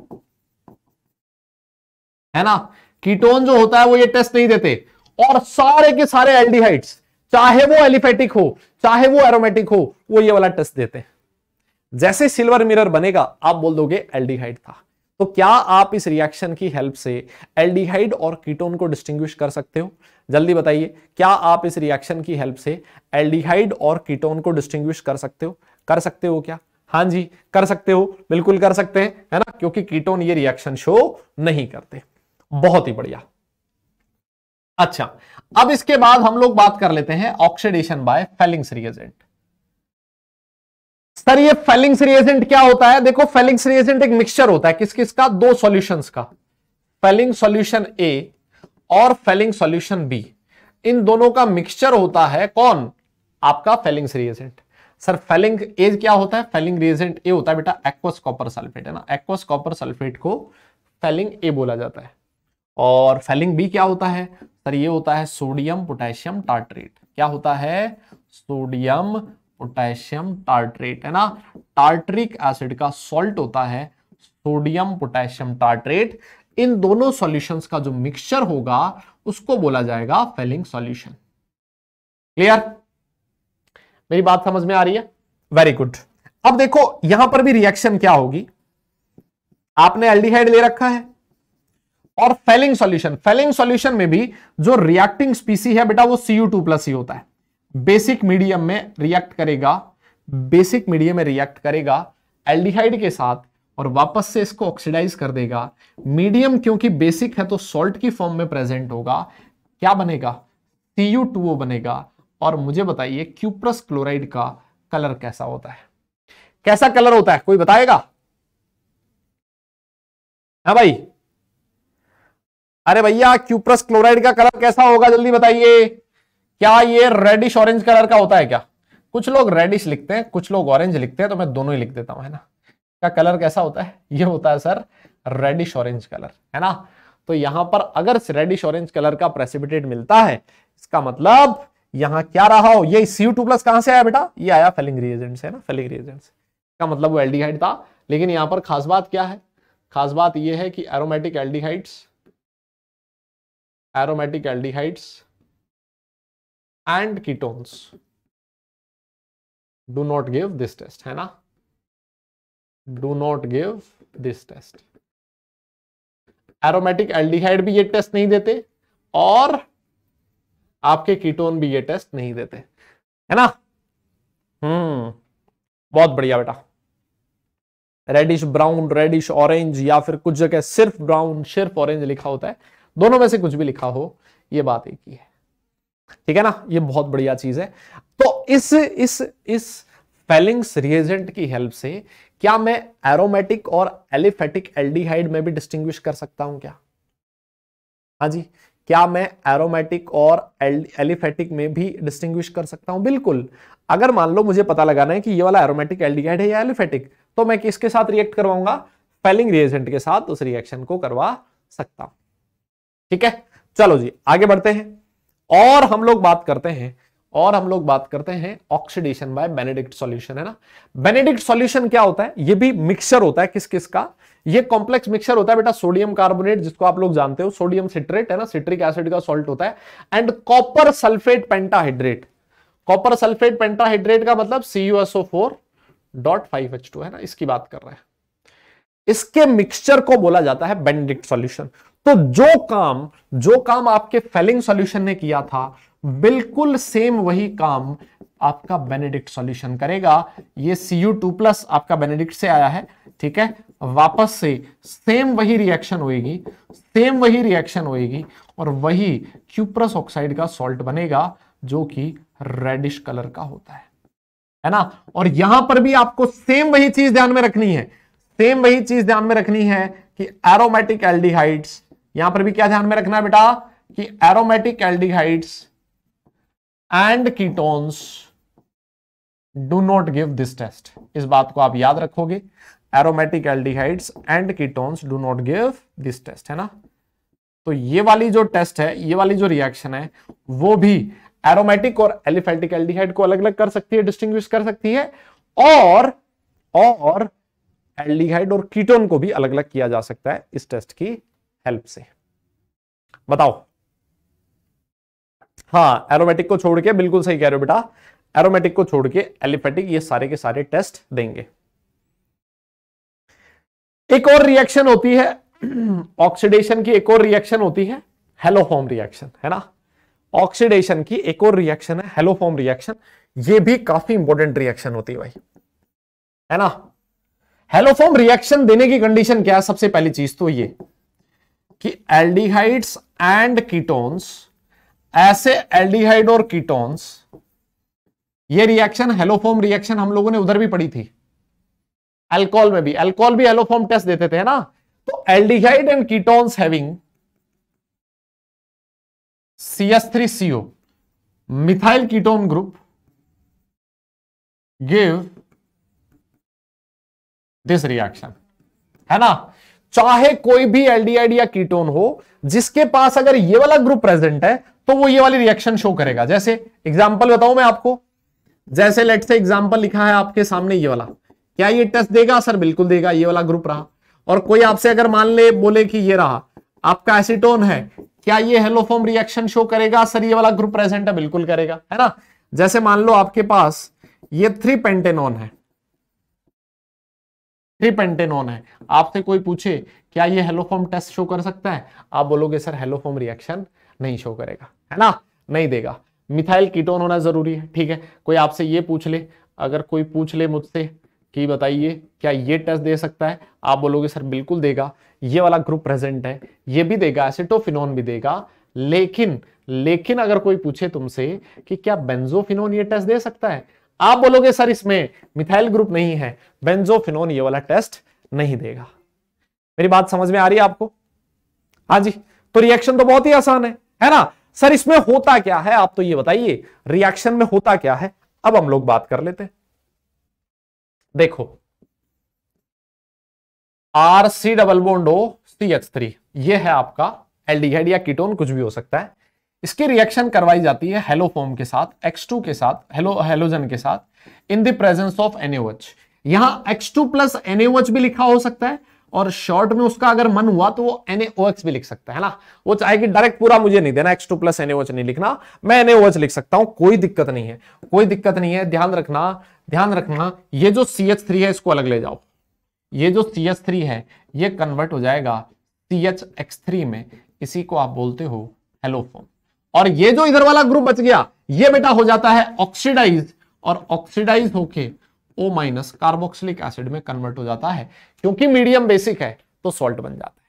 है ना कीटोन जो होता है वो ये टेस्ट नहीं देते और सारे के सारे एल्डिहाइड्स चाहे वो एलिफेटिक हो चाहे वो एरोमेटिक हो वो ये वाला टेस्ट देते हैं जैसे सिल्वर मिरर बनेगा आप बोल दोगे एल्डिहाइड था तो क्या आप इस रिएक्शन की हेल्प से एल्डिहाइड और कीटोन को डिस्टिंग्विश कर सकते हो जल्दी बताइए क्या आप इस रिएक्शन की हेल्प से एल्डिहाइड और कीटोन को डिस्टिंग्विश कर सकते हो कर सकते हो क्या हाँ जी कर सकते हो बिल्कुल कर सकते हैं है ना क्योंकि कीटोन ये रिएक्शन शो नहीं करते बहुत ही बढ़िया अच्छा अब इसके बाद हम लोग बात कर लेते हैं oxidation by Fehling's reagent sir ये फेलिंग्स रिएजेंट क्या होता है देखो फेलिंग्स रिएजेंट एक मिक्सचर होता है किस किस का दो सॉल्यूशंस का फेलिंग सॉल्यूशन ए और फेलिंग सॉल्यूशन बी इन दोनों का मिक्सचर होता है कौन आपका Fehling's reagent sir Fehling A क्या होता है फेलिंग रिएजेंट ए होता है बेटा एक्वस कॉपर सल्फेट है ना एक्वस कॉपर सल्फेट को फेलिंग ए बोला जाता है और फेलिंग बी क्या होता है सर ये होता है सोडियम पोटेशियम टार्ट्रेट क्या होता है सोडियम पोटेशियम टार्ट्रेट है ना टार्ट्रिक एसिड का सॉल्ट होता है सोडियम पोटेशियम टार्ट्रेट इन दोनों सॉल्यूशंस का जो मिक्सचर होगा उसको बोला जाएगा फेलिंग सॉल्यूशन क्लियर मेरी बात समझ में आ रही है वेरी गुड अब देखो यहां पर भी रिएक्शन क्या होगी आपने एल्डिहाइड ले रखा है और फेलिंग सॉल्यूशन फेलिंग सॉल्यूशन में भी जो रिएक्टिंग स्पीसी है बेटा वो सीयू टू प्लस ही होता है बेसिक मीडियम में रिएक्ट करेगा बेसिक मीडियम में रिएक्ट करेगा एल्डिहाइड के साथ और वापस से इसको ऑक्सीडाइज कर देगा मीडियम क्योंकि बेसिक है तो सॉल्ट की फॉर्म में प्रेजेंट होगा क्या बनेगा सी बनेगा और मुझे बताइए क्यूप्रस क्लोराइड का कलर कैसा होता है कैसा कलर होता है कोई बताएगा हाँ भाई अरे भैया क्यूप्रस क्लोराइड का कलर कैसा होगा जल्दी बताइए क्या ये रेडिश ऑरेंज कलर का होता है क्या कुछ लोग रेडिश लिखते हैं कुछ लोग ऑरेंज लिखते हैं तो मैं दोनों ही लिख देता हूं है ना क्या कलर कैसा होता है ये होता है सर रेडिश ऑरेंज कलर है ना तो यहां पर अगर रेडिश ऑरेंज कलर का प्रेसिपिटेट मिलता है इसका मतलब यहां क्या रहा हो ये सी टू प्लस कहां से आया बेटा ये आया फेलिंग रिएजेंट से है ना फेलिंग रिएजेंट का मतलब वो एल्डिहाइड था लेकिन यहां पर खास बात क्या है खास बात यह है कि aromatic aldehydes aromatic aldehydes and ketones do not give this test है ना do not give this test aromatic aldehyde भी ये टेस्ट नहीं देते और आपके कीटोन भी ये टेस्ट नहीं देते है ना हम्म बहुत बढ़िया बेटा रेडिश ब्राउन रेडिश ऑरेंज या फिर कुछ जगह सिर्फ ब्राउन सिर्फ ऑरेंज लिखा होता है दोनों में से कुछ भी लिखा हो ये बात एक ही है ठीक है ना ये बहुत बढ़िया चीज है तो इस इस इस फेलिंग्स रिएजेंट की हेल्प से क्या मैं एरोमेटिक और एलिफेटिक एल्डिहाइड में भी डिस्टिंग्विश कर सकता हूं क्या हाँ जी क्या मैं एरोमेटिक और एलिफेटिक में भी डिस्टिंग्विश कर सकता हूं बिल्कुल अगर मान लो मुझे पता लगाना है कि ये वाला एरोमेटिक एल्डिहाइड है या एलिफेटिक तो मैं किसके साथ रिएक्ट करवाऊंगा फेलिंग रिएजेंट के साथ उस रिएक्शन को करवा सकता हूं ठीक है चलो जी आगे बढ़ते हैं और हम लोग बात करते हैं और हम लोग बात करते हैं ऑक्सीडेशन बाय बेनेडिक्ट सॉल्यूशन है ना बेनेडिक्ट सॉल्यूशन क्या होता है ये भी मिक्सचर होता है किस किस का ये कॉम्प्लेक्स मिक्सचर होता है बेटा सोडियम कार्बोनेट जिसको आप लोग जानते हो सोडियम सिट्रेट है ना सिट्रिक एसिड का सॉल्ट होता है and copper sulphate pentahydrate copper sulphate pentahydrate का मतलब CUSO four dot five H two है ना इसकी बात कर रहे हैं इसके मिक्सचर को बोला जाता है बेनेडिक्ट सॉल्यूशन तो जो काम जो काम आपके फेलिंग सॉल्यूशन ने किया था बिल्कुल सेम वही काम आपका बेनेडिक्ट सॉल्यूशन करेगा ये Cu2 प्लस आपका बेनेडिक्ट से आया है ठीक है वापस से सेम वही रिएक्शन होएगी सेम वही रिएक्शन होएगी और वही क्यूप्रस ऑक्साइड का सॉल्ट बनेगा जो कि रेडिश कलर का होता है है ना और यहां पर भी आपको सेम वही चीज ध्यान में रखनी है सेम वही चीज ध्यान में रखनी है कि एरोमेटिक एल्डिहाइड्स यहां पर भी क्या ध्यान में रखना है बेटा कि aromatic aldehydes and ketones do not give this test इस बात को आप याद रखोगे aromatic aldehydes and ketones do not give this test है ना तो ये वाली जो टेस्ट है ये वाली जो रिएक्शन है वो भी एरोमेटिक और एलिफेटिक एल्डिहाइड को अलग अलग कर सकती है डिस्टिंग कर सकती है और और एल्डिहाइड और कीटोन को भी अलग अलग किया जा सकता है इस टेस्ट की हेल्प से बताओ हाँ एरोमेटिक को छोड़ के बिल्कुल सही कह रहे हो बेटा एरोमेटिक को छोड़ के एलिफेटिक ये सारे के सारे टेस्ट देंगे एक और रिएक्शन होती है ऑक्सीडेशन की एक और रिएक्शन होती है हेलोफॉर्म रिएक्शन है ना ऑक्सीडेशन की एक और रिएक्शन है हेलोफॉर्म रिएक्शन ये भी काफी इंपॉर्टेंट रिएक्शन होती है भाई है ना हेलोफॉर्म रिएक्शन देने की कंडीशन क्या है सबसे पहली चीज तो ये कि एल्डिहाइड्स एंड कीटोन्स ऐसे एल्डिहाइड और कीटोन्स ये रिएक्शन हेलोफॉर्म रिएक्शन हम लोगों ने उधर भी पढ़ी थी अल्कोहल में भी अल्कोहल भी हेलोफॉर्म टेस्ट देते थे ना तो aldehyde and ketones having CS3CO methyl ketone group give this reaction है ना चाहे कोई भी एल्डिहाइड या कीटोन हो जिसके पास अगर ये वाला ग्रुप प्रेजेंट है तो वो ये वाली रिएक्शन शो करेगा जैसे एग्जाम्पल बताऊं मैं आपको जैसे लेट से एग्जाम्पल लिखा है आपके सामने ये वाला क्या ये टेस्ट देगा सर बिल्कुल देगा ये वाला ग्रुप रहा और कोई आपसे अगर मान ले बोले कि ये रहा आपका एसिटोन है क्या ये हेलोफॉर्म रिएक्शन शो करेगा सर ये वाला ग्रुप प्रेजेंट है बिल्कुल करेगा है ना जैसे मान लो आपके पास ये थ्री पेंटेनॉन है ट्रिपेंटेनोन है आपसे कोई पूछे क्या ये हेलोफॉर्म टेस्ट शो कर सकता है आप बोलोगे सर हेलोफॉर्म रिएक्शन नहीं शो करेगा है ना नहीं देगा मिथाइल कीटोन होना जरूरी है ठीक है कोई आपसे ये पूछ ले अगर कोई पूछ ले मुझसे कि बताइए क्या ये टेस्ट दे सकता है आप बोलोगे सर बिल्कुल देगा ये वाला ग्रुप प्रेजेंट है ये भी देगा एसिटोफिनोन भी देगा लेकिन लेकिन अगर कोई पूछे तुमसे कि क्या बेंजोफिनोन ये टेस्ट दे सकता है आप बोलोगे सर इसमें मिथाइल ग्रुप नहीं है बेंजोफिनोन ये वाला टेस्ट नहीं देगा मेरी बात समझ में आ रही है आपको हाँ जी तो रिएक्शन तो बहुत ही आसान है है ना सर इसमें होता क्या है आप तो ये बताइए रिएक्शन में होता क्या है अब हम लोग बात कर लेते हैं देखो R C double बोन्डो C H three यह है आपका एल्डिहाइड या कीटोन कुछ भी हो सकता है इसकी रिएक्शन करवाई जाती है हेलोफॉर्म के साथ X2 के साथ हेलो हेलोजन के साथ in the presence of NaOH यहां X2 प्लस NaOH भी लिखा हो सकता है और शॉर्ट में उसका अगर मन हुआ तो वो NaOX भी लिख सकता है ना वो चाहे कि डायरेक्ट पूरा मुझे नहीं देना X2 टू प्लस NaOH नहीं लिखना मैं NaOH लिख सकता हूं कोई दिक्कत नहीं है कोई दिक्कत नहीं है ध्यान रखना ध्यान रखना ये जो CH3 है इसको अलग ले जाओ ये जो CH3 है ये कन्वर्ट हो जाएगा CHX3 में इसी को आप बोलते हो हेलोफॉर्म और ये जो इधर वाला ग्रुप बच गया ये बेटा हो जाता है ऑक्सीडाइज और ऑक्सीडाइज होके ओ माइनस कार्बोक्सिलिक एसिड में कन्वर्ट हो जाता है क्योंकि मीडियम बेसिक है तो सॉल्ट बन जाता है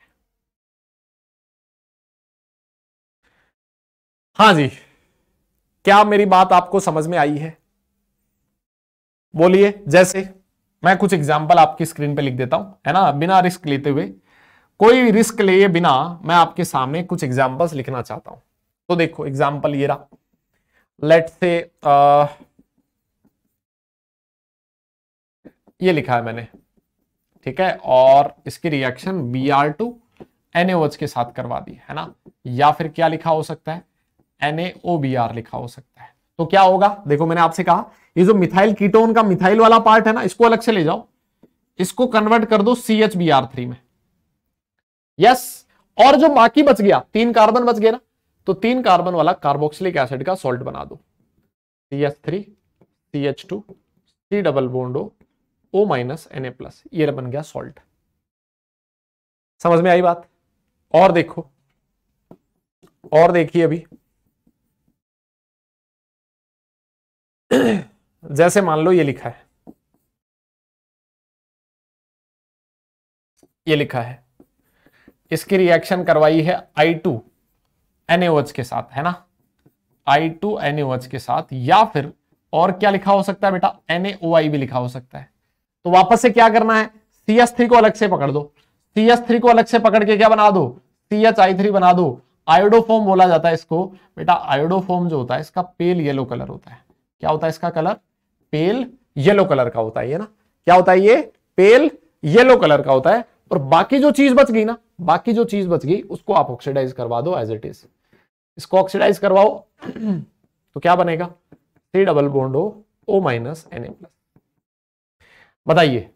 हाँ जी क्या मेरी बात आपको समझ में आई है बोलिए जैसे मैं कुछ एग्जाम्पल आपकी स्क्रीन पे लिख देता हूं है ना बिना रिस्क लेते हुए कोई रिस्क लिए बिना मैं आपके सामने कुछ एग्जाम्पल्स लिखना चाहता हूं तो देखो एग्जाम्पल ये रहा लेट से आ, ये लिखा है मैंने ठीक है और इसकी reaction B R two NH के साथ करवा दी है ना या फिर क्या लिखा हो सकता है ओ बी आर लिखा हो सकता है तो क्या होगा देखो मैंने आपसे कहा ये जो मिथाइल कीटोन का मिथाइल वाला पार्ट है ना इसको अलग से ले जाओ इसको कन्वर्ट कर दो C H B R three में यस और जो बाकी बच गया तीन कार्बन बच गया ना तो तीन कार्बन वाला कार्बोक्सिलिक एसिड का सॉल्ट बना दो C H three C H two C double बोन्डो O minus N A plus ये बन गया सॉल्ट समझ में आई बात और देखो और देखिए अभी जैसे मान लो ये लिखा है ये लिखा है इसकी रिएक्शन करवाई है आई टू एनएच के साथ है ना आई टू एनएवर्स के साथ या फिर और क्या लिखा हो सकता है बेटा एनएओआई भी लिखा हो सकता है तो वापस से क्या करना है सी एस थ्री को अलग से पकड़ दो सी एस थ्री को अलग से पकड़ के क्या बना दो सी एच आई थ्री बना दो आयोडोफॉर्म बोला जाता है इसको बेटा आयोडोफॉर्म जो होता है इसका पेल येलो कलर होता है क्या होता है इसका कलर पेल येलो कलर का होता है ये ना क्या होता है ये पेल येलो कलर का होता है और बाकी जो चीज बच गई ना बाकी जो चीज बच गई उसको आप ऑक्सीडाइज करवा दो एज इट इज इसको ऑक्सीडाइज करवाओ तो क्या बनेगा three double बोन्डो O minus N A plus बताइए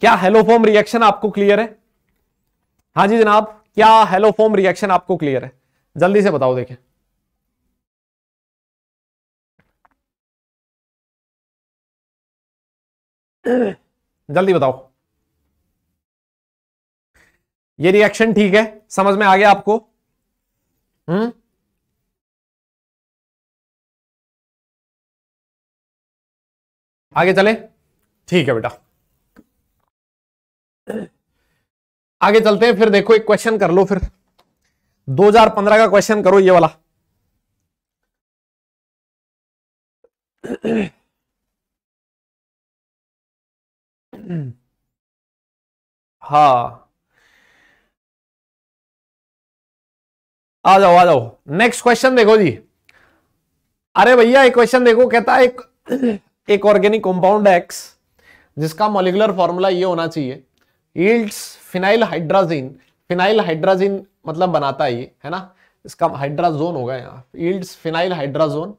क्या हेलोफॉर्म रिएक्शन आपको क्लियर है हाँ जी जनाब क्या हेलोफॉर्म रिएक्शन आपको क्लियर है जल्दी से बताओ देखें जल्दी बताओ ये रिएक्शन ठीक है समझ में आ गया आपको हम्म आगे चले ठीक है बेटा आगे चलते हैं फिर देखो एक क्वेश्चन कर लो फिर 2015 का क्वेश्चन करो ये वाला हाँ आ जाओ आ जाओ नेक्स्ट क्वेश्चन देखो जी अरे भैया एक क्वेश्चन देखो कहता है एक एक ऑर्गेनिक कंपाउंड एक्स जिसका मोलिकुलर फॉर्मूला ये होना चाहिए yields phenyl hydrazine phenyl hydrazine मतलब बनाता है ये है ना इसका हाइड्राजोन होगा यहाँ यील्ड्स फिनाइल हाइड्राजोन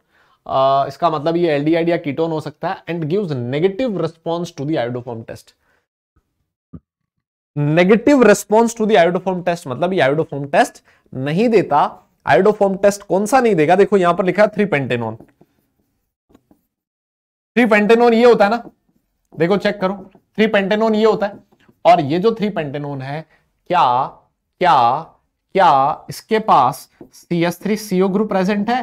इसका मतलब ये एल्डिहाइड या कीटोन हो सकता है and gives negative response to the iodoform test negative response to the test मतलब आयोडोफॉर्म टेस्ट नहीं देता आयोडोफॉर्म टेस्ट कौन सा नहीं देगा देखो यहां पर लिखा है थ्री पेंटेनॉन थ्री पेंटेनॉन ये होता है ना देखो चेक करो थ्री पेंटेनॉन ये होता है और ये जो थ्री पेंटेनॉन है क्या क्या क्या इसके पास C S three CO group present है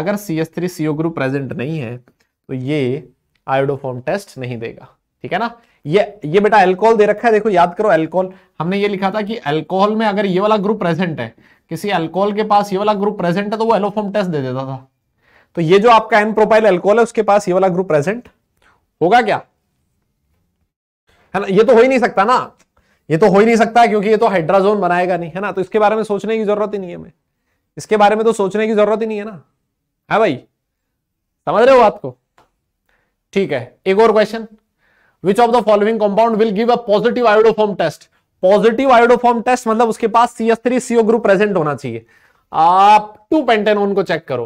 अगर C S three CO group present नहीं है तो ये आयोडोफॉर्म टेस्ट नहीं देगा ठीक है ना ये ये बेटा एल्कोहल दे रखा है देखो याद करो एल्कोहल हमने ये लिखा था कि एल्कोहल में अगर ये वाला ग्रुप प्रेजेंट है किसी अल्कोहल के पास ये वाला ग्रुप प्रेजेंट है तो वो एलोफॉर्म टेस्ट दे देता था तो ये जो आपका एन प्रोफाइल एल्कोहल है उसके पास ये वाला ग्रुप प्रेजेंट होगा क्या है ना ये तो हो ही नहीं सकता ना ये तो हो ही नहीं सकता क्योंकि ये तो हाइड्राजोन बनाएगा नहीं है ना तो इसके बारे में सोचने की जरूरत ही नहीं है हमें इसके बारे में तो सोचने की जरूरत ही नहीं है ना है भाई समझ रहे हो बात को ठीक है एक और question which of the following compound will give a positive iodoform test positive iodoform test मतलब उसके पास S three CO group present होना चाहिए आप टू पेंटेनोन को चेक करो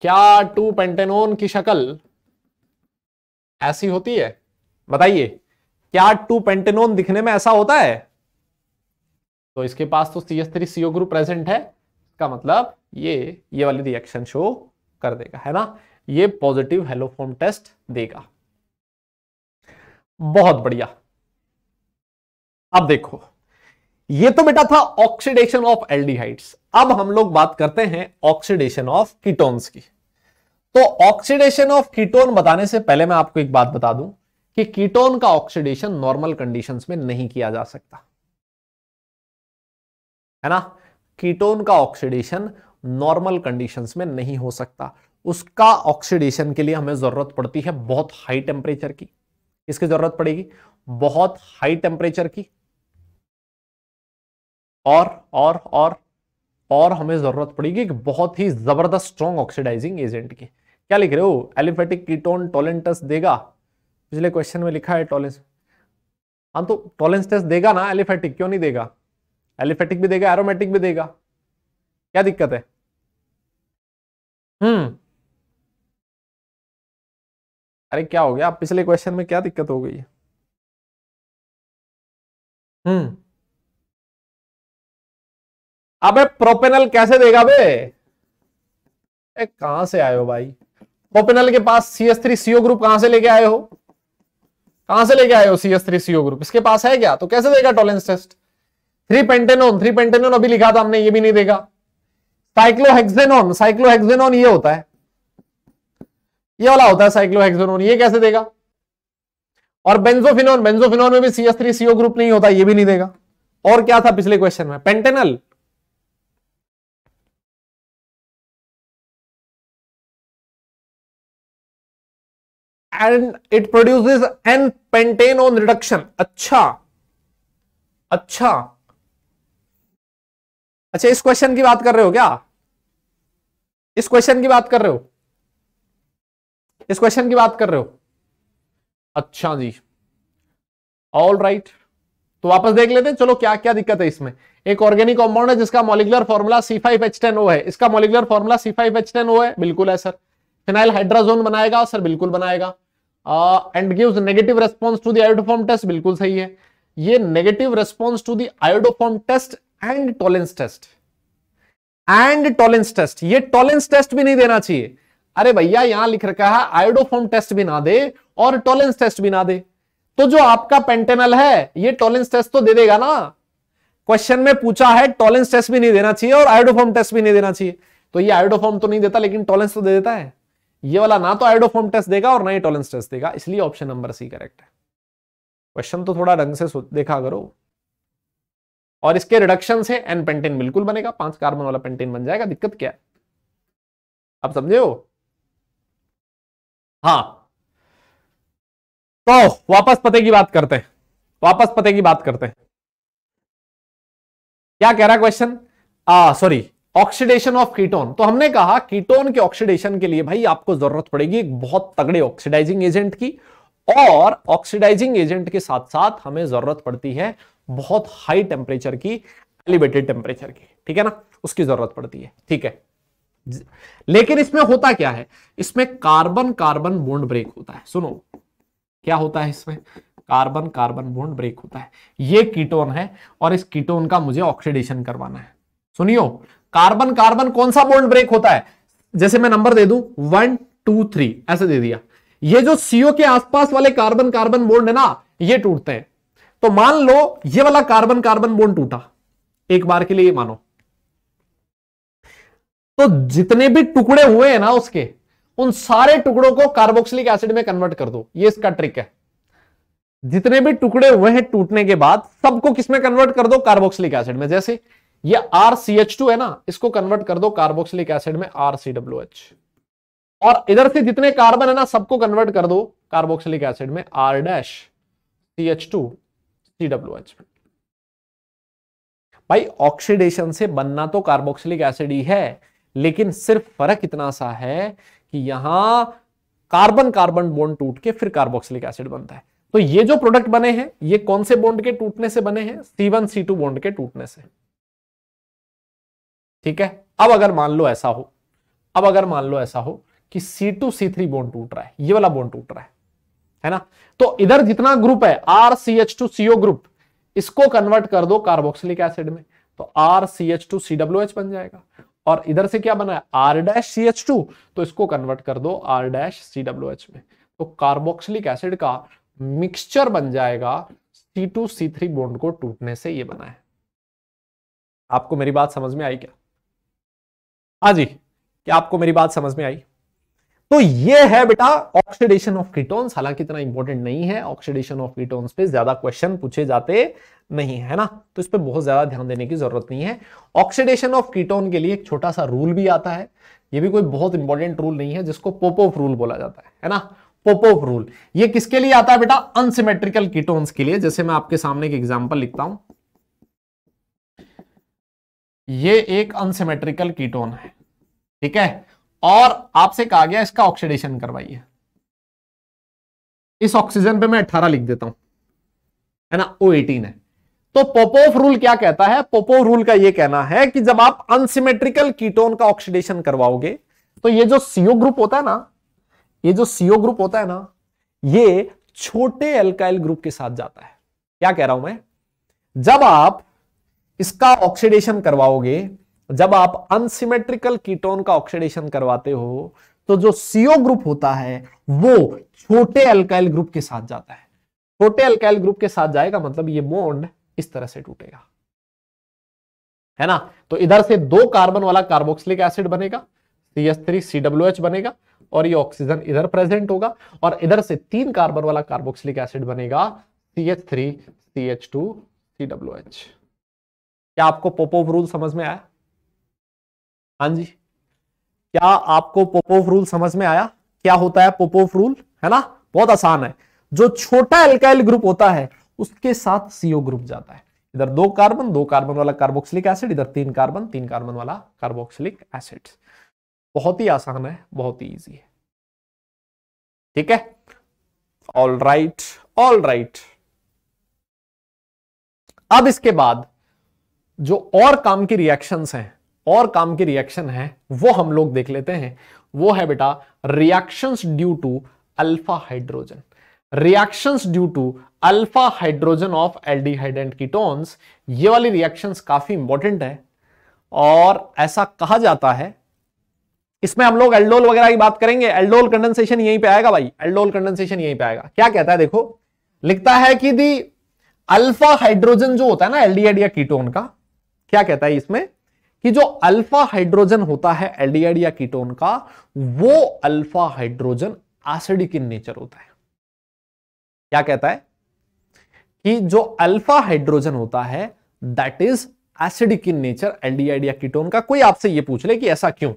क्या टू पेंटेनोन की शक्ल ऐसी होती है बताइए क्या टू पेंटेनोन दिखने में ऐसा होता है तो इसके पास तो C S three CO group present है का मतलब ये ये वाली रिएक्शन शो कर देगा है ना ये पॉजिटिव हेलोफॉर्म टेस्ट देगा बहुत बढ़िया अब देखो ये तो बेटा था ऑक्सीडेशन ऑफ एल्डिहाइड्स अब हम लोग बात करते हैं ऑक्सीडेशन ऑफ कीटोन्स की तो ऑक्सीडेशन ऑफ कीटोन बताने से पहले मैं आपको एक बात बता दूं कि कीटोन का ऑक्सीडेशन नॉर्मल कंडीशंस में नहीं किया जा सकता है ना कीटोन का ऑक्सीडेशन नॉर्मल कंडीशंस में नहीं हो सकता उसका ऑक्सीडेशन के लिए हमें जरूरत पड़ती है बहुत हाई टेम्परेचर की किसकी जरूरत पड़ेगी बहुत हाई टेम्परेचर की और और और और हमें जरूरत पड़ेगी बहुत ही जबरदस्त स्ट्रॉन्ग ऑक्सीडाइजिंग एजेंट की क्या लिख रहे हो एलिफेटिक कीटोन टोलेंटस देगा पिछले क्वेश्चन में लिखा है टॉलेंस हाँ तो टॉलेंस टेस्ट देगा ना एलिफेटिक क्यों नहीं देगा एलिफेटिक भी देगा एरोमेटिक भी देगा क्या दिक्कत है हम्म अरे क्या हो गया आप पिछले क्वेश्चन में क्या दिक्कत हो गई है हम्म अबे प्रोपेनल कैसे देगा बे एक कहां से आए हो भाई प्रोपेनल के पास C S three CO group कहां से लेके आए हो कहां से लेके आए हो C S three CO group इसके पास है क्या तो कैसे देगा Tollens test three pentanone three pentanone अभी लिखा था हमने ये भी नहीं देगा साइक्लोहेक्सेनोन साइक्लोहेक्सेनोन ये होता है ये वाला होता है साइक्लोहेक्सोनोन ये कैसे देगा और बेंजोफिनोन बेंजोफिनोन में भी C S three CO group नहीं होता ये भी नहीं देगा और क्या था पिछले क्वेश्चन में pentanal and it produces N pentane on reduction अच्छा अच्छा अच्छा इस क्वेश्चन की बात कर रहे हो क्या इस क्वेश्चन की बात कर रहे हो इस क्वेश्चन की बात कर रहे हो अच्छा जी ऑल राइट right. तो वापस देख लेते हैं चलो क्या क्या दिक्कत है इसमें एक ऑर्गेनिक कॉम्पाउंड है जिसका मोलिकुलर फॉर्मूला C5H10O है इसका मोलिकुलर फॉर्मूला C5H10O है बिल्कुल है सर फिनाइल हाइड्राजोन बनाएगा सर बिल्कुल बनाएगा and gives negative response to the test बिल्कुल सही है ये negative response to the test and Tollens test and Tollens test ये टॉलेंस टेस्ट भी नहीं देना चाहिए अरे भैया यहां लिख रखा है आयोडोफॉर्म टेस्ट भी ना दे और टॉलेंस टेस्ट भी ना दे तो जो आपका पेंटेनल है ये टॉलेंस टेस्ट तो दे देगा ना क्वेश्चन में पूछा है टॉलेंस टेस्ट भी नहीं देना चाहिए और आयोडोफॉर्म टेस्ट भी नहीं देना चाहिए तो ये आयोडोफॉर्म तो नहीं देता लेकिन टॉलेंस तो दे देता है ये वाला ना तो आयोडोफॉर्म टेस्ट देगा और ना ही टॉलेंस टेस्ट देगा इसलिए ऑप्शन नंबर सी करेक्ट है क्वेश्चन तो थोड़ा ढंग से देखा करो और इसके रिडक्शन से एन पेंटेन बिल्कुल बनेगा पांच कार्बन वाला पेंटेन बन जाएगा दिक्कत क्या है आप समझे हो हाँ तो वापस पते की बात करते हैं वापस पते की बात करते हैं क्या कह रहा question sorry oxidation of ketone तो हमने कहा कीटोन के ऑक्सीडेशन के लिए भाई आपको जरूरत पड़ेगी एक बहुत तगड़े ऑक्सीडाइजिंग एजेंट की और ऑक्सीडाइजिंग एजेंट के साथ साथ हमें जरूरत पड़ती है बहुत हाई टेम्परेचर की एलिवेटेड टेम्परेचर की ठीक है ना उसकी जरूरत पड़ती है ठीक है लेकिन इसमें होता क्या है इसमें कार्बन कार्बन बोन्ड ब्रेक होता है सुनो क्या होता है इसमें कार्बन कार्बन बोन्ड ब्रेक होता है ये कीटोन है और इस कीटोन का मुझे ऑक्सीडेशन करवाना है सुनियो कार्बन कार्बन कौन सा बोन्ड ब्रेक होता है जैसे मैं नंबर दे दू वन टू थ्री ऐसे दे दिया ये जो सीओ के आसपास वाले कार्बन कार्बन बोन्ड है ना ये टूटते हैं तो मान लो ये वाला कार्बन कार्बन बोन्ड टूटा एक बार के लिए मानो तो जितने भी टुकड़े हुए हैं ना उसके उन सारे टुकड़ों को कार्बोक्सिलिक एसिड में कन्वर्ट कर दो ये इसका ट्रिक है जितने भी टुकड़े हुए हैं टूटने के बाद सबको किसमें कन्वर्ट कर दो कार्बोक्सिलिक एसिड में जैसे ये आर सी एच टू है ना इसको कन्वर्ट कर दो कार्बोक्सिलिक एसिड में आर सी डब्ल्यू एच और इधर से जितने कार्बन है ना सबको कन्वर्ट कर दो कार्बोक्सिलिक एसिड में R dash C H two C W H भाई ऑक्सीडेशन से बनना तो कार्बोक्सिलिक एसिड ही है लेकिन सिर्फ फर्क इतना सा है कि यहां कार्बन कार्बन बॉन्ड टूट के फिर कार्बोक्सिलिक एसिड बनता है तो ये जो प्रोडक्ट बने हैं ये कौन से बॉन्ड के टूटने से बने हैं C one C two bond के टूटने से ठीक है अब अगर मान लो ऐसा हो अब अगर मान लो ऐसा हो कि C two C three bond टूट रहा है ये वाला बॉन्ड टूट रहा है है ना तो इधर जितना ग्रुप है R C H two CO group इसको कन्वर्ट कर दो कार्बोक्सिलिक एसिड में तो R C H two C W H बन जाएगा और इधर से क्या बना है R dash C H two तो इसको कन्वर्ट कर दो R dash C W H में तो कार्बोक्सिलिक एसिड का मिक्सचर बन जाएगा C two C three bond को टूटने से ये बना है आपको मेरी बात समझ में आई क्या हाजी क्या आपको मेरी बात समझ में आई तो ये है बेटा ऑक्सीडेशन ऑफ कीटोन्स हालांकि इतना इंपॉर्टेंट नहीं है ऑक्सीडेशन ऑफ कीटोन्स पे ज्यादा क्वेश्चन पूछे जाते नहीं है ना तो इस पर बहुत ज्यादा ध्यान देने की जरूरत नहीं है ऑक्सीडेशन ऑफ कीटोन के लिए एक छोटा सा रूल भी आता है ये भी कोई बहुत इंपॉर्टेंट रूल नहीं है जिसको पोपोफ रूल बोला जाता है है ना पोपोफ रूल ये किसके लिए आता है बेटा अनसिमेट्रिकल कीटोन्स के लिए जैसे मैं आपके सामने एक एग्जाम्पल लिखता हूं ये एक अनसिमेट्रिकल कीटोन है ठीक है और आपसे कहा गया इसका ऑक्सीडेशन करवाइए इस ऑक्सीजन पे मैं 18 लिख देता हूं है ना ओ एटीन है तो पोपोफ रूल क्या कहता है पोपोफ रूल का ये कहना है कि जब आप अनसिमेट्रिकल कीटोन का ऑक्सीडेशन करवाओगे तो ये जो सीओ ग्रुप होता है ना ये जो सीओ ग्रुप होता है ना ये छोटे एल्काइल ग्रुप के साथ जाता है क्या कह रहा हूं मैं जब आप इसका ऑक्सीडेशन करवाओगे जब आप अनसिमेट्रिकल कीटोन का ऑक्सीडेशन करवाते हो तो जो सीओ ग्रुप होता है वो छोटे अल्काइल ग्रुप के साथ जाता है छोटे अल्काइल ग्रुप के साथ जाएगा मतलब ये बॉन्ड इस तरह से टूटेगा है ना तो इधर से दो कार्बन वाला कार्बोक्सिलिक एसिड बनेगा C three C W H बनेगा और ये ऑक्सीजन इधर प्रेजेंट होगा और इधर से तीन कार्बन वाला कार्बोक्सिलिक एसिड बनेगा C H three C H two C W H क्या आपको पोपोव रूल समझ में आया हाँ जी क्या आपको पोपोफ रूल समझ में आया क्या होता है पोपोफ रूल है ना बहुत आसान है जो छोटा एल्काइल ग्रुप होता है उसके साथ सीओ ग्रुप जाता है इधर दो कार्बन दो कार्बन वाला कार्बोक्सिलिक एसिड इधर तीन कार्बन तीन कार्बन वाला कार्बोक्सिलिक एसिड बहुत ही आसान है बहुत ही ईजी है ठीक है ऑल राइट ऑल राइट अब इसके बाद जो और काम की रिएक्शंस हैं और काम के रिएक्शन है वो हम लोग देख लेते हैं वो है बेटा reactions due to alpha hydrogen reactions due to alpha hydrogen of aldehyde and ketones ये वाली रिएक्शंस काफी इंपॉर्टेंट है और ऐसा कहा जाता है इसमें हम लोग एल्डोल वगैरह की बात करेंगे एल्डोल कंडेंसेशन यहीं पे आएगा भाई एल्डोल कंडेंसेशन यहीं पे आएगा क्या कहता है देखो लिखता है कि दी अल्फा हाइड्रोजन जो होता है ना एल्डिहाइड या कीटोन का क्या कहता है इसमें कि जो अल्फा हाइड्रोजन होता है एल्डिहाइड या कीटोन का वो alpha hydrogen acidic in nature होता है क्या कहता है कि जो अल्फा हाइड्रोजन होता है that is acidic in nature aldehyde या कीटोन का कोई आपसे ये पूछ ले कि ऐसा क्यों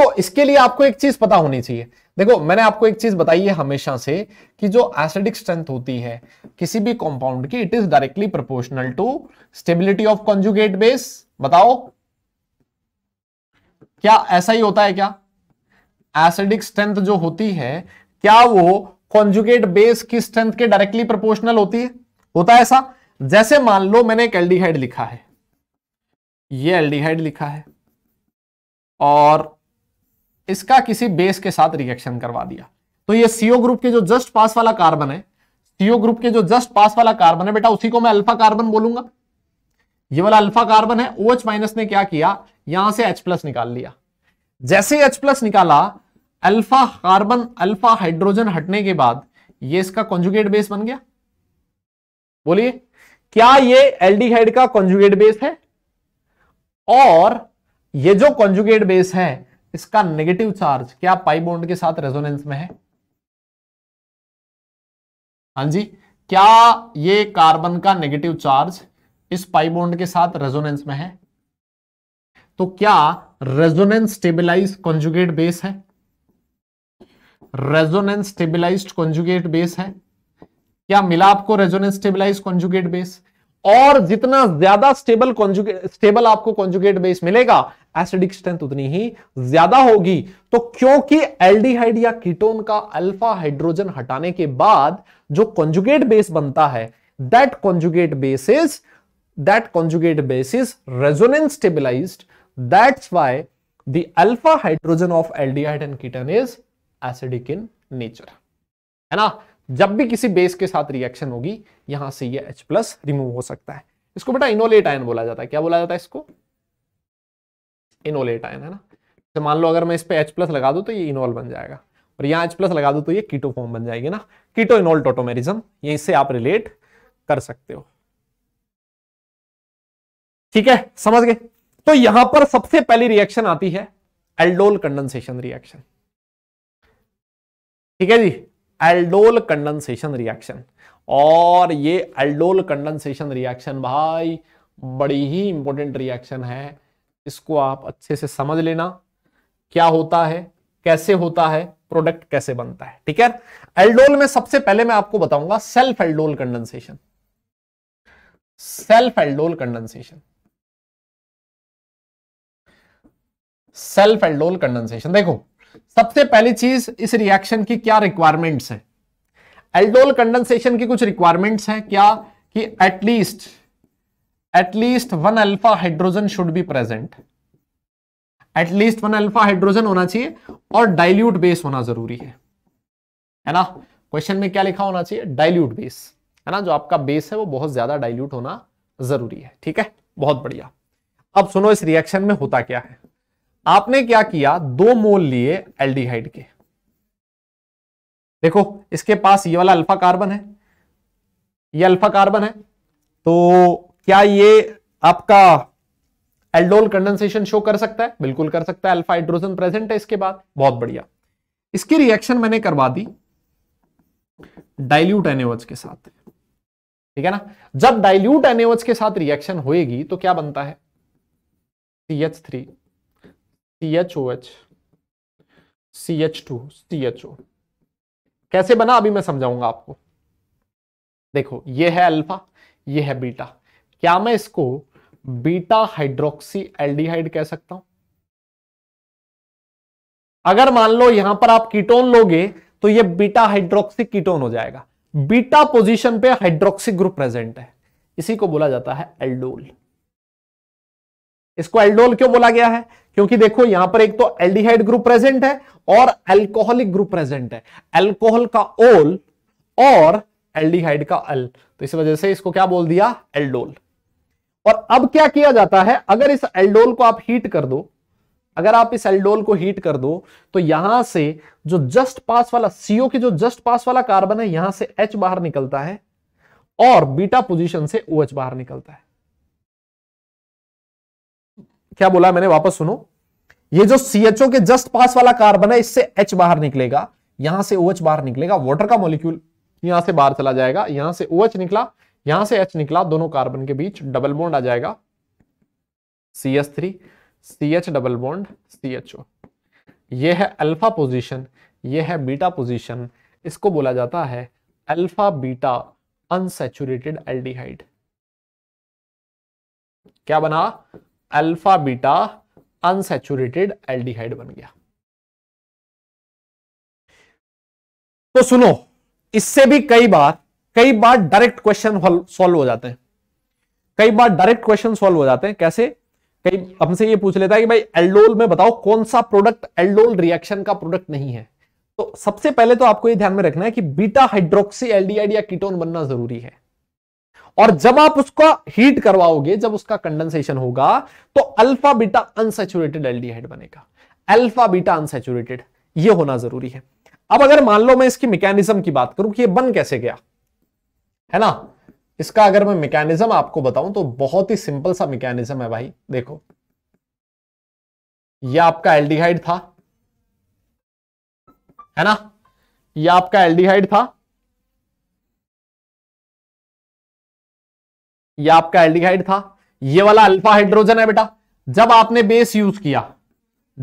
तो इसके लिए आपको एक चीज पता होनी चाहिए देखो मैंने आपको एक चीज बताई है हमेशा से कि जो एसिडिक स्ट्रेंथ होती है किसी भी कंपाउंड की it is directly proportional to stability of conjugate base बताओ क्या ऐसा ही होता है क्या एसिडिक स्ट्रेंथ जो होती है क्या वो कॉन्जुगेट बेस की स्ट्रेंथ के डायरेक्टली प्रोपोर्शनल होती है होता है ऐसा जैसे मान लो मैंने एक एल्डिहाइड लिखा है ये एल्डिहाइड लिखा है और इसका किसी बेस के साथ रिएक्शन करवा दिया तो ये सीओ ग्रुप के जो जस्ट पास वाला कार्बन है सीओ ग्रुप के जो जस्ट पास वाला कार्बन है बेटा उसी को मैं अल्फा कार्बन बोलूंगा ये वाला अल्फा कार्बन है ओ एच माइनस ने क्या किया यहां से एच प्लस निकाल लिया जैसे एच प्लस निकाला अल्फा कार्बन अल्फा हाइड्रोजन हटने के बाद ये इसका कॉन्जुगेट बेस बन गया बोलिए क्या ये एल्डिहाइड का कॉन्जुगेट बेस है और ये जो कॉन्जुगेट बेस है इसका नेगेटिव चार्ज क्या पाई बॉन्ड के साथ रेजोनेंस में है हां जी क्या ये कार्बन का नेगेटिव चार्ज इस पाई बॉन्ड के साथ रेजोनेंस में है तो क्या रेजोनेंस स्टेबिलाईज कॉन्जुगेट बेस है रेजोनेंस स्टेबिलाईज कॉन्जुगेट बेस है क्या मिला आपको रेजोनेंस स्टेबिलाईज कॉन्जुगेट बेस और जितना ज्यादा स्टेबल कॉन्जुगेट स्टेबल आपको कॉन्जुगेट बेस मिलेगा एसिडिक स्ट्रेंथ उतनी ही ज्यादा होगी तो क्योंकि एल्डिहाइड या कीटोन का अल्फा हाइड्रोजन हटाने के बाद जो कॉन्जुगेट बेस बनता है that conjugate base is that conjugate base is resonance stabilized. That's why the alpha hydrogen of aldehyde and ketone is acidic in nature. है ना जब भी किसी बेस के साथ रिएक्शन होगी यहां से ये H प्लस रिमूव हो सकता है इसको बेटा इनोलेट आयन बोला जाता है क्या बोला जाता है इसको इनोलेट आयन है ना तो मान लो अगर मैं इस पे H प्लस लगा दूं तो ये इनोल बन जाएगा और यहाँ H प्लस लगा दूं तो ये कीटो फॉर्म बन जाएगी ना कीटो इनोल टोटोमेरिज्म ये इससे आप रिलेट कर सकते हो ठीक है समझ गए तो यहां पर सबसे पहली रिएक्शन आती है एल्डोल कंडेंसेशन रिएक्शन ठीक है जी एल्डोल कंडेंसेशन रिएक्शन और ये एल्डोल कंडेंसेशन रिएक्शन भाई बड़ी ही इंपॉर्टेंट रिएक्शन है इसको आप अच्छे से समझ लेना क्या होता है कैसे होता है प्रोडक्ट कैसे बनता है ठीक है एल्डोल में सबसे पहले मैं आपको बताऊंगा self aldol condensation self aldol condensation self aldol condensation देखो सबसे पहली चीज इस रिएक्शन की क्या रिक्वायरमेंट्स है एल्डोल कंडेंसेशन की कुछ रिक्वायरमेंट्स है क्या कि at least at least one alpha hydrogen should be present at least one alpha hydrogen होना चाहिए और डाइल्यूट बेस होना जरूरी है है ना क्वेश्चन में क्या लिखा होना चाहिए डाइल्यूट बेस है ना जो आपका बेस है वो बहुत ज्यादा डाइल्यूट होना जरूरी है ठीक है बहुत बढ़िया अब सुनो इस रिएक्शन में होता क्या है आपने क्या किया दो मोल लिए एल्डिहाइड के देखो इसके पास ये वाला अल्फा कार्बन है ये अल्फा कार्बन है तो क्या ये आपका एल्डोल कंडेंसेशन शो कर सकता है बिल्कुल कर सकता है अल्फा हाइड्रोजन प्रेजेंट है इसके बाद बहुत बढ़िया इसकी रिएक्शन मैंने करवा दी डाइल्यूट एनेवच के साथ ठीक है ना जब डाइल्यूट एनेवच के साथ रिएक्शन होएगी तो क्या बनता है C H three C H O H C H two C H O कैसे बना अभी मैं समझाऊंगा आपको देखो ये है अल्फा ये है बीटा क्या मैं इसको बीटा हाइड्रोक्सी एल्डिहाइड कह सकता हूं अगर मान लो यहां पर आप कीटोन लोगे तो ये बीटा हाइड्रोक्सी कीटोन हो जाएगा बीटा पोजीशन पे हाइड्रोक्सी ग्रुप प्रेजेंट है इसी को बोला जाता है एल्डोल इसको एल्डोल क्यों बोला गया है क्योंकि देखो यहां पर एक तो एल्डिहाइड ग्रुप प्रेजेंट है और एल्कोहलिक ग्रुप प्रेजेंट है एल्कोहल का ओल और एल्डिहाइड का एल तो इस वजह से इसको क्या बोल दिया एल्डोल और अब क्या किया जाता है अगर इस एल्डोल को आप हीट कर दो अगर आप इस एल्डोल को हीट कर दो तो यहां से जो जस्ट पास वाला सीओ के जो जस्ट पास वाला कार्बन है यहां से एच बाहर निकलता है और बीटा पोजीशन से ओ OH बाहर निकलता है क्या बोला मैंने वापस सुनो ये जो सी एच ओ के जस्ट पास वाला कार्बन है इससे एच बाहर निकलेगा यहां से ओ एच बाहर निकलेगा वाटर का मोलिक्यूल यहां से बाहर चला जाएगा यहां से ओ एच निकला यहां से एच निकला दोनों कार्बन के बीच डबल बॉन्ड आ जाएगा C S three C H double bond C H O ये है अल्फा पोजिशन ये है बीटा पोजिशन इसको बोला जाता है अल्फा बीटा अनसेचुरेटेड एल्डिहाइड क्या बना अल्फा बीटा अनसेचुरेटेड एल्डिहाइड बन गया तो सुनो इससे भी कई बार कई बार डायरेक्ट क्वेश्चन सॉल्व हो जाते हैं कई बार डायरेक्ट क्वेश्चन सॉल्व हो जाते हैं कैसे कई हमसे ये पूछ लेता है कि भाई एल्डोल में बताओ कौन सा प्रोडक्ट एल्डोल रिएक्शन का प्रोडक्ट नहीं है तो सबसे पहले तो आपको ये ध्यान में रखना है कि बीटा हाइड्रोक्सी एल्डिहाइड या कीटोन बनना जरूरी है और जब आप उसका हीट करवाओगे जब उसका कंडेंसेशन होगा तो अल्फा बीटा अनसेचुरेटेड एल्डिहाइड बनेगा अल्फा बीटा अनसेचुरेटेड ये होना जरूरी है अब अगर मान लो मैं इसकी मैकेनिज्म की बात करूं कि ये बन कैसे गया है ना इसका अगर मैं मैकेनिज्म आपको बताऊं तो बहुत ही सिंपल सा मैकेनिज्म है भाई देखो ये आपका एल्डिहाइड था है ना ये आपका एल्डिहाइड था ये आपका एल्डिहाइड था ये वाला अल्फा हाइड्रोजन है बेटा जब आपने बेस यूज किया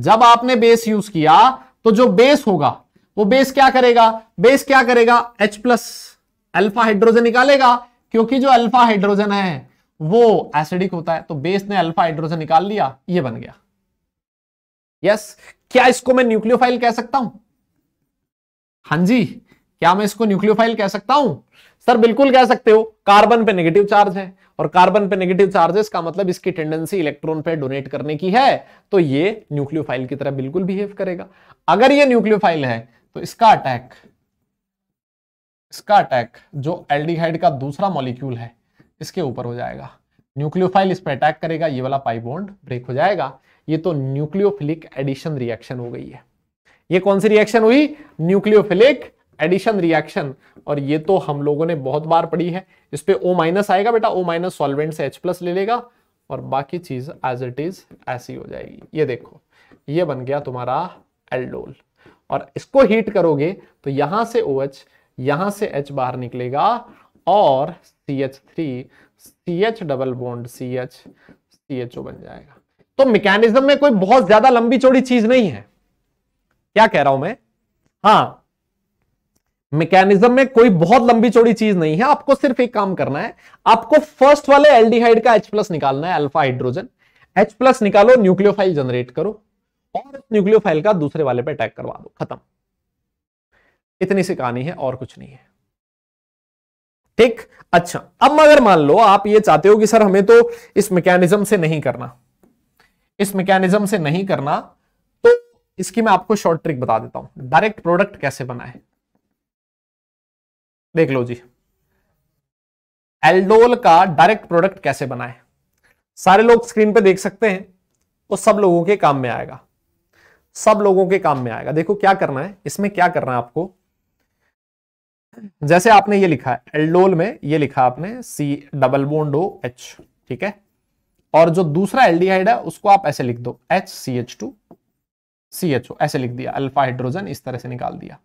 जब आपने बेस यूज किया तो जो बेस होगा वो बेस क्या करेगा बेस क्या करेगा H प्लस अल्फा हाइड्रोजन निकालेगा क्योंकि जो अल्फा हाइड्रोजन है वो एसिडिक होता है तो बेस ने अल्फा हाइड्रोजन निकाल लिया ये बन गया यस क्या इसको मैं न्यूक्लियोफाइल कह सकता हूं हां जी क्या मैं इसको न्यूक्लियोफाइल कह सकता हूं सर बिल्कुल कह सकते हो कार्बन पे नेगेटिव चार्ज है और कार्बन पे नेगेटिव चार्ज है इसका मतलब इसकी टेंडेंसी इलेक्ट्रॉन पे डोनेट करने की है तो ये न्यूक्लियोफाइल की तरह बिल्कुल बिहेव करेगा अगर ये न्यूक्लियोफाइल है तो इसका अटैक इसका अटैक जो एल्डिहाइड का दूसरा मॉलिक्यूल है इसके ऊपर हो जाएगा न्यूक्लियोफाइल इस पर अटैक करेगा ये वाला पाई बॉन्ड ब्रेक हो जाएगा ये तो न्यूक्लियोफिलिक एडिशन रिएक्शन हो गई है ये कौन सी रिएक्शन हुई न्यूक्लियोफिलिक एडिशन रिएक्शन और ये तो हम लोगों ने बहुत बार पढ़ी है इस पर ओ माइनस आएगा बेटा ओ माइनस सॉल्वेंट से एच प्लस ले लेगा और बाकी चीज एज इट इज ऐसी हो जाएगी ये देखो ये बन गया तुम्हारा एल्डोल और इसको हीट करोगे तो यहां से ओ OH, यहां से एच बाहर निकलेगा और C H three C H double bond C H C H O बन जाएगा तो मैकेनिज्म में कोई बहुत ज्यादा लंबी चौड़ी चीज नहीं है क्या कह रहा हूं मैं हाँ मैकेनिज्म में कोई बहुत लंबी चौड़ी चीज नहीं है आपको सिर्फ एक काम करना है आपको फर्स्ट वाले एल्डिहाइड का एच प्लस निकालना है अल्फा हाइड्रोजन एच प्लस निकालो न्यूक्लियोफाइल जनरेट करो और न्यूक्लियो न्यूक्लियोफाइल का दूसरे वाले पे अटैक करवा दो खत्म इतनी सी कहानी है और कुछ नहीं है ठीक अच्छा अब अगर मान लो आप ये चाहते हो कि सर हमें तो इस मैकेनिज्म से नहीं करना इस मैकेनिज्म से नहीं करना तो इसकी मैं आपको शॉर्ट ट्रिक बता देता हूं डायरेक्ट प्रोडक्ट कैसे बनाए देख लो जी एल्डोल का डायरेक्ट प्रोडक्ट कैसे बनाए सारे लोग स्क्रीन पे देख सकते हैं वो सब लोगों के काम में आएगा सब लोगों के काम में आएगा देखो क्या करना है इसमें क्या करना है आपको जैसे आपने ये लिखा है एल्डोल में ये लिखा आपने C double bond O H ठीक है और जो दूसरा एल्डिहाइड है उसको आप ऐसे लिख दो H C H two C H O ऐसे लिख दिया अल्फा हाइड्रोजन इस तरह से निकाल दिया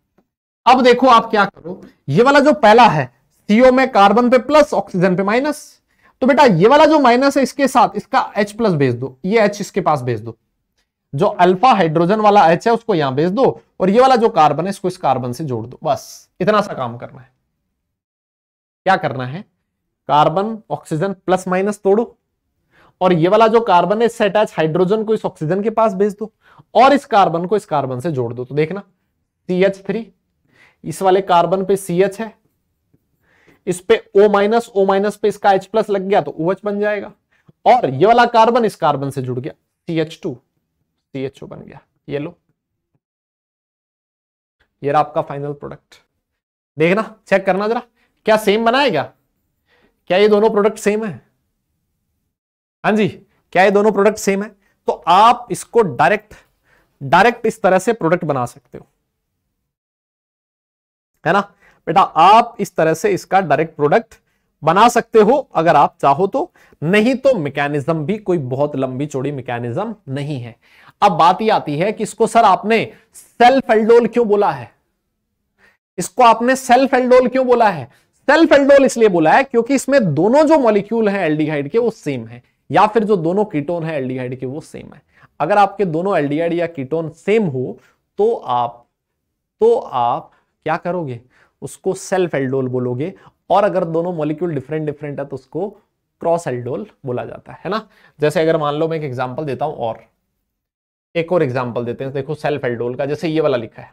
अब देखो आप क्या करो ये वाला जो पहला है सीओ में कार्बन पे प्लस ऑक्सीजन पे माइनस तो बेटा ये वाला जो माइनस है इसके साथ इसका एच प्लस भेज दो ये एच इसके पास भेज दो जो अल्फा हाइड्रोजन वाला एच है उसको यहां भेज दो और ये वाला जो कार्बन है इसको इस कार्बन से जोड़ दो बस इतना सा काम करना है क्या करना है कार्बन ऑक्सीजन प्लस माइनस तोड़ो और ये वाला जो कार्बन है इससे अटैच हाइड्रोजन को इस ऑक्सीजन के पास भेज दो और इस कार्बन को इस कार्बन से जोड़ दो तो देखना सी एच थ्री इस वाले कार्बन पे सी एच है इस पे ओ माइनस ओ माइनस पे इसका एच प्लस लग गया तो ओ बन जाएगा और ये वाला कार्बन इस कार्बन से जुड़ गया C H two C H O बन गया ये लो ये रहा आपका फाइनल प्रोडक्ट देखना चेक करना जरा क्या सेम बनाएगा क्या ये दोनों प्रोडक्ट सेम है हाँ जी क्या ये दोनों प्रोडक्ट सेम है तो आप इसको डायरेक्ट डायरेक्ट इस तरह से प्रोडक्ट बना सकते हो है ना बेटा आप इस तरह से इसका डायरेक्ट प्रोडक्ट बना सकते हो अगर आप चाहो तो नहीं तो मैकेनिज्म भी कोई बहुत लंबी चौड़ी मैकेनिज्म नहीं है अब बात यह आती है कि इसको सर आपने सेल्फ एल्डोल क्यों बोला है इसको आपने सेल्फ एल्डोल क्यों बोला है सेल्फ एल्डोल इसलिए बोला है क्योंकि इसमें दोनों जो मॉलिक्यूल हैं एल्डिहाइड के वो सेम है या फिर जो दोनों कीटोन है एल्डिहाइड के वो सेम है अगर आपके दोनों एल्डिहाइड या कीटोन सेम हो तो आप तो आप क्या करोगे उसको सेल्फ एल्डोल बोलोगे और अगर दोनों मॉलिक्यूल डिफरेंट डिफरेंट है तो उसको क्रॉस एल्डोल बोला जाता है ना जैसे अगर मान लो मैं एक एग्जाम्पल देता हूं और एक और एग्जाम्पल देते हैं देखो सेल्फ एल्डोल का जैसे ये वाला लिखा है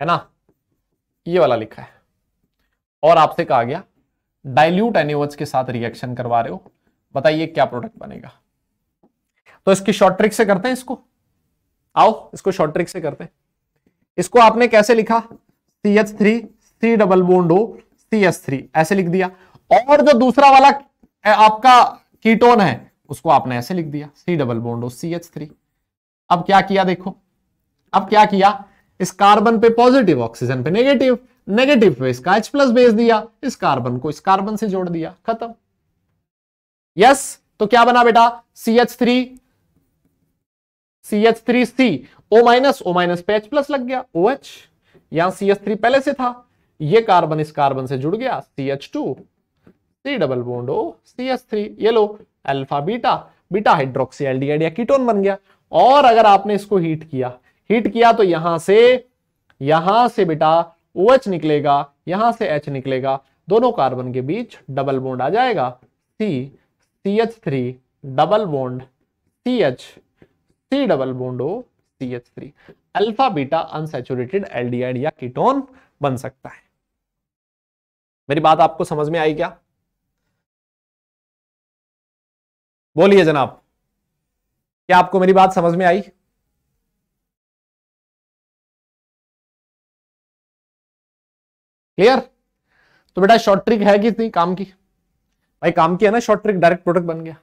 है ना ये वाला लिखा है और आपसे कहा गया डाइल्यूट एनिवर्स के साथ रिएक्शन करवा रहे हो बताइए क्या प्रोडक्ट बनेगा तो इसकी शॉर्ट ट्रिक से करते हैं इसको आओ इसको शॉर्ट ट्रिक से करते हैं इसको आपने कैसे लिखा C H three C double बोन्डो C H three ऐसे लिख दिया और जो दूसरा वाला आपका कीटोन है उसको आपने ऐसे लिख दिया C double बोन्डो C H three अब क्या किया देखो अब क्या किया इस कार्बन पे पॉजिटिव ऑक्सीजन पे नेगेटिव नेगेटिव पे इसका H प्लस बेस दिया इस कार्बन को इस कार्बन से जोड़ दिया खत्म यस yes, तो क्या बना बेटा C H three C H three C O minus O minus पे एच प्लस लग गया ओ एच यहां सी एच थ्री पहले से था ये कार्बन इस कार्बन से जुड़ गया C H two C double bond O C H three ये लो alpha beta beta hydroxy aldehyde या कीटोन बन गया और अगर आपने इसको हीट किया हीट किया तो यहां से यहां से बेटा ओ एच निकलेगा यहां से एच निकलेगा दोनों कार्बन के बीच डबल बोन्ड आ जाएगा C C H three double bond C H C double बोन्डो C H three alpha beta unsaturated aldehyde या कीटोन बन सकता है मेरी बात आपको समझ में आई क्या बोलिए जनाब क्या आपको मेरी बात समझ में आई क्लियर तो बेटा शॉर्ट ट्रिक है कितनी काम की भाई काम की है ना शॉर्ट ट्रिक डायरेक्ट प्रोडक्ट बन गया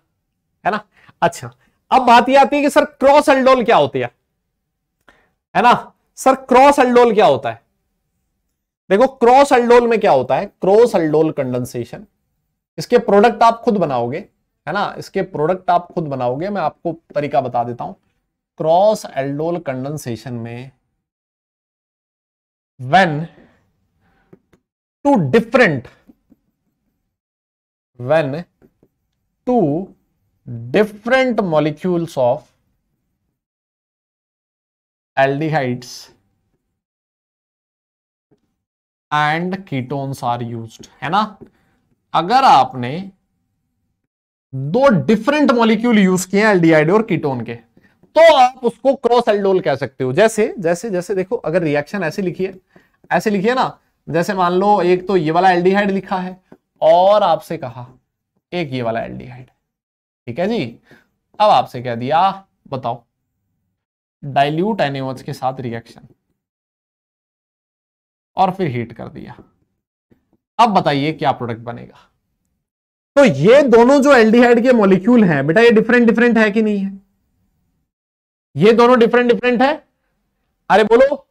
है ना अच्छा अब बात यह आती है कि सर क्रॉस अल्डोल क्या होती है है ना सर क्रॉस अल्डोल क्या होता है देखो क्रॉस अल्डोल में क्या होता है क्रॉस अल्डोल कंडेंसेशन इसके प्रोडक्ट आप खुद बनाओगे है ना इसके प्रोडक्ट आप खुद बनाओगे मैं आपको तरीका बता देता हूं क्रॉस एल्डोल कंडेंसेशन में when two different when two different molecules of aldehydes and ketones are use है ना अगर आपने दो डिफरेंट मॉलिक्यूल यूज किए हैं एल्डिहाइड और कीटोन के तो आप उसको क्रॉस एल्डोल कह सकते हो जैसे जैसे जैसे देखो अगर रिएक्शन ऐसे लिखिए ऐसे लिखिए ना जैसे मान लो एक तो ये वाला एल्डिहाइड लिखा है और आपसे कहा एक ये वाला एल्डिहाइड ठीक है जी अब आपसे कह दिया बताओ डाइल्यूट एनिमल्स के साथ रिएक्शन और फिर हीट कर दिया अब बताइए क्या प्रोडक्ट बनेगा तो ये दोनों जो एल्डिहाइड के मॉलिक्यूल हैं बेटा ये डिफरेंट डिफरेंट है कि नहीं है ये दोनों डिफरेंट डिफरेंट है अरे बोलो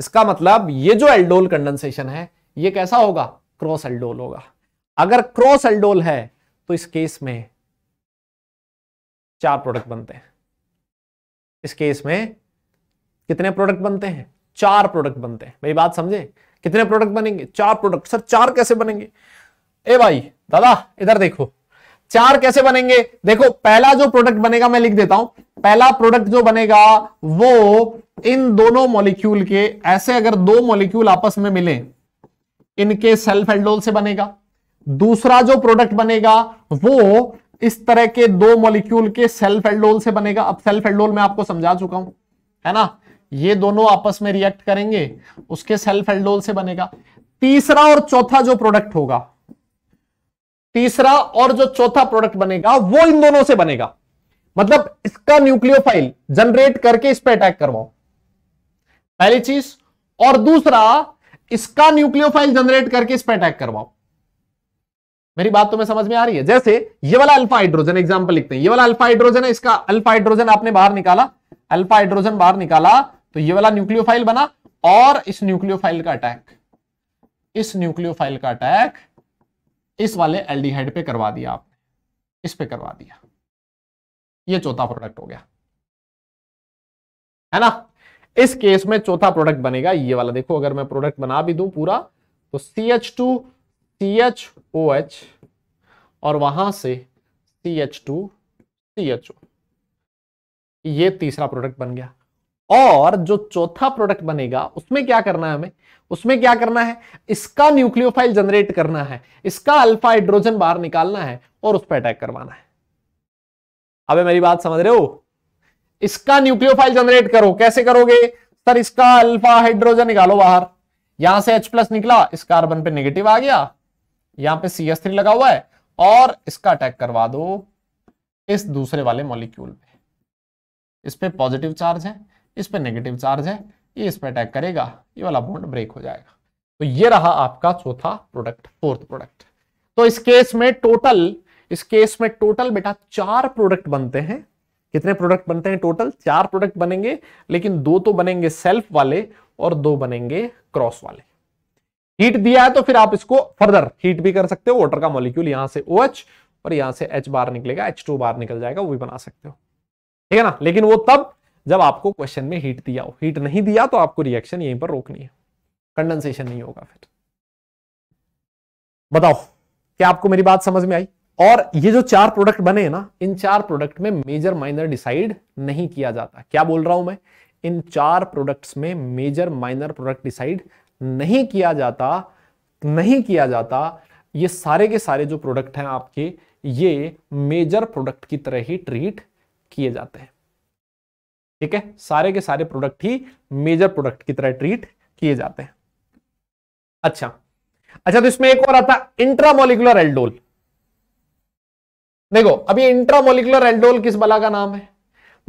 इसका मतलब ये जो एल्डोल कंडेंसेशन है ये कैसा होगा क्रॉस एल्डोल होगा अगर क्रॉस एल्डोल है तो इस केस में चार प्रोडक्ट बनते हैं इस केस में कितने प्रोडक्ट बनते हैं चार प्रोडक्ट बनते हैं मेरी बात समझे कितने प्रोडक्ट बनेंगे चार प्रोडक्ट सर चार कैसे बनेंगे ए भाई दादा इधर देखो चार कैसे बनेंगे देखो पहला जो प्रोडक्ट बनेगा मैं लिख देता हूं पहला प्रोडक्ट जो बनेगा वो इन दोनों मॉलिक्यूल के ऐसे अगर दो मॉलिक्यूल आपस में मिले इनके सेल्फ एल्डोल से बनेगा दूसरा जो प्रोडक्ट बनेगा वो इस तरह के दो मॉलिक्यूल के सेल्फ एल्डोल से बनेगा अब सेल्फ एल्डोल में आपको समझा चुका हूं है ना ये दोनों आपस में रिएक्ट करेंगे उसके सेल्फ एल्डोल से बनेगा तीसरा और चौथा जो प्रोडक्ट होगा तीसरा और जो चौथा प्रोडक्ट बनेगा वो इन दोनों से बनेगा मतलब इसका न्यूक्लियोफाइल जनरेट करके इस पर अटैक करवाओ पहली चीज और दूसरा इसका न्यूक्लियोफाइल जनरेट करके इस पर अटैक करवाओ मेरी बात तो मैं समझ में आ रही है जैसे ये वाला अल्फा हाइड्रोजन एग्जाम्पल लिखते हैं ये वाला अल्फा हाइड्रोजन है इसका अल्फा हाइड्रोजन आपने बाहर निकाला अल्फा हाइड्रोजन बाहर निकाला तो ये वाला न्यूक्लियोफाइल बना और इस न्यूक्लियोफाइल का अटैक इस न्यूक्लियोफाइल का अटैक इस वाले एल्डीहाइड पे करवा दिया आपने इस पे करवा दिया ये चौथा प्रोडक्ट हो गया है ना इस केस में चौथा प्रोडक्ट बनेगा ये वाला देखो अगर मैं प्रोडक्ट बना भी दूं पूरा तो सी सी एच ओ एच और वहां से C H two C H O ये तीसरा प्रोडक्ट बन गया और जो चौथा प्रोडक्ट बनेगा उसमें क्या करना है हमें उसमें क्या करना है इसका न्यूक्लियोफाइल जनरेट करना है इसका अल्फा हाइड्रोजन बाहर निकालना है और उस पर अटैक करवाना है अबे मेरी बात समझ रहे हो इसका न्यूक्लियोफाइल जनरेट करो कैसे करोगे सर इसका अल्फा हाइड्रोजन निकालो बाहर यहां से H प्लस निकला इस कार्बन पे नेगेटिव आ गया यहां पे सी एस थ्री लगा हुआ है और इसका अटैक करवा दो इस दूसरे वाले मॉलिक्यूल पे इस पे पॉजिटिव चार्ज है इस पे नेगेटिव चार्ज है ये इस पे अटैक करेगा ये वाला बॉन्ड ब्रेक हो जाएगा तो ये रहा आपका चौथा प्रोडक्ट फोर्थ प्रोडक्ट तो इस केस में टोटल इस केस में टोटल बेटा चार प्रोडक्ट बनते हैं कितने प्रोडक्ट बनते हैं टोटल चार प्रोडक्ट बनेंगे लेकिन दो तो बनेंगे सेल्फ वाले और दो बनेंगे क्रॉस वाले हीट दिया है तो फिर आप इसको फर्दर हीट भी कर सकते हो वाटर का मॉलिक्यूल यहां से ओ OH और यहां से H बार निकलेगा H2 बार निकल जाएगा वो भी बना सकते हो ठीक है ना लेकिन वो तब जब आपको क्वेश्चन में हीट दिया हो हीट नहीं दिया तो आपको रिएक्शन यहीं पर रोकनी है कंडेंसेशन नहीं होगा फिर बताओ क्या आपको मेरी बात समझ में आई और ये जो चार प्रोडक्ट बने हैं ना इन चार प्रोडक्ट में मेजर माइनर डिसाइड नहीं किया जाता क्या बोल रहा हूं मैं इन चार प्रोडक्ट्स में मेजर माइनर प्रोडक्ट डिसाइड नहीं किया जाता नहीं किया जाता ये सारे के सारे जो प्रोडक्ट हैं आपके ये मेजर प्रोडक्ट की तरह ही ट्रीट किए जाते हैं ठीक है सारे के सारे प्रोडक्ट ही मेजर प्रोडक्ट की तरह ट्रीट किए जाते हैं अच्छा अच्छा तो इसमें एक और आता इंट्रामोलिकुलर एल्डोल देखो अभी इंट्रामोलिकुलर एल्डोल किस बला का नाम है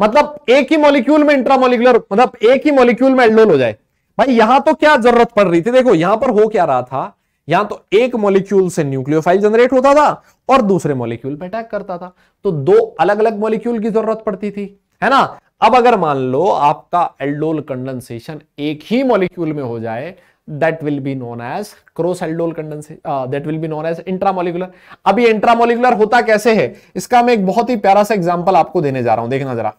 मतलब एक ही मॉलिक्यूल में इंट्रामोलिकुलर मतलब एक ही मॉलिक्यूल में एल्डोल हो जाए भाई यहां तो क्या जरूरत पड़ रही थी देखो यहां पर हो क्या रहा था यहां तो एक मॉलिक्यूल से न्यूक्लियोफाइल जनरेट होता था और दूसरे मॉलिक्यूल पे अटैक करता था तो दो अलग अलग मॉलिक्यूल की जरूरत पड़ती थी है ना अब अगर मान लो आपका एल्डोल कंडेंसेशन एक ही मॉलिक्यूल में हो जाए that will be known as cross aldol condensation that will be known as intramolecular अब इंट्रामोलिकुलर होता कैसे है इसका मैं एक बहुत ही प्यारा सा एग्जांपल आपको देने जा रहा हूं देखना जरा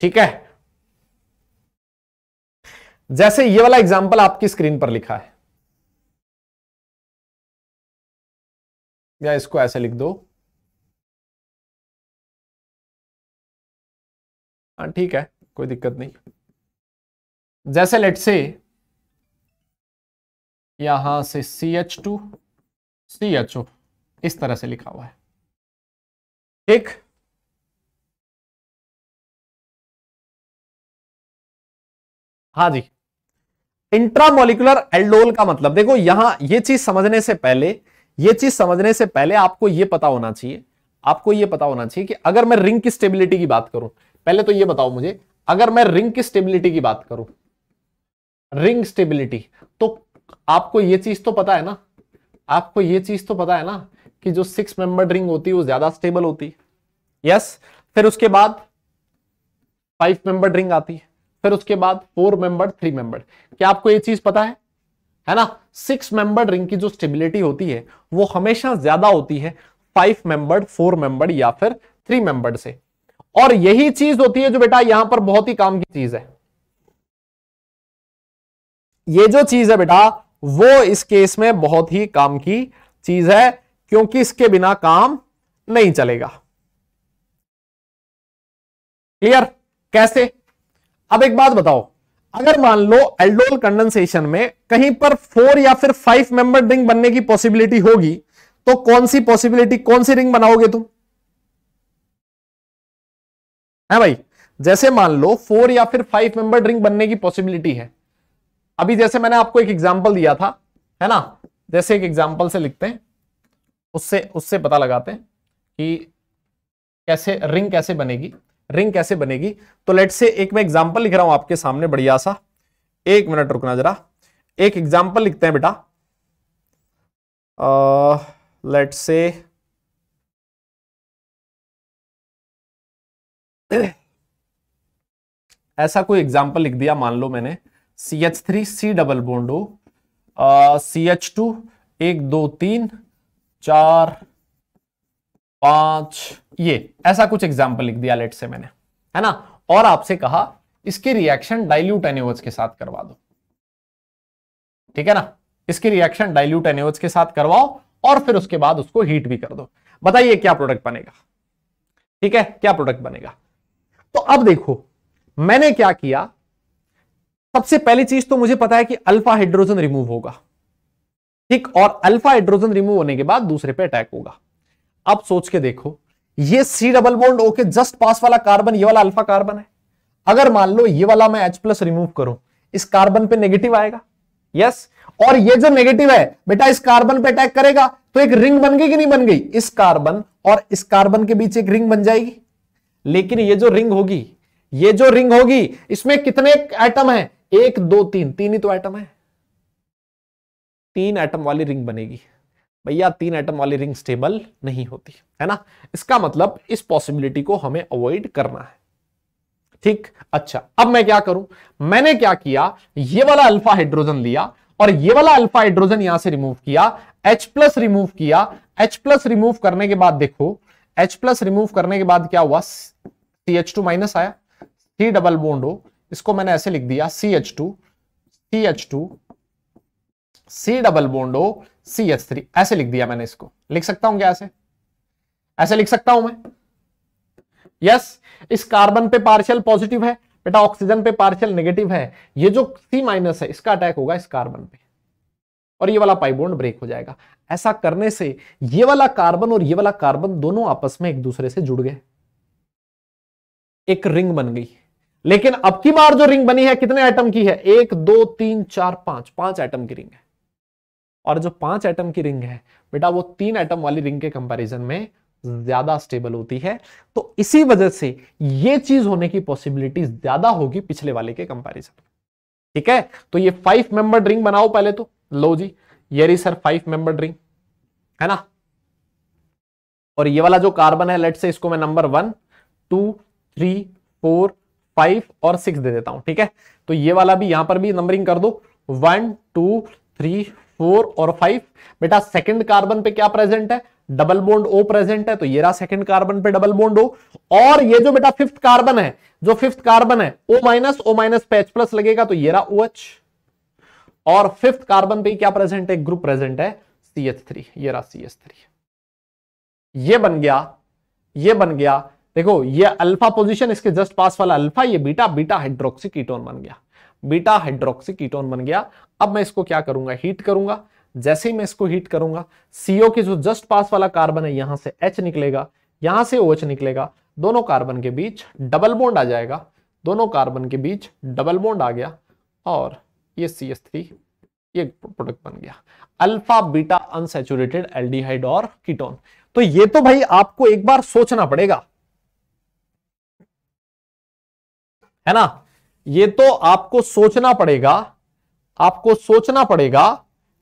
ठीक है जैसे ये वाला एग्जाम्पल आपकी स्क्रीन पर लिखा है या इसको ऐसे लिख दो हाँ, ठीक है कोई दिक्कत नहीं जैसे लेट से यहां से C H two C H O इस तरह से लिखा हुआ है ठीक हाँ जी इंट्रामोलिकुलर एल्डोल का मतलब देखो यहां ये चीज समझने से पहले ये चीज समझने से पहले आपको ये पता होना चाहिए आपको ये पता होना चाहिए कि अगर मैं रिंग की स्टेबिलिटी की बात करूं पहले तो ये बताओ मुझे अगर मैं रिंग की स्टेबिलिटी की बात करूं रिंग स्टेबिलिटी तो आपको ये चीज तो पता है ना आपको ये चीज तो पता है ना कि जो सिक्स मेंबर रिंग होती है वो ज्यादा स्टेबल होती है यस फिर उसके बाद फाइव मेंबर रिंग आती है फिर उसके बाद फोर मेंबर थ्री मेंबर क्या आपको ये चीज पता है है ना सिक्स मेंबर रिंग की जो स्टेबिलिटी होती है वो हमेशा ज्यादा होती है फाइव मेंबर फोर मेंबर या फिर थ्री मेंबर से और यही चीज होती है जो बेटा यहां पर बहुत ही काम की चीज है ये जो चीज है बेटा वो इस केस में बहुत ही काम की चीज है क्योंकि इसके बिना काम नहीं चलेगा क्लियर कैसे अब एक बात बताओ अगर मान लो एल्डोल कंडेंसेशन में कहीं पर फोर या फिर फाइव मेंबर रिंग बनने की पॉसिबिलिटी होगी तो कौन सी पॉसिबिलिटी कौन सी रिंग बनाओगे तुम है भाई जैसे मान लो फोर या फिर फाइव मेंबर रिंग बनने की पॉसिबिलिटी है अभी जैसे मैंने आपको एक एग्जाम्पल दिया था है ना जैसे एक एग्जाम्पल से लिखते हैं उससे उससे पता लगाते हैं कि कैसे रिंग कैसे बनेगी रिंग कैसे बनेगी तो लेट से एक मैं एग्जाम्पल लिख रहा हूं आपके सामने बढ़िया सा एक मिनट रुकना जरा एक एग्जाम्पल लिखते हैं बेटा लेट से ऐसा कोई एग्जाम्पल लिख दिया मान लो मैंने C H three C double बोंडो C H two एक दो तीन चार पांच ये ऐसा कुछ एग्जाम्पल लिख दिया लेट से मैंने है ना और आपसे कहा इसके रिएक्शन डाइल्यूट एनिवर्स के साथ करवा दो ठीक है ना इसके रिएक्शन डाइल्यूट एनिवर्स के साथ करवाओ और फिर उसके बाद उसको हीट भी कर दो बताइए क्या प्रोडक्ट बनेगा ठीक है क्या प्रोडक्ट बनेगा तो अब देखो मैंने क्या किया सबसे पहली चीज तो मुझे पता है कि अल्फा हाइड्रोजन रिमूव होगा ठीक और अल्फा हाइड्रोजन रिमूव होने के बाद दूसरे पे अटैक होगा आप सोच के देखो ये C double bond okay just पास वाला कार्बन ये वाला अल्फा कार्बन है अगर मान लो ये वाला मैं एच प्लस रिमूव करूं इस कार्बन पे नेगेटिव आएगा यस और ये जो नेगेटिव है बेटा इस कार्बन पे अटैक करेगा तो एक रिंग बन गई कि नहीं बन गई इस कार्बन और इस कार्बन के बीच एक रिंग बन जाएगी लेकिन ये जो रिंग होगी ये जो रिंग होगी इसमें कितने एटम है एक दो तीन तीन ही तो एटम है तीन एटम वाली रिंग बनेगी भैया तीन एटम वाली रिंग स्टेबल नहीं होती है ना इसका मतलब इस पॉसिबिलिटी को हमें अवॉइड करना है ठीक अच्छा अब मैं क्या करूं मैंने क्या किया ये वाला अल्फा हाइड्रोजन लिया और ये वाला अल्फा हाइड्रोजन यहां से रिमूव किया H प्लस रिमूव किया H प्लस रिमूव करने के बाद देखो H प्लस रिमूव करने के बाद क्या हुआ सी एच टू माइनस आया C डबल बोन्डो इसको मैंने ऐसे लिख दिया C H two C H two C double बोन्डो C S three ऐसे लिख दिया मैंने इसको लिख सकता हूं क्या ऐसे ऐसे लिख सकता हूं मैं यस yes, इस कार्बन पे पार्शियल पॉजिटिव है बेटा ऑक्सीजन पे पार्शियल नेगेटिव है ये जो सी माइनस है इसका अटैक होगा इस कार्बन पे और ये वाला पाइबोन्ड ब्रेक हो जाएगा ऐसा करने से ये वाला कार्बन और ये वाला कार्बन दोनों आपस में एक दूसरे से जुड़ गए एक रिंग बन गई लेकिन अब की बार जो रिंग बनी है कितने आइटम की है एक दो तीन चार पांच पांच आइटम की रिंग है और जो पांच एटम की रिंग है बेटा वो तीन एटम वाली रिंग के कंपैरिजन में ज्यादा स्टेबल होती है तो इसी वजह से ये चीज होने की पॉसिबिलिटी ज्यादा होगी पिछले वाले के कंपैरिजन में ठीक है तो ये फाइव मेंबर रिंग बनाओ पहले तो लो जी ये रही सर फाइव मेंबर रिंग है ना और ये वाला जो कार्बन है लेट से इसको मैं number one two three four five और सिक्स दे देता हूं ठीक है तो ये वाला भी यहां पर भी नंबरिंग कर दो वन टू थ्री फोर और फाइव बेटा सेकंड कार्बन पे क्या प्रेजेंट है डबल बोन्ड ओ प्रेजेंट है तो ये रहा सेकंड कार्बन पे डबल बोन्ड ओ और ये जो बेटा फिफ्थ कार्बन है जो फिफ्थ कार्बन है ओ माइनस ओ माइनस पे एच प्लस लगेगा तो ये रहा ओ एच और फिफ्थ कार्बन पे क्या प्रेजेंट है ग्रुप प्रेजेंट है सी एच थ्री ये रहा सी एच थ्री ये बन गया ये बन गया देखो ये अल्फा पोजिशन इसके जस्ट पास वाला अल्फा ये बीटा बीटा हाइड्रोक्सी कीटोन बन गया बीटा हाइड्रोक्सी कीटोन बन गया अब मैं इसको क्या करूंगा हीट करूंगा जैसे ही मैं इसको हीट करूंगा सीओ के जो जस्ट पास वाला कार्बन है यहां से एच निकलेगा यहां से ओएच OH निकलेगा दोनों कार्बन के बीच डबल बोंड आ जाएगा दोनों कार्बन के बीच डबल बोंड आ गया और ये सी एस थ्री ये प्रोडक्ट बन गया अल्फा बीटा अनसेचुरेटेड एल्डिहाइड और कीटोन तो ये तो भाई आपको एक बार सोचना पड़ेगा है ना ये तो आपको सोचना पड़ेगा आपको सोचना पड़ेगा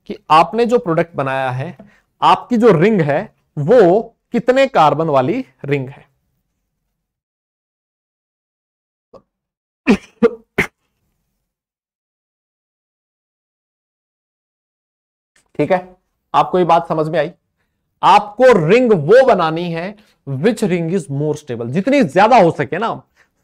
कि आपने जो प्रोडक्ट बनाया है आपकी जो रिंग है वो कितने कार्बन वाली रिंग है ठीक है आपको ये बात समझ में आई आपको रिंग वो बनानी है which ring is more stable जितनी ज्यादा हो सके ना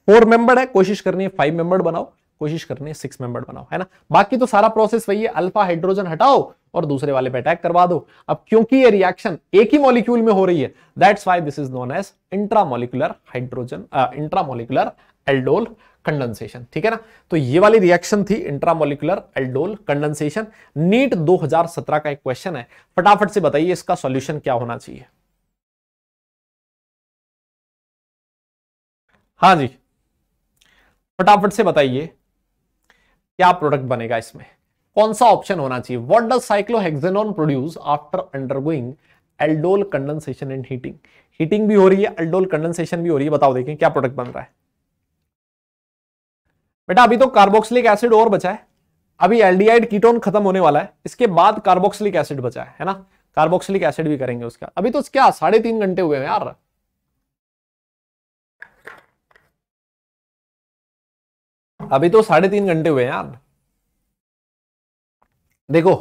फोर मेंबर है कोशिश करनी है फाइव मेंबर बनाओ कोशिश करनी है सिक्स मेंबर बनाओ है ना बाकी तो सारा प्रोसेस वही है अल्फा हाइड्रोजन हटाओ और दूसरे वाले पे अटैक करवा दो अब क्योंकि ये रिएक्शन एक ही मॉलिक्यूल में हो रही है that's why this is known as intramolecular hydrogen intramolecular aldol condensation ठीक है ना तो ये वाली रिएक्शन थी इंट्रामोलिकुलर एल्डोल कंडेंसेशन नीट 2017 का एक क्वेश्चन है फटाफट से बताइए इसका सॉल्यूशन क्या होना चाहिए हाँ जी फटाफट से बताइए क्या प्रोडक्ट बनेगा इसमें कौन सा ऑप्शन होना चाहिए what does cyclohexanone produce after undergoing aldol condensation and heating heating भी हो रही है एल्डोल कंडेंसेशन भी हो रही है बताओ देखें क्या प्रोडक्ट बन रहा है बेटा अभी तो कार्बोक्सिलिक एसिड और बचा है अभी एल्डिहाइड कीटोन खत्म होने वाला है इसके बाद कार्बोक्सिलिक एसिड बचा है है ना कार्बोक्सिलिक एसिड भी करेंगे उसका अभी तो क्या साढ़े तीन घंटे हुए हैं यार अभी तो साढ़े तीन घंटे हुए यार देखो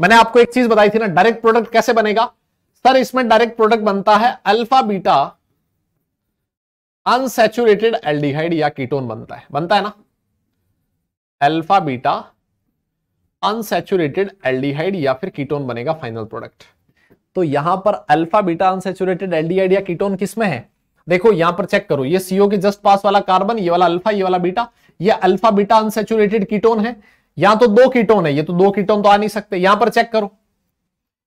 मैंने आपको एक चीज बताई थी ना डायरेक्ट प्रोडक्ट कैसे बनेगा सर इसमें डायरेक्ट प्रोडक्ट बनता है अल्फा बीटा अनसेचुरेटेड एल्डिहाइड या कीटोन बनता है बनता है ना अल्फा बीटा अनसेचुरेटेड एल्डिहाइड या फिर कीटोन बनेगा फाइनल प्रोडक्ट तो यहां पर अल्फा बीटा अनसेचुरेटेड एल्डिहाइड या कीटोन किसमें है देखो यहां पर चेक करो ये सीओ के जस्ट पास वाला कार्बन ये वाला अल्फा ये वाला बीटा ये अल्फा बीटा अनसेचुरेटेड कीटोन है यहां तो दो कीटोन है ये तो दो कीटोन तो आ नहीं सकते यहां पर चेक करो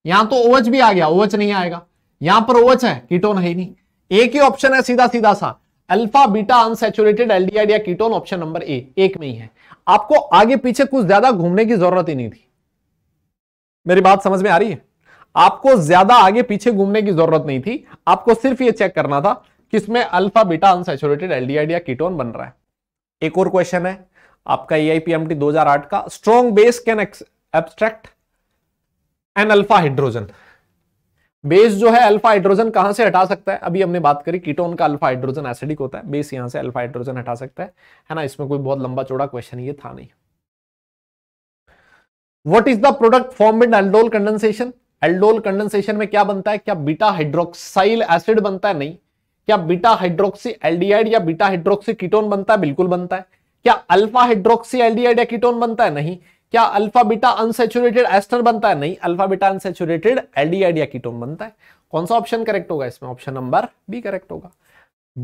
यहां तो ओवच भी आ गया ओवच नहीं आएगा यहां पर ओवच है कीटोन है ही नहीं एक ही ऑप्शन है सीधा सीधा सा अल्फा बीटा अनसेचुरेटेड एलडीआईड या कीटोन ऑप्शन नंबर ए एक में ही है आपको आगे पीछे कुछ ज्यादा घूमने की जरूरत ही नहीं थी मेरी बात समझ में आ रही है आपको ज्यादा आगे पीछे घूमने की जरूरत नहीं थी आपको सिर्फ यह चेक करना था कि इसमें अल्फा बीटा अनसेचुरेटेड एलडीआईड या कीटोन बन रहा है एक और क्वेश्चन है आपका A I P M T दो हजार आठ का strong base can abstract an alpha hydrogen base जो है अल्फा हाइड्रोजन कहां से हटा सकता है अभी हमने बात करी कीटोन का अल्फा हाइड्रोजन एसिडिक होता है बेस यहां से अल्फा हाइड्रोजन हटा सकता है है ना इसमें कोई बहुत लंबा चौड़ा क्वेश्चन ये था नहीं what is the product form in aldol condensation aldol condensation में क्या बनता है क्या बीटा हाइड्रोक्साइल एसिड बनता है नहीं क्या बीटा हाइड्रोक्सी एलडीआईड या बीटा हाइड्रोक्सी कीटोन बनता है बिल्कुल बनता है क्या अल्फा हाइड्रोक्सी एलडीआईड या कीटोन बनता है नहीं क्या अल्फा बीटा अनसेचुरेटेड एस्टर बनता है नहीं अल्फा बीटा अनसेचुरेटेड एलडीआईड या कीटोन बनता है कौन सा ऑप्शन करेक्ट होगा इसमें ऑप्शन नंबर बी करेक्ट होगा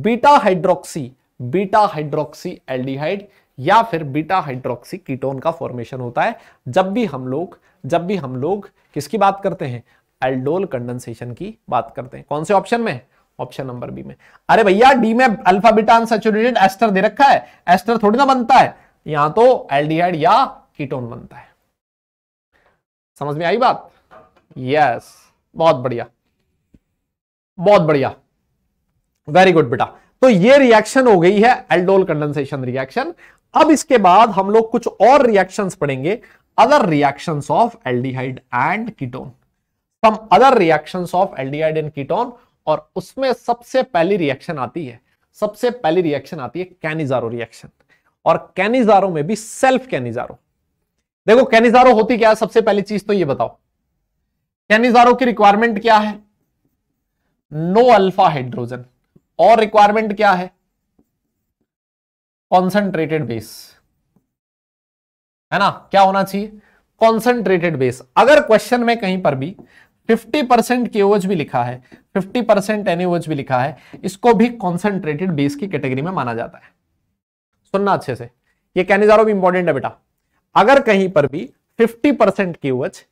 beta hydroxy beta hydroxy aldehyde या फिर बीटा हाइड्रोक्सी कीटोन का फॉर्मेशन होता है जब भी हम लोग जब भी हम लोग किसकी बात करते हैं एल्डोल कंडेंसेशन की बात करते हैं कौन से ऑप्शन में ऑप्शन नंबर बी में अरे भैया डी में अल्फा बीटा अनसेचुरेटेड एस्टर दे रखा है एस्टर थोड़ी ना बनता है यहां तो एल्डिहाइड या कीटोन बनता है समझ में आई बात यस बहुत बढ़िया बहुत बढ़िया वेरी गुड बेटा तो ये रिएक्शन हो गई है एल्डोल कंडेंसेशन रिएक्शन अब इसके बाद हम लोग कुछ और रिएक्शंस पढ़ेंगे other reactions of aldehyde and ketone some other reactions of aldehyde and ketone और उसमें सबसे पहली रिएक्शन आती है सबसे पहली रिएक्शन आती है कैनिजारो रिएक्शन और कैनिजारो में भी सेल्फ कैनिजारो देखो कैनिजारो होती क्या है सबसे पहली चीज तो ये बताओ कैनिजारो की रिक्वायरमेंट क्या है नो अल्फा हाइड्रोजन और रिक्वायरमेंट क्या है कॉन्सेंट्रेटेड बेस है ना क्या होना चाहिए कॉन्सेंट्रेटेड बेस अगर क्वेश्चन में कहीं पर भी 50 परसेंट केओज भी लिखा है 50 परसेंट एनओज भी लिखा है इसको भी कॉन्सेंट्रेटेड बेस की कैटेगरी में माना जाता है सुनना अच्छे से ये कहने जा रहा हूं इंपॉर्टेंट है बेटा अगर कहीं पर भी 50 परसेंट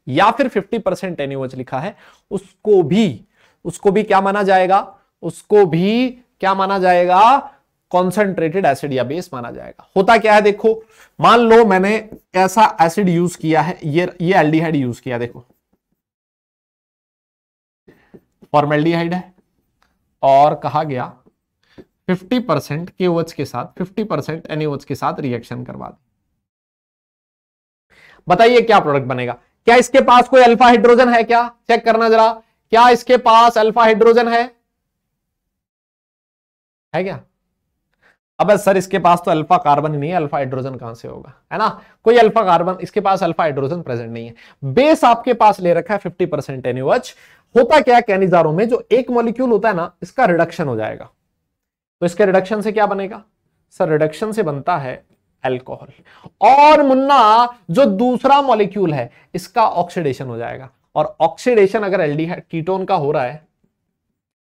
या फिर 50 परसेंट लिखा है उसको भी उसको भी क्या माना जाएगा उसको भी क्या माना जाएगा कॉन्सेंट्रेटेड एसिड या बेस माना जाएगा होता क्या है देखो मान लो मैंने ऐसा एसिड यूज किया है ये ये एल्डिहाइड यूज किया देखो फॉर्मेल्डिहाइड है और कहा गया 50 परसेंट के के साथ 50 परसेंट एनओच के साथ रिएक्शन करवा दें बताइए क्या प्रोडक्ट बनेगा क्या इसके पास कोई अल्फा हाइड्रोजन है क्या चेक करना जरा क्या इसके पास अल्फा हाइड्रोजन है है क्या अब सर इसके पास तो अल्फा कार्बन ही नहीं है अल्फा हाइड्रोजन कहां से होगा है ना कोई अल्फा कार्बन इसके पास अल्फा हाइड्रोजन प्रेजेंट नहीं है बेस आपके पास ले रखा है 50 परसेंट एनयूएच होता क्या है कैनिजारों में जो एक मॉलिक्यूल होता है ना इसका रिडक्शन हो जाएगा तो इसके रिडक्शन से क्या बनेगा सर रिडक्शन से बनता है एल्कोहल और मुन्ना जो दूसरा मॉलिक्यूल है इसका ऑक्सीडेशन हो जाएगा और ऑक्सीडेशन अगर एल्डिहाइड कीटोन का हो रहा है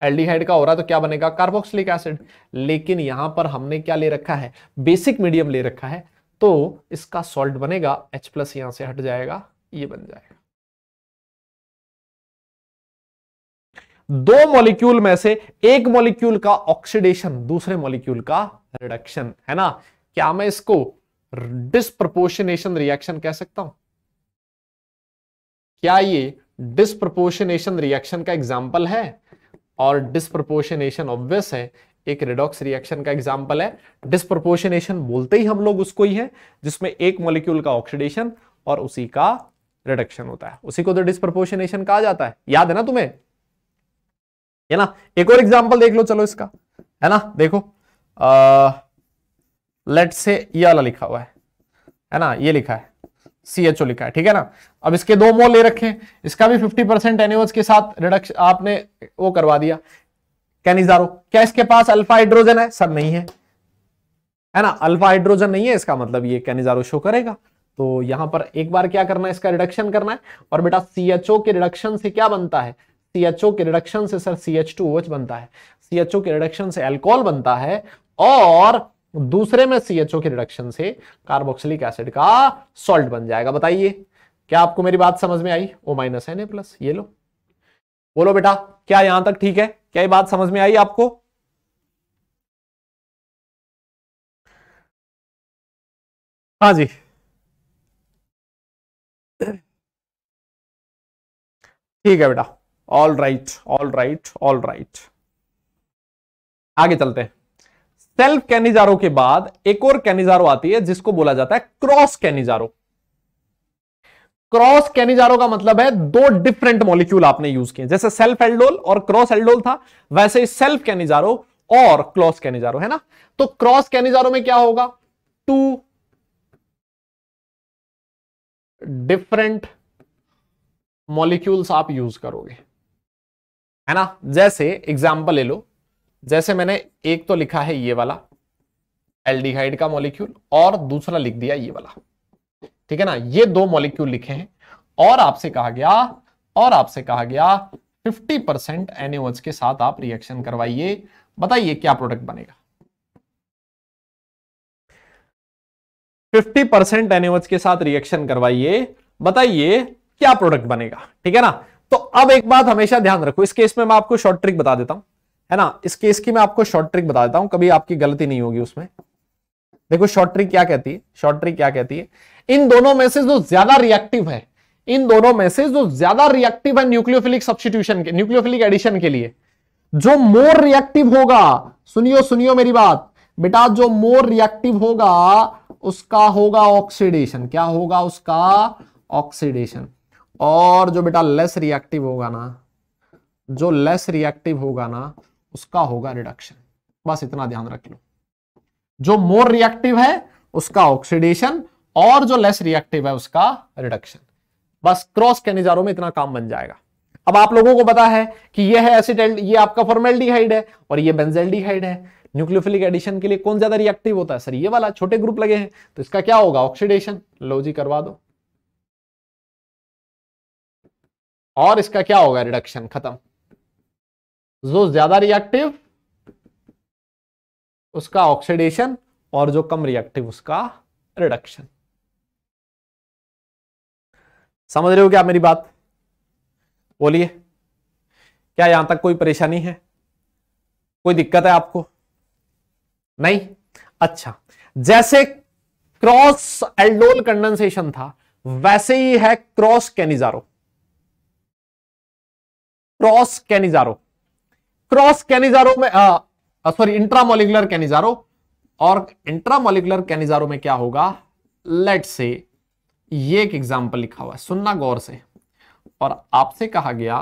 एल्डिहाइड का हो रहा है तो क्या बनेगा कार्बोक्सिलिक एसिड लेकिन यहां पर हमने क्या ले रखा है बेसिक मीडियम ले रखा है तो इसका सॉल्ट बनेगा H प्लस यहां से हट जाएगा ये बन जाएगा दो मॉलिक्यूल में से एक मॉलिक्यूल का ऑक्सीडेशन दूसरे मॉलिक्यूल का रिडक्शन है ना क्या मैं इसको डिस्प्रपोर्शनेशन रिएक्शन कह सकता हूं क्या ये डिस्प्रपोर्शनेशन रिएक्शन का एग्जाम्पल है और डिस्प्रपोर्शनेशन ऑब्वियस है एक रिडॉक्स रिएक्शन का एग्जाम्पल है डिस्प्रपोर्शनेशन बोलते ही हम लोग उसको ही है जिसमें एक मॉलिक्यूल का ऑक्सीडेशन और उसी का रिडक्शन होता है उसी को तो डिस्प्रपोर्शनेशन कहा जाता है याद है ना तुम्हें है ना एक और एग्जाम्पल देख लो चलो इसका है ना देखो लेट से ये वाला लिखा हुआ है है ना ये लिखा है सी एच ओ लिखा है ठीक है ना अब इसके दो मोल ले रखे इसका भी 50 परसेंट के साथ रिडक्शन आपने वो करवा दिया कैनिजारो क्या इसके पास अल्फा हाइड्रोजन है सर नहीं है है ना अल्फा हाइड्रोजन नहीं है इसका मतलब ये कैनिजारो शो करेगा तो यहां पर एक बार क्या करना है इसका रिडक्शन करना है और बेटा सी के रिडक्शन से क्या बनता है सीएचओ के रिडक्शन से सर सी एच CH2OH बनता है सीएचओ के रिडक्शन से एल्कोहल बनता है और दूसरे में सीएचओ के रिडक्शन से कार्बोक्सिलिक एसिड का सॉल्ट बन जाएगा बताइए क्या आपको मेरी बात समझ में आई O minus N A plus ये लो बोलो बेटा क्या यहां तक ठीक है क्या ये बात समझ में आई आपको हाँ जी ठीक है बेटा all right all right all right आगे चलते हैं सेल्फ कैनिजारो के बाद एक और कैनिजारो आती है जिसको बोला जाता है क्रॉस कैनिजारो क्रॉस कैनिजारो का मतलब है दो डिफरेंट मॉलिक्यूल आपने यूज किए जैसे सेल्फ एल्डोल और क्रॉस एल्डोल था वैसे ही सेल्फ कैनिजारो और क्रॉस कैनिजारो है ना तो क्रॉस कैनिजारो में क्या होगा टू डिफरेंट मॉलिक्यूल्स आप यूज करोगे है ना जैसे एग्जाम्पल ले लो जैसे मैंने एक तो लिखा है ये वाला एल्डिहाइड का मॉलिक्यूल और दूसरा लिख दिया ये वाला ठीक है ना ये दो मॉलिक्यूल लिखे हैं और आपसे कहा गया और आपसे कहा गया 50% परसेंट एनएच के साथ आप रिएक्शन करवाइए बताइए क्या प्रोडक्ट बनेगा 50% परसेंट एनएच के साथ रिएक्शन करवाइए बताइए क्या प्रोडक्ट बनेगा ठीक है ना तो अब एक बात हमेशा ध्यान रखो इस केस में मैं आपको शॉर्ट ट्रिक बता देता हूं है ना इस केस की मैं आपको शॉर्ट ट्रिक बता देता हूं कभी आपकी गलती नहीं होगी उसमें देखो शॉर्ट ट्रिक क्या कहती है शॉर्ट ट्रिक क्या कहती है इन दोनों में से जो ज्यादा रिएक्टिव है इन दोनों में से जो ज्यादा रिएक्टिव है न्यूक्लियोफिलिक सब्सिट्यूशन के न्यूक्लियोफिलिक एडिशन के लिए जो मोर रिएक्टिव होगा सुनियो सुनियो मेरी बात बेटा जो मोर रिएक्टिव होगा उसका होगा ऑक्सीडेशन क्या होगा उसका ऑक्सीडेशन और जो बेटा लेस रिएक्टिव होगा ना जो लेस रिएक्टिव होगा ना उसका होगा रिडक्शन बस इतना ध्यान रख लो जो मोर रिएक्टिव है उसका ऑक्सीडेशन और जो लेस रिएक्टिव है उसका रिडक्शन बस क्रॉस निजारों में इतना काम बन जाएगा अब आप लोगों को पता है कि यह है एसिड ये आपका फॉर्मेल्डिहाइड है और ये बेंजेल्डिहाइड है न्यूक्लियोफिलिक एडिशन के लिए कौन ज्यादा रिएक्टिव होता है सर ये वाला छोटे ग्रुप लगे हैं तो इसका क्या होगा ऑक्सीडेशन लो जी करवा दो और इसका क्या होगा रिडक्शन खत्म जो ज्यादा रिएक्टिव उसका ऑक्सीडेशन और जो कम रिएक्टिव उसका रिडक्शन समझ रहे हो क्या मेरी बात बोलिए क्या यहां तक कोई परेशानी है कोई दिक्कत है आपको नहीं अच्छा जैसे क्रॉस एल्डोल कंडेंसेशन था वैसे ही है cross Cannizzaro cross Cannizzaro cross Cannizzaro में सॉरी इंट्रामोलिकुलर कैनिजारो और इंट्रामोलिकुलर कैनिजारो में क्या होगा लेट से ये एक एग्जाम्पल लिखा हुआ है सुनना गौर से और आपसे कहा गया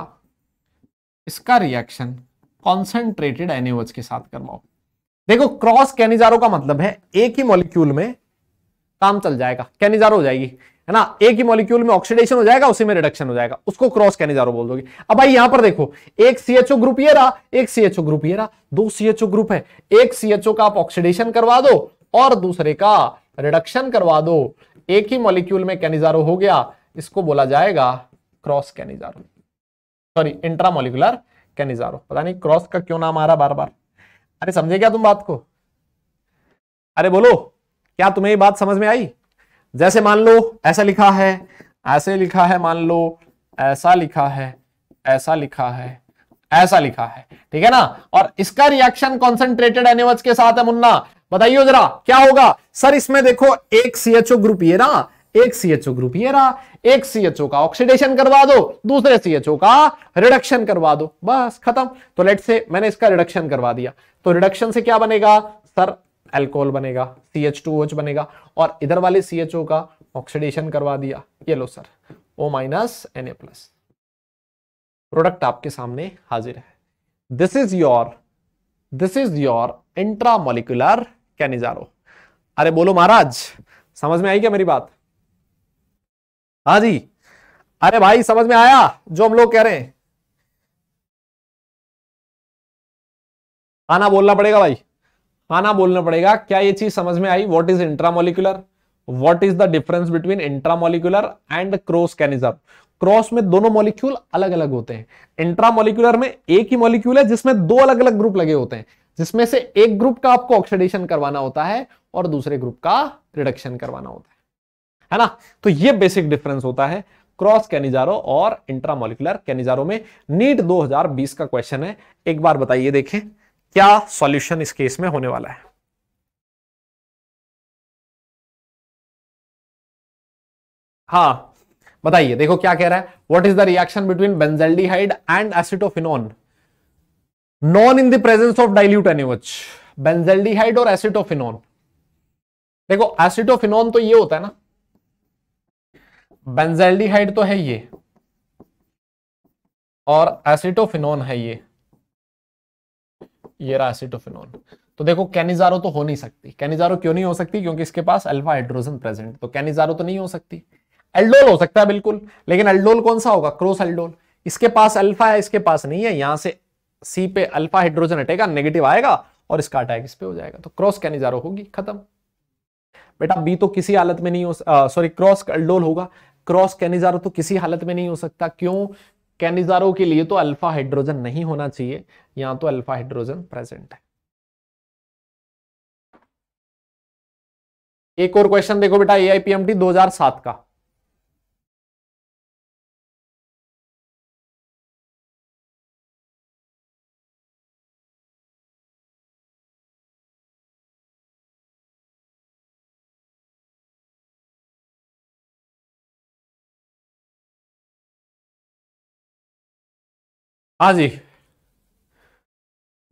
इसका रिएक्शन कॉन्सेंट्रेटेड एनिवर्स के साथ करवाओ देखो क्रॉस कैनिजारो का मतलब है एक ही मॉलिक्यूल में काम चल जाएगा कैनिजारो हो जाएगी है ना एक ही मॉलिक्यूल में ऑक्सीडेशन हो जाएगा उसी में रिडक्शन हो जाएगा उसको क्रॉस रहा बोल दोगे अब भाई यहां पर देखो एक सीएचओ ग्रुप ये रहा एक सीएचओ ग्रुप ये रहा दो सीएचओ ग्रुप है एक सीएचओ का आप ऑक्सीडेशन करवा दो और दूसरे का रिडक्शन करवा दो एक ही मॉलिक्यूल में कैनिजारो हो गया इसको बोला जाएगा cross Cannizzaro sorry intramolecular Cannizzaro पता नहीं क्रॉस का क्यों नाम आ रहा बार बार अरे समझे क्या तुम बात को अरे बोलो क्या तुम्हें ये बात समझ में आई जैसे मान लो ऐसा लिखा है ऐसे लिखा है मान लो ऐसा लिखा है ऐसा लिखा है ऐसा लिखा है ठीक है ना और इसका रिएक्शन कॉन्सेंट्रेटेड एनिवर्स के साथ है मुन्ना बताइए जरा क्या होगा सर इसमें देखो एक सीएचओ ग्रुप ये ना एक सीएचओ ग्रुप ये रहा एक सीएचओ का ऑक्सीडेशन करवा दो दूसरे सीएचओ का रिडक्शन करवा दो बस खत्म तो लेट से मैंने इसका रिडक्शन करवा दिया तो रिडक्शन से क्या बनेगा सर एल्कोहल बनेगा सी एच टू ओच बनेगा और इधर वाले सी एच ओ का ऑक्सीडेशन करवा दिया ये लो sir O minus N A plus product आपके सामने हाजिर है this is your this is your intramolecular Cannizzaro अरे बोलो महाराज समझ में आई क्या मेरी बात हाँ जी अरे भाई समझ में आया जो हम लोग कह रहे हैं आना बोलना पड़ेगा भाई हा ना बोलना पड़ेगा क्या ये चीज समझ में आई what is intramolecular what is the difference between intramolecular and cross Cannizzaro cross में दोनों मॉलिक्यूल अलग अलग होते हैं इंट्रामोलिकुलर में एक ही मॉलिक्यूल है जिसमें दो अलग अलग ग्रुप लगे होते हैं जिसमें से एक ग्रुप का आपको ऑक्सीडेशन करवाना होता है और दूसरे ग्रुप का रिडक्शन करवाना होता है है ना तो ये बेसिक डिफरेंस होता है क्रॉस कैनिजारो और इंट्रामोलिकुलर कैनिजारो में नीट 2020 का क्वेश्चन है एक बार बताइए देखें क्या सॉल्यूशन इस केस में होने वाला है हाँ बताइए देखो क्या कह रहा है what is the reaction between benzaldehyde and acetophenone non in the presence of dilute any which benzaldehyde और एसिटोफिनोन देखो एसिटोफिनोन तो ये होता है ना बेंजल्डिहाइड तो है ये और एसिटोफिनोन है ये ये रहा एसिटोफिनोल तो देखो कैनिजारो तो हो नहीं सकती कैनिजारो क्यों नहीं हो सकती क्योंकि इसके पास अल्फा हाइड्रोजन प्रेजेंट तो कैनिजारो तो नहीं हो सकती एल्डोल हो सकता है बिल्कुल लेकिन एल्डोल कौन सा होगा क्रोस एल्डोल इसके पास अल्फा है इसके पास नहीं है यहां से सी पे अल्फा हाइड्रोजन हटेगा नेगेटिव आएगा और इसका अटैक इस पे हो जाएगा तो क्रॉस कैनिजारो होगी खत्म बेटा बी तो किसी हालत में नहीं हो सॉरी क्रॉस एल्डोल होगा क्रॉस कैनिजारो तो किसी हालत में नहीं हो सकता क्यों कैनिजारो के लिए तो अल्फा हाइड्रोजन नहीं होना चाहिए यहां तो अल्फा हाइड्रोजन प्रेजेंट है एक और क्वेश्चन देखो बेटा A I P M T दो हजार सात का हाँ जी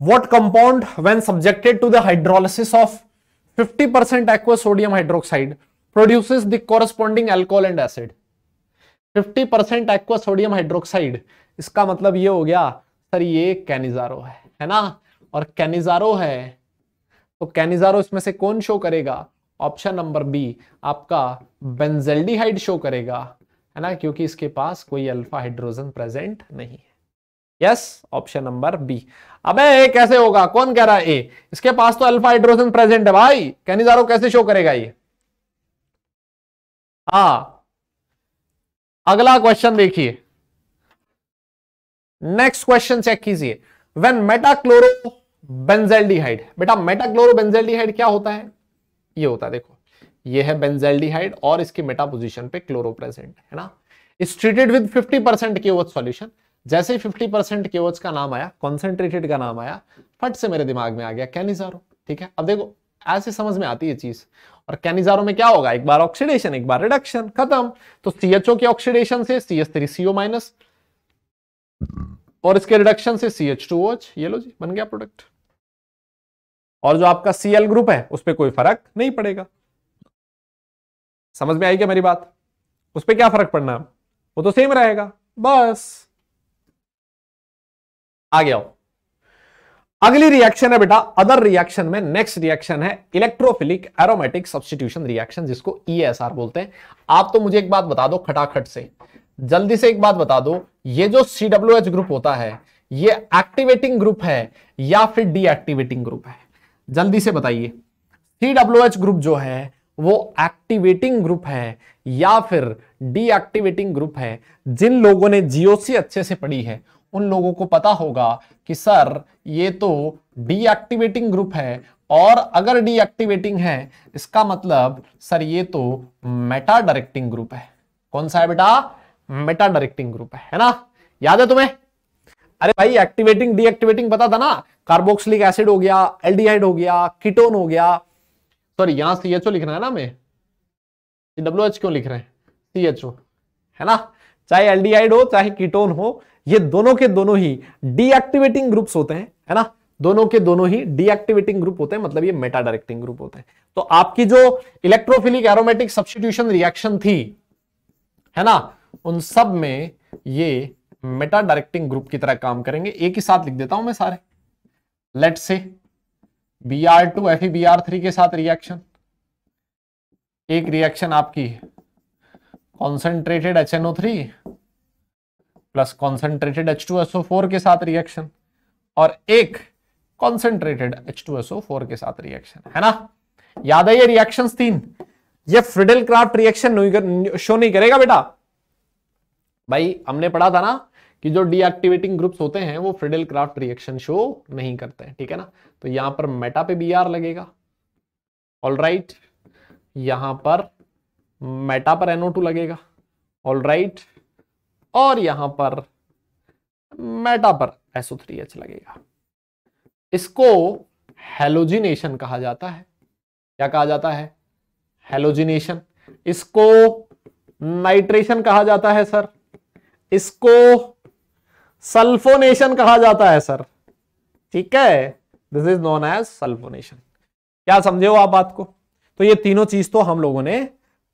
what compound when subjected to the hydrolysis of 50% percent aqua sodium hydroxide produces the corresponding alcohol and acid 50% percent aqua sodium hydroxide इसका मतलब ये हो गया सर ये कैनिजारो है है ना और कैनिजारो है तो कैनिजारो इसमें से कौन शो करेगा ऑप्शन नंबर बी आपका बेंजेल्डिहाइड शो करेगा है ना क्योंकि इसके पास कोई अल्फा हाइड्रोजन प्रेजेंट नहीं है यस ऑप्शन नंबर बी अबे ए कैसे होगा कौन कह रहा है ए इसके पास तो अल्फा हाइड्रोजन प्रेजेंट है भाई कैनिजारो कैसे शो करेगा ये हा अगला क्वेश्चन देखिए नेक्स्ट क्वेश्चन चेक कीजिए व्हेन मेटाक्लोरो बेंजेल्डिहाइड बेटा मेटाक्लोरो बेंजेल्डिहाइड क्या होता है ये होता है देखो ये है बेंजेल्डिहाइड और इसकी मेटा पे क्लोरो प्रेजेंट है ना इस ट्रीटेड विद 50% परसेंट के सॉल्यूशन जैसे ही फिफ्टी परसेंट केवच का नाम आया कॉन्सेंट्रेटेड का नाम आया फट से मेरे दिमाग में आ गया कैनिजारो ठीक है अब देखो ऐसे समझ में आती है चीज और कैनिजारो में क्या होगा एक बार ऑक्सीडेशन एक बार रिडक्शन खत्म तो सी एच ओ के ऑक्सीडेशन से C S three CO minus और इसके रिडक्शन से सी एच टू ओच ये लो जी बन गया प्रोडक्ट और जो आपका सी एल ग्रुप है उस पर कोई फर्क नहीं पड़ेगा समझ में आई क्या मेरी बात उस पर क्या फर्क पड़ना वो तो सेम रहेगा बस आगे आओ अगली रिएक्शन है बेटा अदर रिएक्शन में नेक्स्ट रिएक्शन है इलेक्ट्रोफिलिक एरोमेटिक सब्सटीट्यूशन रिएक्शन जिसको ईएसआर e बोलते हैं आप तो मुझे एक बात बता दो खटाखट से जल्दी से एक बात बता दो ये जो सी डब्ल्यू एच ग्रुप होता है ये एक्टिवेटिंग ग्रुप है या फिर डीएक्टिवेटिंग ग्रुप है जल्दी से बताइए सी डब्ल्यू एच ग्रुप जो है वो एक्टिवेटिंग ग्रुप है या फिर डीएक्टिवेटिंग ग्रुप है जिन लोगों ने जीओसी अच्छे से पढ़ी है उन लोगों को पता होगा कि सर ये तो डीएक्टिवेटिंग ग्रुप है और अगर डीएक्टिवेटिंग है इसका मतलब सर ये तो मेटा डायरेक्टिंग ग्रुप है कौन सा है बेटा मेटा डायरेक्टिंग ग्रुप है है ना याद है तुम्हें अरे भाई एक्टिवेटिंग डीएक्टिवेटिंग पता था ना कार्बोक्सिलिक एसिड हो गया एल्डिहाइड हो गया कीटोन हो गया सॉरी यहां सी एच ओ लिखना है ना मैं डब्ल्यू एच क्यों लिख रहे हैं सी एच ओ है ना चाहे एल्डिहाइड हो चाहे कीटोन हो ये दोनों के दोनों ही डीएक्टिवेटिंग ग्रुप्स होते हैं है ना दोनों के दोनों ही डीएक्टिवेटिंग ग्रुप होते हैं मतलब ये मेटा डायरेक्टिंग ग्रुप होते हैं तो आपकी जो इलेक्ट्रोफिलिक एरोमेटिक सब्सटीट्यूशन रिएक्शन थी है ना उन सब में ये मेटा डायरेक्टिंग ग्रुप की तरह काम करेंगे एक ही साथ लिख देता हूं मैं सारे let's say B R two F B R three के साथ रिएक्शन एक रिएक्शन आपकी concentrated H NO three plus concentrated H2SO4 के साथ रिएक्शन और एक कॉन्सेंट्रेटेड H2SO4 के साथ रिएक्शन है ना याद है ये रिएक्शन तीन ये फ्रिडल क्राफ्ट रिएक्शन शो नहीं करेगा बेटा भाई हमने पढ़ा था ना कि जो डीएक्टिवेटिंग ग्रुप्स होते हैं वो फ्रिडल क्राफ्ट रिएक्शन शो नहीं करते हैं ठीक है ना तो यहां पर मेटा पे बी आर लगेगा ऑल राइट यहां पर मेटा पर एनओ टू लगेगा ऑल राइट right. और यहां पर मेटा पर थ्री एच लगेगा इसको हेलोजिनेशन कहा जाता है क्या कहा जाता है हेलोजिनेशन इसको नाइट्रेशन कहा जाता है सर इसको सल्फोनेशन कहा जाता है सर ठीक है this is known as sulphonation क्या समझे हो आप बात को तो ये तीनों चीज तो हम लोगों ने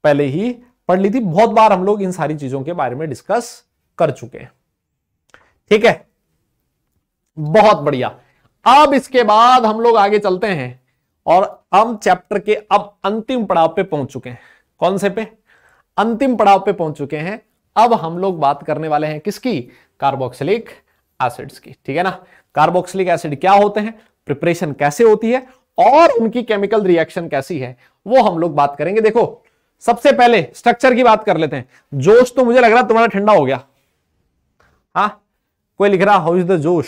पहले ही पढ़ ली थी बहुत बार हम लोग इन सारी चीजों के बारे में डिस्कस कर चुके हैं ठीक है बहुत बढ़िया अब इसके बाद हम लोग आगे चलते हैं और हम चैप्टर के अब अंतिम पड़ाव पे पहुंच चुके हैं कौन से पे अंतिम पड़ाव पे पहुंच चुके हैं अब हम लोग बात करने वाले हैं किसकी कार्बोक्सिलिक एसिड्स की ठीक है ना कार्बोक्सिलिक एसिड क्या होते हैं प्रिपरेशन कैसे होती है और उनकी केमिकल रिएक्शन कैसी है वो हम लोग बात करेंगे देखो सबसे पहले स्ट्रक्चर की बात कर लेते हैं जोश तो मुझे लग रहा है तुम्हारा ठंडा हो गया हा कोई लिख रहा हाउ इज द जोश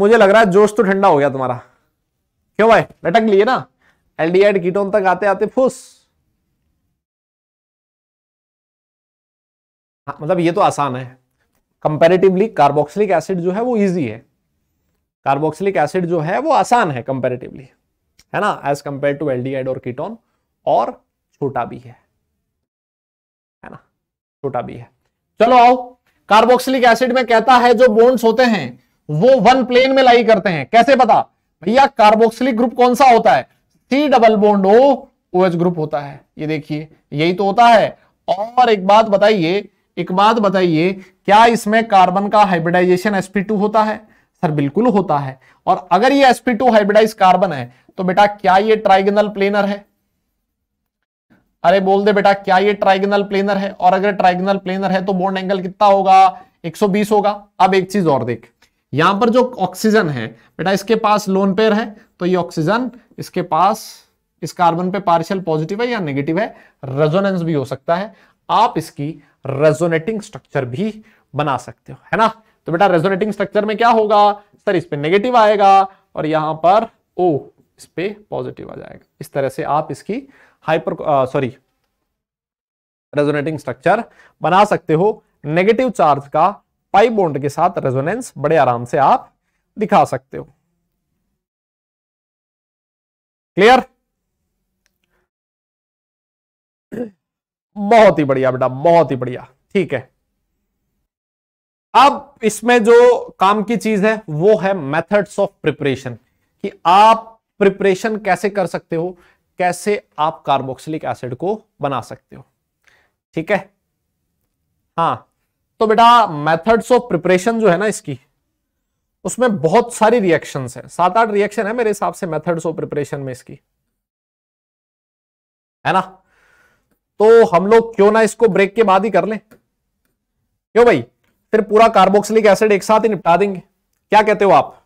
मुझे लग रहा है जोश तो ठंडा हो गया तुम्हारा क्यों भाई लटक लिए ना एलडीएड कीटोन तक आते आते फूस हाँ, मतलब ये तो आसान है कंपेरेटिवली कार्बोक्सिलिक एसिड जो है वो इजी है कार्बोक्सिलिक एसिड जो है वो आसान है कंपेरेटिवली है ना एज कंपेयर टू एड और कीटोन और छोटा भी है है ना छोटा भी है चलो आओ कार्बोक्सिलिक एसिड में कहता है जो बोन्स होते हैं वो वन प्लेन में लाई करते हैं कैसे पता भैया कार्बोक्सिलिक ग्रुप कौन सा होता है C double bond O O H group होता है ये देखिए यही तो होता है और एक बात बताइए एक बात बताइए क्या इसमें कार्बन का हाइब्रिडाइजेशन टू होता है सर बिल्कुल होता है और अगर ये टू हाइब्रिडाइज कार्बन है तो बेटा क्या ये ट्राइगनल प्लेनर है अरे बोल दे बेटा क्या ये ट्राइगनल प्लेनर है और अगर ट्राइगनल प्लेनर है तो बोन एंगल कितना होगा 120 होगा अब एक चीज और देख यहां पर जो ऑक्सीजन है बेटा इसके पास लोन पेयर है तो ये ऑक्सीजन इसके पास इस कार्बन पे पार्शियल पॉजिटिव है या नेगेटिव है रेजोनेंस भी हो सकता है आप इसकी रेजोनेटिंग स्ट्रक्चर भी बना सकते हो है ना तो बेटा रेजोनेटिंग स्ट्रक्चर में क्या होगा सर इस पर नेगेटिव आएगा और यहां पर ओ oh, इस पे पॉजिटिव आ जाएगा इस तरह से आप इसकी हाइपर सॉरी रेजोनेटिंग स्ट्रक्चर बना सकते हो नेगेटिव चार्ज का पाई बॉन्ड के साथ रेजोनेंस बड़े आराम से आप दिखा सकते हो क्लियर बहुत ही बढ़िया बेटा बहुत ही बढ़िया ठीक है अब इसमें जो काम की चीज है वो है मेथड्स ऑफ प्रिपरेशन कि आप प्रिपरेशन कैसे कर सकते हो कैसे आप कार्बोक्सिलिक एसिड को बना सकते हो ठीक है हाँ तो बेटा मेथड्स ऑफ प्रिपरेशन जो है ना इसकी उसमें बहुत सारी रिएक्शन है सात आठ रिएक्शन है मेरे हिसाब से मेथड्स ऑफ प्रिपरेशन में इसकी है ना तो हम लोग क्यों ना इसको ब्रेक के बाद ही कर लें क्यों भाई फिर पूरा कार्बोक्सिलिक एसिड एक साथ ही निपटा देंगे क्या कहते हो आप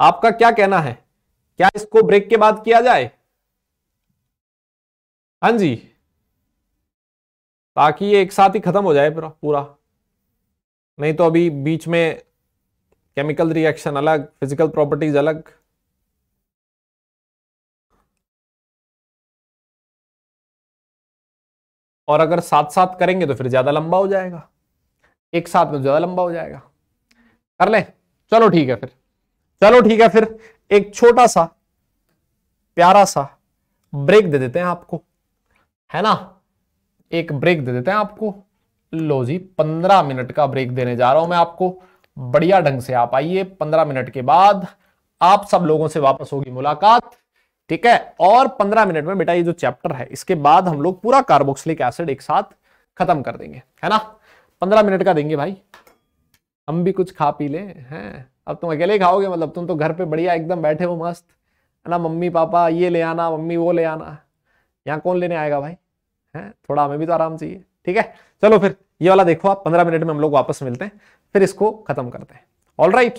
आपका क्या कहना है क्या इसको ब्रेक के बाद किया जाए हाँ जी ताकि ये एक साथ ही खत्म हो जाए पूरा पूरा नहीं तो अभी बीच में केमिकल रिएक्शन अलग फिजिकल प्रॉपर्टीज अलग और अगर साथ साथ करेंगे तो फिर ज्यादा लंबा हो जाएगा एक साथ में तो ज्यादा लंबा हो जाएगा कर ले चलो ठीक है फिर चलो ठीक है फिर एक छोटा सा प्यारा सा ब्रेक दे देते हैं आपको है ना एक ब्रेक दे देते हैं आपको लो जी पंद्रह मिनट का ब्रेक देने जा रहा हूं मैं आपको बढ़िया ढंग से आप आइए पंद्रह मिनट के बाद आप सब लोगों से वापस होगी मुलाकात ठीक है और पंद्रह मिनट में बेटा ये जो चैप्टर है इसके बाद हम लोग पूरा कार्बोक्सिलिक एसिड एक साथ खत्म कर देंगे है ना पंद्रह मिनट का देंगे भाई हम भी कुछ खा पी लें हैं अब तुम अकेले खाओगे मतलब तुम तो घर पे बढ़िया एकदम बैठे हो मस्त है ना मम्मी पापा ये ले आना मम्मी वो ले आना यहाँ कौन लेने आएगा भाई है थोड़ा हमें भी तो आराम चाहिए ठीक है चलो फिर ये वाला देखो आप पंद्रह मिनट में हम लोग वापस मिलते हैं फिर इसको खत्म करते हैं ऑल राइट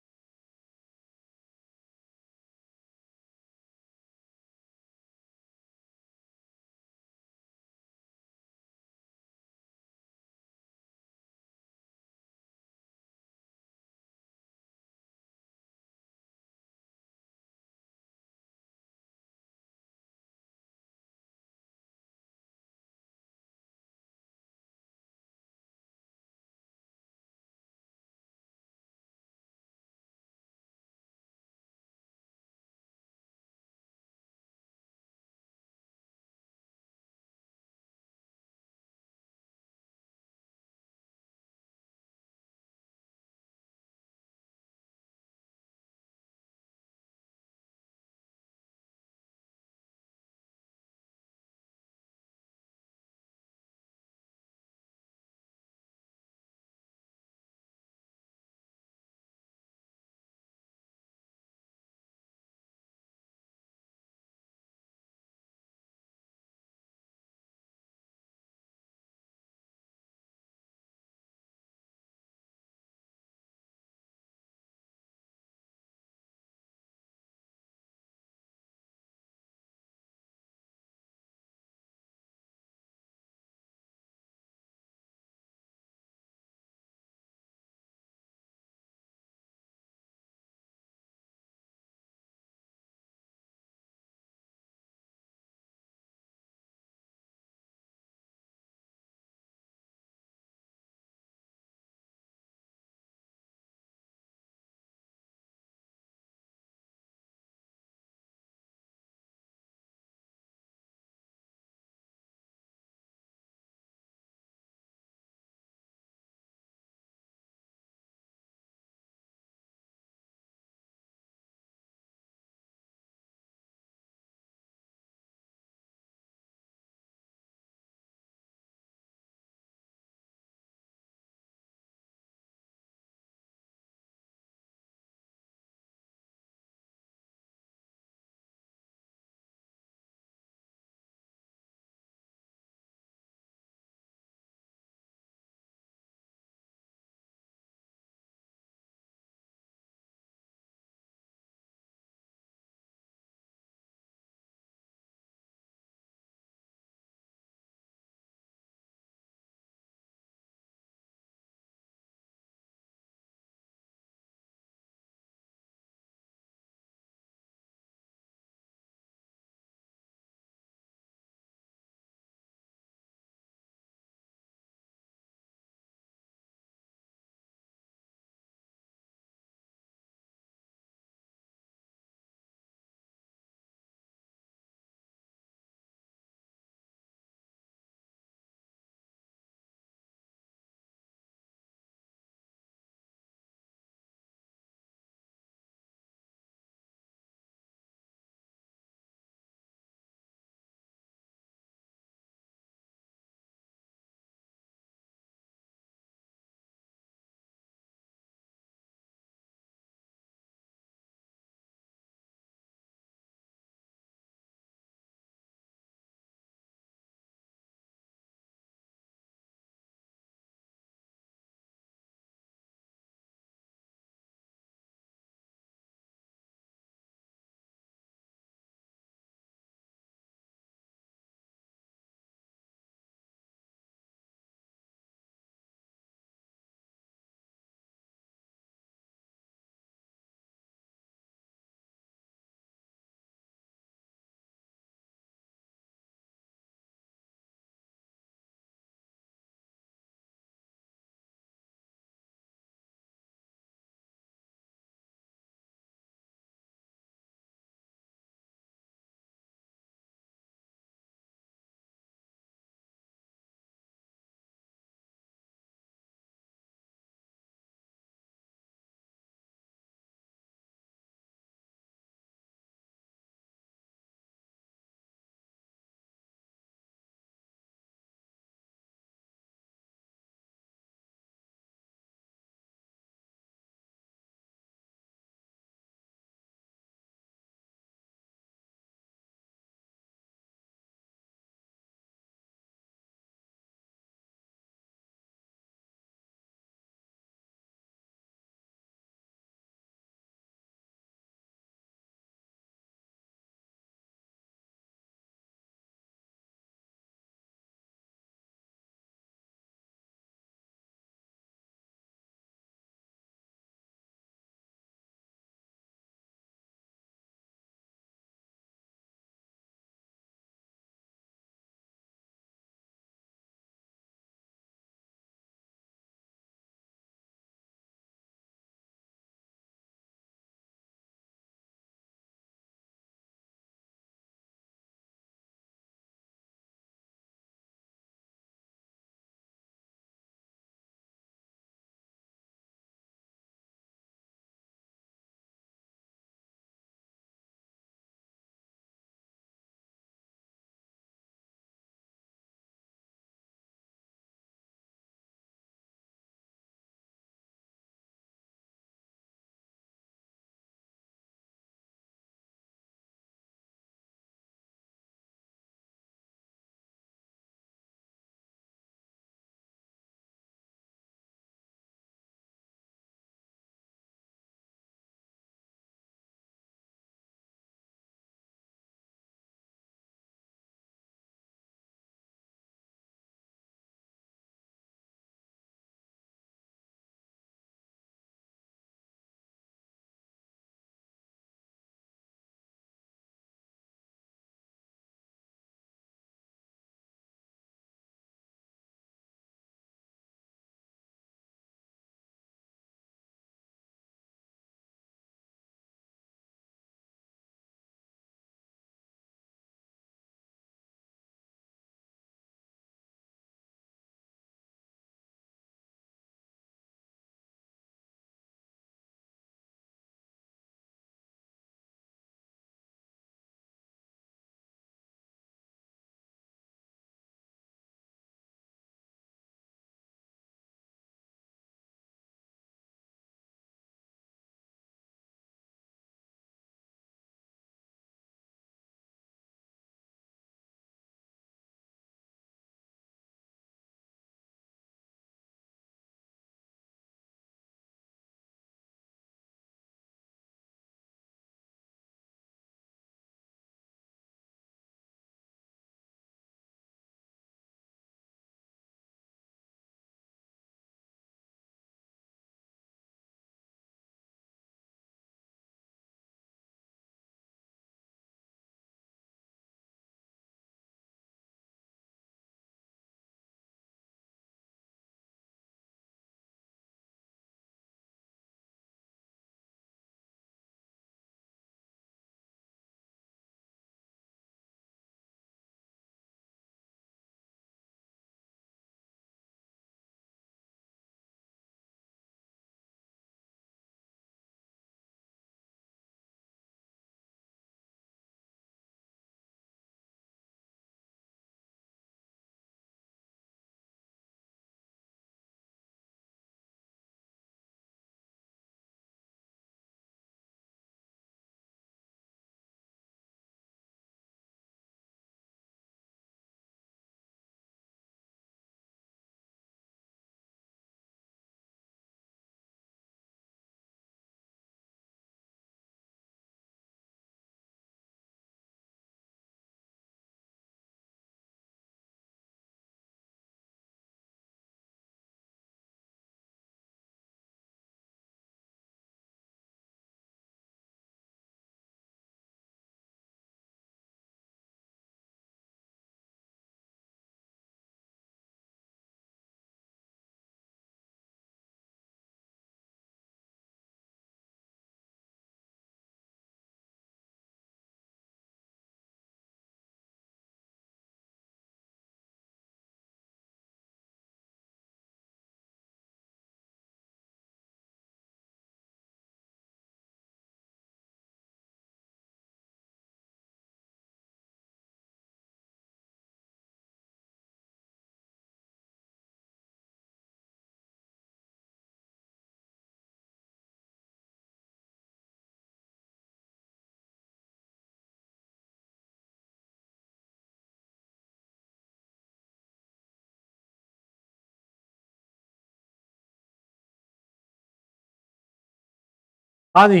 हाँ जी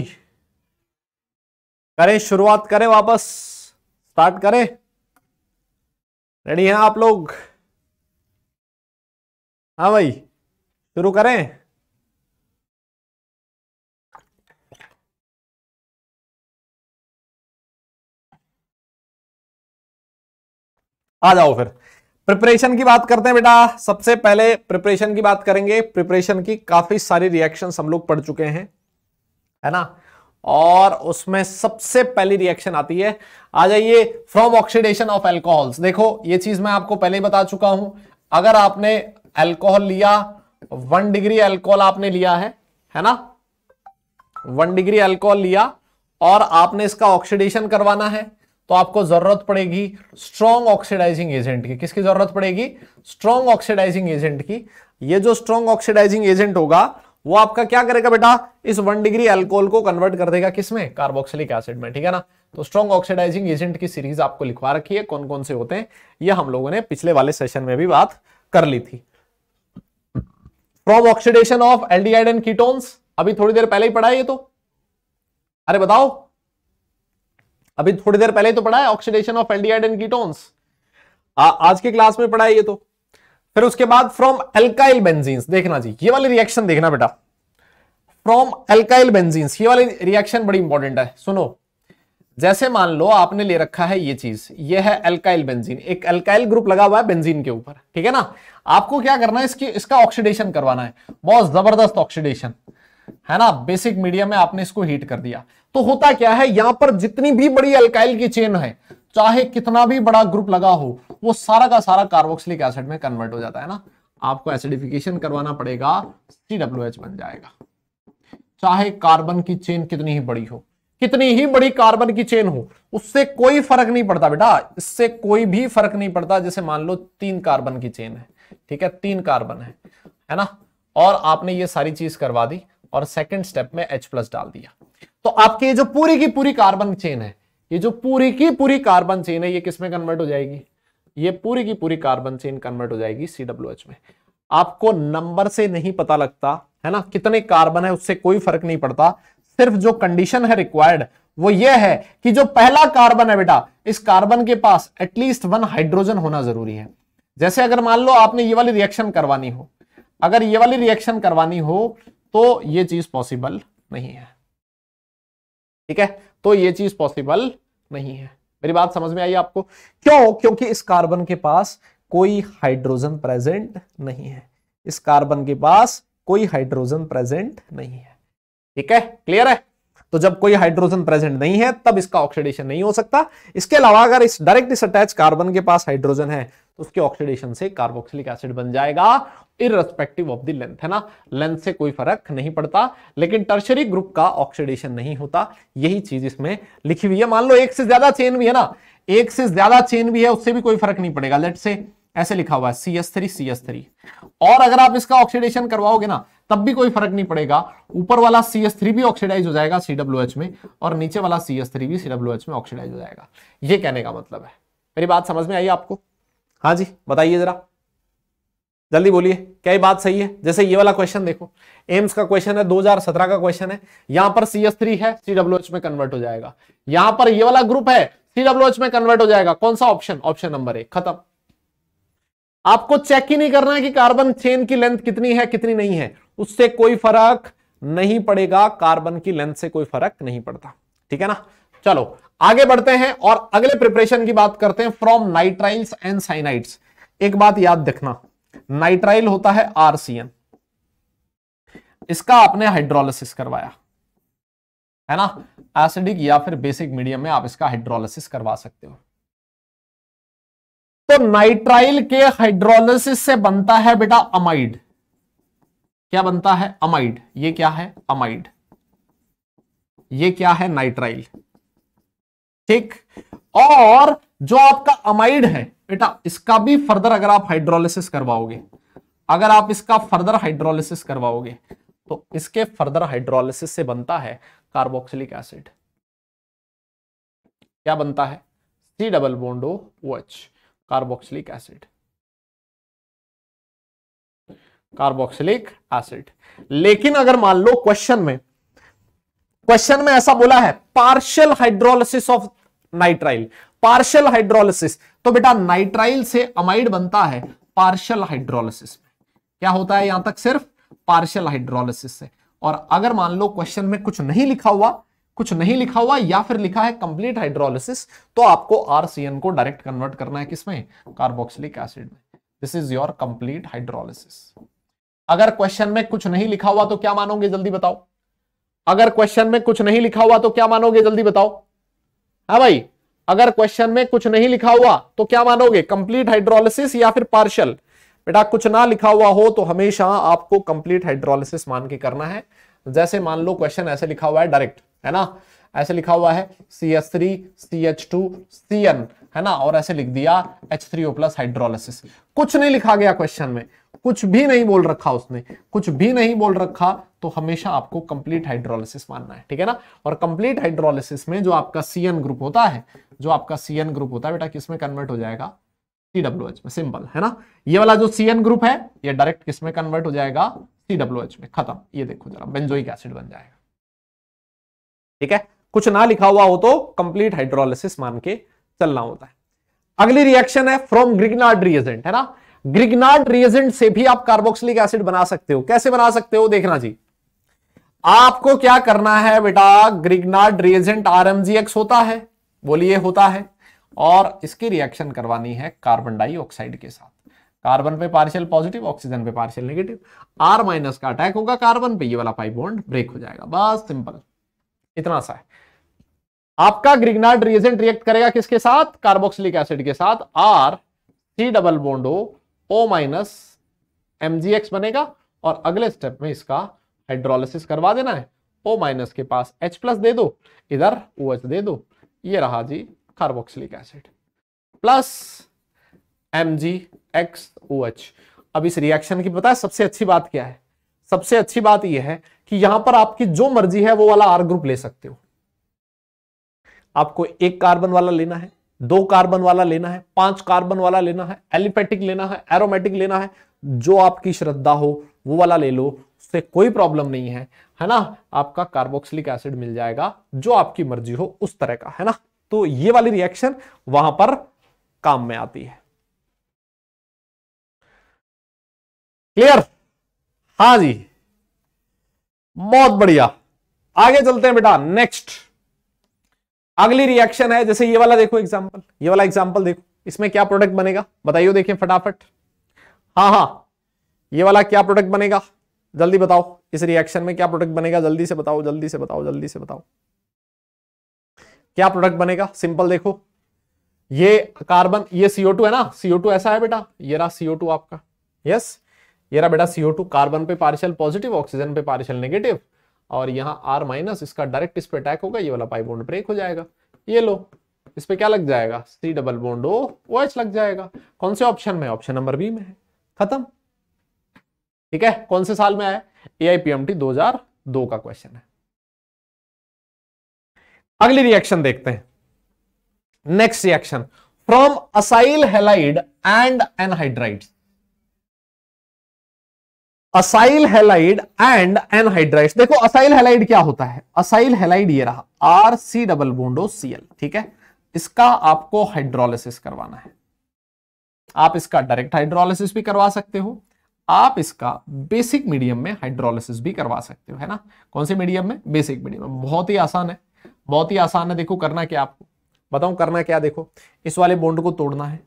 करें शुरुआत करें वापस स्टार्ट करें रेडी हैं आप लोग हाँ भाई शुरू करें आ जाओ फिर प्रिपरेशन की बात करते हैं बेटा सबसे पहले प्रिपरेशन की बात करेंगे प्रिपरेशन की काफी सारी रिएक्शन हम लोग पढ़ चुके हैं है ना और उसमें सबसे पहली रिएक्शन आती है आ जाइए फ्रॉम ऑक्सीडेशन ऑफ एल्कोहल्स देखो ये चीज मैं आपको पहले ही बता चुका हूं अगर आपने एल्कोहल लिया वन डिग्री एल्कोहल आपने लिया है है ना वन डिग्री एल्कोहल लिया और आपने इसका ऑक्सीडेशन करवाना है तो आपको जरूरत पड़ेगी स्ट्रॉन्ग ऑक्सीडाइजिंग एजेंट की किसकी जरूरत पड़ेगी स्ट्रॉन्ग ऑक्सीडाइजिंग एजेंट की ये जो स्ट्रॉन्ग ऑक्सीडाइजिंग एजेंट होगा वो आपका क्या करेगा बेटा इस वन डिग्री एल्कोहल को कन्वर्ट कर देगा किसमें कार्बोक्सिलिक एसिड में ठीक है ना तो स्ट्रॉन्ग ऑक्सीडाइजिंग एजेंट की सीरीज आपको लिखवा रखी है कौन कौन से होते हैं ये हम लोगों ने पिछले वाले सेशन में भी बात कर ली थी from oxidation of aldehyde and ketones अभी थोड़ी देर पहले ही पढ़ा है ये तो अरे बताओ अभी थोड़ी देर पहले ही तो पढ़ा है oxidation of aldehyde and ketones आज की क्लास में पढ़ा है ये तो फिर उसके बाद फ्रॉम एल्काइल बेंजीन्स देखना जी ये वाली रिएक्शन देखना बेटा फ्रॉम एल्काइल बेंजीन्स ये वाले रिएक्शन बड़ी इंपॉर्टेंट है सुनो जैसे मान लो आपने ले रखा है ये चीज ये है एल्काइल बेंजीन एक एल्काइल ग्रुप लगा हुआ है बेंजीन के ऊपर ठीक है ना आपको क्या करना है इसकी इसका ऑक्सीडेशन करवाना है बहुत जबरदस्त ऑक्सीडेशन है ना बेसिक मीडिया में आपने इसको हीट कर दिया तो होता क्या है यहां पर जितनी भी बड़ी अल्काइल की चेन है चाहे कितना भी बड़ा ग्रुप लगा हो वो सारा का सारा कार्बोक्सिलिक एसिड में कन्वर्ट हो जाता है ना आपको एसिडिफिकेशन करवाना पड़ेगा सी बन जाएगा चाहे कार्बन की चेन कितनी ही बड़ी हो कितनी ही बड़ी कार्बन की चेन हो उससे कोई फर्क नहीं पड़ता बेटा इससे कोई भी फर्क नहीं पड़ता जैसे मान लो तीन कार्बन की चेन है ठीक है तीन कार्बन है है ना और आपने ये सारी चीज करवा दी और सेकंड स्टेप में H प्लस डाल दिया तो आपकी जो पूरी की पूरी कार्बन चेन है ये जो पूरी की पूरी कार्बन चेन है ये किस में कन्वर्ट हो जाएगी ये पूरी की पूरी कार्बन चेन कन्वर्ट हो जाएगी सी में आपको नंबर से नहीं पता लगता है ना कितने कार्बन है उससे कोई फर्क नहीं पड़ता सिर्फ जो कंडीशन है रिक्वायर्ड वो ये है कि जो पहला कार्बन है बेटा इस कार्बन के पास एटलीस्ट वन हाइड्रोजन होना जरूरी है जैसे अगर मान लो आपने ये वाली रिएक्शन करवानी हो अगर ये वाली रिएक्शन करवानी हो तो ये चीज पॉसिबल नहीं है ठीक है तो ये चीज पॉसिबल नहीं है मेरी बात समझ में आई आपको क्यों क्योंकि इस कार्बन के पास कोई हाइड्रोजन प्रेजेंट नहीं है इस कार्बन के पास कोई हाइड्रोजन प्रेजेंट नहीं है ठीक है क्लियर है तो जब कोई हाइड्रोजन प्रेजेंट नहीं है तब इसका ऑक्सीडेशन नहीं हो सकता इसके अलावा अगर इस डायरेक्ट इस अटैच कार्बन के पास हाइड्रोजन है उसके ऑक्सीडेशन से कार्बोक्सिलिक एसिड बन जाएगा इरेस्पेक्टिव ऑफ दी लेंथ है ना लेंथ से कोई फर्क नहीं पड़ता लेकिन टर्शरी ग्रुप का ऑक्सीडेशन नहीं होता यही चीज इसमें लिखी हुई है मान लो एक से ज्यादा चेन भी है ना एक से ज्यादा चेन भी है उससे भी कोई फर्क नहीं पड़ेगा लेट से ऐसे लिखा हुआ है C S three C three और अगर आप इसका ऑक्सीडेशन करवाओगे ना तब भी कोई फर्क नहीं पड़ेगा ऊपर वाला सी थ्री भी ऑक्सीडाइज हो जाएगा सी डब्ल्यू एच में और नीचे वाला सी थ्री भी सी डब्ल्यू एच में ऑक्सीडाइज हो जाएगा ये कहने का मतलब है मेरी बात समझ में आई आपको हाँ जी बताइए जरा जल्दी बोलिए क्या बात सही है जैसे ये वाला क्वेश्चन देखो एम्स का क्वेश्चन है 2017 का क्वेश्चन है यहां पर सी एस थ्री है सी डब्ल्यू एच में कन्वर्ट हो जाएगा यहां पर ये वाला ग्रुप है सी डब्ल्यू एच में कन्वर्ट हो जाएगा कौन सा ऑप्शन ऑप्शन नंबर एक खत्म आपको चेक ही नहीं करना है कि कार्बन चेन की लेंथ कितनी है कितनी नहीं है उससे कोई फर्क नहीं पड़ेगा कार्बन की लेंथ से कोई फर्क नहीं पड़ता ठीक है ना चलो आगे बढ़ते हैं और अगले प्रिपरेशन की बात करते हैं फ्रॉम नाइट्राइल्स एंड साइनाइट एक बात याद रखना नाइट्राइल होता है आरसीएन इसका आपने हाइड्रोलिसिस करवाया है ना एसिडिक या फिर बेसिक मीडियम में आप इसका हाइड्रोलिसिस करवा सकते हो तो नाइट्राइल के हाइड्रोलिसिस से बनता है बेटा अमाइड क्या बनता है अमाइड ये क्या है अमाइड ये क्या है नाइट्राइल ठीक और जो आपका अमाइड है बेटा इसका भी फर्दर अगर आप हाइड्रोलिसिस करवाओगे अगर आप इसका फर्दर हाइड्रोलिसिस करवाओगे तो इसके फर्दर हाइड्रोलिसिस से बनता है कार्बोक्सिलिक एसिड क्या बनता है C double bond O OH carboxylic acid carboxylic acid लेकिन अगर मान लो क्वेश्चन में क्वेश्चन में ऐसा बोला है partial hydrolysis of nitrile partial hydrolysis तो बेटा नाइट्राइल से अमाइड बनता है पार्शियल हाइड्रोलिसिस में क्या होता है यहां तक सिर्फ पार्शियल हाइड्रोलिसिस से और अगर मान लो क्वेश्चन में कुछ नहीं लिखा हुआ कुछ नहीं लिखा हुआ या फिर लिखा है कंप्लीट हाइड्रोलिसिस तो आपको आरसीएन को डायरेक्ट कन्वर्ट करना है किसमें कार्बोक्सिलिक एसिड में this is your complete hydrolysis अगर क्वेश्चन में कुछ नहीं लिखा हुआ तो क्या मानोगे जल्दी बताओ अगर क्वेश्चन में कुछ नहीं लिखा हुआ तो क्या मानोगे जल्दी बताओ हाँ भाई अगर क्वेश्चन में कुछ नहीं लिखा हुआ तो क्या मानोगे कंप्लीट हाइड्रोलिसिस या फिर पार्शल बेटा कुछ ना लिखा हुआ हो तो हमेशा आपको कंप्लीट हाइड्रोलिसिस मान के करना है जैसे मान लो क्वेश्चन ऐसे लिखा हुआ है डायरेक्ट है ना ऐसे लिखा हुआ है C H three C H two C N है ना और ऐसे लिख दिया H three O plus hydrolysis कुछ नहीं लिखा गया क्वेश्चन में कुछ भी नहीं बोल रखा उसने कुछ भी नहीं बोल रखा तो हमेशा आपको कंप्लीट हाइड्रोलिसिस मानना है ठीक है ना और कंप्लीट हाइड्रोलिसिस में जो आपका सी ग्रुप होता है जो आपका सी ग्रुप होता है बेटा किसमें कन्वर्ट हो जाएगा सी में सिंपल है ना ये वाला जो सी ग्रुप है ये डायरेक्ट किसमें कन्वर्ट हो जाएगा सी में खत्म ये देखो जरा बेंजोइक एसिड बन जाएगा ठीक है कुछ ना लिखा हुआ हो तो कंप्लीट हाइड्रोलिसिस मान के चलना होता है अगली रिएक्शन है फ्रॉम ग्रिगनार्ड रिएजेंट है ना ग्रिगनार्ड रिएजेंट से भी आप कार्बोक्सिलिक एसिड बना सकते हो कैसे बना सकते हो देखना जी आपको क्या करना है बेटा ग्रिगनार्ड रिएजेंट आरएमजीएक्स होता है बोलिए होता है और इसकी रिएक्शन करवानी है कार्बन डाइऑक्साइड के साथ कार्बन पे पार्शियल पॉजिटिव ऑक्सीजन पे पार्शियल नेगेटिव आर माइनस का अटैक होगा कार्बन पे ये वाला पाइप बॉन्ड ब्रेक हो जाएगा बस सिंपल इतना सा है आपका ग्रिगनार्ड रिएजेंट रिएक्ट करेगा किसके साथ कार्बोक्सिलिक एसिड के साथ R C double bond O O minus M बनेगा और अगले स्टेप में इसका हाइड्रोलिसिस करवा देना है ओ माइनस के पास एच प्लस दे दो इधर ओ OH दे दो ये रहा जी carboxylic acid plus M G X O H अब इस रिएक्शन की बताए सबसे अच्छी बात क्या है सबसे अच्छी बात यह है कि यहां पर आपकी जो मर्जी है वो वाला आर ग्रुप ले सकते हो आपको एक कार्बन वाला लेना है दो कार्बन वाला लेना है पांच कार्बन वाला लेना है एलिफेटिक लेना है एरोमेटिक लेना है जो आपकी श्रद्धा हो वो वाला ले लो उससे कोई प्रॉब्लम नहीं है है ना आपका कार्बोक्सिलिक एसिड मिल जाएगा जो आपकी मर्जी हो उस तरह का है ना तो ये वाली रिएक्शन वहां पर काम में आती है क्लियर हाँ जी बहुत बढ़िया आगे चलते हैं बेटा नेक्स्ट अगली रिएक्शन है जैसे ये वाला देखो एग्जाम्पल ये वाला एग्जाम्पल देखो इसमें क्या प्रोडक्ट बनेगा बताइए देखिए फटाफट हाँ हाँ ये वाला क्या प्रोडक्ट बनेगा जल्दी बताओ इस रिएक्शन में क्या प्रोडक्ट बनेगा जल्दी से बताओ जल्दी से बताओ जल्दी से बताओ क्या प्रोडक्ट बनेगा सिंपल देखो ये कार्बन ये सीओ है ना सीओ ऐसा है बेटा ये रहा सीओ आपका यस ये रहा बेटा सीओ कार्बन पे पार्शियल पॉजिटिव ऑक्सीजन पे पार्शियल नेगेटिव और यहाँ आर माइनस इसका डायरेक्ट इस पर अटैक होगा ये वाला पाई बोन्ड ब्रेक हो जाएगा ये लो इस पर क्या लग जाएगा C double bond O O H लग जाएगा कौन से ऑप्शन में ऑप्शन नंबर बी में है खत्म ठीक है कौन से साल में आया A I P M T दो हजार दो का क्वेश्चन है अगली रिएक्शन देखते हैं next reaction from acyl halide and anhydrides acyl halide and anhydride देखो असाइल हेलाइड क्या होता है असाइल हेलाइड ये रहा R C double bond O CL ठीक है इसका आपको हाइड्रोलिसिस करवाना है आप इसका डायरेक्ट हाइड्रोलिसिस भी करवा सकते हो आप इसका बेसिक मीडियम में हाइड्रोलिसिस भी करवा सकते हो है ना कौन से मीडियम में बेसिक मीडियम में बहुत ही आसान है बहुत ही आसान है देखो करना क्या आपको बताऊं करना क्या देखो इस वाले बोन्ड को तोड़ना है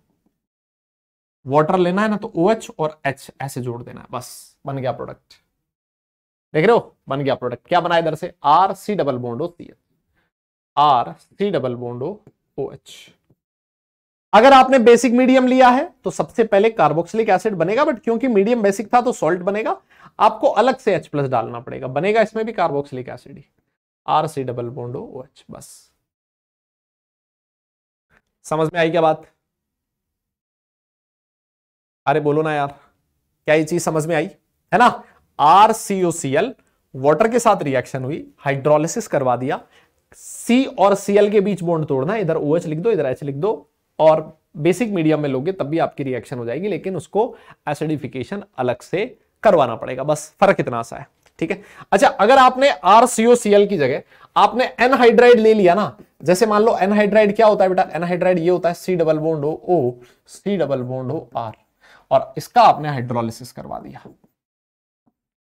वाटर लेना है ना तो ओ OH और एच ऐसे जोड़ देना है बस बन गया प्रोडक्ट देख रहे हो बन गया प्रोडक्ट क्या बना इधर से R C double bond C H R C double bond O H अगर आपने बेसिक मीडियम लिया है तो सबसे पहले कार्बोक्सिलिक एसिड बनेगा बट क्योंकि मीडियम बेसिक था तो सॉल्ट बनेगा आपको अलग से H प्लस डालना पड़ेगा बनेगा इसमें भी कार्बोक्सिलिक एसिड ही R C double बोंडो O H बस समझ में आई क्या बात अरे बोलो ना यार क्या ये चीज समझ में आई है ना R C O C L water के साथ रिएक्शन हुई हाइड्रोलिसिस करवा दिया सी और सीएल के बीच बॉन्ड तोड़ना इधर ओ OH लिख दो इधर एच लिख दो और बेसिक मीडियम में लोगे तब भी आपकी रिएक्शन हो जाएगी लेकिन उसको एसिडिफिकेशन अलग से करवाना पड़ेगा बस फर्क इतना सा है ठीक है अच्छा अगर आपने आरसीओसीएल की जगह आपने एनहाइड्राइड ले लिया ना जैसे मान लो एनहाइड्राइड क्या होता है बेटा एनहाइड्राइड ये होता है C double bond O O C double bond O R और इसका आपने हाइड्रोलिसिस करवा दिया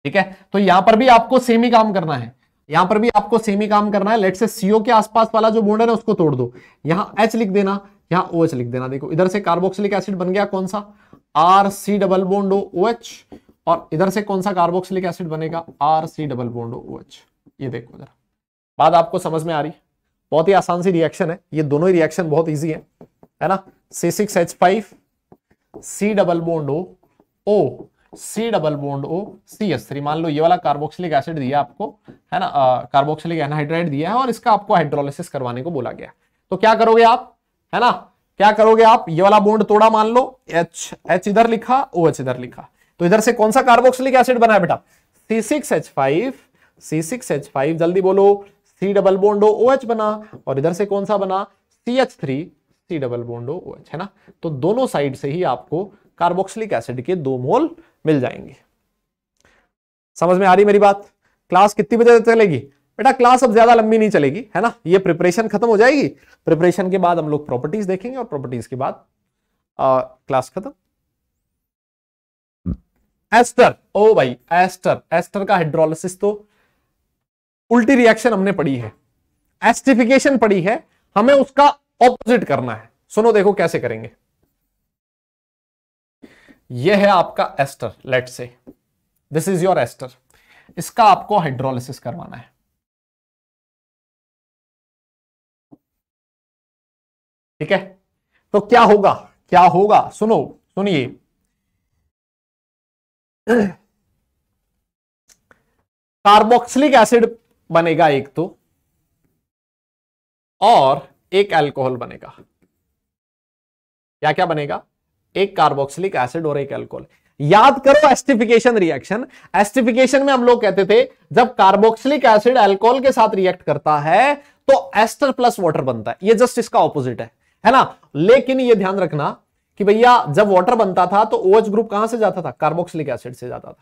ठीक है तो यहां पर भी आपको सेम ही काम करना है यहां पर भी आपको सेम ही काम करना है लेट से सीओ के आसपास वाला जो बॉन्ड है ना उसको तोड़ दो यहां एच लिख देना यहां ओ OH लिख देना देखो इधर से कार्बोक्सिलिक एसिड बन गया कौन सा R C double बोन्डो O H और इधर से कौन सा कार्बोक्सिलिक एसिड बनेगा R C double बोन्डो O H ये देखो इधर बात आपको समझ में आ रही बहुत ही आसान सी रिएक्शन है ये दोनों ही रिएक्शन बहुत ईजी है है ना C six H five C double बोन्डो O C double bond O C S three मान लो ये वाला कार्बोक्सिलिक एसिड दिया आपको है ना कार्बोक्सिलिक एनहाइड्राइड दिया है और इसका आपको हाइड्रोलिसिस करवाने को बोला गया तो क्या करोगे आप है ना क्या करोगे आप ये वाला बोन्ड तोड़ा मान लो एच एच इधर लिखा ओ एच इधर लिखा तो इधर से कौन सा कार्बोक्सिलिक एसिड बना है बेटा C six H five C six H five जल्दी बोलो C double bond O H बना और इधर से कौन सा बना C H three C double bond O H है ना तो दोनों साइड से ही आपको कार्बोक्सिलिक एसिड के दो मोल मिल जाएंगे समझ में आ रही मेरी बात क्लास कितनी बजे चलेगी बेटा क्लास अब ज्यादा लंबी नहीं चलेगी है ना ये प्रिपरेशन खत्म हो जाएगी प्रिपरेशन के बाद हम लोग प्रॉपर्टीज देखेंगे और प्रॉपर्टीज के बाद आ, क्लास खत्म एस्टर ओ भाई एस्टर एस्टर का हाइड्रोलिसिस तो उल्टी रिएक्शन हमने पढ़ी है एस्टिफिकेशन पढ़ी है हमें उसका ऑपोजिट करना है सुनो देखो कैसे करेंगे ये है आपका ester let say this is your ester इसका आपको हाइड्रोलिसिस करवाना है ठीक है तो क्या होगा क्या होगा सुनो सुनिए कार्बोक्सिलिक एसिड बनेगा एक तो और एक अल्कोहल बनेगा क्या क्या बनेगा एक कार्बोक्सिलिक एसिड और एक एल्कोहल याद करो एस्टिफिकेशन रिएक्शन एस्टिफिकेशन में हम लोग कहते थे जब कार्बोक्सिलिक एसिड एल्कोहल के साथ रिएक्ट करता है तो एस्टर प्लस वाटर बनता है ये जस्ट इसका ऑपोजिट है है ना लेकिन ये ध्यान रखना कि भैया जब वाटर बनता था तो ओएच ग्रुप कहां से जाता था कार्बोक्सिलिक एसिड से जाता था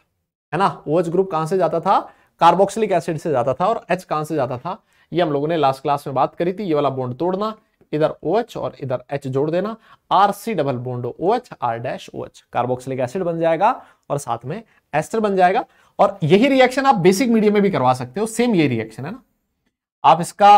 है ना ओएच ग्रुप कहां से जाता था कार्बोक्सिलिक एसिड से जाता था और एच कहां से जाता था ये हम लोगों ने लास्ट क्लास में बात करी थी ये वाला बॉन्ड तोड़ना इधर ओ OH और इधर H जोड़ देना R C double बोन्डो O H R dash O H carboxylic acid बन जाएगा और साथ में एस्टर बन जाएगा और यही रिएक्शन आप बेसिक मीडियम में भी करवा सकते हो सेम ये रिएक्शन है ना आप इसका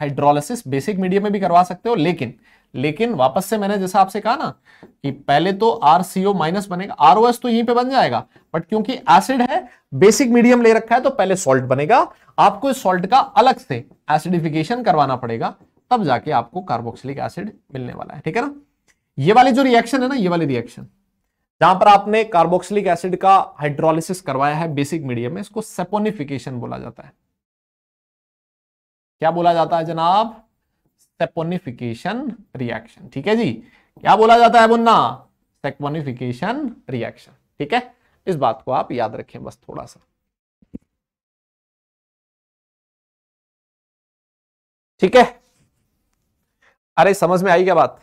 हाइड्रोलिसिस बेसिक मीडियम में भी करवा सकते हो लेकिन लेकिन वापस से मैंने जैसा आपसे कहा ना कि पहले तो आर सी ओ माइनस बनेगा आर ओ एस तो यहीं पे बन जाएगा बट क्योंकि एसिड है बेसिक मीडियम ले रखा है तो पहले सॉल्ट बनेगा आपको इस सॉल्ट का अलग से एसिडिफिकेशन करवाना पड़ेगा तब जाके आपको कार्बोक्सिलिक एसिड मिलने वाला है ठीक है ना ये वाली जो रिएक्शन है ना ये वाली रिएक्शन जहां पर आपने कार्बोक्सिलिक एसिड का हाइड्रोलिसिस करवाया है बेसिक मीडियम में इसको सेपोनिफिकेशन बोला जाता है क्या बोला जाता है जनाब सेपोनिफिकेशन रिएक्शन ठीक है जी क्या बोला जाता है मुन्ना सेपोनिफिकेशन रिएक्शन ठीक है इस बात को आप याद रखें बस थोड़ा सा ठीक है अरे समझ में आई क्या बात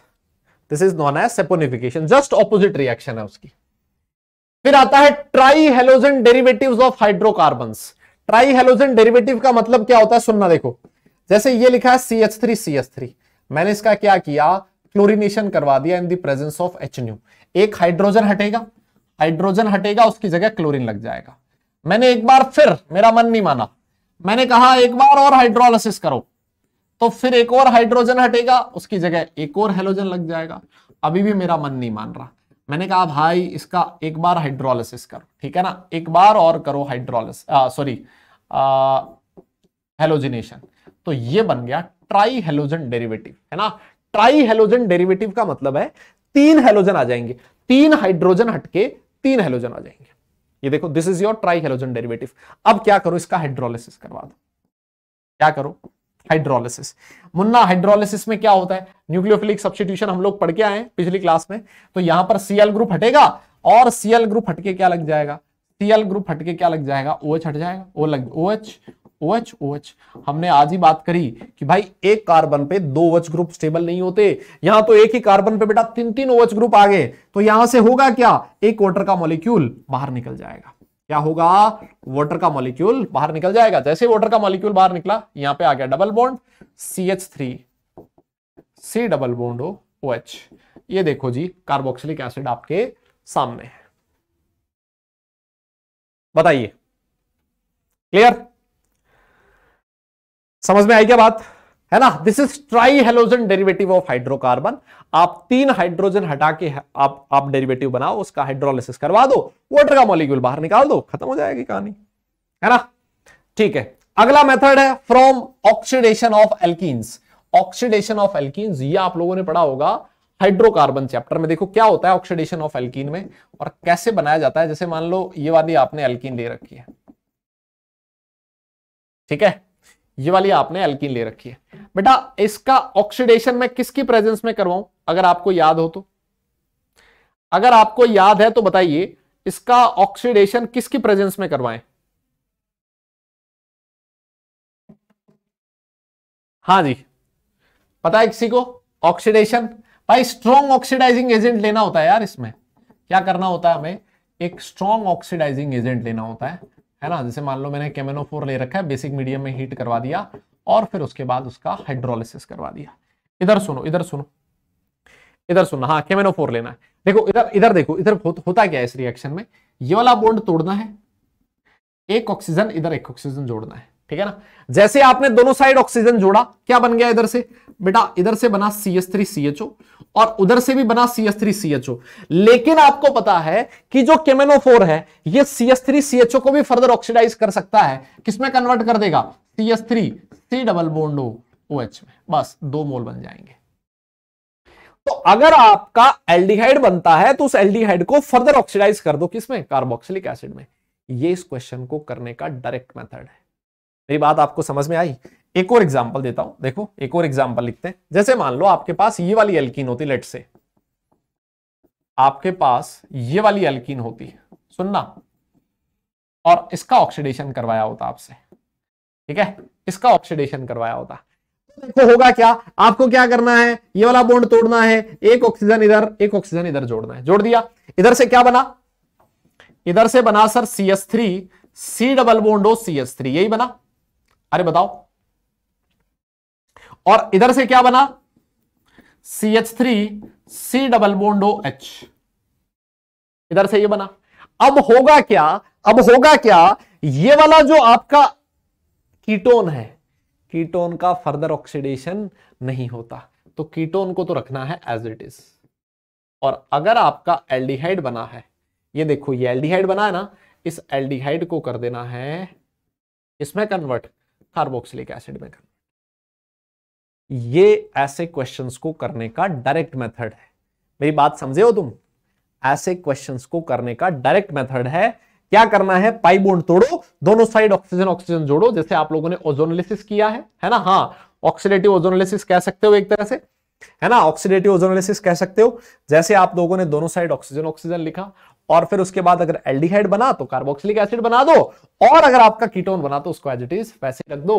this is known as saponification just opposite reaction है उसकी फिर आता है tri halogen derivative of hydrocarbon tri halogen derivative का मतलब क्या होता है सुनना देखो जैसे ये लिखा है C H three C H three मैंने इसका क्या किया क्लोरिनेशन करवा दिया in the presence of H nu एक हाइड्रोजन हटेगा हाइड्रोजन हटेगा उसकी जगह क्लोरीन लग जाएगा मैंने एक बार फिर मेरा मन नहीं माना मैंने कहा एक बार और हाइड्रोलिस करो तो फिर एक और हाइड्रोजन हटेगा उसकी जगह एक और हेलोजन लग जाएगा अभी भी मेरा मन नहीं मान रहा मैंने कहा भाई इसका एक बार हाइड्रोलिसिस करो ठीक है ना एक बार और करो हाइड्रोलिस सॉरी हेलोजिनेशन तो ये बन गया ट्राई हेलोजन डेरिवेटिव है ना ट्राई हेलोजन डेरिवेटिव का मतलब है तीन हेलोजन आ जाएंगे तीन हाइड्रोजन हटके तीन हेलोजन आ जाएंगे ये देखो this is your tri halogen derivative अब क्या करो इसका हाइड्रोलिसिस करवा दो क्या करो हाइड्रोलिसिस मुन्ना हाइड्रोलिसिस में क्या होता है न्यूक्लियोफिलिक सब्सिट्यूशन हम लोग पढ़ के आए पिछली क्लास में तो यहां पर सीएल ग्रुप हटेगा और सीएल ग्रुप हटके क्या लग जाएगा सीएल ग्रुप हटके क्या लग जाएगा ओ OH हट जाएगा ओ लग ओ OH, OH, OH. हमने आज ही बात करी कि भाई एक कार्बन पे दो वच ग्रुप स्टेबल नहीं होते यहां तो एक ही कार्बन पे बेटा तीन तीन ओवच ग्रुप आ गए तो यहां से होगा क्या एक वाटर का मॉलिक्यूल बाहर निकल जाएगा क्या होगा वाटर का मॉलिक्यूल बाहर निकल जाएगा जैसे वाटर का मॉलिक्यूल बाहर निकला यहां पे आ गया double bond C H three C double bond O H ये देखो जी कार्बोक्सिलिक एसिड आपके सामने है बताइए क्लियर समझ में आई क्या बात है ना this is tri halogen derivative of hydrocarbon आप तीन हाइड्रोजन हटा के आप आप डेरिवेटिव बनाओ उसका हाइड्रोलिसिस करवा दो वाटर का मॉलिक्यूल बाहर निकाल दो खत्म हो जाएगी कहानी है ना ठीक है अगला मेथड है from oxidation of एल्किस oxidation of एल्किस ये आप लोगों ने पढ़ा होगा हाइड्रोकार्बन चैप्टर में देखो क्या होता है ऑक्सीडेशन ऑफ एल्किन में और कैसे बनाया जाता है जैसे मान लो ये वाली आपने एल्कीन ले रखी है ठीक है ये वाली आपने एल्किन ले रखी है बेटा इसका ऑक्सीडेशन मैं किसकी प्रेजेंस में करवाऊं अगर आपको याद हो तो अगर आपको याद है तो बताइए इसका ऑक्सीडेशन किसकी प्रेजेंस में करवाएं हाँ जी पता है किसी को ऑक्सीडेशन भाई स्ट्रॉन्ग ऑक्सीडाइजिंग एजेंट लेना होता है यार इसमें क्या करना होता है हमें एक स्ट्रॉन्ग ऑक्सीडाइजिंग एजेंट लेना होता है है ना जैसे मान लो मैंने केमेनोफोर ले रखा है बेसिक मीडियम में हीट करवा दिया और फिर उसके बाद उसका हाइड्रोलिसिस करवा दिया इधर सुनो इधर सुनो इधर सुनना हाँ केमेनोफोर लेना है देखो इधर इधर देखो इधर हो, होता क्या है इस रिएक्शन में ये वाला बोन्ड तोड़ना है एक ऑक्सीजन इधर एक ऑक्सीजन जोड़ना है ठीक है ना जैसे आपने दोनों साइड ऑक्सीजन जोड़ा क्या बन गया इधर से बेटा इधर से बना C S three C H O और उधर से भी बना C S three C H O लेकिन आपको पता है कि जो फोर है यह C S three C H O को भी फर्दर ऑक्सीडाइज कर सकता है किसमें कन्वर्ट कर देगा C S three C double बोन्डो O H में बस दो मोल बन जाएंगे तो अगर आपका एल्डिहाइड बनता है तो उस एल्डिहाइड को फर्दर ऑक्सीडाइज कर दो किसमें कार्बोक्सिलिक एसिड में ये इस क्वेश्चन को करने का डायरेक्ट मेथड है मेरी बात आपको समझ में आई एक और एग्जाम्पल देता हूं देखो एक और एग्जाम्पल लिखते हैं जैसे मान लो आपके पास ये वाली एल्किन होती लेट से आपके पास ये वाली एल्किन होती सुनना और इसका ऑक्सीडेशन करवाया होता आपसे ठीक है इसका ऑक्सीडेशन करवाया होता तो देखो होगा क्या आपको क्या करना है ये वाला बोन्ड तोड़ना है एक ऑक्सीजन इधर एक ऑक्सीजन इधर जोड़ना है जोड़ दिया इधर से क्या बना इधर से बना sir C S three C double बोन्डो C S three यही बना अरे बताओ और इधर से क्या बना C H three C double bond O H इधर से ये बना अब होगा क्या अब होगा क्या ये वाला जो आपका कीटोन है कीटोन का फर्दर ऑक्सीडेशन नहीं होता तो कीटोन को तो रखना है एज इट इज और अगर आपका एल्डिहाइड बना है ये देखो ये एल्डिहाइड बना है ना इस एल्डिहाइड को कर देना है इसमें कन्वर्ट कार्बोक्सिलिक एसिड में करना ये ऐसे क्वेश्चंस को करने का डायरेक्ट मेथड है मेरी बात समझे हो तुम ऐसे क्वेश्चंस को करने का डायरेक्ट मेथड है क्या करना है पाई बोन्ड तोड़ो दोनों साइड ऑक्सीजन ऑक्सीजन जोड़ो जैसे आप लोगों ने ओजोनलिसिस किया है है ना हाँ ऑक्सीडेटिव ओजोनलिसिस कह सकते हो एक तरह से है ना ऑक्सीडेटिव ओजोनलिसिस कह सकते हो जैसे आप लोगों ने दोनों साइड ऑक्सीजन ऑक्सीजन लिखा और फिर उसके बाद अगर एल्डिहाइड बना तो कार्बोक्सिलिक एसिड बना दो और अगर आपका कीटोन बना तो उसको एज इट इज वैसे रख दो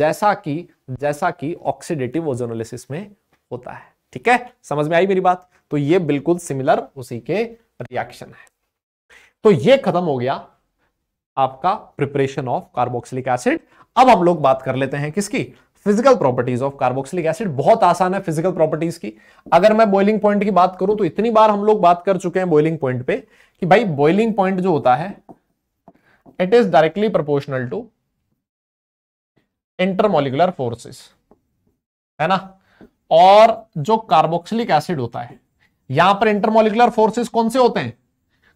जैसा कि जैसा कि ऑक्सीडेटिव ओजोनोलिसिस में होता है ठीक है समझ में आई मेरी बात तो ये बिल्कुल सिमिलर उसी के रिएक्शन है तो ये खत्म हो गया आपका प्रिपरेशन ऑफ कार्बोक्सिलिक एसिड अब हम लोग बात कर लेते हैं किसकी physical properties of carboxylic acid बहुत आसान है फिजिकल प्रॉपर्टीज की अगर मैं बॉइलिंग पॉइंट की बात करूं तो इतनी बार हम लोग बात कर चुके हैं बॉइलिंग पॉइंट पे कि भाई बॉइलिंग पॉइंट जो होता है it is directly proportional to intermolecular forces है ना और जो कार्बोक्सिलिक एसिड होता है यहां पर इंटरमोलिकुलर फोर्सेस कौन से होते हैं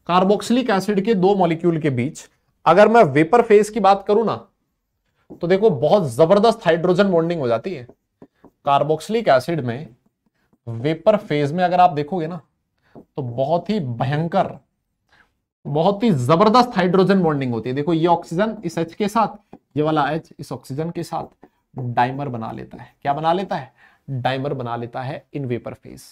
कार्बोक्सिलिक एसिड के दो मॉलिक्यूल के बीच अगर मैं वेपर फेज की बात करूं ना तो देखो बहुत जबरदस्त हाइड्रोजन बॉन्डिंग हो जाती है कार्बोक्सिलिक एसिड में वेपर फेज में अगर आप देखोगे ना तो बहुत ही भयंकर बहुत ही जबरदस्त हाइड्रोजन बॉन्डिंग होती है देखो ये ऑक्सीजन इस एच के साथ ये वाला एच इस ऑक्सीजन के साथ डाइमर बना लेता है क्या बना लेता है डाइमर बना लेता है इन वेपर फेस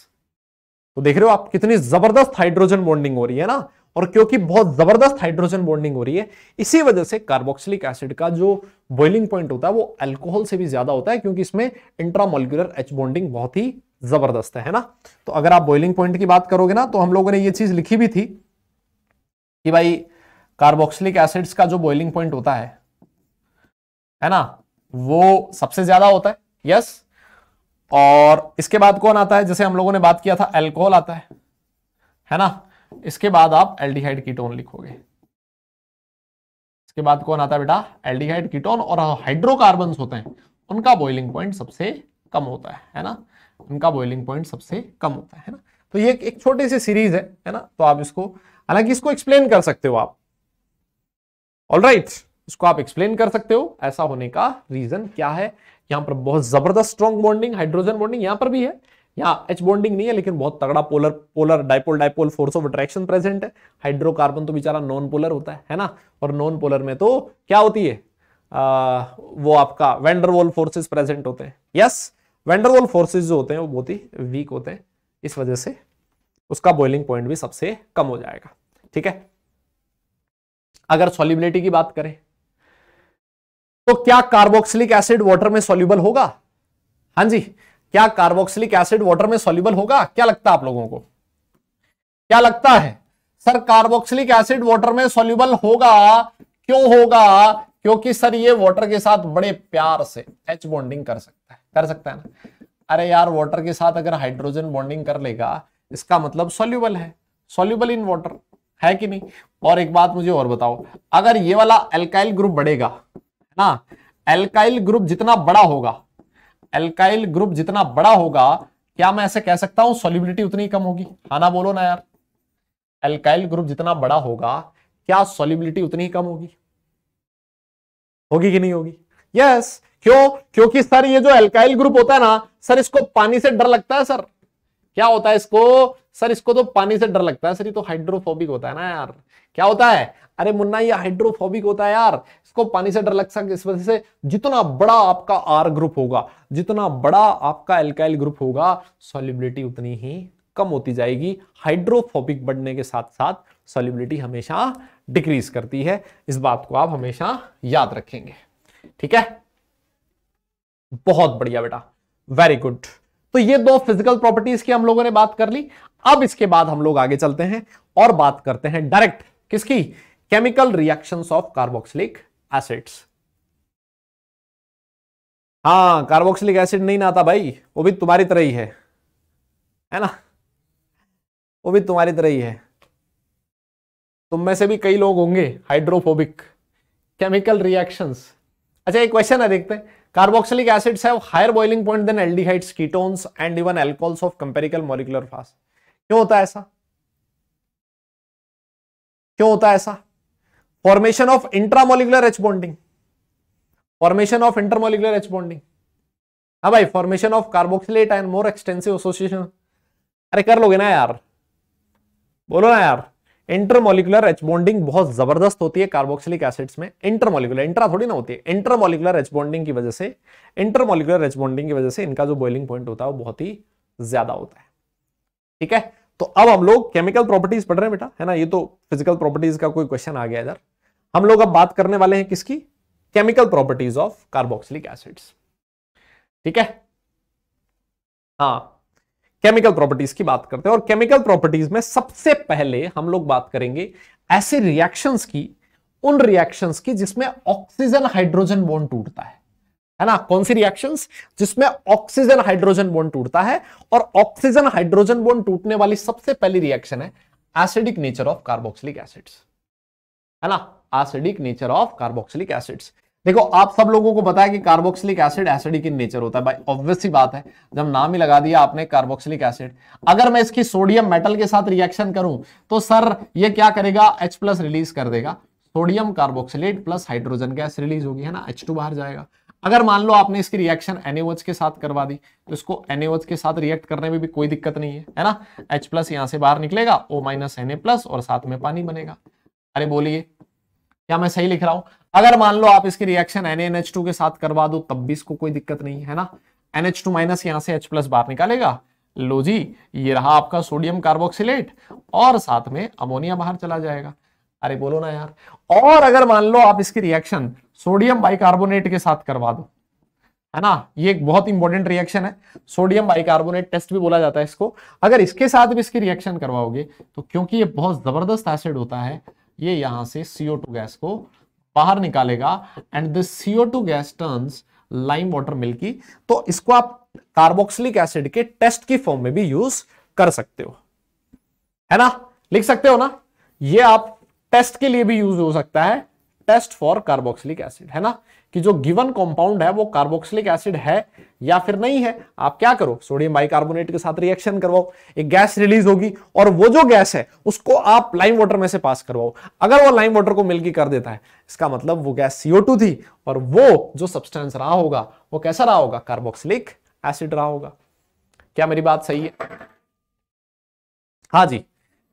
तो देख रहे हो आप कितनी जबरदस्त हाइड्रोजन बॉन्डिंग हो रही है ना और क्योंकि बहुत जबरदस्त हाइड्रोजन बॉन्डिंग हो रही है इसी वजह से कार्बोक्सिलिक एसिड का जो बॉइलिंग पॉइंट होता है वो अल्कोहल से भी ज्यादा होता है क्योंकि इसमें इंट्रामोलिकुलर एच बॉन्डिंग बहुत ही जबरदस्त है ना तो अगर आप बॉइलिंग पॉइंट की बात करोगे ना तो हम लोगों ने ये चीज लिखी भी थी कि भाई कार्बोक्सिलिक एसिड्स का जो बॉइलिंग पॉइंट होता है है ना वो सबसे ज्यादा होता है यस और इसके बाद कौन आता है जैसे हम लोगों ने बात किया था एल्कोहल आता है है ना इसके बाद आप एल्डिहाइड कीटोन लिखोगे इसके बाद कौन आता है बेटा एल्डिहाइड कीटोन और हाइड्रोकार्बन होते हैं उनका बॉइलिंग पॉइंट सबसे कम होता है है ना उनका बॉइलिंग पॉइंट सबसे कम होता है है ना तो ये एक छोटी सी सीरीज है है ना तो आप इसको हालांकि इसको एक्सप्लेन कर सकते हो आप ऑल right, इसको आप एक्सप्लेन कर सकते हो ऐसा होने का रीजन क्या है यहां पर बहुत जबरदस्त स्ट्रॉन्ग बॉन्डिंग हाइड्रोजन बॉन्डिंग यहां पर भी है यहाँ एच बॉन्डिंग नहीं है लेकिन बहुत तगड़ा polar polar dipole dipole force of attraction present है हाइड्रोकार्बन तो बेचारा नॉन पोलर होता है है ना और नॉन पोलर में तो क्या होती है आ, वो आपका वेंडरवॉल फोर्सेज प्रेजेंट होते हैं यस वेंडरवॉल फोर्सेज जो होते हैं वो बहुत ही वीक होते हैं इस वजह से उसका बॉइलिंग पॉइंट भी सबसे कम हो जाएगा ठीक है अगर सॉल्युबिलिटी की बात करें तो क्या कार्बोक्सिलिक एसिड वाटर में सोल्यूबल होगा हां जी क्या कार्बोक्सिलिक एसिड वाटर में सॉल्यूबल होगा क्या लगता है आप लोगों को क्या लगता है सर कार्बोक्सिलिक एसिड वाटर में सोल्यूबल होगा क्यों होगा क्योंकि सर ये वाटर के साथ बड़े प्यार से एच बॉन्डिंग कर सकता है कर सकता है ना अरे यार वाटर के साथ अगर हाइड्रोजन बॉन्डिंग कर लेगा इसका मतलब सोल्यूबल है सोल्यूबल इन वॉटर है कि नहीं और एक बात मुझे और बताओ अगर ये वाला एल्काइल ग्रुप बढ़ेगा है ना एल्काइल ग्रुप जितना बड़ा होगा एल्काइल ग्रुप जितना बड़ा होगा क्या मैं ऐसे कह सकता हूं सोलिबिलिटी उतनी कम होगी हाँ ना बोलो ना यार एल्काइल ग्रुप जितना बड़ा होगा क्या सोलिबिलिटी उतनी कम होगी होगी कि नहीं होगी यस क्यों क्योंकि सर ये जो एल्काइल ग्रुप होता है ना सर इसको पानी से डर लगता है सर क्या होता है इसको सर इसको तो पानी से डर लगता है सर ये तो हाइड्रोफोबिक होता है ना यार क्या होता है अरे मुन्ना ये हाइड्रोफोबिक होता है यार इसको पानी से डर लग सकता इस वजह से जितना बड़ा आपका आर ग्रुप होगा जितना बड़ा आपका एल्काइल ग्रुप होगा सॉल्युबिलिटी उतनी ही कम होती जाएगी हाइड्रोफोबिक बढ़ने के साथ साथ सॉल्युबिलिटी हमेशा डिक्रीज करती है इस बात को आप हमेशा याद रखेंगे ठीक है बहुत बढ़िया बेटा वेरी गुड तो ये दो फिजिकल प्रॉपर्टीज की हम लोगों ने बात कर ली अब इसके बाद हम लोग आगे चलते हैं और बात करते हैं डायरेक्ट किसकी chemical reaction of carboxylic acids हाँ कार्बोक्सिलिक एसिड नहीं ना आता भाई वो भी तुम्हारी तरह ही है है ना वो भी तुम्हारी तरह ही है तुम में से भी कई लोग होंगे हाइड्रोफोबिक केमिकल रिएक्शंस अच्छा एक क्वेश्चन है देखते हैं carboxylic acids have higher boiling point than aldehydes ketones and even alcohols of comparable molecular fast क्यों होता है ऐसा क्यों होता है ऐसा formation of intramolecular H bonding formation of intermolecular H bonding हाँ भाई formation of carboxylate and more extensive association अरे कर लोगे ना यार बोलो ना यार इंटरमोलिकुलर एच बॉन्डिंग बहुत जबरदस्त होती है कार्बोक्सिलिक एसिड्स में इंटरमोलिकुलर इंट्रा थोड़ी ना होती है इंटरमोलिकुलर एच बॉन्डिंग की वजह से इंटरमोलिकुलर एच बॉन्डिंग की वजह से इनका जो बॉइलिंग पॉइंट होता है वो बहुत ही ज्यादा होता है ठीक है तो अब हम लोग केमिकल प्रॉपर्टीज पढ़ रहे हैं बेटा है ना ये तो फिजिकल प्रॉपर्टीज का कोई क्वेश्चन आ गया इधर हम लोग अब बात करने वाले हैं किसकी chemical properties of carboxylic acids ठीक है हाँ केमिकल प्रॉपर्टीज की बात करते हैं और केमिकल प्रॉपर्टीज में सबसे पहले हम लोग बात करेंगे ऐसे रिएक्शंस की उन रिएक्शंस की जिसमें ऑक्सीजन हाइड्रोजन बॉन्ड टूटता है है ना कौन सी रिएक्शंस जिसमें ऑक्सीजन हाइड्रोजन बॉन्ड टूटता है और ऑक्सीजन हाइड्रोजन बॉन्ड टूटने वाली सबसे पहली रिएक्शन है acidic nature of carboxylic acids है ना acidic nature of carboxylic acids देखो आप सब लोगों को पता है कि carboxylic acid acidic in nature होता है भाई ऑब्वियस बात है जब नाम ही लगा दिया आपने कार्बोक्सिलिक एसिड अगर मैं इसकी सोडियम मेटल के साथ रिएक्शन करूं तो सर ये क्या करेगा H प्लस रिलीज कर देगा sodium carboxylate plus hydrogen gas release होगी है ना एच बाहर जाएगा अगर मान लो आपने इसकी रिएक्शन एनएच के साथ करवा दी तो इसको एनएच के साथ रिएक्ट करने में भी कोई दिक्कत नहीं है है ना एच प्लस यहाँ से बाहर निकलेगा ओ माइनस एन प्लस और साथ में पानी बनेगा अरे बोलिए क्या मैं सही लिख रहा हूं अगर मान लो आप इसकी रिएक्शन टू के साथ करवा दो तब भी इसको कोई दिक्कत नहीं है ना एच टू माइनस यहाँ से एच प्लस बाहर निकालेगा लो जी ये रहा आपका सोडियम कार्बोक्सिलेट और साथ में अमोनिया बाहर चला जाएगा अरे बोलो ना यार और अगर मान लो आप इसकी रिएक्शन सोडियम बाइकार्बोनेट के साथ करवा दो है ना ये एक बहुत इंपॉर्टेंट रिएक्शन है सोडियम बाइकार्बोनेट टेस्ट भी बोला जाता है इसको अगर इसके साथ भी इसकी रिएक्शन करवाओगे तो क्योंकि ये बहुत जबरदस्त एसिड होता है ये यहां से टू गैस को बाहर निकालेगा and this CO two gas turn lime water milky तो इसको आप कार्बोक्सिलिक एसिड के टेस्ट की फॉर्म में भी यूज कर सकते हो है ना लिख सकते हो ना ये आप टेस्ट के लिए भी यूज हो सकता है टेस्ट फॉर कार्बोक्सिलिक एसिड है ना कि जो गिवन कंपाउंड है वो कार्बोक्सिलिक एसिड है या फिर नहीं है आप क्या करो सोडियम बाइकार्बोनेट के साथ रिएक्शन करवाओ एक गैस रिलीज होगी और वो जो गैस है उसको आप लाइम वाटर में से पास करवाओ अगर वो लाइम वाटर को मिलकर कर देता है इसका मतलब वो गैस सीओ थी और वो जो सब्सटेंस रहा होगा वो कैसा रहा होगा कार्बोक्सिलिक एसिड रहा होगा क्या मेरी बात सही है हाँ जी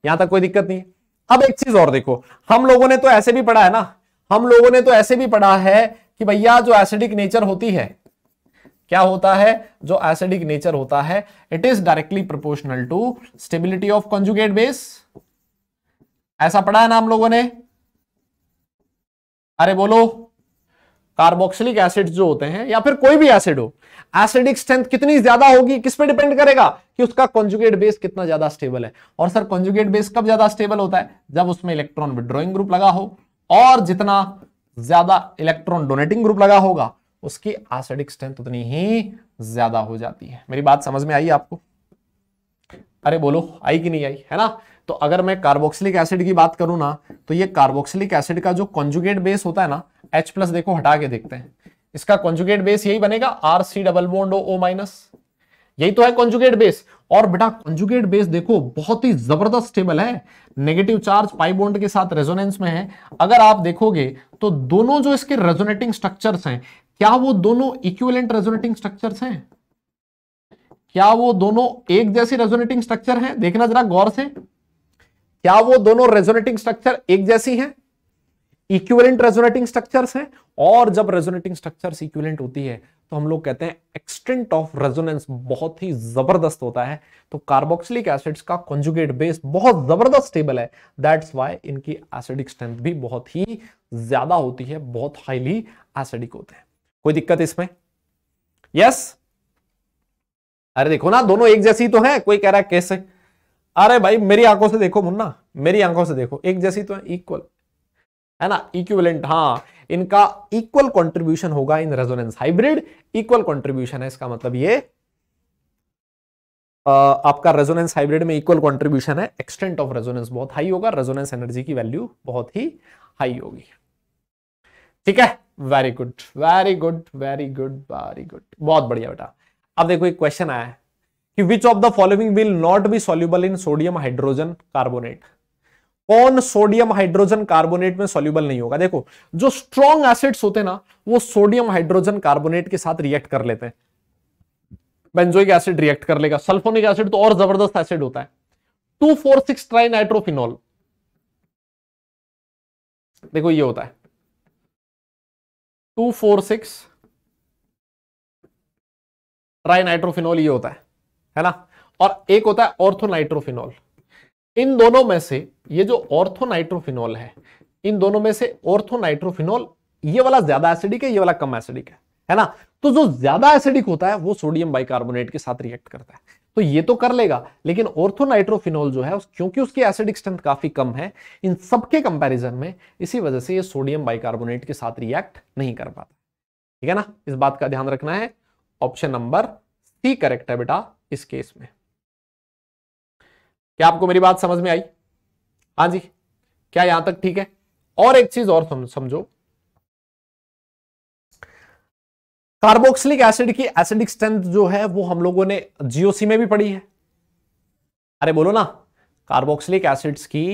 यहां तक कोई दिक्कत नहीं है अब एक चीज और देखो हम लोगों ने तो ऐसे भी पढ़ा है ना हम लोगों ने तो ऐसे भी पढ़ा है कि भैया जो एसिडिक नेचर होती है क्या होता है जो एसिडिक नेचर होता है it is directly proportional to stability of conjugate base ऐसा पढ़ा है ना हम लोगों ने अरे बोलो कार्बोक्सिलिक एसिड जो होते हैं या फिर कोई भी एसिड हो एसिडिक स्ट्रेंथ कितनी ज्यादा होगी किस पे डिपेंड करेगा कि उसका कॉन्जुगेट बेस कितना ज्यादा स्टेबल है और सर कॉन्जुगेट बेस कब ज्यादा स्टेबल होता है जब उसमें इलेक्ट्रॉन विड्रॉइंग ग्रुप लगा हो और जितना ज्यादा इलेक्ट्रॉन डोनेटिंग ग्रुप लगा होगा उसकी एसिडिक स्ट्रेंथ उतनी ही ज्यादा हो जाती है मेरी बात समझ में आई आपको अरे बोलो आई कि नहीं आई है ना तो अगर मैं कार्बोक्सिलिक एसिड की बात करूं ना तो ये कार्बोक्सिलिक एसिड का जो कॉन्जुगेट बेस होता है ना H प्लस देखो हटा के देखते हैं इसका कॉन्जुगेट बेस यही बनेगा R C double bond O minus यही तो है कॉन्जुगेट बेस और बेटा कॉन्जुगेट बेस देखो बहुत ही जबरदस्त स्टेबल है नेगेटिव चार्ज पाई बॉन्ड के साथ रेजोनेंस में है अगर आप देखोगे तो दोनों जो इसके रेजोनेटिंग स्ट्रक्चर हैं क्या वो दोनों इक्विवेलेंट रेजोनेटिंग स्ट्रक्चर हैं क्या वो दोनों एक जैसी रेजोनेटिंग स्ट्रक्चर हैं देखना जरा गौर से क्या वो दोनों रेजोनेटिंग स्ट्रक्चर एक जैसी हैं इक्विवेलेंट रेजोनेटिंग स्ट्रक्चर्स हैं और जब रेजोनेटिंग स्ट्रक्चर्स इक्विवेलेंट होती है तो हम लोग कहते हैं एक्सटेंट ऑफ रेजोनेंस बहुत ही जबरदस्त होता है तो कार्बोक्सिलिक एसिड्स का कॉन्जुगेट बेस बहुत जबरदस्त स्टेबल है दैट्स वाई इनकी एसिडिक स्ट्रेंथ भी बहुत ही ज्यादा होती है बहुत हाईली एसिडिक होते हैं कोई दिक्कत इसमें यस yes? अरे देखो ना दोनों एक जैसी तो है कोई कह रहा है कैसे अरे भाई मेरी आंखों से देखो मुन्ना मेरी आंखों से देखो एक जैसी तो है इक्वल है ना इक्विवेलेंट हाँ इनका इक्वल कंट्रीब्यूशन होगा इन रेजोनेंस हाइब्रिड इक्वल कंट्रीब्यूशन है इसका मतलब ये आपका रेजोनेंस हाइब्रिड में इक्वल कंट्रीब्यूशन है एक्सटेंट ऑफ रेजोनेंस बहुत हाई होगा रेजोनेंस एनर्जी की वैल्यू बहुत ही हाई होगी ठीक है very good very good very good very good बहुत बढ़िया बेटा अब देखो एक क्वेश्चन आया है कि which of the following will not be soluble in sodium hydrogen carbonate कौन सोडियम हाइड्रोजन कार्बोनेट में सोल्यूबल नहीं होगा देखो जो स्ट्रॉन्ग एसिड्स होते हैं ना वो सोडियम हाइड्रोजन कार्बोनेट के साथ रिएक्ट कर लेते हैं बेंजोइक एसिड रिएक्ट कर लेगा सल्फोनिक एसिड तो और जबरदस्त एसिड होता है two four six trinitrophenol देखो ये होता है two four six trinitrophenol ये होता है है ना और एक होता है ऑर्थोनाइट्रोफिनॉल इन दोनों में से ये जो ऑर्थोनाइट्रोफिनॉल है इन दोनों में से ऑर्थोनाइट्रोफिनॉल ये वाला ज्यादा एसिडिक है ये वाला कम एसिडिक है है ना तो जो ज्यादा एसिडिक होता है वो सोडियम बाइकार्बोनेट के साथ रिएक्ट करता है तो ये तो कर लेगा लेकिन ऑर्थोनाइट्रोफिनॉल जो है क्योंकि उसकी एसिडिक स्ट्रेंथ काफी कम है इन सबके कंपेरिजन में इसी वजह से ये सोडियम बाइकार्बोनेट के साथ रिएक्ट नहीं कर पाता ठीक है ना इस बात का ध्यान रखना है ऑप्शन नंबर सी करेक्ट है बेटा इस केस में क्या आपको मेरी बात समझ में आई हाँ जी क्या यहां तक ठीक है और एक चीज और समझो कार्बोक्सिलिक एसिड की एसिडिक स्ट्रेंथ जो है वो हम लोगों ने जीओसी में भी पढ़ी है अरे बोलो ना कार्बोक्सिलिक एसिड्स की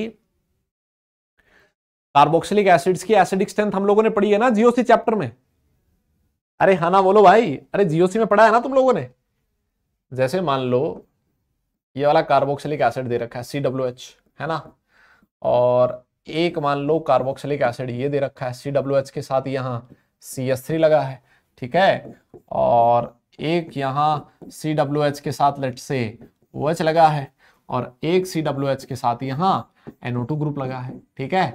कार्बोक्सिलिक एसिड्स की एसिडिक स्ट्रेंथ हम लोगों ने पढ़ी है ना जीओसी चैप्टर में अरे हाँ ना बोलो भाई अरे जीओसी में पढ़ा है ना तुम लोगों ने जैसे मान लो ये वाला कार्बोक्सिलिक एसिड दे रखा है सी डब्ल्यू एच है ना और एक मान लो कार्बोक्सिलिक एसिड ये दे रखा है सी डब्ल्यू एच के साथ यहाँ सी एस थ्री लगा है ठीक है और एक यहाँ सी डब्ल्यू एच के साथ लेट से ओ एच लगा है और एक सी डब्ल्यू एच के साथ यहाँ एनओ टू ग्रुप लगा है ठीक है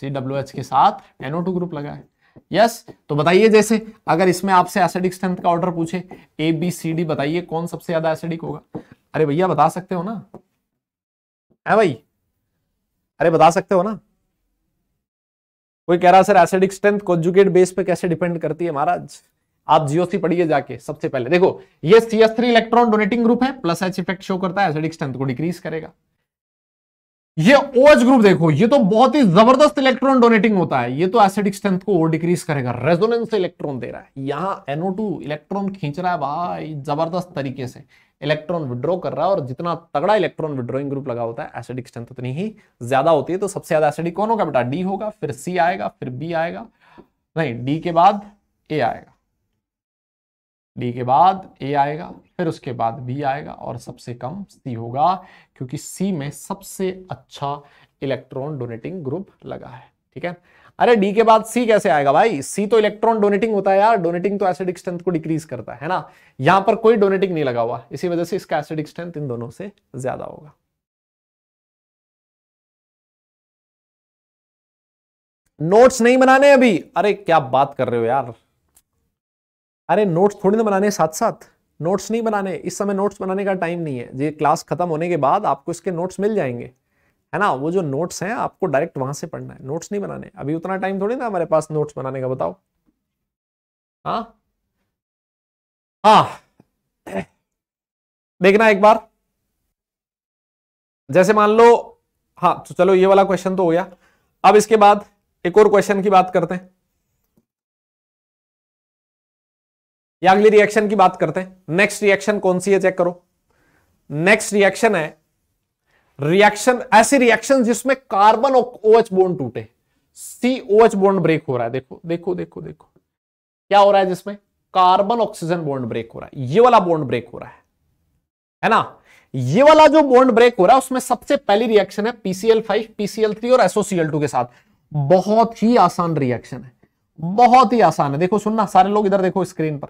सी डब्ल्यू एच के साथ एनओ टू ग्रुप लगा है यस yes, तो बताइए जैसे अगर इसमें आपसे एसिडिक स्ट्रेंथ का ऑर्डर पूछे ए बी सी डी बताइए कौन सबसे ज्यादा एसिडिक होगा अरे भैया बता सकते हो ना है भाई अरे बता सकते हो ना कोई कह रहा sir acidic strength conjugate base पे कैसे डिपेंड करती है महाराज आप जीओसी पढ़िए जाके सबसे पहले देखो ये C S three electron donating group है प्लस एच इफेक्ट शो करता है एसिडिक स्ट्रेंथ को डिक्रीज करेगा ये ओएच ग्रुप देखो ये तो बहुत ही जबरदस्त इलेक्ट्रॉन डोनेटिंग होता है ये तो एसिडिक स्ट्रेंथ को और डिक्रीज करेगा रेजोनेंस इलेक्ट्रॉन दे रहा है यहां एनओ टू इलेक्ट्रॉन खींच रहा है भाई जबरदस्त तरीके से इलेक्ट्रॉन विड्रॉ कर रहा है और जितना तगड़ा इलेक्ट्रॉन विड्रॉइंग ग्रुप लगा होता है एसिडिक स्ट्रेंथ उतनी ही ज्यादा होती है तो सबसे ज्यादा एसिडिक कौन होगा बेटा डी होगा फिर सी आएगा फिर बी आएगा नहीं डी के बाद ए आएगा डी के बाद ए आएगा फिर उसके बाद बी आएगा और सबसे कम सी होगा क्योंकि सी में सबसे अच्छा इलेक्ट्रॉन डोनेटिंग ग्रुप लगा है ठीक है अरे डी के बाद सी कैसे आएगा भाई सी तो इलेक्ट्रॉन डोनेटिंग होता है यार डोनेटिंग तो एसिडिक स्ट्रेंथ को डिक्रीज करता है ना यहां पर कोई डोनेटिंग नहीं लगा हुआ इसी वजह से इसका एसिडिक स्ट्रेंथ इन दोनों से ज्यादा होगा नोट्स नहीं बनाने अभी अरे क्या बात कर रहे हो यार अरे नोट्स थोड़ी ना बनाने साथ साथ नोट्स नहीं बनाने इस समय नोट्स बनाने का टाइम नहीं है ये क्लास खत्म होने के बाद आपको इसके नोट्स मिल जाएंगे है ना वो जो नोट्स हैं आपको डायरेक्ट वहां से पढ़ना है नोट्स नहीं बनाने अभी उतना टाइम थोड़ी ना हमारे पास नोट्स बनाने का बताओ हाँ हाँ देखना एक बार जैसे मान लो हाँ तो चलो ये वाला क्वेश्चन तो हो गया अब इसके बाद एक और क्वेश्चन की बात करते हैं या अगली रिएक्शन की बात करते हैं नेक्स्ट रिएक्शन कौन सी है चेक करो नेक्स्ट रिएक्शन है रिएक्शन ऐसी रिएक्शन जिसमें कार्बन और एच OH बोन टूटे सी एच बोन ब्रेक हो रहा है देखो देखो देखो देखो क्या हो रहा है जिसमें कार्बन ऑक्सीजन बोन्ड ब्रेक हो रहा है ये वाला बोन्ड ब्रेक हो रहा है है ना ये वाला जो बॉन्ड ब्रेक हो रहा है उसमें सबसे पहली रिएक्शन है पीसीएल फाइव पीसीएल थ्री और एसओसीएल टू के साथ बहुत ही आसान रिएक्शन है बहुत ही आसान है देखो सुनना सारे लोग इधर देखो स्क्रीन पर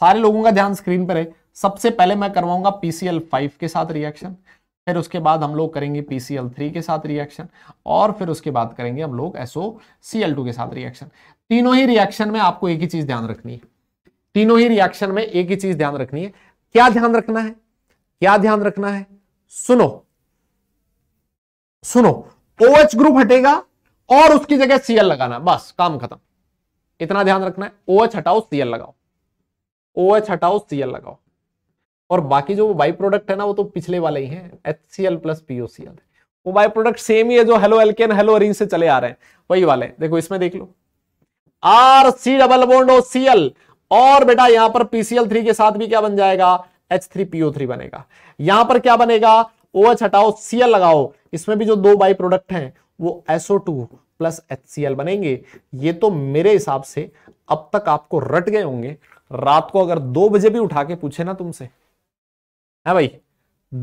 सारे लोगों का ध्यान स्क्रीन पर है सबसे पहले मैं करवाऊंगा पीसीएल फाइव के साथ रिएक्शन फिर उसके बाद हम लोग करेंगे पीसीएल थ्री के साथ रिएक्शन और फिर उसके बाद करेंगे हम लोग एसओ टू के साथ रिएक्शन तीनों ही रिएक्शन में आपको एक ही चीज ध्यान रखनी है तीनों ही रिएक्शन में एक ही चीज ध्यान रखनी है क्या ध्यान रखना है क्या ध्यान रखना है सुनो सुनो OH ग्रुप हटेगा और उसकी जगह Cl लगाना बस काम खत्म इतना ध्यान रखना है OH हटाओ Cl लगाओ OH हटाओ Cl लगाओ और बाकी जो बाई प्रोडक्ट है ना वो तो पिछले वाले ही है H C L plus POCl वो बाई प्रोडक्ट सेम ही है जो हेलो एल्केन हेलो अरिंग से चले आ रहे हैं वही वाले देखो इसमें देख लो R C double bond O C L और बेटा यहां पर पीसीएल थ्री के साथ भी क्या बन जाएगा एच थ्री पीओ थ्री बनेगा यहां पर क्या बनेगा ओ एच हटाओ सीएल लगाओ इसमें भी जो दो बाई प्रोडक्ट हैं वो SO two plus H C L बनेंगे ये तो मेरे हिसाब से अब तक आपको रट गए होंगे रात को अगर दो बजे भी उठा के पूछे ना तुमसे है हाँ भाई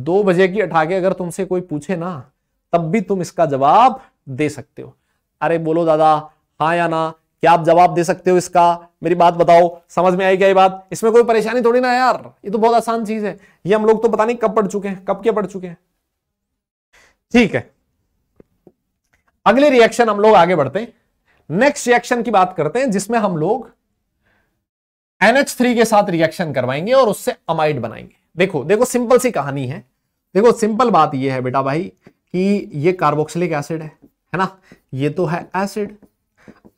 दो बजे की उठा के अगर तुमसे कोई पूछे ना तब भी तुम इसका जवाब दे सकते हो अरे बोलो दादा हाँ या ना क्या आप जवाब दे सकते हो इसका मेरी बात बताओ समझ में आई क्या ये बात इसमें कोई परेशानी थोड़ी ना यार ये तो बहुत आसान चीज है ये हम लोग तो पता नहीं कब पढ़ चुके हैं कब के पढ़ चुके हैं ठीक है अगले रिएक्शन हम लोग आगे बढ़ते हैं नेक्स्ट रिएक्शन की बात करते हैं जिसमें हम लोग एनएच के साथ रिएक्शन करवाएंगे और उससे अमाइड बनाएंगे देखो देखो सिंपल सी कहानी है देखो सिंपल बात यह है बेटा भाई कि ये कार्बोक्सिलिक एसिड है है ना ये तो है एसिड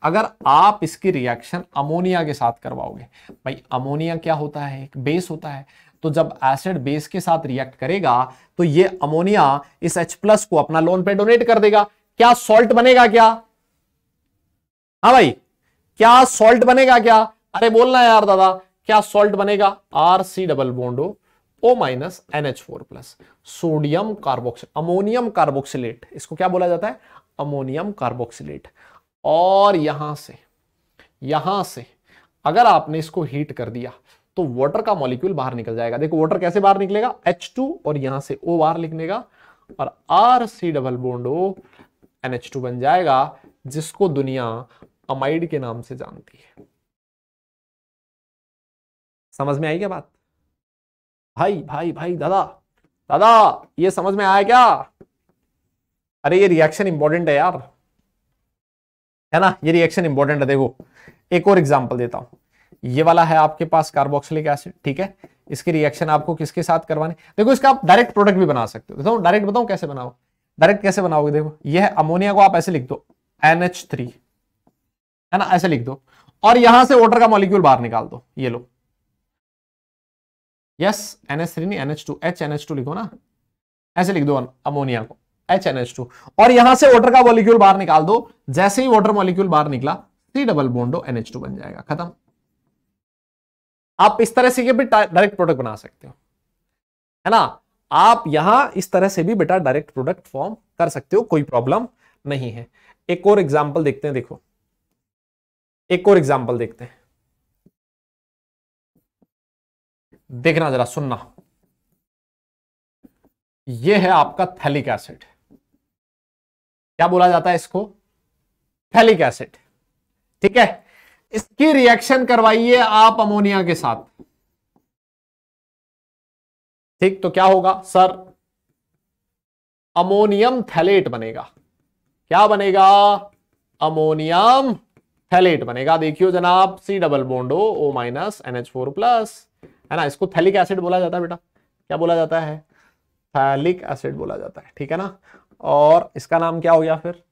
अगर आप इसकी रिएक्शन अमोनिया के साथ करवाओगे भाई अमोनिया क्या होता है एक बेस होता है तो जब एसिड बेस के साथ रिएक्ट करेगा तो ये अमोनिया इस H प्लस को अपना लोन पे डोनेट कर देगा क्या सॉल्ट बनेगा क्या हाँ भाई क्या सॉल्ट बनेगा क्या अरे बोलना यार दादा क्या सॉल्ट बनेगा R C double बोंडो O minus N H four plus sodium carbox ammonium carboxylate इसको क्या बोला जाता है अमोनियम कार्बोक्सिलेट और यहां से यहां से अगर आपने इसको हीट कर दिया तो वाटर का मॉलिक्यूल बाहर निकल जाएगा देखो वाटर कैसे बाहर निकलेगा एच टू और यहां से ओ बाहर निकलेगा और R C double N H two बन जाएगा जिसको दुनिया अमाइड के नाम से जानती है समझ में आई क्या बात भाई भाई भाई दादा दादा ये समझ में आया क्या अरे ये रिएक्शन इंपॉर्टेंट है यार है ना ये रिएक्शन इंपॉर्टेंट है देखो एक और एग्जाम्पल देता हूं ये वाला है आपके पास कार्बोक्सिलिक एसिड ठीक है इसकी रिएक्शन आपको किसके साथ करवाने देखो इसका आप डायरेक्ट प्रोडक्ट भी बना सकते हो देखो डायरेक्ट बताओ कैसे बनाओ डायरेक्ट कैसे बनाओगे देखो यह अमोनिया को आप ऐसे लिख दो एन है ना ऐसे लिख दो और यहां से वाटर का मॉलिक्यूल बाहर निकाल दो ये लो यस एन एच थ्री नहीं N H two H N H two लिखो ना ऐसे लिख दो अमोनिया को एच एन एच टू और यहां से वाटर का मॉलिक्यूल बाहर निकाल दो जैसे ही वाटर मॉलिक्यूल बाहर निकला three double बोन्डो N H two बन जाएगा खत्म आप इस तरह से भी डायरेक्ट प्रोडक्ट बना सकते हो है ना आप यहां इस तरह से भी बेटा डायरेक्ट प्रोडक्ट फॉर्म कर सकते हो कोई प्रॉब्लम नहीं है एक और एग्जाम्पल देखते हैं देखो एक और एग्जाम्पल देखते हैं देखना जरा सुनना ये है आपका थैलिक एसिड क्या बोला जाता है इसको थैलिक एसिड ठीक है इसकी रिएक्शन करवाइए आप अमोनिया के साथ ठीक तो क्या होगा सर अमोनियम थैलेट बनेगा क्या बनेगा अमोनियम थैलेट बनेगा देखियो जनाब C double बोंडो O minus N H four plus है ना इसको थैलिक एसिड बोला जाता है बेटा क्या बोला जाता है थैलिक एसिड बोला जाता है ठीक है ना और इसका नाम क्या हो गया फिर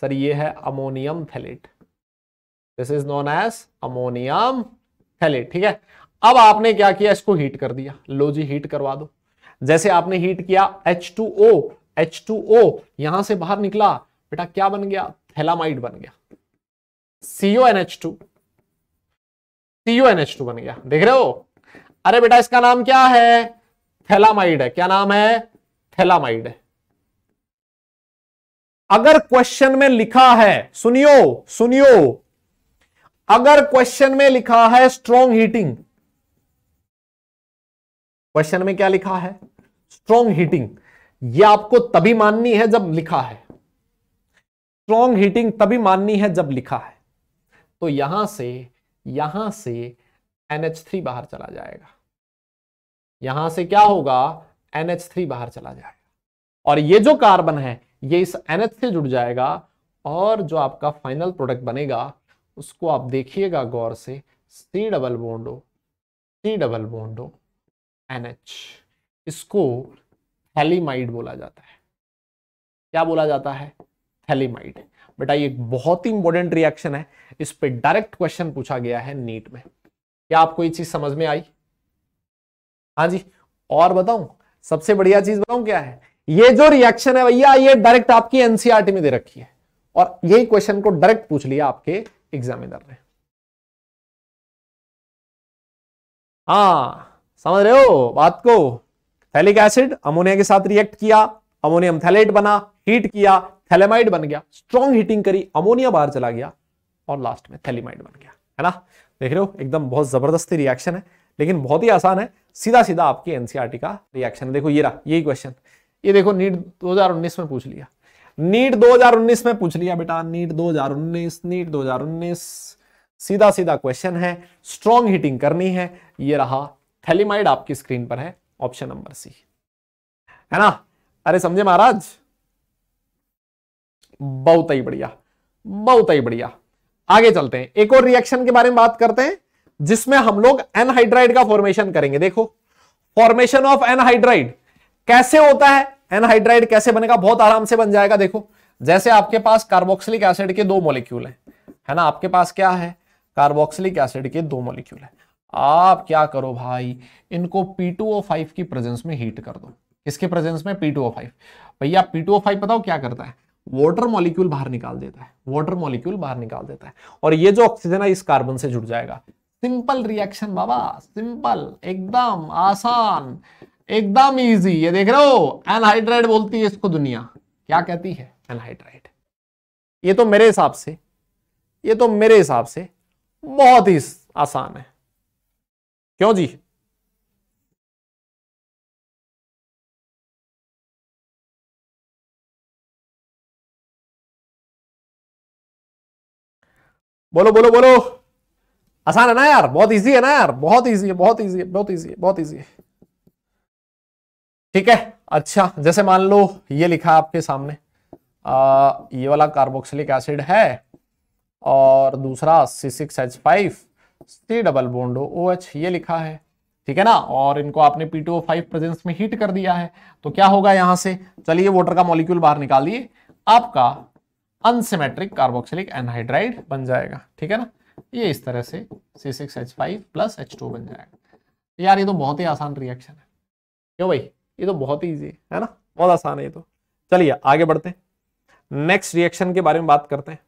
सर ये है ammonium phthalate this is known as ammonium phthalate ठीक है अब आपने क्या किया इसको हीट कर दिया लो जी हीट करवा दो जैसे आपने हीट किया H H two O two O यहां से बाहर निकला बेटा क्या बन गया थैलामाइड बन गया CO N H two CO N H two बन गया देख रहे हो अरे बेटा इसका नाम क्या है थैलामाइड है क्या नाम है थैलामाइड है अगर क्वेश्चन में लिखा है सुनियो सुनियो अगर क्वेश्चन में लिखा है स्ट्रॉन्ग हीटिंग क्वेश्चन में क्या लिखा है स्ट्रॉन्ग हीटिंग यह आपको तभी माननी है जब लिखा है स्ट्रॉन्ग हीटिंग तभी माननी है जब लिखा है तो यहां से यहां से NH3 बाहर चला जाएगा यहां से क्या होगा NH3 बाहर चला जाएगा और ये जो कार्बन है ये इस NH से जुड़ जाएगा और जो आपका फाइनल प्रोडक्ट बनेगा उसको आप देखिएगा गौर से C double बोंडो C double bond NH इसको थैलीमाइड बोला जाता है क्या बोला जाता है थैलीमाइड बेटा ये बहुत ही इंपॉर्टेंट रिएक्शन है इस पर डायरेक्ट क्वेश्चन पूछा गया है नीट में क्या आपको ये चीज समझ में आई हाँ जी और बताऊं सबसे बढ़िया चीज बताऊं क्या है ये जो रिएक्शन है भैया ये डायरेक्ट आपकी एनसीआरटी e में दे रखी है और यही क्वेश्चन को डायरेक्ट पूछ लिया आपके एग्जामिनर ने हाँ समझ रहे हो बात को थैलिक एसिड अमोनिया के साथ रिएक्ट किया अमोनियम थैलेट बना हीट किया थैलेमाइड बन गया स्ट्रॉन्ग हीटिंग करी अमोनिया बाहर चला गया और लास्ट में थैलीमाइड बन गया है ना देख रहे हो एकदम बहुत जबरदस्ती रिएक्शन है लेकिन बहुत ही आसान है सीधा सीधा आपके एनसीईआरटी e का रिएक्शन देखो ये रहा यही क्वेश्चन ये देखो नीट 2019 में पूछ लिया नीट 2019 में पूछ लिया बेटा नीट 2019 नीट 2019 सीधा सीधा क्वेश्चन है स्ट्रॉन्ग हीटिंग करनी है ये रहा थैलीमाइड आपकी स्क्रीन पर है ऑप्शन नंबर सी है ना अरे समझे महाराज बहुत ही बढ़िया बहुत ही बढ़िया आगे चलते हैं एक और रिएक्शन के बारे में बात करते हैं जिसमें हम लोग एनहाइड्राइड का फॉर्मेशन करेंगे देखो फॉर्मेशन ऑफ एनहाइड्राइड कैसे होता है एनहाइड्राइड कैसे बनेगा बहुत आराम से बन जाएगा देखो जैसे आपके पास कार्बोक्सिलिक एसिड के दो मोलिक्यूल हैं है ना आपके पास क्या है कार्बोक्सिलिक एसिड के दो मोलिक्यूल है आप क्या करो भाई इनको P2O5 की प्रेजेंस में हीट कर दो इसके प्रेजेंस में P2O5 भैया P2O5 बताओ क्या करता है वाटर मॉलिक्यूल बाहर निकाल देता है वाटर मॉलिक्यूल बाहर निकाल देता है और ये जो ऑक्सीजन है इस कार्बन से जुड़ जाएगा सिंपल रिएक्शन बाबा सिंपल एकदम आसान एकदम इजी ये देख रहे हो एनहाइड्राइड बोलती है इसको दुनिया क्या कहती है एनहाइड्राइड ये तो मेरे हिसाब से ये तो मेरे हिसाब से बहुत ही आसान है क्यों जी बोलो बोलो बोलो आसान है ना यार बहुत ईजी है ना यार बहुत ईजी है बहुत ईजी है बहुत ईजी है बहुत ईजी है ठीक है अच्छा जैसे मान लो ये लिखा आपके सामने आ, ये वाला कार्बोक्सिलिक एसिड है और दूसरा C six H five C double बोन्डो O H ये लिखा है ठीक है ना और इनको आपने पीटो फाइव प्रेजेंस में हीट कर दिया है तो क्या होगा यहां से चलिए वाटर का मॉलिक्यूल बाहर निकाल दिए आपका अनसिमेट्रिक कार्बोक्सिलिक एनहाइड्राइड बन जाएगा ठीक है ना ये इस तरह से C six H five plus H two बन जाएगा तो यार ये तो बहुत ही आसान रिएक्शन है क्यों भाई ये तो बहुत ही ईजी है, है ना बहुत आसान है ये तो चलिए आगे बढ़ते हैं नेक्स्ट रिएक्शन के बारे में बात करते हैं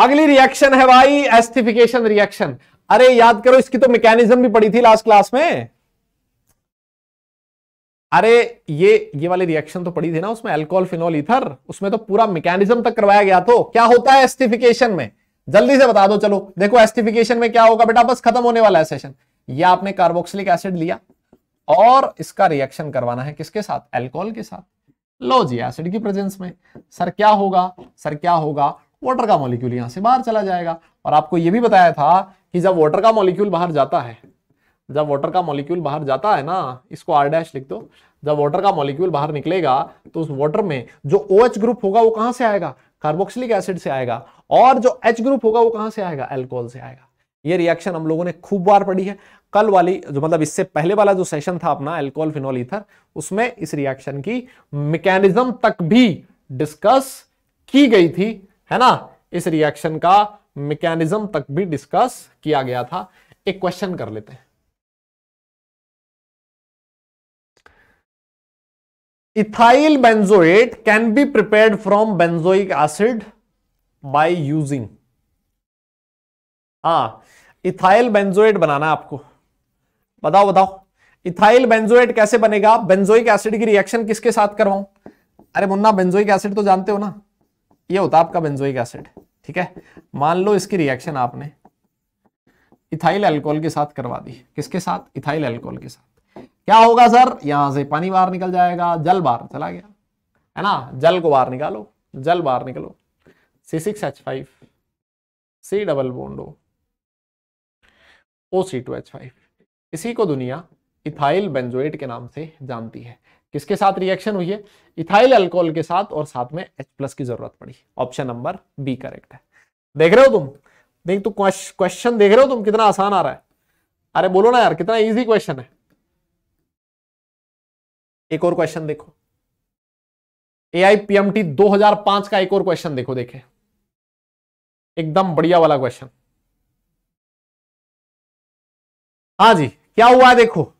अगली रिएक्शन है भाई एस्टिफिकेशन रिएक्शन अरे याद करो इसकी तो मैकेनिज्म भी पड़ी थी लास्ट क्लास में अरे ये ये वाले रिएक्शन तो पड़ी थी ना उसमें एल्कोहल फिनोल इथर उसमें तो पूरा मैकेनिज्म तक करवाया गया तो क्या होता है एस्टिफिकेशन में जल्दी से बता दो चलो देखो एस्टिफिकेशन में क्या होगा बेटा बस खत्म होने वाला है सेशन ये आपने कार्बोक्सिलिक एसिड लिया और इसका रिएक्शन करवाना है किसके साथ एल्कोहल के साथ लो जी एसिड की प्रेजेंस में सर क्या होगा सर क्या होगा वाटर का मॉलिक्यूल यहां से बाहर चला जाएगा और आपको यह भी बताया था कि जब वाटर का मॉलिक्यूल बाहर जाता है जब वाटर का मॉलिक्यूल बाहर जाता है ना इसको आर डैश लिख दो जब वाटर का मॉलिक्यूल बाहर निकलेगा तो उस वाटर में जो ओ OH ग्रुप होगा वो कहां से आएगा कार्बोक्सिलिक एसिड से आएगा और जो एच ग्रुप होगा वो कहां से आएगा एल्कोहल से आएगा ये रिएक्शन हम लोगों ने खूब बार पढ़ी है कल वाली जो मतलब इससे पहले वाला जो सेशन था अपना एल्कोहल फिनॉल ईथर उसमें इस रिएक्शन की मैकेनिज्म तक भी डिस्कस की गई थी है ना इस रिएक्शन का मैकेनिज्म तक भी डिस्कस किया गया था एक क्वेश्चन कर लेते हैं ethyl benzoate can be prepared from benzoic acid by using हा इथाइल बेंजोएट बनाना है आपको बताओ बताओ इथाइल बेंजोएट कैसे बनेगा बेंजोइक एसिड की रिएक्शन किसके साथ करवाऊं अरे मुन्ना बेंजोइक एसिड तो जानते हो ना ये होता है आपका बेंजोइक एसिड ठीक है मान लो इसकी रिएक्शन आपने इथाइल अल्कोहल के साथ करवा दी किसके साथ इथाइल अल्कोहल के साथ क्या होगा सर यहां से पानी बाहर निकल जाएगा जल बाहर चला गया है ना जल को बाहर निकालो जल बाहर निकलो C six H five C double बोन्डो O C two H five इसी को दुनिया इथाइल बेंजोएट के नाम से जानती है किसके साथ रिएक्शन हुई है इथाइल अल्कोहल के साथ और साथ में एच प्लस की जरूरत पड़ी ऑप्शन नंबर बी करेक्ट है देख रहे हो तुम देख तो क्वेश्चन देख रहे हो तुम कितना आसान आ रहा है अरे बोलो ना यार कितना इजी क्वेश्चन है एक और क्वेश्चन देखो A I P M T दो हजार पांच का एक और क्वेश्चन देखो देखे एकदम बढ़िया वाला क्वेश्चन हाँ जी क्या हुआ देखो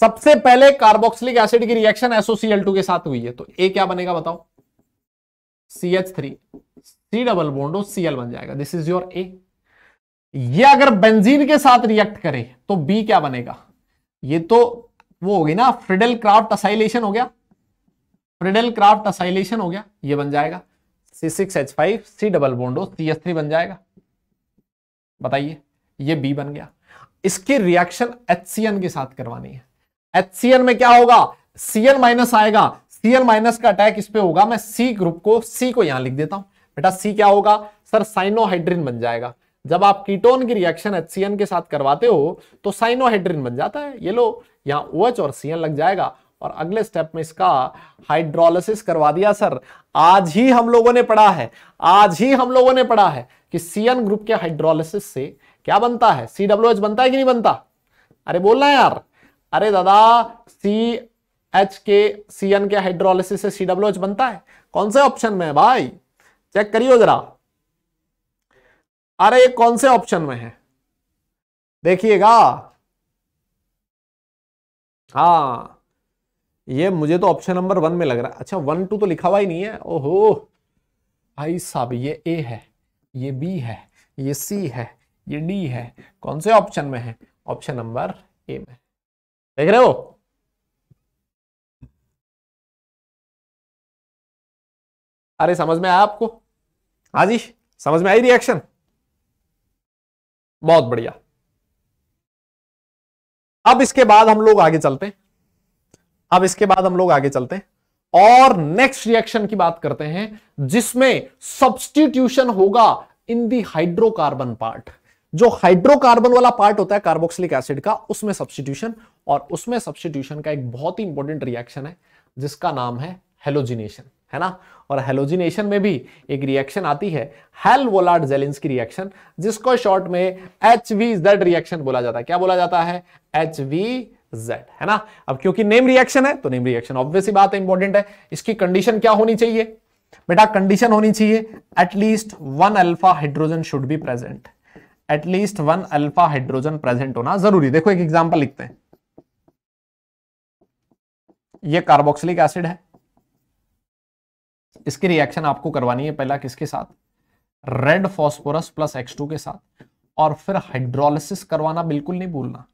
सबसे पहले कार्बोक्सिलिक एसिड की रिएक्शन एसओसीएल टू के साथ हुई है तो ए क्या बनेगा बताओ C H three C double बोन्डो C L बन जाएगा दिस इज योर ए ये अगर बेंजीन के साथ रिएक्ट करे तो बी क्या बनेगा ये तो वो होगी ना फ्रिडल क्राफ्ट असाइलेशन हो गया फ्रिडल क्राफ्ट असाइलेशन हो गया ये बन जाएगा C six H five C double बोन्डो C S three बन जाएगा बताइए ये बी बन गया इसकी रिएक्शन एच सी एन के साथ करवानी है एच सी एन में क्या होगा सी एन माइनस आएगा सी एन माइनस का अटैक इस पर होगा मैं सी ग्रुप को सी को यहां लिख देता हूं बेटा सी क्या होगा सर साइनोहाइड्रिन बन जाएगा जब आप कीटोन की रिएक्शन एच के साथ करवाते हो तो साइनोहाइड्रिन बन जाता है ये लो यहाँ ओ OH और सी लग जाएगा और अगले स्टेप में इसका हाइड्रोलिस करवा दिया सर आज ही हम लोगों ने पढ़ा है आज ही हम लोगों ने पढ़ा है कि सीएन ग्रुप के हाइड्रोलिस से क्या बनता है सी डब्ल्यू एच बनता है कि नहीं बनता अरे बोलना यार अरे दादा सी एच के सी एन के हाइड्रोलिसिस से सी डब्ल्यू एच बनता है कौन से ऑप्शन में है भाई चेक करियो जरा अरे ये कौन से ऑप्शन में है देखिएगा हाँ ये मुझे तो ऑप्शन नंबर वन में लग रहा है अच्छा वन टू तो लिखा हुआ ही नहीं है ओहो भाई साहब ये ए है ये बी है ये सी है ये डी है कौन से ऑप्शन में है ऑप्शन नंबर ए में देख रहे हो अरे समझ में आया आपको हाजी समझ में आई रिएक्शन बहुत बढ़िया अब इसके बाद हम लोग आगे चलते हैं अब इसके बाद हम लोग आगे चलते हैं और नेक्स्ट रिएक्शन की बात करते हैं जिसमें सब्सटीट्यूशन होगा इन दी हाइड्रोकार्बन पार्ट जो हाइड्रोकार्बन वाला पार्ट होता है कार्बोक्सिलिक एसिड का उसमें सब्सटीट्यूशन और उसमें सब्सटीट्यूशन का एक बहुत ही इंपॉर्टेंट रिएक्शन है जिसका नाम है हेलोजिनेशन है ना और हेलोजिनेशन में भी एक रिएक्शन आती है हेल वोलाड जेलिंस की रिएक्शन जिसको शॉर्ट में एच वी जेड रिएक्शन बोला जाता है क्या बोला जाता है एच वी जेड है ना अब क्योंकि नेम रिएक्शन है तो नेम रिएक्शन ऑब्वियसली बात है इंपॉर्टेंट है इसकी कंडीशन क्या होनी चाहिए बेटा कंडीशन होनी चाहिए at least one alpha hydrogen should be present at least one alpha hydrogen present होना जरूरी देखो एक एग्जांपल लिखते हैं ये कार्बोक्सिलिक एसिड है इसकी रिएक्शन आपको करवानी है पहला किसके साथ रेड फॉस्फोरस प्लस एक्स के साथ और फिर हाइड्रोलिसिस करवाना बिल्कुल नहीं भूलना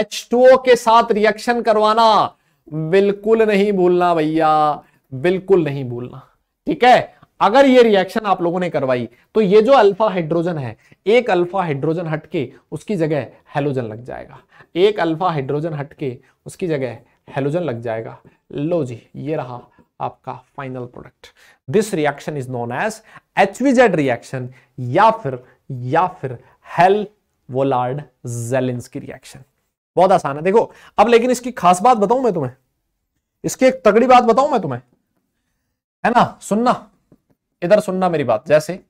एच के साथ रिएक्शन करवाना बिल्कुल नहीं भूलना भैया बिल्कुल नहीं भूलना ठीक है अगर ये रिएक्शन आप लोगों ने करवाई तो ये जो अल्फा हाइड्रोजन है एक अल्फा हाइड्रोजन हटके उसकी जगह हेलोजन लग जाएगा एक अल्फा हाइड्रोजन हटके उसकी जगह हेलोजन लग जाएगा लो जी ये रहा आपका final product this reaction is known as HVZ reaction या फिर या फिर हेल वोलार्ड जेलिंस की रिएक्शन बहुत आसान है देखो अब लेकिन इसकी खास बात बताऊं मैं तुम्हें इसकी एक तगड़ी बात बताऊं मैं तुम्हें है ना सुनना इधर सुनना मेरी बात जैसे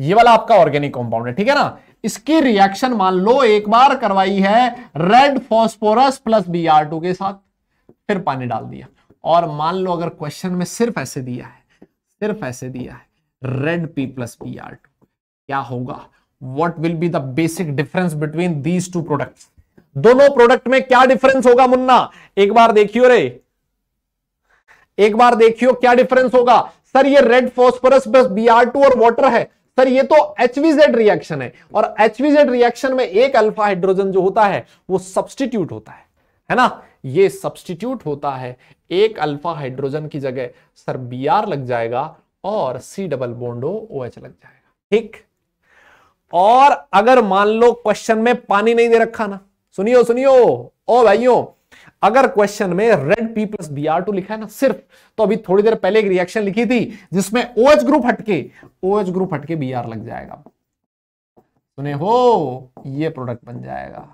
ये वाला आपका ऑर्गेनिक कंपाउंड है ठीक है ना इसकी रिएक्शन मान लो एक बार करवाई है रेड फॉस्फोरस प्लस बी के साथ फिर पानी डाल दिया और मान लो अगर क्वेश्चन में सिर्फ ऐसे दिया है सिर्फ ऐसे दिया है red P plus P R two क्या होगा what will be the basic difference between these two product दोनों प्रोडक्ट में क्या डिफरेंस होगा मुन्ना एक बार देखियो रे एक बार देखियो क्या डिफरेंस होगा सर ये red phosphorus plus B R two और वॉटर है सर ये तो एचवीजेड रिएक्शन है और एचवीजेड रिएक्शन में एक अल्फा हाइड्रोजन जो होता है वो सब्सटीट्यूट होता है है ना ये सब्सटीट्यूट होता है एक अल्फा हाइड्रोजन की जगह सर बी आर लग जाएगा और सी डबल बोन्डो ओ एच लग जाएगा ठीक और अगर मान लो क्वेश्चन में पानी नहीं दे रखा ना सुनियो सुनियो ओ भाइयों अगर क्वेश्चन में red P plus B R two लिखा है ना सिर्फ तो अभी थोड़ी देर पहले एक रिएक्शन लिखी थी जिसमें ओ एच ग्रुप हटके ओ एच ग्रुप हटके बी आर लग जाएगा सुने हो ये प्रोडक्ट बन जाएगा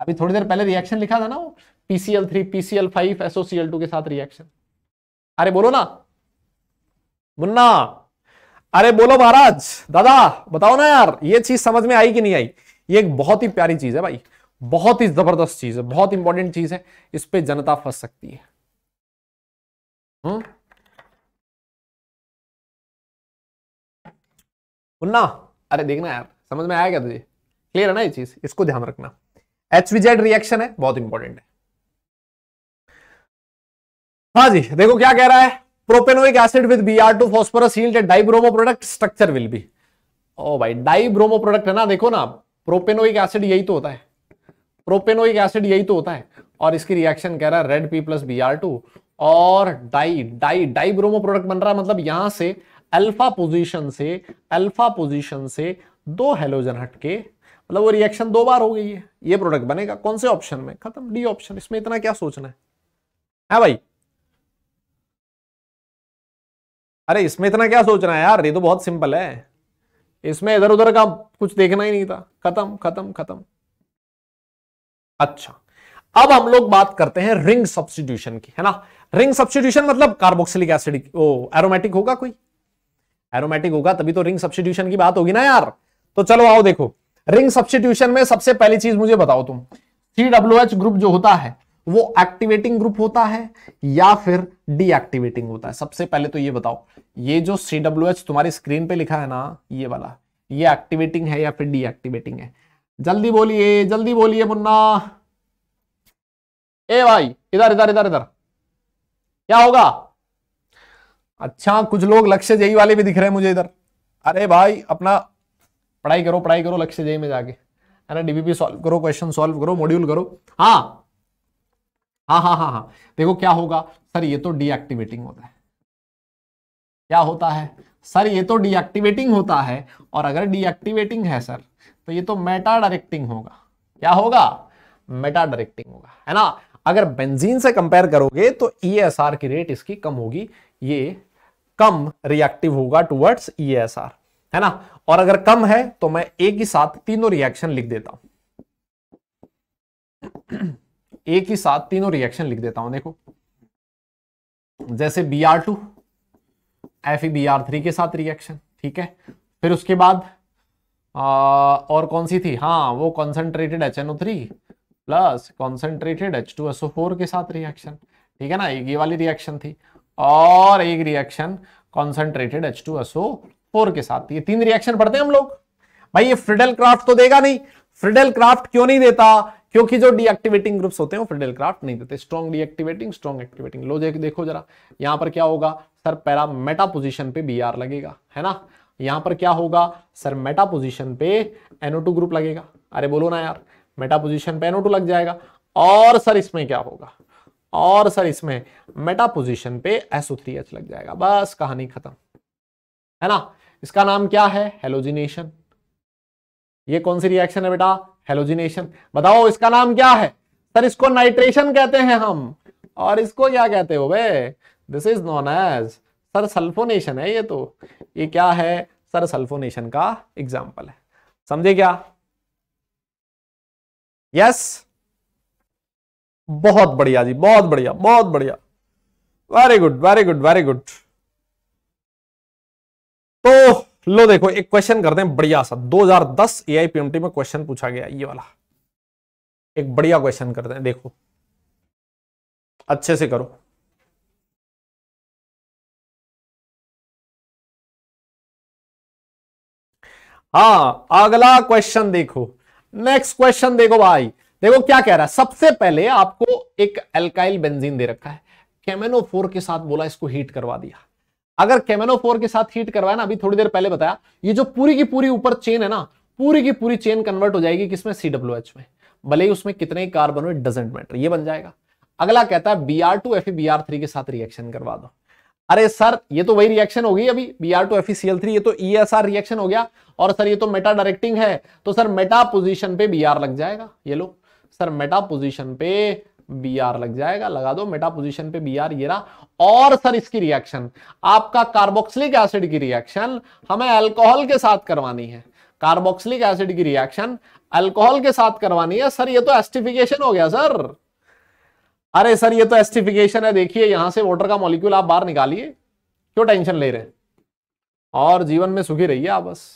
अभी थोड़ी देर पहले रिएक्शन लिखा था ना वो PCl three PCl five SOCl two के साथ रिएक्शन अरे बोलो ना मुन्ना अरे बोलो महाराज दादा बताओ ना यार ये चीज समझ में आई कि नहीं आई ये एक बहुत ही प्यारी चीज है भाई बहुत ही जबरदस्त चीज है बहुत इंपॉर्टेंट चीज है इस पर जनता फंस सकती है हम्म? मुन्ना अरे देखना यार समझ में आया क्या तुझे क्लियर है ना ये चीज इसको ध्यान रखना एचवीजेड रिएक्शन है बहुत इंपॉर्टेंट है हाँ जी देखो क्या कह रहा है propanoic acid with B R two phosphorus sealed at dibromo product structure will be ओ भाई डाइब्रोमो प्रोडक्ट है ना देखो ना प्रोपेनोइक एसिड यही तो होता है प्रोपेनोइक एसिड यही तो होता है और इसकी रिएक्शन कह रहा है red P plus B R two और di di dibromo product बन रहा है मतलब यहां से अल्फा पोजीशन से अल्फा पोजीशन से दो हेलोजन हटके मतलब वो रिएक्शन दो बार हो गई है ये प्रोडक्ट बनेगा कौन से ऑप्शन में खत्म डी ऑप्शन इसमें इतना क्या सोचना है है हाँ भाई अरे इसमें इतना क्या सोचना है यार ये तो बहुत सिंपल है इसमें इधर उधर का कुछ देखना ही नहीं था खत्म खत्म खत्म अच्छा अब हम लोग बात करते हैं रिंग सब्सटीट्यूशन की है ना रिंग सब्सटीट्यूशन मतलब कार्बोक्सिलिक एसिड ओ एरोमेटिक होगा कोई एरोमेटिक होगा तभी तो रिंग सब्सटीट्यूशन की बात होगी ना यार तो चलो आओ देखो रिंग सब्सटीट्यूशन में सबसे पहली चीज मुझे बताओ तुम सी डब्ल्यू एच ग्रुप जो होता है वो एक्टिवेटिंग ग्रुप होता है या फिर डीएक्टिवेटिंग होता है सबसे पहले तो ये बताओ ये जो सी डब्ल्यू एच तुम्हारी स्क्रीन पे लिखा है ना ये वाला ये एक्टिवेटिंग है या फिर डीएक्टिवेटिंग है जल्दी बोलिए जल्दी बोलिए मुन्ना ए भाई इधर इधर इधर इधर क्या होगा अच्छा कुछ लोग लक्ष्य जय वाले भी दिख रहे हैं मुझे इधर अरे भाई अपना पढ़ाई करो पढ़ाई करो लक्ष्य जय में जाके है ना डीबीपी सॉल्व करो क्वेश्चन सॉल्व करो मॉड्यूल करो हाँ हाँ हाँ हाँ हाँ देखो क्या होगा सर ये तो डीएक्टिवेटिंग होता है क्या होता है सर ये तो डीएक्टिवेटिंग होता है और अगर डीएक्टिवेटिंग है सर तो ये तो मेटा डायरेक्टिंग होगा क्या होगा मेटा डायरेक्टिंग होगा है ना अगर बेंजीन से कंपेयर करोगे तो आर e की रेट इसकी कम होगी ये कम रिएक्टिव होगा टुवर्ड्स आर e है ना और अगर कम है तो मैं एक ही साथ तीनों रिएक्शन लिख देता हूं एक ही साथ तीनों रिएक्शन लिख देता हूं देखो जैसे B R two F B R three के साथ रिएक्शन ठीक है फिर उसके बाद आ, और कौन सी थी हाँ वो concentrated H N O three plus concentrated H two S O four के साथ रिएक्शन ठीक है ना ये वाली रिएक्शन थी और एक reaction concentrated H two S O four के साथ ये तीन रिएक्शन पढ़ते हैं हम लोग भाई ये फ्रिडल क्राफ्ट तो देगा नहीं फ्रिडल क्राफ्ट क्यों नहीं देता क्योंकि जो डीएक्टिवेटिंग ग्रुप्स होते हैं वो फ्रिडल क्राफ्ट नहीं देते स्ट्रॉन्ग डीएक्टिवेटिंग स्ट्रॉन्ग एक्टिवेटिंग लो देखो जरा यहाँ पर क्या होगा सर पैरा मेटा पोजिशन पे बी लगेगा है ना यहाँ पर क्या होगा सर मेटा पोजिशन पे एनओ ग्रुप लगेगा अरे बोलो ना यार मेटा पोजिशन पे एनओ लग जाएगा और सर इसमें क्या होगा और सर इसमें मेटा पोजिशन पे एसओ लग जाएगा बस कहानी खत्म है ना इसका नाम क्या है हेलोजिनेशन ये कौन सी रिएक्शन है बेटा हेलोजिनेशन बताओ इसका नाम क्या है सर इसको नाइट्रेशन कहते हैं हम और इसको क्या कहते हो वे this is known as sir sulphonation है ये तो ये क्या है सर सल्फोनेशन का एग्जाम्पल है समझे क्या यस बहुत बढ़िया जी बहुत बढ़िया बहुत बढ़िया very good very good very good तो लो देखो एक क्वेश्चन करते हैं बढ़िया सा 2010 एआईपीएमटी में क्वेश्चन पूछा गया ये वाला एक बढ़िया क्वेश्चन करते हैं देखो अच्छे से करो हाँ अगला क्वेश्चन देखो नेक्स्ट क्वेश्चन देखो भाई देखो क्या कह रहा है सबसे पहले आपको एक एल्काइल बेंजीन दे रखा है केमेनो फोर के साथ बोला इसको हीट करवा दिया अगर फोर के साथ हीट करवाया ना अभी थोड़ी देर पहले बताया ये जो पूरी की पूरी ऊपर चेन है ना पूरी की पूरी चेन कन्वर्ट हो जाएगी किसमें सी डब्ल्यू एच में भले ही उसमें कितने कार्बन हो डजेंट मैटर ये बन जाएगा अगला कहता है B R two F B R three के साथ रिएक्शन करवा दो अरे सर ये तो वही रिएक्शन होगी अभी B R two F C L three ये तो ई एस आर रिएक्शन हो गया और सर ये तो मेटा डायरेक्टिंग है तो सर मेटा पोजिशन पे बी आर लग जाएगा ये लो सर मेटा पोजिशन पे बी आर लग जाएगा लगा दो मेटा पोजिशन पे बी आर ये रहा और सर इसकी रिएक्शन आपका कार्बोक्सिलिक एसिड की रिएक्शन हमें अल्कोहल के साथ करवानी है कार्बोक्सिलिक एसिड की रिएक्शन अल्कोहल के साथ करवानी है सर ये तो एस्टिफिकेशन हो गया सर अरे सर ये तो एस्टिफिकेशन है देखिए यहां से वाटर का मॉलिक्यूल आप बाहर निकालिए क्यों टेंशन ले रहे हैं और जीवन में सुखी रहिए आप बस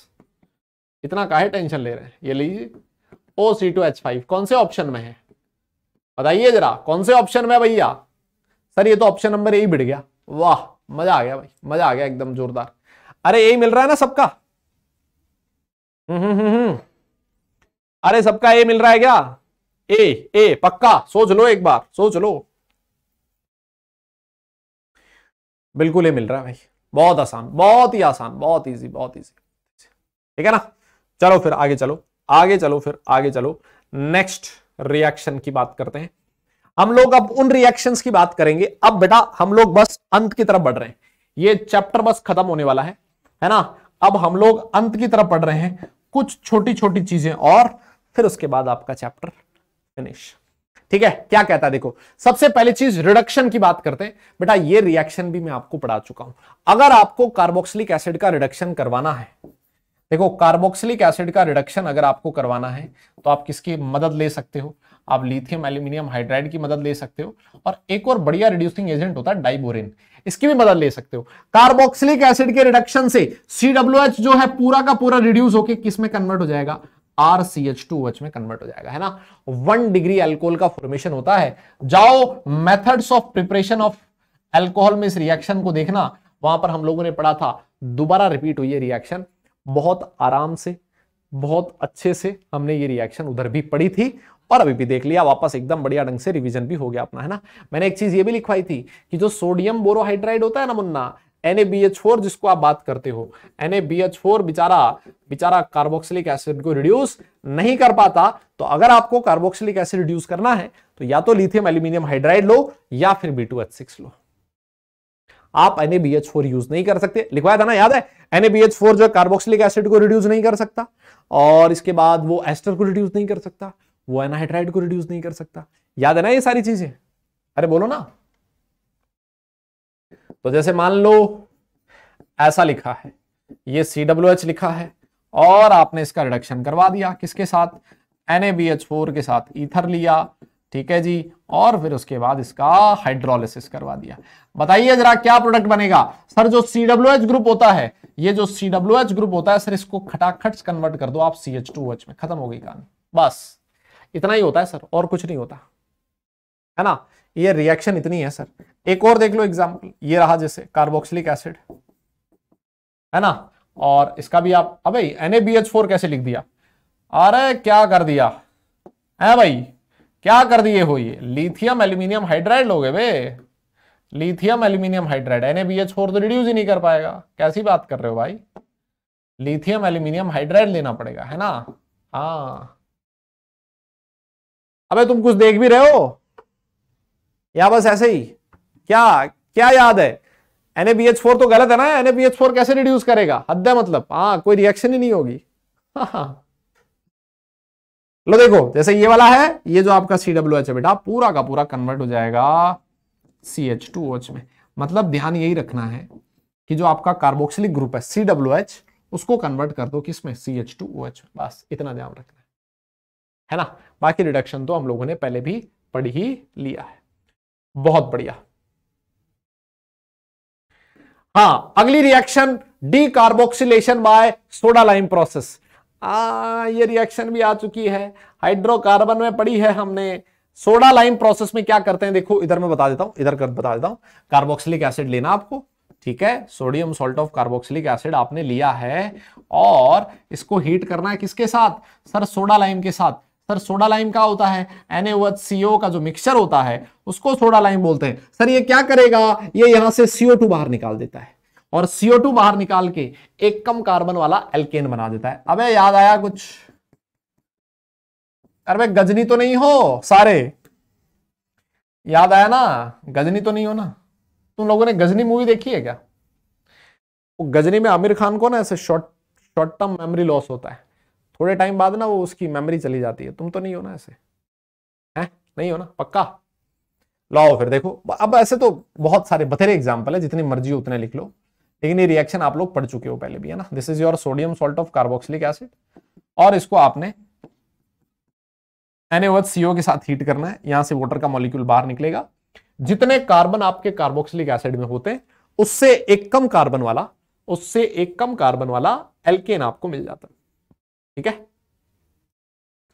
इतना काहे टेंशन ले रहे हैं ये लीजिए O C two H five कौन से ऑप्शन में है बताइए जरा कौन से ऑप्शन में भैया सर ये तो ऑप्शन नंबर ए बिट गया वाह मजा आ गया भाई मजा आ गया एकदम जोरदार अरे यही मिल रहा है ना सबका हम्म हम्म, हम्म, हम्म। अरे सबका ए मिल रहा है क्या ए ए पक्का सोच लो एक बार सोच लो बिल्कुल ए मिल रहा है भाई बहुत आसान बहुत ही आसान बहुत इजी बहुत इजी ठीक है ना चलो फिर आगे चलो आगे चलो फिर आगे चलो नेक्स्ट रिएक्शन की बात करते हैं हम लोग अब उन रिएक्शंस की बात करेंगे अब बेटा हम लोग बस अंत की तरफ बढ़ रहे हैं ये चैप्टर बस खत्म होने वाला है है ना अब हम लोग अंत की तरफ पढ़ रहे हैं कुछ छोटी छोटी चीजें और फिर उसके बाद आपका चैप्टर फिनिश ठीक है क्या कहता है देखो सबसे पहली चीज रिडक्शन की बात करते हैं बेटा ये रिएक्शन भी मैं आपको पढ़ा चुका हूं अगर आपको कार्बोक्सिलिक एसिड का रिडक्शन करवाना है देखो कार्बोक्सिलिक एसिड का रिडक्शन अगर आपको करवाना है तो आप किसकी मदद ले सकते हो आप लिथियम एल्यूमिनियम हाइड्राइड की मदद ले सकते हो और एक और बढ़िया रिड्यूसिंग एजेंट होता है डाइबोरिन इसकी भी मदद ले सकते हो कार्बोक्सिलिक एसिड के रिडक्शन से CWH जो है पूरा का पूरा रिड्यूस होकर किस में कन्वर्ट हो जाएगा R C H two H में कन्वर्ट हो जाएगा है ना वन डिग्री एल्कोहल का फॉर्मेशन होता है जाओ methods of preparation of alcohol में इस रिएक्शन को देखना वहां पर हम लोगों ने पढ़ा था दोबारा रिपीट हुई है रिएक्शन बहुत आराम से बहुत अच्छे से हमने ये रिएक्शन उधर भी पढ़ी थी और अभी भी देख लिया वापस एकदम बढ़िया ढंग से रिवीजन भी हो गया अपना है ना मैंने एक चीज ये भी लिखवाई थी कि जो सोडियम बोरोहाइड्राइड होता है ना मुन्ना फोर जिसको आप बात करते हो फोर बेचारा बेचारा कार्बोक्सिलिक एसिड को रिड्यूस नहीं कर पाता तो अगर आपको कार्बोक्सिलिक एसिड रिड्यूस करना है तो या तो लिथियम एल्यूमिनियम हाइड्राइड लो या फिर बी लो आप एनएबीएच फोर यूज नहीं कर सकते लिखवाया था ना याद है एनएबीएच फोर जो कार्बोक्सिलिक एसिड को रिड्यूस नहीं कर सकता और इसके बाद वो एस्टर को रिड्यूस नहीं कर सकता वो एनाहाइड्राइड को रिड्यूस नहीं कर सकता याद है ना ये सारी चीजें अरे बोलो ना तो जैसे मान लो ऐसा लिखा है ये सी डब्ल्यू एच लिखा है और आपने इसका रिडक्शन करवा दिया किसके साथ एनएबीएच फोर के साथ ईथर लिया ठीक है जी और फिर उसके बाद इसका हाइड्रोलिसिस करवा दिया बताइए जरा क्या प्रोडक्ट बनेगा सर जो सी डब्ल्यू एच ग्रुप होता है ये जो सी डब्ल्यू एच ग्रुप होता है सर इसको खटाखट कन्वर्ट कर दो आप सी एच टू एच में खत्म हो गई कहानी बस इतना ही होता है सर और कुछ नहीं होता है ना ये रिएक्शन इतनी है सर एक और देख लो एग्जाम्पल ये रहा जैसे कार्बोक्सिलिक एसिड है ना और इसका भी आप अब एन कैसे लिख दिया अरे क्या कर दिया है भाई क्या कर दिए हो ये लिथियम एल्यूमिनियम हाइड्राइड लोगे बे lithium aluminium hydride H four तो रिड्यूस ही नहीं कर पाएगा कैसी बात कर रहे हो भाई लिथियम एल्यूमिनियम हाइड्राइड लेना पड़ेगा है ना हाँ अबे तुम कुछ देख भी रहे हो या बस ऐसे ही क्या क्या याद है एन फोर तो गलत है ना एन फोर कैसे रिड्यूस करेगा हद मतलब हाँ कोई रिएक्शन ही नहीं होगी हाँ, हाँ। लो देखो जैसे ये वाला है ये जो आपका सी डब्ल्यू एच है बेटा पूरा का पूरा कन्वर्ट हो जाएगा सी एच टू एच में मतलब ध्यान यही रखना है कि जो आपका कार्बोक्सिलिक ग्रुप है सी डब्ल्यू एच उसको कन्वर्ट कर दो किसमें C H two O H बस इतना ध्यान रखना है है ना बाकी रिडक्शन तो हम लोगों ने पहले भी पढ़ ही लिया है बहुत बढ़िया हाँ अगली reaction decarboxylation by soda lime process आ, ये रिएक्शन भी आ चुकी है हाइड्रोकार्बन में पड़ी है हमने सोडा लाइम प्रोसेस में क्या करते हैं देखो इधर मैं बता देता हूं इधर कर बता देता हूं कार्बोक्सिलिक एसिड लेना आपको ठीक है sodium salt of carboxylic acid आपने लिया है और इसको हीट करना है किसके साथ सर सोडा लाइम के साथ सर सोडा लाइम का होता है एन सीओ का जो मिक्सचर होता है उसको सोडा लाइम बोलते हैं सर ये क्या करेगा ये यहां से सीओ बाहर निकाल देता है और CO2 बाहर निकाल के एक कम कार्बन वाला एल्केन बना देता है अबे याद आया कुछ अरे गजनी तो नहीं हो सारे याद आया ना गजनी तो नहीं हो ना तुम लोगों ने गजनी मूवी देखी है क्या वो गजनी में आमिर खान को ना ऐसे short short term memory loss होता है थोड़े टाइम बाद ना वो उसकी मेमोरी चली जाती है तुम तो नहीं हो ना ऐसे है नहीं हो ना पक्का लाओ फिर देखो अब ऐसे तो बहुत सारे बथेरे एग्जाम्पल है जितनी मर्जी उतने लिख लो लेकिन ये रिएक्शन आप लोग पढ़ चुके हो पहले भी है ना this is your sodium salt of carboxylic acid और इसको आपने सीओ के साथ हीट करना है यहां से वाटर का मॉलिक्यूल बाहर निकलेगा जितने कार्बन आपके कार्बोक्सिलिक एसिड में होते हैं उससे एक कम कार्बन वाला उससे एक कम कार्बन वाला एल्केन आपको मिल जाता है ठीक है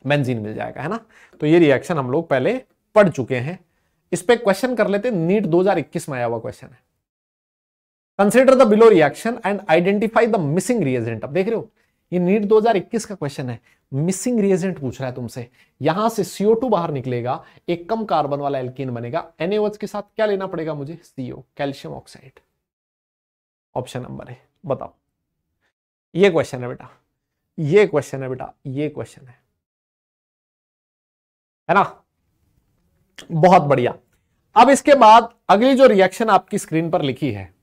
बेंजीन मिल जाएगा है ना तो ये रिएक्शन हम लोग पहले पढ़ चुके हैं इस पर क्वेश्चन कर लेते नीट 2021 में आया हुआ क्वेश्चन है consider the below reaction and identify the missing reagent अब देख रहे हो ये नीट 2021 का क्वेश्चन है मिसिंग रिएजेंट पूछ रहा है तुमसे यहां से CO2 बाहर निकलेगा एक कम कार्बन वाला एल्किन बनेगा NaOH के साथ क्या लेना पड़ेगा मुझे CO calcium oxide option number है बताओ ये क्वेश्चन है बेटा ये क्वेश्चन है बेटा ये क्वेश्चन है है ना बहुत बढ़िया अब इसके बाद अगली जो रिएक्शन आपकी स्क्रीन पर लिखी है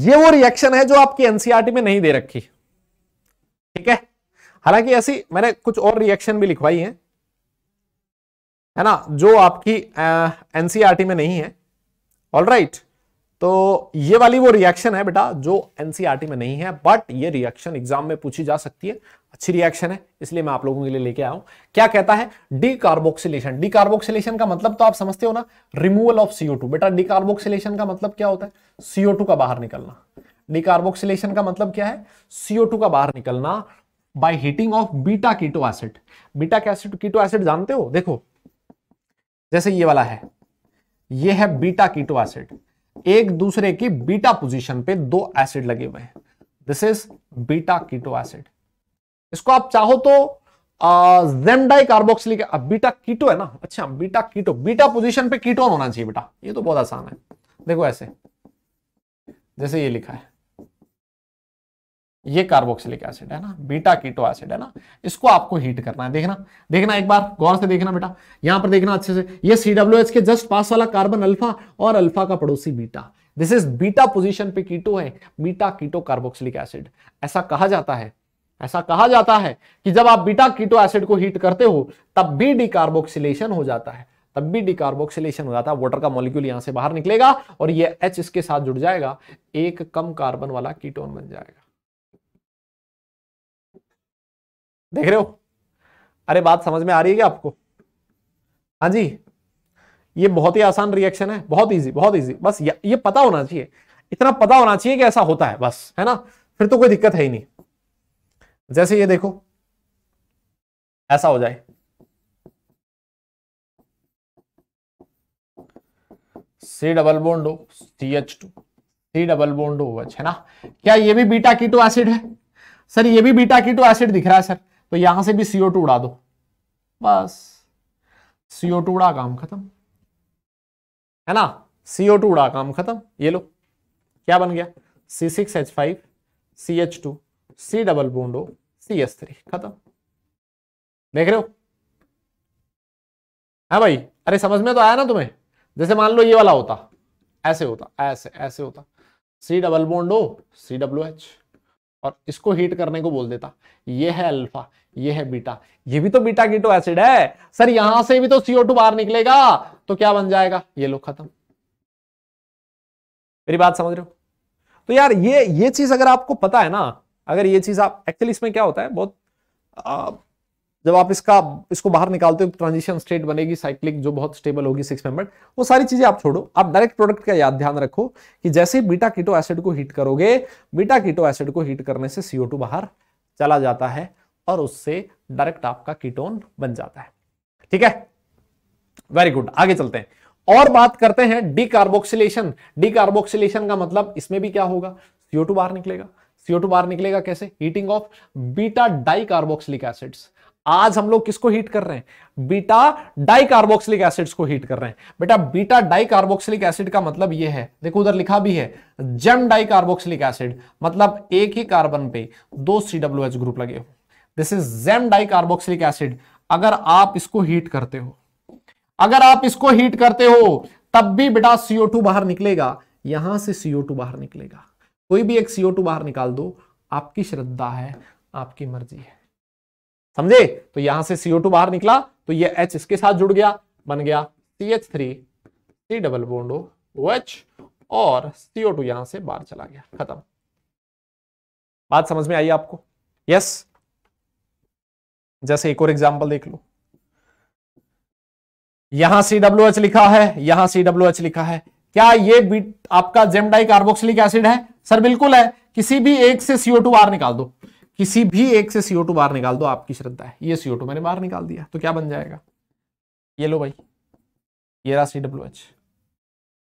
ये वो रिएक्शन है जो आपकी एनसीआरटी e में नहीं दे रखी ठीक है हालांकि ऐसी मैंने कुछ और रिएक्शन भी लिखवाई है है ना जो आपकी एनसीआरटी e में नहीं है ऑल राइट right. तो ये वाली वो रिएक्शन है बेटा जो एनसीआरटी e में नहीं है बट ये रिएक्शन एग्जाम में पूछी जा सकती है अच्छी रिएक्शन है इसलिए मैं आप लोगों के लिए लेके आया हूं क्या कहता है डीकार्बोक्सिलेशन डीकार्बोक्सिलेशन का मतलब तो आप समझते हो ना रिमूवल ऑफ सीओ टू बेटा डीकार्बोक्सिलेशन का मतलब क्या होता है सीओ टू का बाहर निकलना डीकार्बोक्सिलेशन का मतलब क्या है सीओ टू का बाहर निकलना by heating of beta keto acid beta कैसिड कीटो एसिड जानते हो देखो जैसे ये वाला है ये है बीटा कीटो एसिड एक दूसरे की बीटा पोजीशन पे दो एसिड लगे हुए हैं this is beta keto acid इसको आप चाहो तो जेमडाई कार्बोक्सिलिक अब बीटा कीटो है ना अच्छा बीटा कीटो बीटा पोजीशन पे कीटोन होना चाहिए बेटा ये तो बहुत आसान है देखो ऐसे जैसे ये लिखा है ये कार्बोक्सिलिक एसिड है ना बीटा कीटो एसिड है ना इसको आपको हीट करना है देखना देखना एक बार गौर से देखना बेटा यहां पर देखना अच्छे से ये सी के जस्ट पास वाला कार्बन अल्फा और अल्फा का पड़ोसी beta this is beta position पे कीटो है बीटा कीटो कार्बोक्सिलिक एसिड ऐसा कहा जाता है ऐसा कहा जाता है कि जब आप बीटा कीटो एसिड को हीट करते हो तब भी डिकार्बोक्सिलेशन हो जाता है तब भी डिकार्बोक्सिलेशन हो जाता है वाटर का मॉलिक्यूल यहां से बाहर निकलेगा और ये एच इसके साथ जुड़ जाएगा एक कम कार्बन वाला कीटोन बन जाएगा देख रहे हो अरे बात समझ में आ रही है क्या आपको हाँ जी ये बहुत ही आसान रिएक्शन है बहुत इजी बहुत इजी बस ये, पता होना चाहिए इतना पता होना चाहिए कि ऐसा होता है बस है ना फिर तो कोई दिक्कत है ही नहीं जैसे ये देखो ऐसा हो जाए C double बोन्डो C H two C double bond O H है ना क्या ये भी बीटा कीटो एसिड है सर ये भी बीटा कीटो एसिड दिख रहा है सर तो यहां से भी सीओ टू उड़ा दो बस सीओ टू उड़ा काम खत्म है ना सीओ टू उड़ा काम खत्म ये लो क्या बन गया C six H five C H two C double बोंडो C S three खत्म देख रहे हो है हाँ भाई अरे समझ में तो आया ना तुम्हें जैसे मान लो ये वाला होता ऐसे होता ऐसे ऐसे होता C double बोंडो C W H और इसको हीट करने को बोल देता ये है अल्फा ये है बीटा ये भी तो बीटा कीटो एसिड है सर यहां से भी तो सीओ टू बाहर निकलेगा तो क्या बन जाएगा ये लो खत्म मेरी बात समझ रहे हो तो यार ये ये चीज अगर आपको पता है ना अगर ये चीज आप एक्चुअली इसमें क्या होता है बहुत आ, जब आप इसका इसको बाहर निकालते हो ट्रांजिशन स्टेट बनेगी साइक्लिक जो बहुत स्टेबल होगी सिक्स मेंबर वो सारी चीजें आप छोड़ो आप डायरेक्ट प्रोडक्ट का याद ध्यान रखो कि जैसे बीटा कीटो एसिड को हीट करोगे बीटा कीटो एसिड को हीट करने से सीओ बाहर चला जाता है और उससे डायरेक्ट आपका कीटोन बन जाता है ठीक है वेरी गुड आगे चलते हैं और बात करते हैं डी कार्बोक्सिलेशन का मतलब इसमें भी क्या होगा सीओ बाहर निकलेगा सीओ बाहर निकलेगा कैसे heating of beta dicarboxylic acids आज हम लोग किसको हीट कर रहे हैं बीटा डाइकार्बोक्सिलिक एसिड्स को हीट कर रहे हैं बेटा बीटा डाइकार्बोक्सिलिक एसिड का मतलब यह है देखो उधर लिखा भी है जेम डाइकार्बोक्सिलिक एसिड मतलब एक ही कार्बन पे दो सी डब्ल्यू एच ग्रुप लगे हो this is gem dicarboxylic acid अगर आप इसको हीट करते हो अगर आप इसको हीट करते हो तब भी बेटा टू बाहर निकलेगा यहां से टू बाहर निकलेगा कोई भी एक टू बाहर निकाल दो आपकी श्रद्धा है आपकी मर्जी है समझे तो यहां से सीओ टू बाहर निकला तो ये एच इसके साथ जुड़ गया बन गया C H three C double bond O H और सीओ टू यहां से बाहर चला गया खत्म बात समझ में आई आपको यस जैसे एक और एग्जाम्पल देख लो यहां सी डब्ल्यू एच लिखा है यहां सी डब्ल्यू एच लिखा है क्या ये आपका जेमडाई कार्बोक्सिलिक एसिड है सर बिल्कुल है किसी भी एक से सीओ टू बाहर निकाल दो किसी भी एक से सीओ बाहर निकाल दो आपकी श्रद्धा है ये सीओ मैंने बाहर निकाल दिया तो क्या बन जाएगा ये लो भाई ये रहा सी डब्ल्यू एच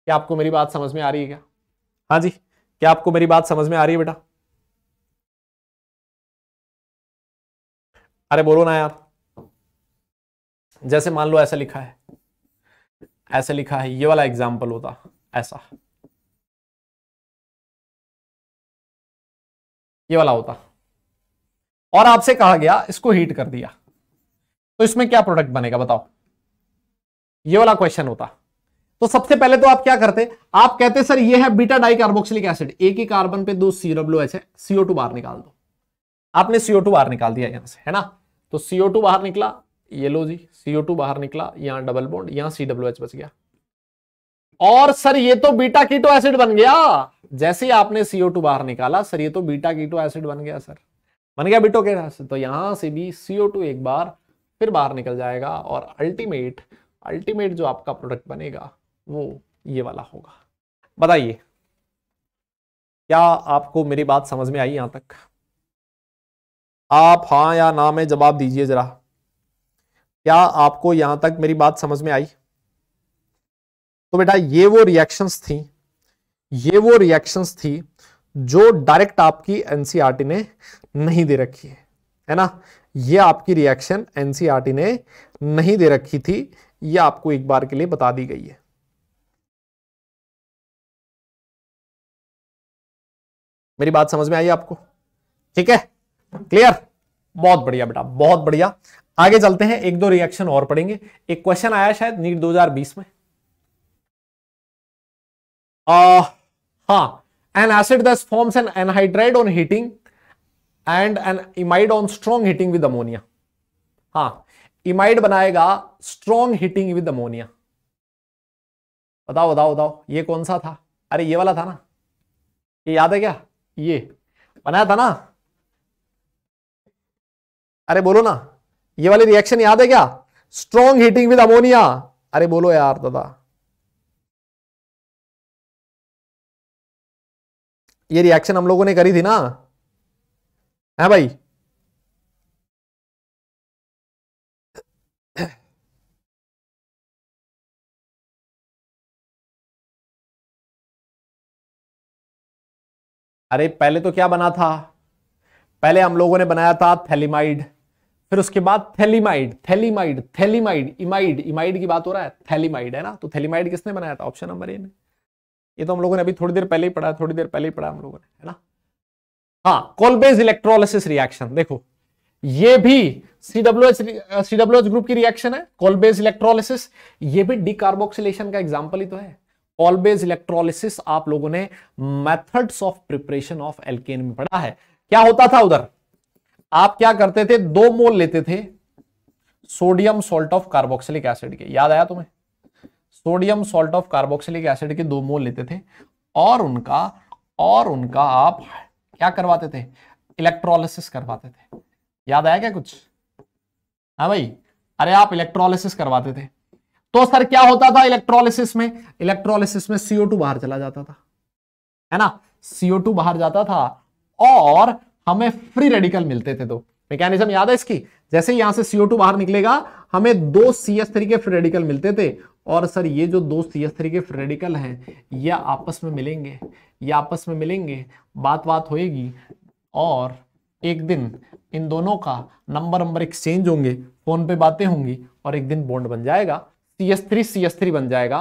क्या आपको मेरी बात समझ में आ रही है क्या हाँ जी क्या आपको मेरी बात समझ में आ रही है बेटा अरे बोलो ना यार जैसे मान लो ऐसा लिखा है ऐसे लिखा है ये वाला एग्जाम्पल होता ऐसा ये वाला होता और आपसे कहा गया इसको हीट कर दिया तो इसमें क्या प्रोडक्ट बनेगा बताओ ये वाला क्वेश्चन होता तो सबसे पहले तो आप क्या करते आप कहते सर ये है बीटा डाई कार्बोक्सिलिक एसिड एक ही कार्बन पे दो सी डब्ल्यू एच है सीओ टू बाहर निकाल दो आपने सीओ टू बाहर निकाल दिया यहां से है ना तो सीओ टू बाहर निकला ये लो जी सीओ टू बाहर निकला यहां डबल बॉन्ड यहां सी डब्ल्यू एच बच गया और सर ये तो बीटा कीटो एसिड बन गया जैसे आपने सीओ टू बाहर निकाला सर ये तो बीटा कीटो एसिड बन गया सर बन गया बिटो के रास्ते तो यहां से भी CO2 एक बार फिर बाहर निकल जाएगा और अल्टीमेट अल्टीमेट जो आपका प्रोडक्ट बनेगा वो ये वाला होगा बताइए क्या आपको मेरी बात समझ में आई यहां तक आप हा या ना में जवाब दीजिए जरा क्या आपको यहां तक मेरी बात समझ में आई तो बेटा ये वो रिएक्शंस थी ये वो रिएक्शंस थी जो डायरेक्ट आपकी एनसीआरटी e ने नहीं दे रखी है है ना ये आपकी रिएक्शन एनसीआरटी e ने नहीं दे रखी थी ये आपको एक बार के लिए बता दी गई है मेरी बात समझ में आई आपको ठीक है क्लियर बहुत बढ़िया बेटा बहुत बढ़िया आगे चलते हैं एक दो रिएक्शन और पढ़ेंगे एक क्वेश्चन आया शायद नीट 2020 में आ, हाँ An acid thus forms an anhydride on heating and an imide on strong heating with ammonia. हाँ इमाइड बनाएगा स्ट्रॉन्ग हीटिंग विद अमोनिया बताओ बताओ बताओ ये कौन सा था अरे ये वाला था ना ये याद है क्या ये बनाया था ना अरे बोलो ना ये वाली रिएक्शन याद है क्या स्ट्रॉन्ग हीटिंग विद अमोनिया अरे बोलो यार दादा ये रिएक्शन हम लोगों ने करी थी ना है हाँ भाई अरे पहले तो क्या बना था पहले हम लोगों ने बनाया था थैलीमाइड फिर उसके बाद phthalimide phthalimide phthalimide imide imide की बात हो रहा है थैलीमाइड है ना तो थैलीमाइड किसने बनाया था ऑप्शन नंबर ए में ये तो हम लोगों ने अभी थोड़ी देर पहले ही पढ़ा थोड़ी देर पहले ही पढ़ा हम लोगों ने है ना हाँ कोलबेज इलेक्ट्रोलिस रिएक्शन देखो ये भी सी डब्ल्यू एच ग्रुप की रिएक्शन है कोलबेज इलेक्ट्रोलिस ये भी डिकार्बोक्सिलेशन का एग्जाम्पल ही तो है कोलबेज इलेक्ट्रोलिस आप लोगों ने methods of preparation of alkane में पढ़ा है क्या होता था उधर आप क्या करते थे दो मोल लेते थे sodium salt of carboxylic acid के याद आया तुम्हें sodium salt of carboxylic acid के दो मोल लेते थे और उनका और उनका आप क्या करवाते थे इलेक्ट्रोलिसिस करवाते थे याद आया क्या कुछ हाँ भाई अरे आप इलेक्ट्रोलिसिस करवाते थे तो सर क्या होता था इलेक्ट्रोलिसिस में इलेक्ट्रोलिसिस में CO2 बाहर चला जाता था है ना CO2 बाहर जाता था और हमें फ्री रेडिकल मिलते थे तो मैकेनिज्म याद है इसकी जैसे यहां से CO2 बाहर निकलेगा हमें दो सी एस थ्री के फ्री रेडिकल मिलते थे और सर ये जो दो सी एस थ्री के फ्रेडिकल हैं ये आपस में मिलेंगे ये आपस में मिलेंगे बात बात होएगी और एक दिन इन दोनों का नंबर नंबर एक्सचेंज होंगे फ़ोन पे बातें होंगी और एक दिन बॉन्ड बन जाएगा C S three C S three बन जाएगा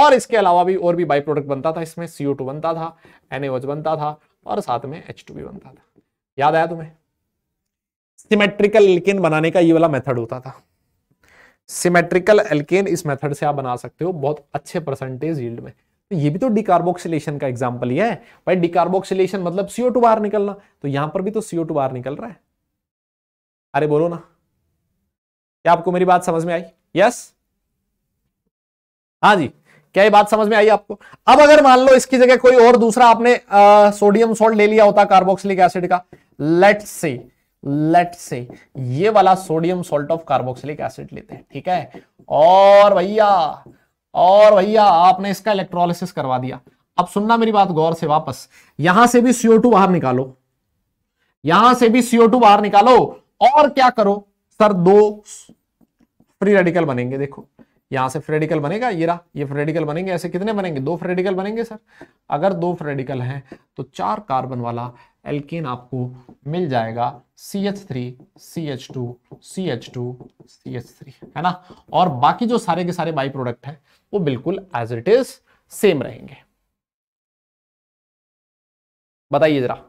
और इसके अलावा भी और भी बाई प्रोडक्ट बनता था इसमें सी ओ टू बनता था एन बनता था और साथ में एच टू भी बनता था याद आया तुम्हें सिमेट्रिकल इल्किन बनाने का ये वाला मेथड होता था सिमेट्रिकल एल्केन इस मेथड से आप बना सकते हो बहुत अच्छे परसेंटेज यील्ड में तो ये भी तो डिकार्बोक्सिलेशन का एग्जाम्पल ही है भाई डिकार्बोक्सिलेशन मतलब सीओ टू बाहर निकलना तो यहां पर भी तो सीओ टू बाहर निकल रहा है अरे बोलो ना क्या आपको मेरी बात समझ में आई यस हाँ जी क्या ये बात समझ में आई आपको अब अगर मान लो इसकी जगह कोई और दूसरा आपने आ, सोडियम सोल्ट ले लिया होता कार्बोक्सिलिक एसिड का लेट्स से लेट से ये वाला sodium salt of carboxylic acid लेते हैं ठीक है और भैया और भैया आपने इसका इलेक्ट्रोलिसिस करवा दिया अब सुनना मेरी बात गौर से वापस यहां से भी सीओ बाहर निकालो यहां से भी सीओ बाहर निकालो और क्या करो सर दो फ्री रेडिकल बनेंगे देखो यहां से फ्रेडिकल बनेगा ये रहा ये फ्रेडिकल बनेंगे ऐसे कितने बनेंगे दो फ्रेडिकल बनेंगे सर अगर दो फ्रेडिकल हैं तो चार कार्बन वाला एल्किन आपको मिल जाएगा C H three C H two C H two C H three है ना और बाकी जो सारे के सारे बाई प्रोडक्ट हैं वो बिल्कुल एज इट इज सेम रहेंगे बताइए जरा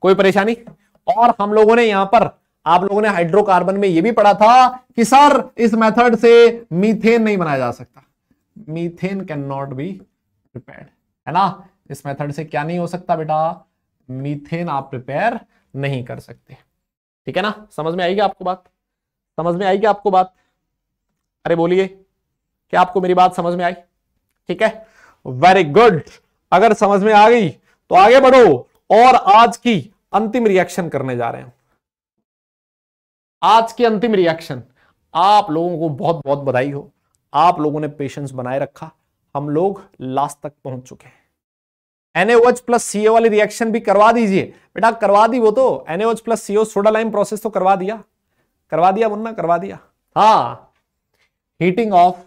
कोई परेशानी और हम लोगों ने यहां पर आप लोगों ने हाइड्रोकार्बन में यह भी पढ़ा था कि सर इस मेथड से मीथेन नहीं बनाया जा सकता methane can not be prepare है ना इस मेथड से क्या नहीं हो सकता बेटा मीथेन आप प्रिपेयर नहीं कर सकते ठीक है ना समझ में आएगी आपको बात समझ में आएगी आपको बात अरे बोलिए क्या आपको मेरी बात समझ में आई ठीक है वेरी गुड अगर समझ में आ गई तो आगे बढ़ो और आज की अंतिम रिएक्शन करने जा रहे हैं आज की अंतिम रिएक्शन आप लोगों को बहुत बहुत बधाई हो आप लोगों ने पेशेंस बनाए रखा हम लोग लास्ट तक पहुंच चुके हैं एनएच प्लस सीओ वाली रिएक्शन भी करवा दीजिए बेटा करवा दी वो तो NH plus CO soda lime process तो करवा दिया करवा दिया मुन्ना करवा दिया हाँ heating of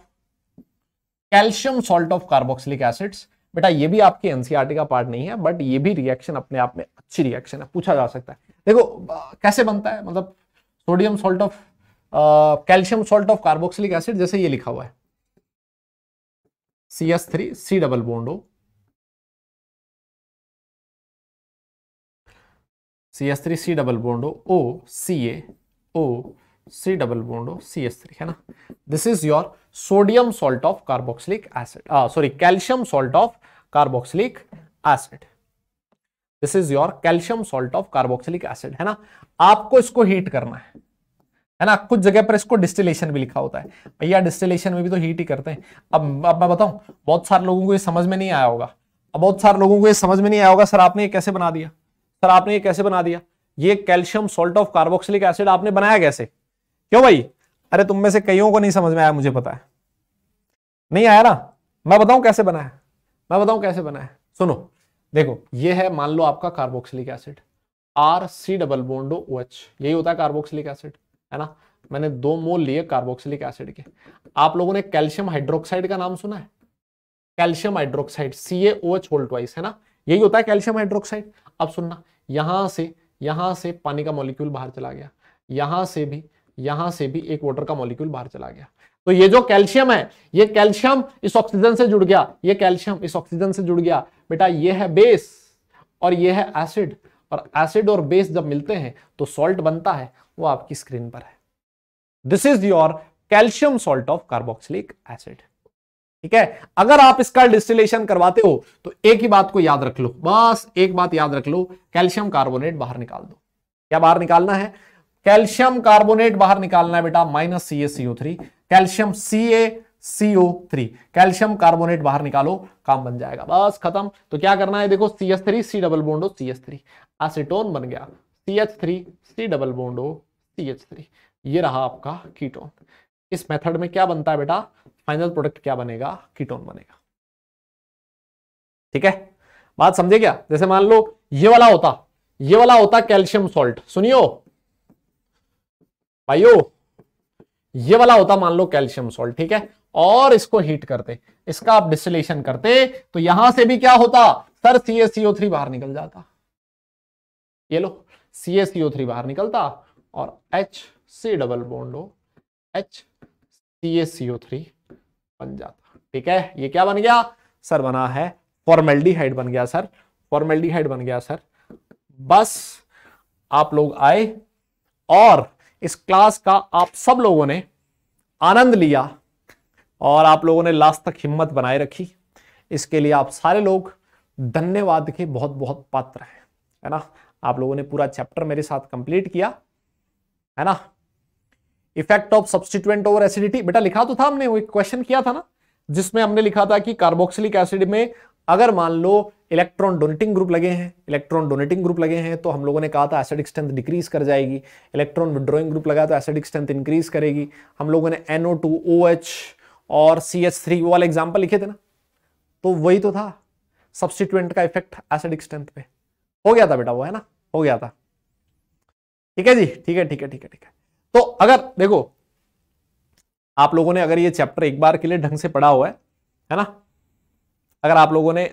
calcium salt of carboxylic acids बेटा ये भी आपके एनसीआरटी e का पार्ट नहीं है बट ये भी रिएक्शन अपने आप में अच्छी रिएक्शन है पूछा जा सकता है देखो कैसे बनता है मतलब sodium salt of calcium salt of carboxylic acid जैसे ये लिखा हुआ है C S three C double बोन्डो C S three C double बोन्डो O C A O C double बोन्डो C S three है ना this is your sodium salt of carboxylic acid sorry calcium salt of carboxylic acid this is your calcium salt of carboxylic acid है ना आपको इसको heat करना है है ना कुछ जगह पर इसको डिस्टिलेशन भी लिखा होता है भैया डिस्टिलेशन में भी तो हीट ही करते हैं अब अब मैं बताऊं बहुत सारे लोगों को ये समझ में नहीं आया होगा अब बहुत सारे लोगों को ये समझ में नहीं आया होगा सर आपने ये कैसे बना दिया सर आपने ये कैसे बना दिया ये calcium salt of carboxylic acid आपने बनाया कैसे क्यों भाई अरे तुम में से कईयों को नहीं समझ में आया मुझे पता है नहीं आया ना मैं बताऊं कैसे बनाया मैं बताऊं कैसे बनाया सुनो देखो ये है मान लो आपका carboxylic acid R C double बोन्डो O H यही होता है कार्बोक्सिलिक एसिड है ना मैंने दो मोल लिए कार्बोक्सिलिक एसिड के आप लोगों ने कैल्शियम हाइड्रोक्साइड का नाम सुना है calcium hydroxide C A O H hold twice है ना यही होता है कैल्शियम हाइड्रोक्साइड अब सुनना यहाँ से यहाँ से पानी का मॉलिक्यूल बाहर चला गया यहाँ से भी यहाँ से भी एक वाटर का मॉलिक्यूल बाहर चला गया तो ये जो कैल्शियम है ये कैल्शियम इस ऑक्सीजन से जुड़ गया ये कैल्शियम इस ऑक्सीजन से जुड़ गया बेटा ये है बेस और ये है एसिड और एसिड और बेस जब मिलते हैं तो सॉल्ट बनता है वो आपकी स्क्रीन पर है this is your calcium salt of carboxylic acid ठीक है अगर आप इसका डिस्टिलेशन करवाते हो तो एक ही बात को याद रख लो बस एक बात याद रख लो कैल्शियम कार्बोनेट बाहर निकाल दो क्या बाहर निकालना है कैल्शियम कार्बोनेट बाहर निकालना है बेटा minus C A CO three calcium C A CO three calcium carbonate बाहर निकालो काम बन जाएगा बस खत्म तो क्या करना है देखो C S three C double बोन्डो C S three acetone बन गया C H three C double बोन्डो C H three ये रहा आपका कीटोन इस मेथड में क्या बनता है बेटा फाइनल प्रोडक्ट क्या बनेगा कीटोन बनेगा ठीक है बात समझे क्या जैसे मान लो ये वाला होता ये वाला होता कैल्शियम सॉल्ट सुनियो भाइयो ये वाला होता मान लो कैल्शियम सॉल्ट ठीक है और इसको हीट करते इसका आप डिस्टिलेशन करते तो यहां से भी क्या होता सर सी बाहर निकल जाता ये लो सी बाहर निकलता और H C double bond O H C three बन जाता ठीक है ये क्या बन गया सर बना है फॉर्मेल्डिहाइड बन गया सर फॉर्मेल्डिहाइड बन गया सर बस आप लोग आए और इस क्लास का आप सब लोगों ने आनंद लिया और आप लोगों ने लास्ट तक हिम्मत बनाए रखी इसके लिए आप सारे लोग धन्यवाद के बहुत बहुत पात्र हैं है ना आप लोगों ने पूरा चैप्टर मेरे साथ कंप्लीट किया है ना effect of substituent over acidity बेटा लिखा तो था हमने वो एक क्वेश्चन किया था ना जिसमें हमने लिखा था कि कार्बोक्सिलिक एसिड में अगर मान लो इलेक्ट्रॉन डोनेटिंग ग्रुप लगे हैं इलेक्ट्रॉन डोनेटिंग ग्रुप लगे हैं तो हम लोगों ने कहा था एसिडिक स्ट्रेंथ डिक्रीज कर जाएगी इलेक्ट्रॉन विड्रॉइंग ग्रुप लगा तो एसिडिक स्ट्रेंथ इंक्रीज करेगी हम लोगों ने एनओ टू ओ एच और सी एच थ्री वो वाले एग्जाम्पल लिखे थे ना तो वही तो था सब्सटीट्यूएंट का इफेक्ट एसिडिक स्ट्रेंथ पे हो गया था बेटा वो है ना हो गया था ठीक है जी ठीक है ठीक है ठीक है ठीक है तो अगर देखो आप लोगों ने अगर ये चैप्टर एक बार के लिए ढंग से पढ़ा हुआ है है ना अगर आप लोगों ने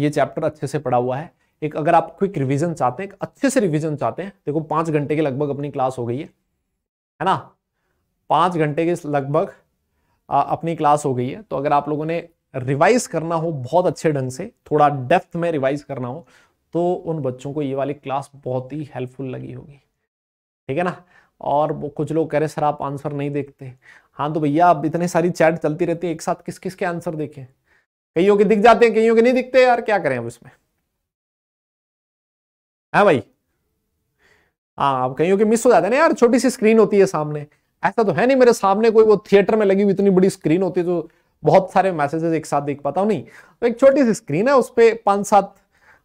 ये चैप्टर अच्छे से पढ़ा हुआ है एक अगर आप क्विक रिवीजन चाहते हैं अच्छे से रिवीजन चाहते हैं देखो पांच घंटे के लगभग अपनी क्लास हो गई है है ना पांच घंटे के लगभग अपनी क्लास हो गई है तो अगर आप लोगों ने रिवाइज करना हो बहुत अच्छे ढंग से थोड़ा डेप्थ में रिवाइज करना हो तो उन बच्चों को ये वाली क्लास बहुत ही हेल्पफुल लगी होगी ठीक है ना और कुछ लोग कह रहे सर आप आंसर नहीं देखते हाँ तो भैया आप इतनी सारी चैट चलती रहती है एक साथ किस किस के आंसर देखें कईयों के दिख जाते हैं कईयों के नहीं दिखते यार क्या करें अब इसमें है हाँ भाई हाँ अब कईयों के मिस हो जाते हैं ना यार छोटी सी स्क्रीन होती है सामने ऐसा तो है नहीं मेरे सामने कोई वो थिएटर में लगी हुई इतनी बड़ी स्क्रीन होती है जो बहुत सारे मैसेजेस एक साथ देख पाता हूँ नहीं तो एक छोटी सी स्क्रीन है उस पर पाँच सात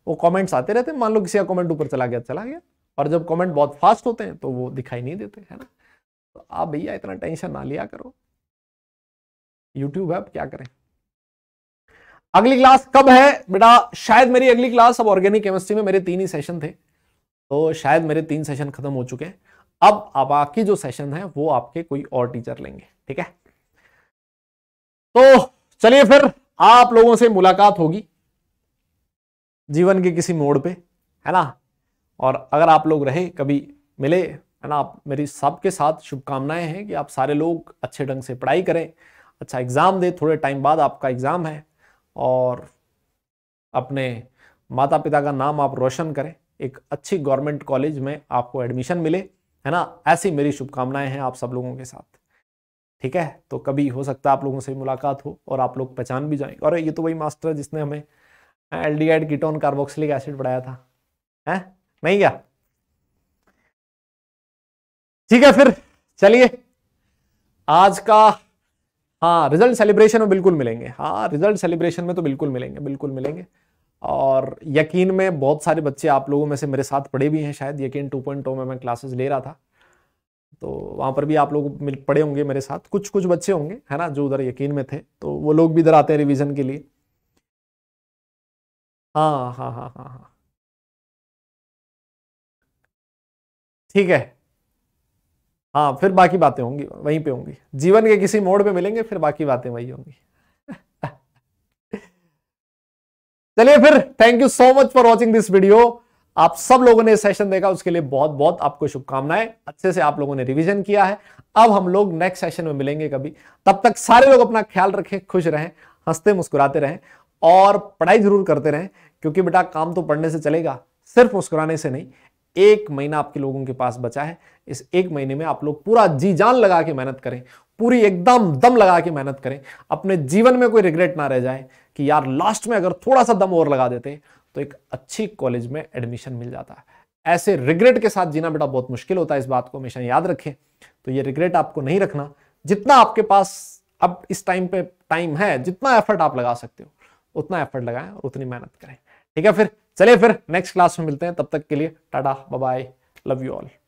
वो कॉमेंट्स आते रहते हैं मान लो किसी का कॉमेंट ऊपर चला गया चला गया और जब कमेंट बहुत फास्ट होते हैं तो वो दिखाई नहीं देते है ना तो आप भैया इतना टेंशन ना लिया करो यूट्यूब है आप क्या करें अगली क्लास कब है बेटा शायद मेरी अगली क्लास अब ऑर्गेनिक केमिस्ट्री में मेरे तीन ही सेशन थे तो शायद मेरे तीन सेशन खत्म हो चुके हैं अब आप आपकी जो सेशन है वो आपके कोई और टीचर लेंगे ठीक है तो चलिए फिर आप लोगों से मुलाकात होगी जीवन के किसी मोड़ पे है ना और अगर आप लोग रहे कभी मिले है ना आप मेरी सबके साथ शुभकामनाएं हैं कि आप सारे लोग अच्छे ढंग से पढ़ाई करें अच्छा एग्ज़ाम दें थोड़े टाइम बाद आपका एग्ज़ाम है और अपने माता पिता का नाम आप रोशन करें एक अच्छी गवर्नमेंट कॉलेज में आपको एडमिशन मिले है ना ऐसी मेरी शुभकामनाएं हैं आप सब लोगों के साथ ठीक है तो कभी हो सकता है आप लोगों से मुलाकात हो और आप लोग पहचान भी जाएंगे और ये तो वही मास्टर है जिसने हमें aldehyde ketone carboxylic acid पढ़ाया था हैं नहीं क्या ठीक है फिर चलिए आज का हाँ रिजल्ट सेलिब्रेशन में बिल्कुल मिलेंगे हाँ रिजल्ट सेलिब्रेशन में तो बिल्कुल मिलेंगे बिल्कुल मिलेंगे और यकीन में बहुत सारे बच्चे आप लोगों में से मेरे साथ पढ़े भी हैं शायद यकीन 2.0 में मैं क्लासेस ले रहा था तो वहाँ पर भी आप लोग पढ़े होंगे मेरे साथ कुछ कुछ बच्चे होंगे है ना जो उधर यकीन में थे तो वो लोग भी इधर आते हैं रिविज़न के लिए हाँ हाँ हाँ हाँ हाँ ठीक है हाँ फिर बाकी बातें होंगी वहीं पे होंगी जीवन के किसी मोड़ पे मिलेंगे फिर बाकी बातें वही होंगी चलिए फिर thank you so much for watching this video आप सब लोगों ने सेशन देखा उसके लिए बहुत बहुत आपको शुभकामनाएं अच्छे से आप लोगों ने रिवीजन किया है अब हम लोग नेक्स्ट सेशन में मिलेंगे कभी तब तक सारे लोग अपना ख्याल रखें खुश रहें हंसते मुस्कुराते रहें और पढ़ाई जरूर करते रहें क्योंकि बेटा काम तो पढ़ने से चलेगा सिर्फ मुस्कुराने से नहीं एक महीना आपके लोगों के पास बचा है इस एक महीने में आप लोग पूरा जी जान लगा के मेहनत करें पूरी एकदम दम लगा के मेहनत करें अपने जीवन में कोई रिग्रेट ना रह जाए कि यार लास्ट में अगर थोड़ा सा दम और लगा देते तो एक अच्छी कॉलेज में एडमिशन मिल जाता है ऐसे रिग्रेट के साथ जीना बेटा बहुत मुश्किल होता है इस बात को हमेशा याद रखें तो ये रिग्रेट आपको नहीं रखना जितना आपके पास अब इस टाइम पे टाइम है जितना एफर्ट आप लगा सकते हो उतना एफर्ट लगाएं और उतनी मेहनत करें ठीक है फिर चलिए फिर नेक्स्ट क्लास में मिलते हैं तब तक के लिए tata bye love you all